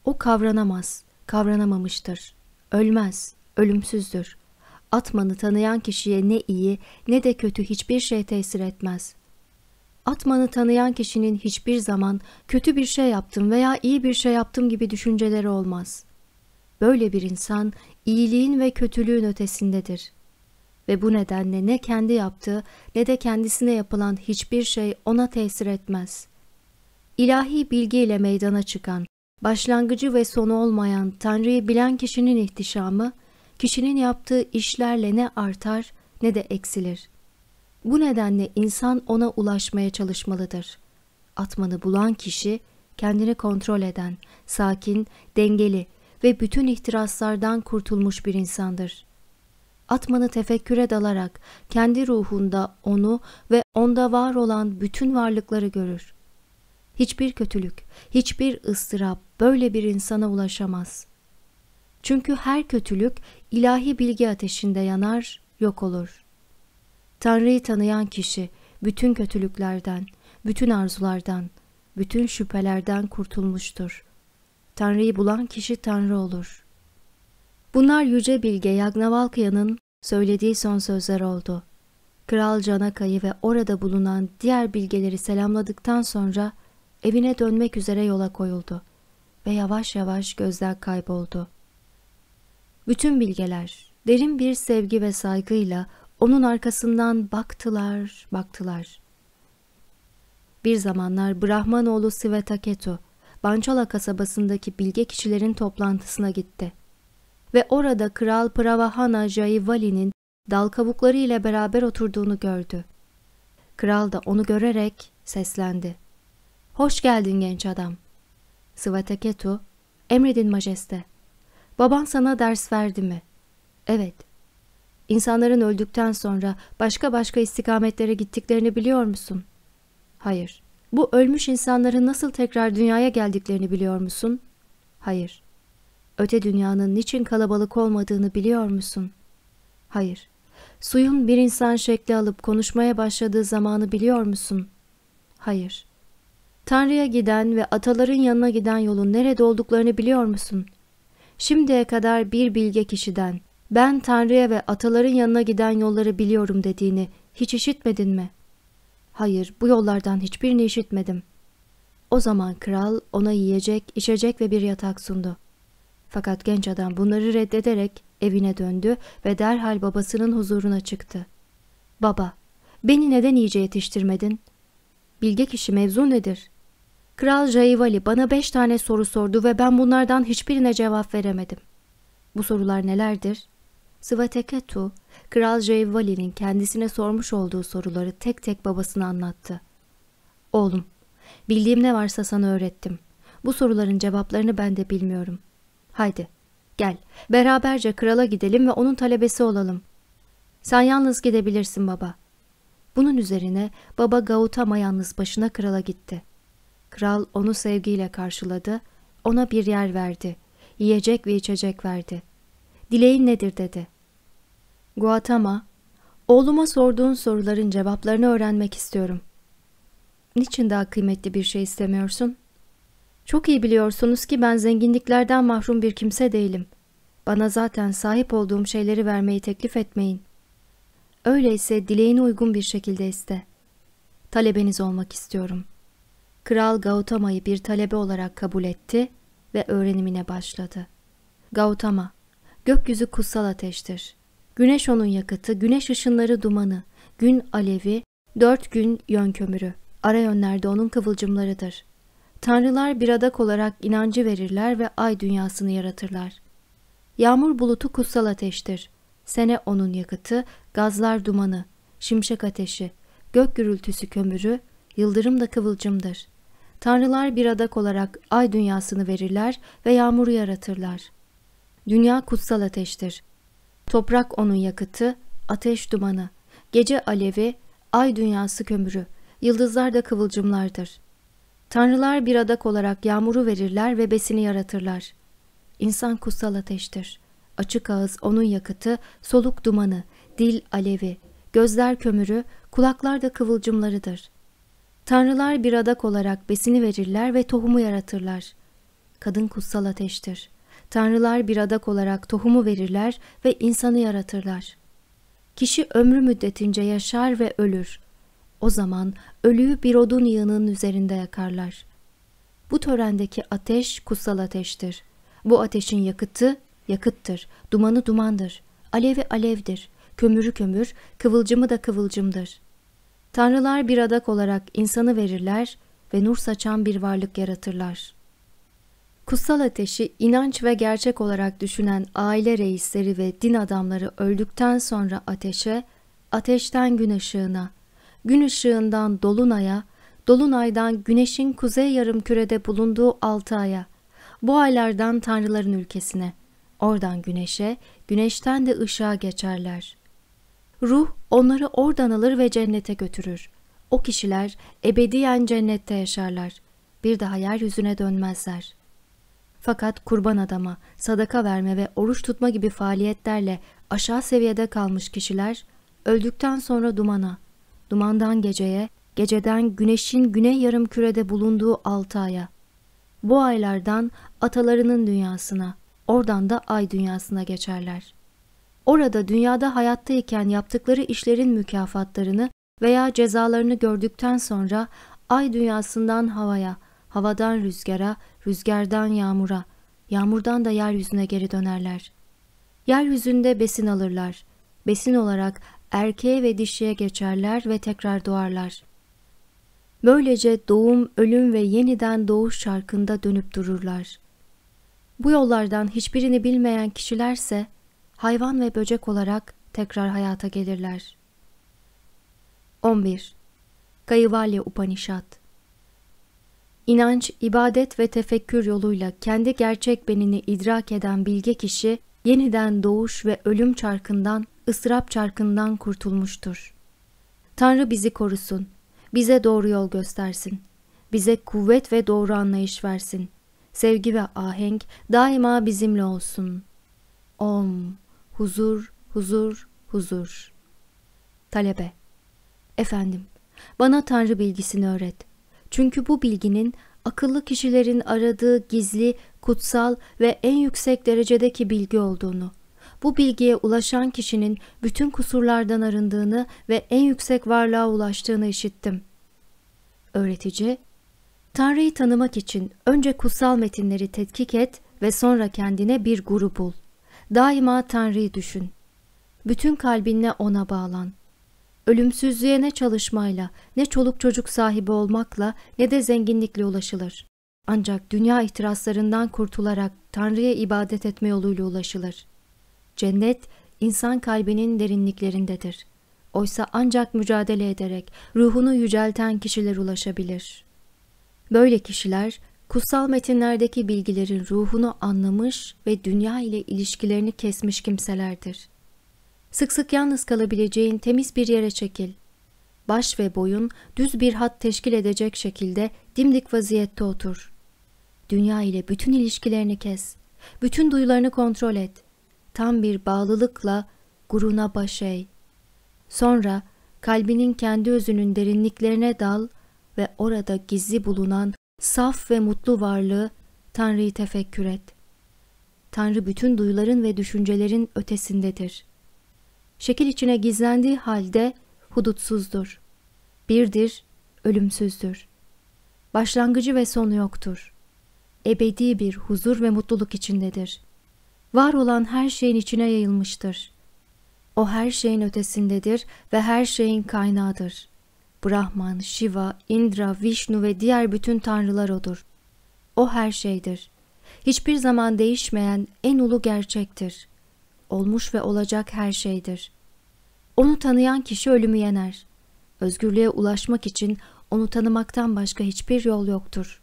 A: O kavranamaz, kavranamamıştır. Ölmez, ölümsüzdür. Atmanı tanıyan kişiye ne iyi ne de kötü hiçbir şey tesir etmez. Atmanı tanıyan kişinin hiçbir zaman kötü bir şey yaptım veya iyi bir şey yaptım gibi düşünceleri olmaz. Böyle bir insan iyiliğin ve kötülüğün ötesindedir. Ve bu nedenle ne kendi yaptığı ne de kendisine yapılan hiçbir şey ona tesir etmez. İlahi bilgiyle meydana çıkan, Başlangıcı ve sonu olmayan Tanrı'yı bilen kişinin ihtişamı, kişinin yaptığı işlerle ne artar ne de eksilir. Bu nedenle insan ona ulaşmaya çalışmalıdır. Atmanı bulan kişi, kendini kontrol eden, sakin, dengeli ve bütün ihtiraslardan kurtulmuş bir insandır. Atmanı tefekküre dalarak kendi ruhunda onu ve onda var olan bütün varlıkları görür hiçbir kötülük, hiçbir ıstırap böyle bir insana ulaşamaz. Çünkü her kötülük ilahi bilgi ateşinde yanar, yok olur. Tanrı'yı tanıyan kişi bütün kötülüklerden, bütün arzulardan, bütün şüphelerden kurtulmuştur. Tanrı'yı bulan kişi Tanrı olur. Bunlar Yüce Bilge Yagnavalkya'nın söylediği son sözler oldu. Kral Canaka'yı ve orada bulunan diğer bilgeleri selamladıktan sonra evine dönmek üzere yola koyuldu ve yavaş yavaş gözler kayboldu. Bütün bilgeler derin bir sevgi ve saygıyla onun arkasından baktılar, baktılar. Bir zamanlar Brahmanoğlu Sivetaketu, Bançola kasabasındaki bilge kişilerin toplantısına gitti. Ve orada Kral Pravahana Jaivali'nin dal kabukları ile beraber oturduğunu gördü. Kral da onu görerek seslendi. Hoş geldin genç adam. Sıvataketu, emredin majeste. Baban sana ders verdi mi? Evet. İnsanların öldükten sonra başka başka istikametlere gittiklerini biliyor musun? Hayır. Bu ölmüş insanların nasıl tekrar dünyaya geldiklerini biliyor musun? Hayır. Öte dünyanın niçin kalabalık olmadığını biliyor musun? Hayır. Suyun bir insan şekli alıp konuşmaya başladığı zamanı biliyor musun? Hayır. Tanrı'ya giden ve ataların yanına giden yolun nerede olduklarını biliyor musun? Şimdiye kadar bir bilge kişiden, ben Tanrı'ya ve ataların yanına giden yolları biliyorum dediğini hiç işitmedin mi? Hayır, bu yollardan hiçbirini işitmedim. O zaman kral ona yiyecek, içecek ve bir yatak sundu. Fakat genç adam bunları reddederek evine döndü ve derhal babasının huzuruna çıktı. Baba, beni neden iyice yetiştirmedin? Bilge kişi mevzu nedir? Kral Jaivali bana beş tane soru sordu ve ben bunlardan hiçbirine cevap veremedim. Bu sorular nelerdir? Sıvateketu, Kral Jaivali'nin kendisine sormuş olduğu soruları tek tek babasına anlattı. Oğlum, bildiğim ne varsa sana öğrettim. Bu soruların cevaplarını ben de bilmiyorum. Haydi, gel, beraberce krala gidelim ve onun talebesi olalım. Sen yalnız gidebilirsin baba. Bunun üzerine baba Gautama yalnız başına krala gitti. Kral onu sevgiyle karşıladı, ona bir yer verdi, yiyecek ve içecek verdi. Dileğin nedir dedi. Guatama, oğluma sorduğun soruların cevaplarını öğrenmek istiyorum. Niçin daha kıymetli bir şey istemiyorsun? Çok iyi biliyorsunuz ki ben zenginliklerden mahrum bir kimse değilim. Bana zaten sahip olduğum şeyleri vermeyi teklif etmeyin. Öyleyse dileğini uygun bir şekilde iste. Talebeniz olmak istiyorum.'' Kral Gautama'yı bir talebe olarak kabul etti ve öğrenimine başladı. Gautama, gökyüzü kutsal ateştir. Güneş onun yakıtı, güneş ışınları dumanı, gün alevi, dört gün yön kömürü. Ara yönlerde onun kıvılcımlarıdır. Tanrılar bir adak olarak inancı verirler ve ay dünyasını yaratırlar. Yağmur bulutu kutsal ateştir. Sene onun yakıtı, gazlar dumanı, şimşek ateşi, gök gürültüsü kömürü, yıldırım da kıvılcımdır. Tanrılar bir adak olarak ay dünyasını verirler ve yağmuru yaratırlar. Dünya kutsal ateştir. Toprak onun yakıtı, ateş dumanı, gece alevi, ay dünyası kömürü, yıldızlar da kıvılcımlardır. Tanrılar bir adak olarak yağmuru verirler ve besini yaratırlar. İnsan kutsal ateştir. Açık ağız onun yakıtı, soluk dumanı, dil alevi, gözler kömürü, kulaklar da kıvılcımlarıdır.'' Tanrılar bir adak olarak besini verirler ve tohumu yaratırlar. Kadın kutsal ateştir. Tanrılar bir adak olarak tohumu verirler ve insanı yaratırlar. Kişi ömrü müddetince yaşar ve ölür. O zaman ölüyü bir odun yığının üzerinde yakarlar. Bu törendeki ateş kutsal ateştir. Bu ateşin yakıtı yakıttır, dumanı dumandır, alevi alevdir, kömürü kömür, kıvılcımı da kıvılcımdır.'' Tanrılar bir adak olarak insanı verirler ve nur saçan bir varlık yaratırlar. Kutsal ateşi inanç ve gerçek olarak düşünen aile reisleri ve din adamları öldükten sonra ateşe, ateşten gün ışığına, gün ışığından dolunaya, dolunaydan güneşin kuzey yarım kürede bulunduğu altı aya, bu aylardan tanrıların ülkesine, oradan güneşe, güneşten de ışığa geçerler. Ruh onları oradan alır ve cennete götürür. O kişiler ebediyen cennette yaşarlar. Bir daha yeryüzüne dönmezler. Fakat kurban adama, sadaka verme ve oruç tutma gibi faaliyetlerle aşağı seviyede kalmış kişiler öldükten sonra dumana, dumandan geceye, geceden güneşin güney yarım kürede bulunduğu altı aya, bu aylardan atalarının dünyasına, oradan da ay dünyasına geçerler.'' orada dünyada hayattayken yaptıkları işlerin mükafatlarını veya cezalarını gördükten sonra ay dünyasından havaya, havadan rüzgara, rüzgardan yağmura, yağmurdan da yeryüzüne geri dönerler. Yeryüzünde besin alırlar. Besin olarak erkeğe ve dişiye geçerler ve tekrar doğarlar. Böylece doğum, ölüm ve yeniden doğuş şarkında dönüp dururlar. Bu yollardan hiçbirini bilmeyen kişilerse hayvan ve böcek olarak tekrar hayata gelirler. 11. Kayıvalya Upanişat İnanç, ibadet ve tefekkür yoluyla kendi gerçek benini idrak eden bilge kişi, yeniden doğuş ve ölüm çarkından, ısrap çarkından kurtulmuştur. Tanrı bizi korusun, bize doğru yol göstersin, bize kuvvet ve doğru anlayış versin. Sevgi ve ahenk daima bizimle olsun. Om. Huzur, huzur, huzur. Talebe. Efendim, bana Tanrı bilgisini öğret. Çünkü bu bilginin akıllı kişilerin aradığı gizli, kutsal ve en yüksek derecedeki bilgi olduğunu, bu bilgiye ulaşan kişinin bütün kusurlardan arındığını ve en yüksek varlığa ulaştığını işittim. Öğretici, Tanrı'yı tanımak için önce kutsal metinleri tetkik et ve sonra kendine bir guru bul.'' Daima Tanrı'yı düşün. Bütün kalbinle ona bağlan. Ölümsüzlüğe ne çalışmayla, ne çoluk çocuk sahibi olmakla, ne de zenginlikle ulaşılır. Ancak dünya ihtiraslarından kurtularak Tanrı'ya ibadet etme yoluyla ulaşılır. Cennet, insan kalbinin derinliklerindedir. Oysa ancak mücadele ederek ruhunu yücelten kişiler ulaşabilir. Böyle kişiler kutsal metinlerdeki bilgilerin ruhunu anlamış ve dünya ile ilişkilerini kesmiş kimselerdir. Sık sık yalnız kalabileceğin temiz bir yere çekil. Baş ve boyun düz bir hat teşkil edecek şekilde dimdik vaziyette otur. Dünya ile bütün ilişkilerini kes. Bütün duyularını kontrol et. Tam bir bağlılıkla guruna baş eğ. Sonra kalbinin kendi özünün derinliklerine dal ve orada gizli bulunan Saf ve mutlu varlığı Tanrı'yı tefekkür et. Tanrı bütün duyuların ve düşüncelerin ötesindedir. Şekil içine gizlendiği halde hudutsuzdur. Birdir, ölümsüzdür. Başlangıcı ve sonu yoktur. Ebedi bir huzur ve mutluluk içindedir. Var olan her şeyin içine yayılmıştır. O her şeyin ötesindedir ve her şeyin kaynağıdır. Brahman, Shiva, Indra, Vishnu ve diğer bütün tanrılar odur. O her şeydir. Hiçbir zaman değişmeyen en ulu gerçektir. Olmuş ve olacak her şeydir. Onu tanıyan kişi ölümü yener. Özgürlüğe ulaşmak için onu tanımaktan başka hiçbir yol yoktur.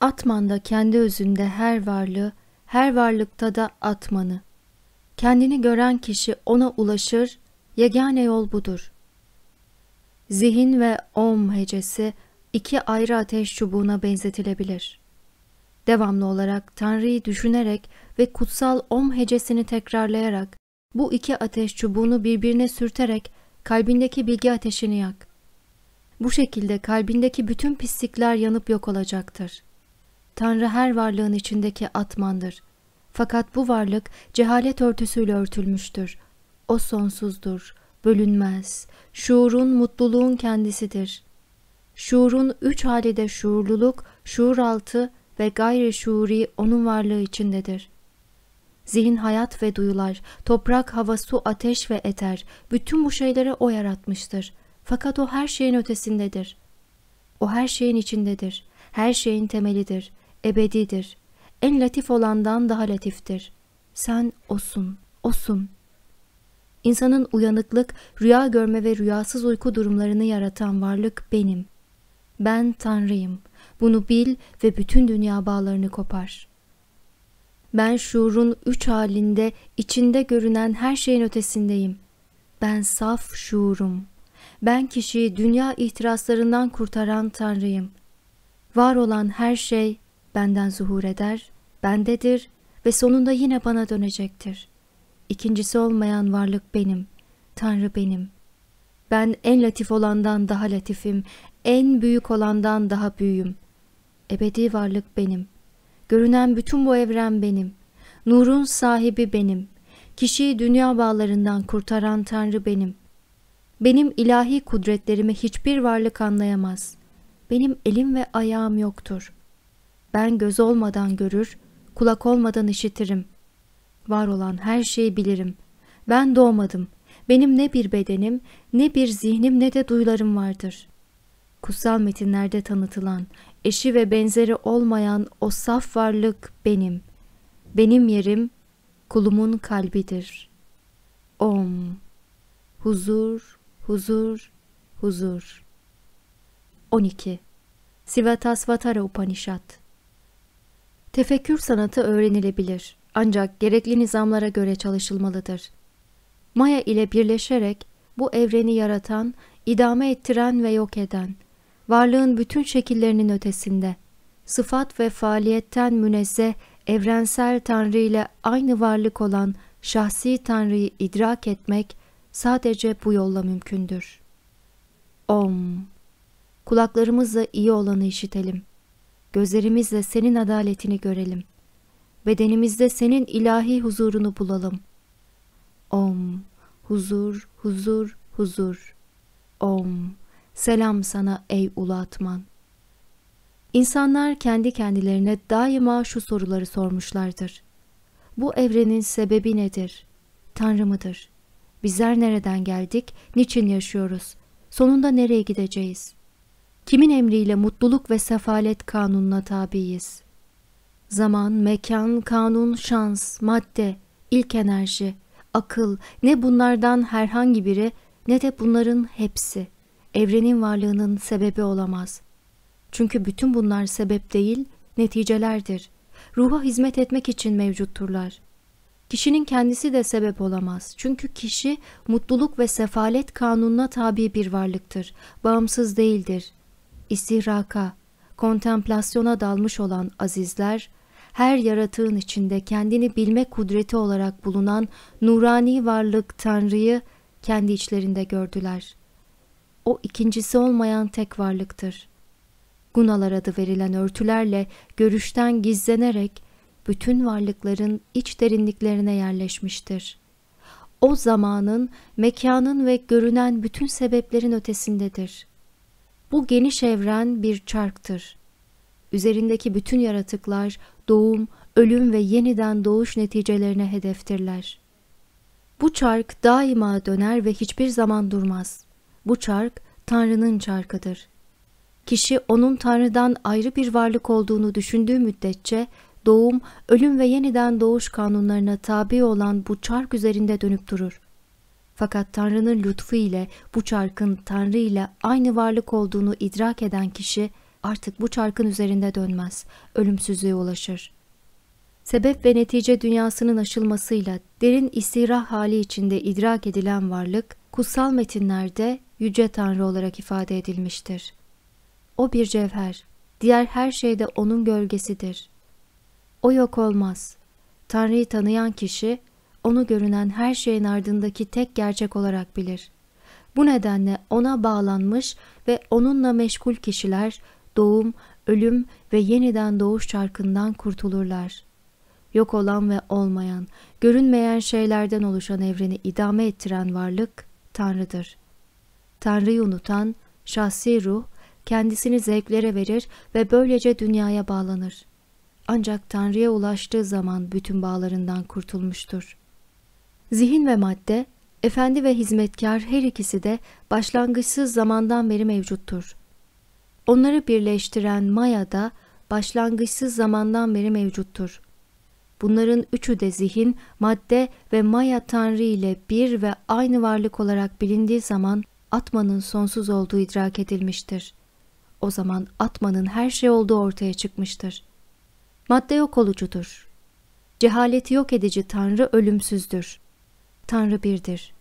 A: Atman da kendi özünde her varlığı, her varlıkta da atmanı. Kendini gören kişi ona ulaşır, yegane yol budur.'' zihin ve om hecesi iki ayrı ateş çubuğuna benzetilebilir. Devamlı olarak Tanrı'yı düşünerek ve kutsal om hecesini tekrarlayarak bu iki ateş çubuğunu birbirine sürterek kalbindeki bilgi ateşini yak. Bu şekilde kalbindeki bütün pislikler yanıp yok olacaktır. Tanrı her varlığın içindeki atmandır. Fakat bu varlık cehalet örtüsüyle örtülmüştür. O sonsuzdur, bölünmez. Şuurun mutluluğun kendisidir. Şuurun üç hali de şuurluluk, şuuraltı ve gayri şuuri onun varlığı içindedir. Zihin hayat ve duyular, toprak, hava, su, ateş ve eter, bütün bu şeyleri o yaratmıştır. Fakat o her şeyin ötesindedir. O her şeyin içindedir. Her şeyin temelidir. Ebedidir. En latif olandan daha latiftir. Sen osun, osun.'' İnsanın uyanıklık, rüya görme ve rüyasız uyku durumlarını yaratan varlık benim. Ben Tanrıyım. Bunu bil ve bütün dünya bağlarını kopar. Ben şuurun üç halinde, içinde görünen her şeyin ötesindeyim. Ben saf şuurum. Ben kişiyi dünya ihtiraslarından kurtaran Tanrıyım. Var olan her şey benden zuhur eder, bendedir ve sonunda yine bana dönecektir.'' İkincisi olmayan varlık benim. Tanrı benim. Ben en latif olandan daha latifim. En büyük olandan daha büyüğüm. Ebedi varlık benim. Görünen bütün bu evren benim. Nurun sahibi benim. Kişiyi dünya bağlarından kurtaran Tanrı benim. Benim ilahi kudretlerimi hiçbir varlık anlayamaz. Benim elim ve ayağım yoktur. Ben göz olmadan görür, kulak olmadan işitirim.'' var olan her şeyi bilirim. Ben doğmadım. Benim ne bir bedenim, ne bir zihnim ne de duyularım vardır. Kutsal metinlerde tanıtılan, eşi ve benzeri olmayan o saf varlık benim. Benim yerim kulumun kalbidir. Om. Huzur, huzur, huzur. 12. Sivatasvatara Upanişat Tefekkür sanatı öğrenilebilir. Ancak gerekli nizamlara göre çalışılmalıdır. Maya ile birleşerek bu evreni yaratan, idame ettiren ve yok eden, varlığın bütün şekillerinin ötesinde, sıfat ve faaliyetten münezze evrensel Tanrı ile aynı varlık olan şahsi Tanrı'yı idrak etmek sadece bu yolla mümkündür. Om! Kulaklarımızla iyi olanı işitelim. Gözlerimizle senin adaletini görelim.'' bedenimizde senin ilahi huzurunu bulalım. Om, huzur, huzur, huzur. Om, selam sana ey ulatman. İnsanlar kendi kendilerine daima şu soruları sormuşlardır. Bu evrenin sebebi nedir? Tanrı mıdır? Bizler nereden geldik, niçin yaşıyoruz? Sonunda nereye gideceğiz? Kimin emriyle mutluluk ve sefalet kanununa tabiyiz? Zaman, mekan, kanun, şans, madde, ilk enerji, akıl ne bunlardan herhangi biri ne de bunların hepsi evrenin varlığının sebebi olamaz. Çünkü bütün bunlar sebep değil, neticelerdir. Ruha hizmet etmek için mevcutturlar. Kişinin kendisi de sebep olamaz. Çünkü kişi mutluluk ve sefalet kanununa tabi bir varlıktır. Bağımsız değildir. İstihraka, kontemplasyona dalmış olan azizler, her yaratığın içinde kendini bilme kudreti olarak bulunan nurani varlık Tanrı'yı kendi içlerinde gördüler. O ikincisi olmayan tek varlıktır. Gunalar adı verilen örtülerle görüşten gizlenerek bütün varlıkların iç derinliklerine yerleşmiştir. O zamanın, mekanın ve görünen bütün sebeplerin ötesindedir. Bu geniş evren bir çarktır. Üzerindeki bütün yaratıklar doğum, ölüm ve yeniden doğuş neticelerine hedeftirler. Bu çark daima döner ve hiçbir zaman durmaz. Bu çark Tanrı'nın çarkıdır. Kişi onun Tanrı'dan ayrı bir varlık olduğunu düşündüğü müddetçe doğum, ölüm ve yeniden doğuş kanunlarına tabi olan bu çark üzerinde dönüp durur. Fakat Tanrı'nın lütfu ile bu çarkın Tanrı ile aynı varlık olduğunu idrak eden kişi artık bu çarkın üzerinde dönmez, ölümsüzlüğe ulaşır. Sebep ve netice dünyasının aşılmasıyla derin istirah hali içinde idrak edilen varlık, kutsal metinlerde yüce tanrı olarak ifade edilmiştir. O bir cevher, diğer her şeyde onun gölgesidir. O yok olmaz. Tanrı'yı tanıyan kişi, onu görünen her şeyin ardındaki tek gerçek olarak bilir. Bu nedenle ona bağlanmış ve onunla meşgul kişiler doğum, ölüm ve yeniden doğuş çarkından kurtulurlar. Yok olan ve olmayan, görünmeyen şeylerden oluşan evreni idame ettiren varlık Tanrı'dır. Tanrı'yı unutan şahsi ruh kendisini zevklere verir ve böylece dünyaya bağlanır. Ancak Tanrı'ya ulaştığı zaman bütün bağlarından kurtulmuştur. Zihin ve madde, efendi ve hizmetkar her ikisi de başlangıçsız zamandan beri mevcuttur. Onları birleştiren maya da başlangıçsız zamandan beri mevcuttur. Bunların üçü de zihin, madde ve maya tanrı ile bir ve aynı varlık olarak bilindiği zaman atmanın sonsuz olduğu idrak edilmiştir. O zaman atmanın her şey olduğu ortaya çıkmıştır. Madde yok olucudur. Cehaleti yok edici tanrı ölümsüzdür. Tanrı birdir.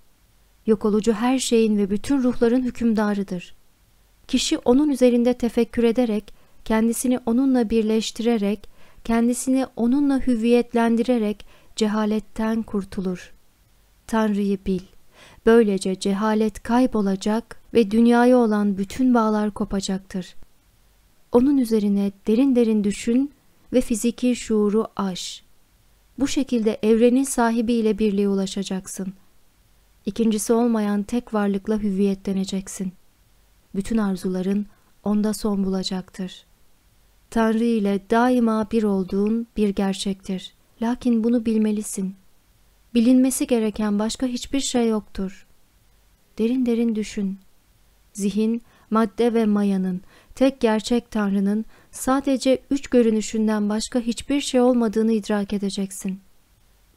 A: Yok olucu her şeyin ve bütün ruhların hükümdarıdır. Kişi onun üzerinde tefekkür ederek, kendisini onunla birleştirerek, kendisini onunla hüviyetlendirerek cehaletten kurtulur. Tanrı'yı bil. Böylece cehalet kaybolacak ve dünyaya olan bütün bağlar kopacaktır. Onun üzerine derin derin düşün ve fiziki şuuru aş. Bu şekilde evrenin sahibiyle birliğe ulaşacaksın. İkincisi olmayan tek varlıkla hüviyetleneceksin.'' bütün arzuların onda son bulacaktır. Tanrı ile daima bir olduğun bir gerçektir. Lakin bunu bilmelisin. Bilinmesi gereken başka hiçbir şey yoktur. Derin derin düşün. Zihin, madde ve mayanın, tek gerçek Tanrı'nın sadece üç görünüşünden başka hiçbir şey olmadığını idrak edeceksin.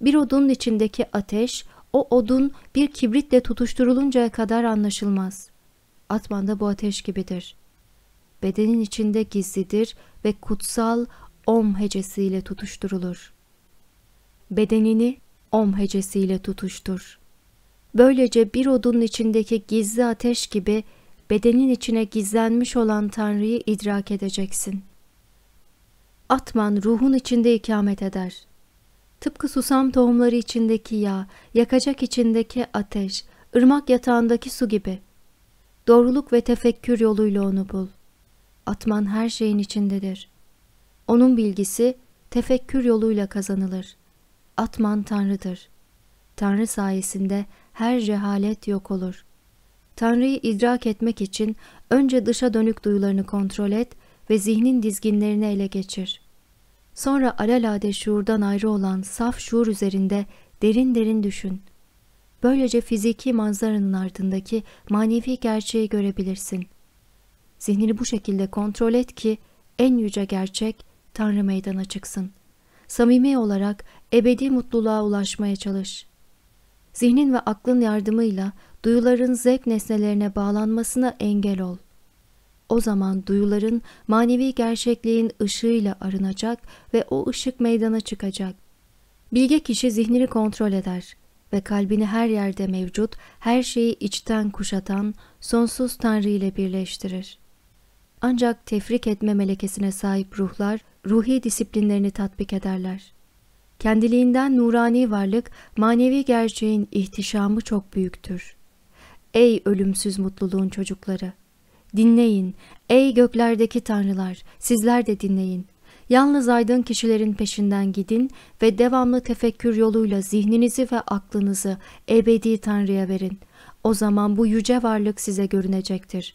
A: Bir odunun içindeki ateş, o odun bir kibritle tutuşturuluncaya kadar anlaşılmaz atman da bu ateş gibidir. Bedenin içinde gizlidir ve kutsal om hecesiyle tutuşturulur. Bedenini om hecesiyle tutuştur. Böylece bir odunun içindeki gizli ateş gibi bedenin içine gizlenmiş olan Tanrı'yı idrak edeceksin. Atman ruhun içinde ikamet eder. Tıpkı susam tohumları içindeki yağ, yakacak içindeki ateş, ırmak yatağındaki su gibi.'' Doğruluk ve tefekkür yoluyla onu bul. Atman her şeyin içindedir. Onun bilgisi tefekkür yoluyla kazanılır. Atman Tanrı'dır. Tanrı sayesinde her cehalet yok olur. Tanrı'yı idrak etmek için önce dışa dönük duyularını kontrol et ve zihnin dizginlerini ele geçir. Sonra alelade şuurdan ayrı olan saf şuur üzerinde derin derin düşün. Böylece fiziki manzaranın ardındaki manevi gerçeği görebilirsin. Zihnini bu şekilde kontrol et ki en yüce gerçek Tanrı meydana çıksın. Samimi olarak ebedi mutluluğa ulaşmaya çalış. Zihnin ve aklın yardımıyla duyuların zevk nesnelerine bağlanmasına engel ol. O zaman duyuların manevi gerçekliğin ışığıyla arınacak ve o ışık meydana çıkacak. Bilge kişi zihnini kontrol eder ve kalbini her yerde mevcut, her şeyi içten kuşatan sonsuz Tanrı ile birleştirir. Ancak tefrik etme melekesine sahip ruhlar ruhi disiplinlerini tatbik ederler. Kendiliğinden nurani varlık, manevi gerçeğin ihtişamı çok büyüktür. Ey ölümsüz mutluluğun çocukları! Dinleyin, ey göklerdeki tanrılar, sizler de dinleyin. Yalnız aydın kişilerin peşinden gidin ve devamlı tefekkür yoluyla zihninizi ve aklınızı ebedi Tanrı'ya verin. O zaman bu yüce varlık size görünecektir.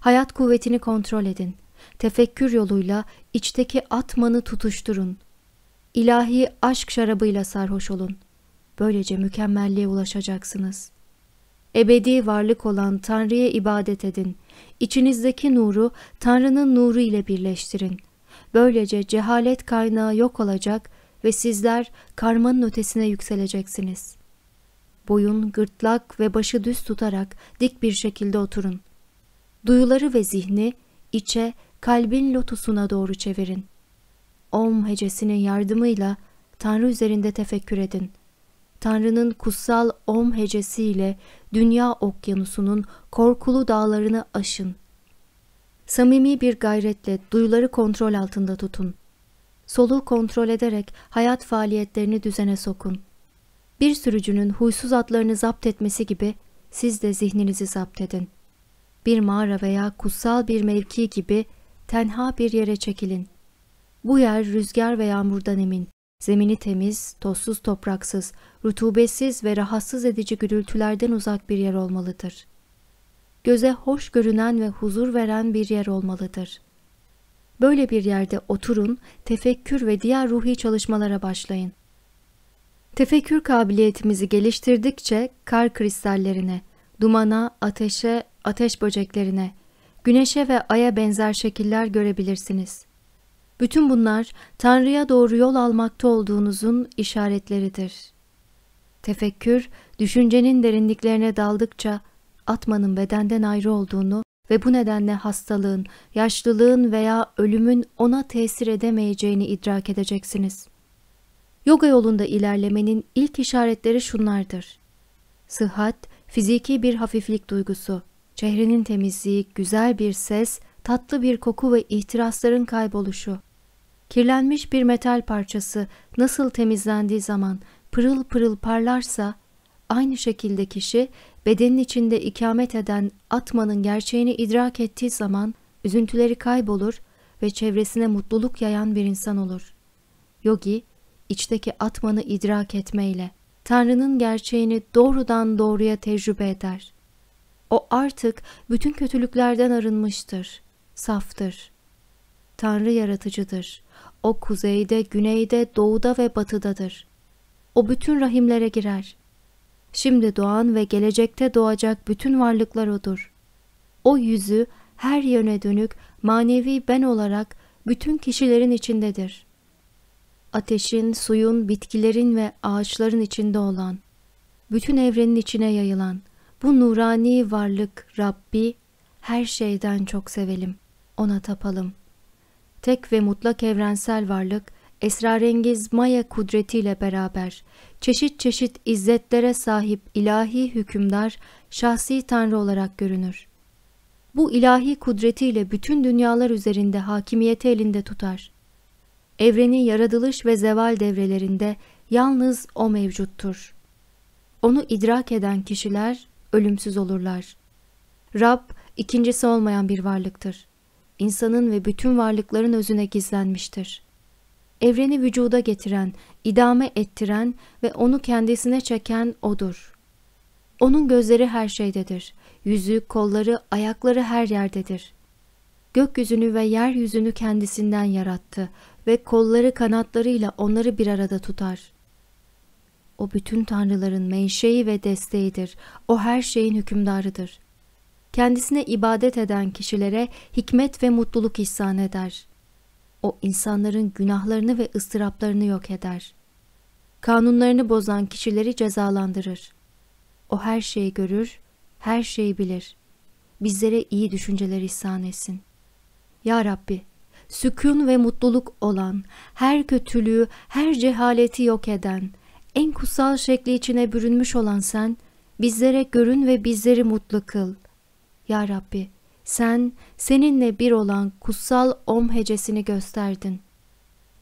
A: Hayat kuvvetini kontrol edin. Tefekkür yoluyla içteki atmanı tutuşturun. İlahi aşk şarabıyla sarhoş olun. Böylece mükemmelliğe ulaşacaksınız. Ebedi varlık olan Tanrı'ya ibadet edin. İçinizdeki nuru Tanrı'nın nuru ile birleştirin.'' Böylece cehalet kaynağı yok olacak ve sizler karmanın ötesine yükseleceksiniz. Boyun, gırtlak ve başı düz tutarak dik bir şekilde oturun. Duyuları ve zihni içe, kalbin lotusuna doğru çevirin. Om hecesinin yardımıyla Tanrı üzerinde tefekkür edin. Tanrı'nın kutsal Om hecesiyle dünya okyanusunun korkulu dağlarını aşın. Samimi bir gayretle duyuları kontrol altında tutun. Soluğu kontrol ederek hayat faaliyetlerini düzene sokun. Bir sürücünün huysuz atlarını zapt etmesi gibi siz de zihninizi zapt edin. Bir mağara veya kutsal bir mevki gibi tenha bir yere çekilin. Bu yer rüzgar ve yağmurdan emin. Zemini temiz, tozsuz topraksız, rutubetsiz ve rahatsız edici gürültülerden uzak bir yer olmalıdır göze hoş görünen ve huzur veren bir yer olmalıdır. Böyle bir yerde oturun, tefekkür ve diğer ruhi çalışmalara başlayın. Tefekkür kabiliyetimizi geliştirdikçe kar kristallerine, dumana, ateşe, ateş böceklerine, güneşe ve aya benzer şekiller görebilirsiniz. Bütün bunlar Tanrı'ya doğru yol almakta olduğunuzun işaretleridir. Tefekkür, düşüncenin derinliklerine daldıkça atmanın bedenden ayrı olduğunu ve bu nedenle hastalığın, yaşlılığın veya ölümün ona tesir edemeyeceğini idrak edeceksiniz. Yoga yolunda ilerlemenin ilk işaretleri şunlardır. Sıhhat, fiziki bir hafiflik duygusu, çehrenin temizliği, güzel bir ses, tatlı bir koku ve ihtirasların kayboluşu. Kirlenmiş bir metal parçası nasıl temizlendiği zaman pırıl pırıl parlarsa Aynı şekilde kişi bedenin içinde ikamet eden atmanın gerçeğini idrak ettiği zaman üzüntüleri kaybolur ve çevresine mutluluk yayan bir insan olur. Yogi, içteki atmanı idrak etmeyle Tanrı'nın gerçeğini doğrudan doğruya tecrübe eder. O artık bütün kötülüklerden arınmıştır, saftır. Tanrı yaratıcıdır. O kuzeyde, güneyde, doğuda ve batıdadır. O bütün rahimlere girer. Şimdi doğan ve gelecekte doğacak bütün varlıklar odur. O yüzü her yöne dönük manevi ben olarak bütün kişilerin içindedir. Ateşin, suyun, bitkilerin ve ağaçların içinde olan, bütün evrenin içine yayılan bu nurani varlık Rabbi her şeyden çok sevelim, ona tapalım. Tek ve mutlak evrensel varlık esrarengiz maya kudretiyle beraber çeşit çeşit izzetlere sahip ilahi hükümdar şahsi tanrı olarak görünür. Bu ilahi kudretiyle bütün dünyalar üzerinde hakimiyeti elinde tutar. Evrenin yaratılış ve zeval devrelerinde yalnız o mevcuttur. Onu idrak eden kişiler ölümsüz olurlar. Rab ikincisi olmayan bir varlıktır. İnsanın ve bütün varlıkların özüne gizlenmiştir.'' evreni vücuda getiren, idame ettiren ve onu kendisine çeken O'dur. Onun gözleri her şeydedir. Yüzü, kolları, ayakları her yerdedir. Gökyüzünü ve yeryüzünü kendisinden yarattı ve kolları kanatlarıyla onları bir arada tutar. O bütün tanrıların menşei ve desteğidir. O her şeyin hükümdarıdır. Kendisine ibadet eden kişilere hikmet ve mutluluk ihsan eder.'' O insanların günahlarını ve ıstıraplarını yok eder. Kanunlarını bozan kişileri cezalandırır. O her şeyi görür, her şeyi bilir. Bizlere iyi düşünceler ihsan etsin. Ya Rabbi, sükun ve mutluluk olan, her kötülüğü, her cehaleti yok eden, en kutsal şekli içine bürünmüş olan sen, bizlere görün ve bizleri mutlu kıl. Ya Rabbi, sen seninle bir olan kutsal om hecesini gösterdin.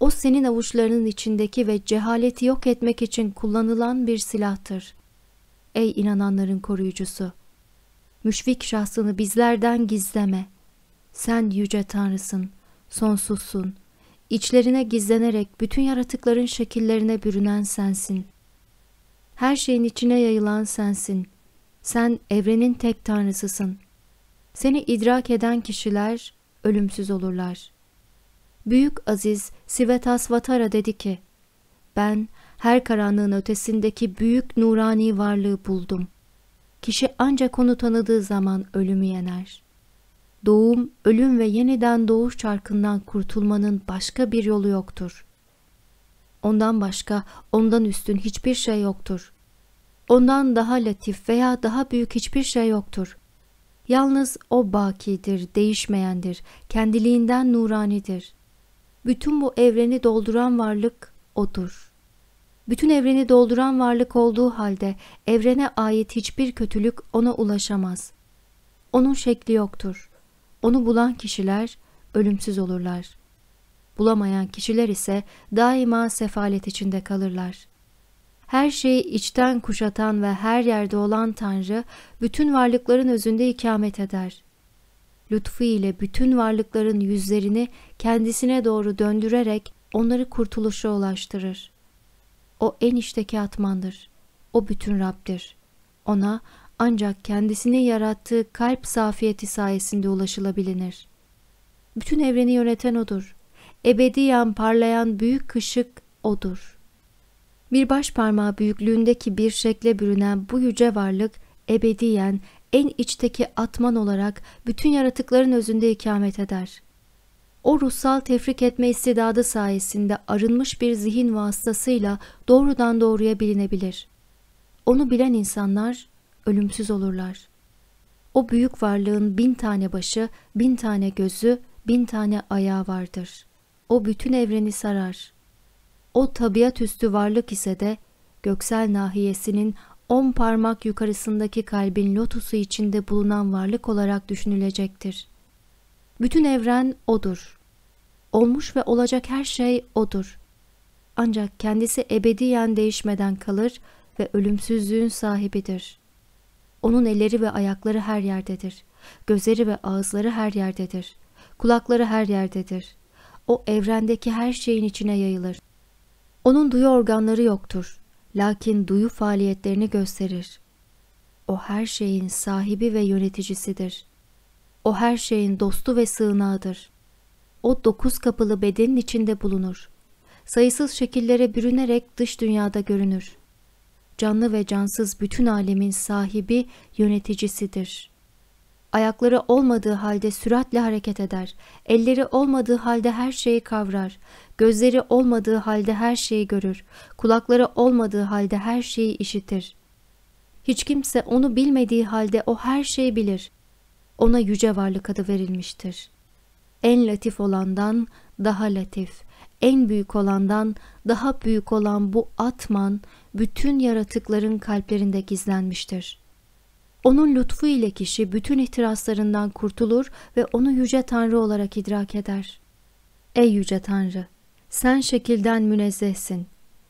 A: O senin avuçlarının içindeki ve cehaleti yok etmek için kullanılan bir silahtır. Ey inananların koruyucusu! Müşfik şahsını bizlerden gizleme. Sen yüce tanrısın, sonsuzsun. İçlerine gizlenerek bütün yaratıkların şekillerine bürünen sensin. Her şeyin içine yayılan sensin. Sen evrenin tek tanrısısın.'' Seni idrak eden kişiler ölümsüz olurlar. Büyük Aziz Sivetas dedi ki, ben her karanlığın ötesindeki büyük nurani varlığı buldum. Kişi ancak onu tanıdığı zaman ölümü yener. Doğum, ölüm ve yeniden doğuş çarkından kurtulmanın başka bir yolu yoktur. Ondan başka, ondan üstün hiçbir şey yoktur. Ondan daha latif veya daha büyük hiçbir şey yoktur. Yalnız o bakidir, değişmeyendir, kendiliğinden nuranidir. Bütün bu evreni dolduran varlık odur. Bütün evreni dolduran varlık olduğu halde evrene ait hiçbir kötülük ona ulaşamaz. Onun şekli yoktur. Onu bulan kişiler ölümsüz olurlar. Bulamayan kişiler ise daima sefalet içinde kalırlar her şeyi içten kuşatan ve her yerde olan Tanrı, bütün varlıkların özünde ikamet eder. Lütfu ile bütün varlıkların yüzlerini kendisine doğru döndürerek onları kurtuluşa ulaştırır. O en içteki atmandır. O bütün Rab'dir. Ona ancak kendisini yarattığı kalp safiyeti sayesinde ulaşılabilinir. Bütün evreni yöneten O'dur. Ebediyen parlayan büyük ışık O'dur.'' Bir baş parmağı büyüklüğündeki bir şekle bürünen bu yüce varlık ebediyen en içteki atman olarak bütün yaratıkların özünde ikamet eder. O ruhsal tefrik etme istidadı sayesinde arınmış bir zihin vasıtasıyla doğrudan doğruya bilinebilir. Onu bilen insanlar ölümsüz olurlar. O büyük varlığın bin tane başı, bin tane gözü, bin tane ayağı vardır. O bütün evreni sarar. O tabiat üstü varlık ise de göksel nahiyesinin on parmak yukarısındaki kalbin lotusu içinde bulunan varlık olarak düşünülecektir. Bütün evren O'dur. Olmuş ve olacak her şey O'dur. Ancak kendisi ebediyen değişmeden kalır ve ölümsüzlüğün sahibidir. Onun elleri ve ayakları her yerdedir. Gözleri ve ağızları her yerdedir. Kulakları her yerdedir. O evrendeki her şeyin içine yayılır. Onun duyu organları yoktur. Lakin duyu faaliyetlerini gösterir. O her şeyin sahibi ve yöneticisidir. O her şeyin dostu ve sığınağıdır. O dokuz kapılı bedenin içinde bulunur. Sayısız şekillere bürünerek dış dünyada görünür. Canlı ve cansız bütün alemin sahibi yöneticisidir.'' Ayakları olmadığı halde süratle hareket eder. Elleri olmadığı halde her şeyi kavrar. Gözleri olmadığı halde her şeyi görür. Kulakları olmadığı halde her şeyi işitir. Hiç kimse onu bilmediği halde o her şeyi bilir. Ona yüce varlık adı verilmiştir. En latif olandan daha latif, en büyük olandan daha büyük olan bu Atman bütün yaratıkların kalplerinde gizlenmiştir. Onun lütfu ile kişi bütün itirazlarından kurtulur ve onu Yüce Tanrı olarak idrak eder. Ey Yüce Tanrı! Sen şekilden münezzehsin.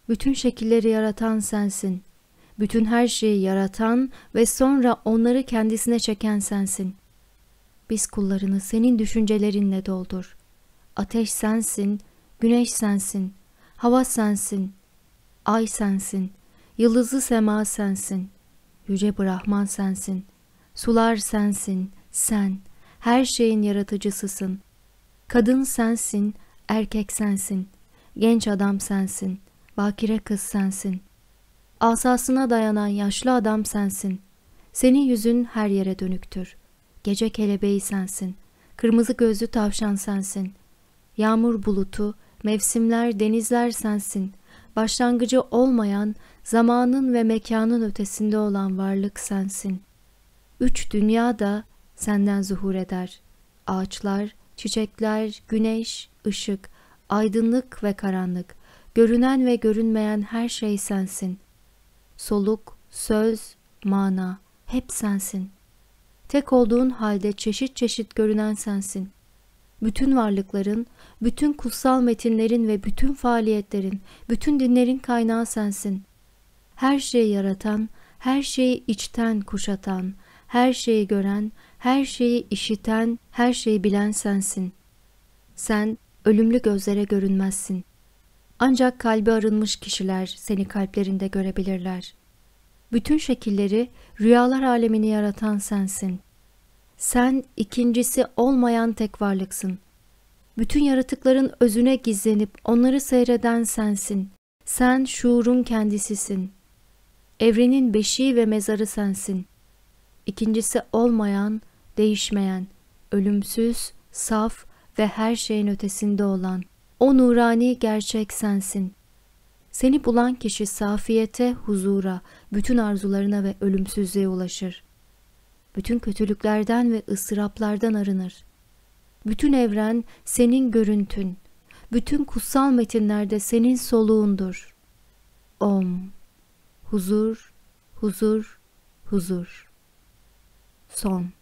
A: Bütün şekilleri yaratan sensin. Bütün her şeyi yaratan ve sonra onları kendisine çeken sensin. Biz kullarını senin düşüncelerinle doldur. Ateş sensin, güneş sensin, hava sensin, ay sensin, yıldızlı sema sensin.'' Yüce Brahman sensin. Sular sensin, sen. Her şeyin yaratıcısısın. Kadın sensin, erkek sensin. Genç adam sensin, bakire kız sensin. Asasına dayanan yaşlı adam sensin. Senin yüzün her yere dönüktür. Gece kelebeği sensin. Kırmızı gözlü tavşan sensin. Yağmur bulutu, mevsimler, denizler sensin. Başlangıcı olmayan, zamanın ve mekanın ötesinde olan varlık sensin. Üç dünya da senden zuhur eder. Ağaçlar, çiçekler, güneş, ışık, aydınlık ve karanlık, görünen ve görünmeyen her şey sensin. Soluk, söz, mana, hep sensin. Tek olduğun halde çeşit çeşit görünen sensin. Bütün varlıkların, bütün kutsal metinlerin ve bütün faaliyetlerin, bütün dinlerin kaynağı sensin her şeyi yaratan, her şeyi içten kuşatan, her şeyi gören, her şeyi işiten, her şeyi bilen sensin. Sen ölümlü gözlere görünmezsin. Ancak kalbi arınmış kişiler seni kalplerinde görebilirler. Bütün şekilleri rüyalar alemini yaratan sensin. Sen ikincisi olmayan tek varlıksın. Bütün yaratıkların özüne gizlenip onları seyreden sensin. Sen şuurun kendisisin. Evrenin beşiği ve mezarı sensin. İkincisi olmayan, değişmeyen, ölümsüz, saf ve her şeyin ötesinde olan. O nurani gerçek sensin. Seni bulan kişi safiyete, huzura, bütün arzularına ve ölümsüzlüğe ulaşır. Bütün kötülüklerden ve ısraplardan arınır. Bütün evren senin görüntün. Bütün kutsal metinlerde senin soluğundur. Om huzur, huzur, huzur. Son.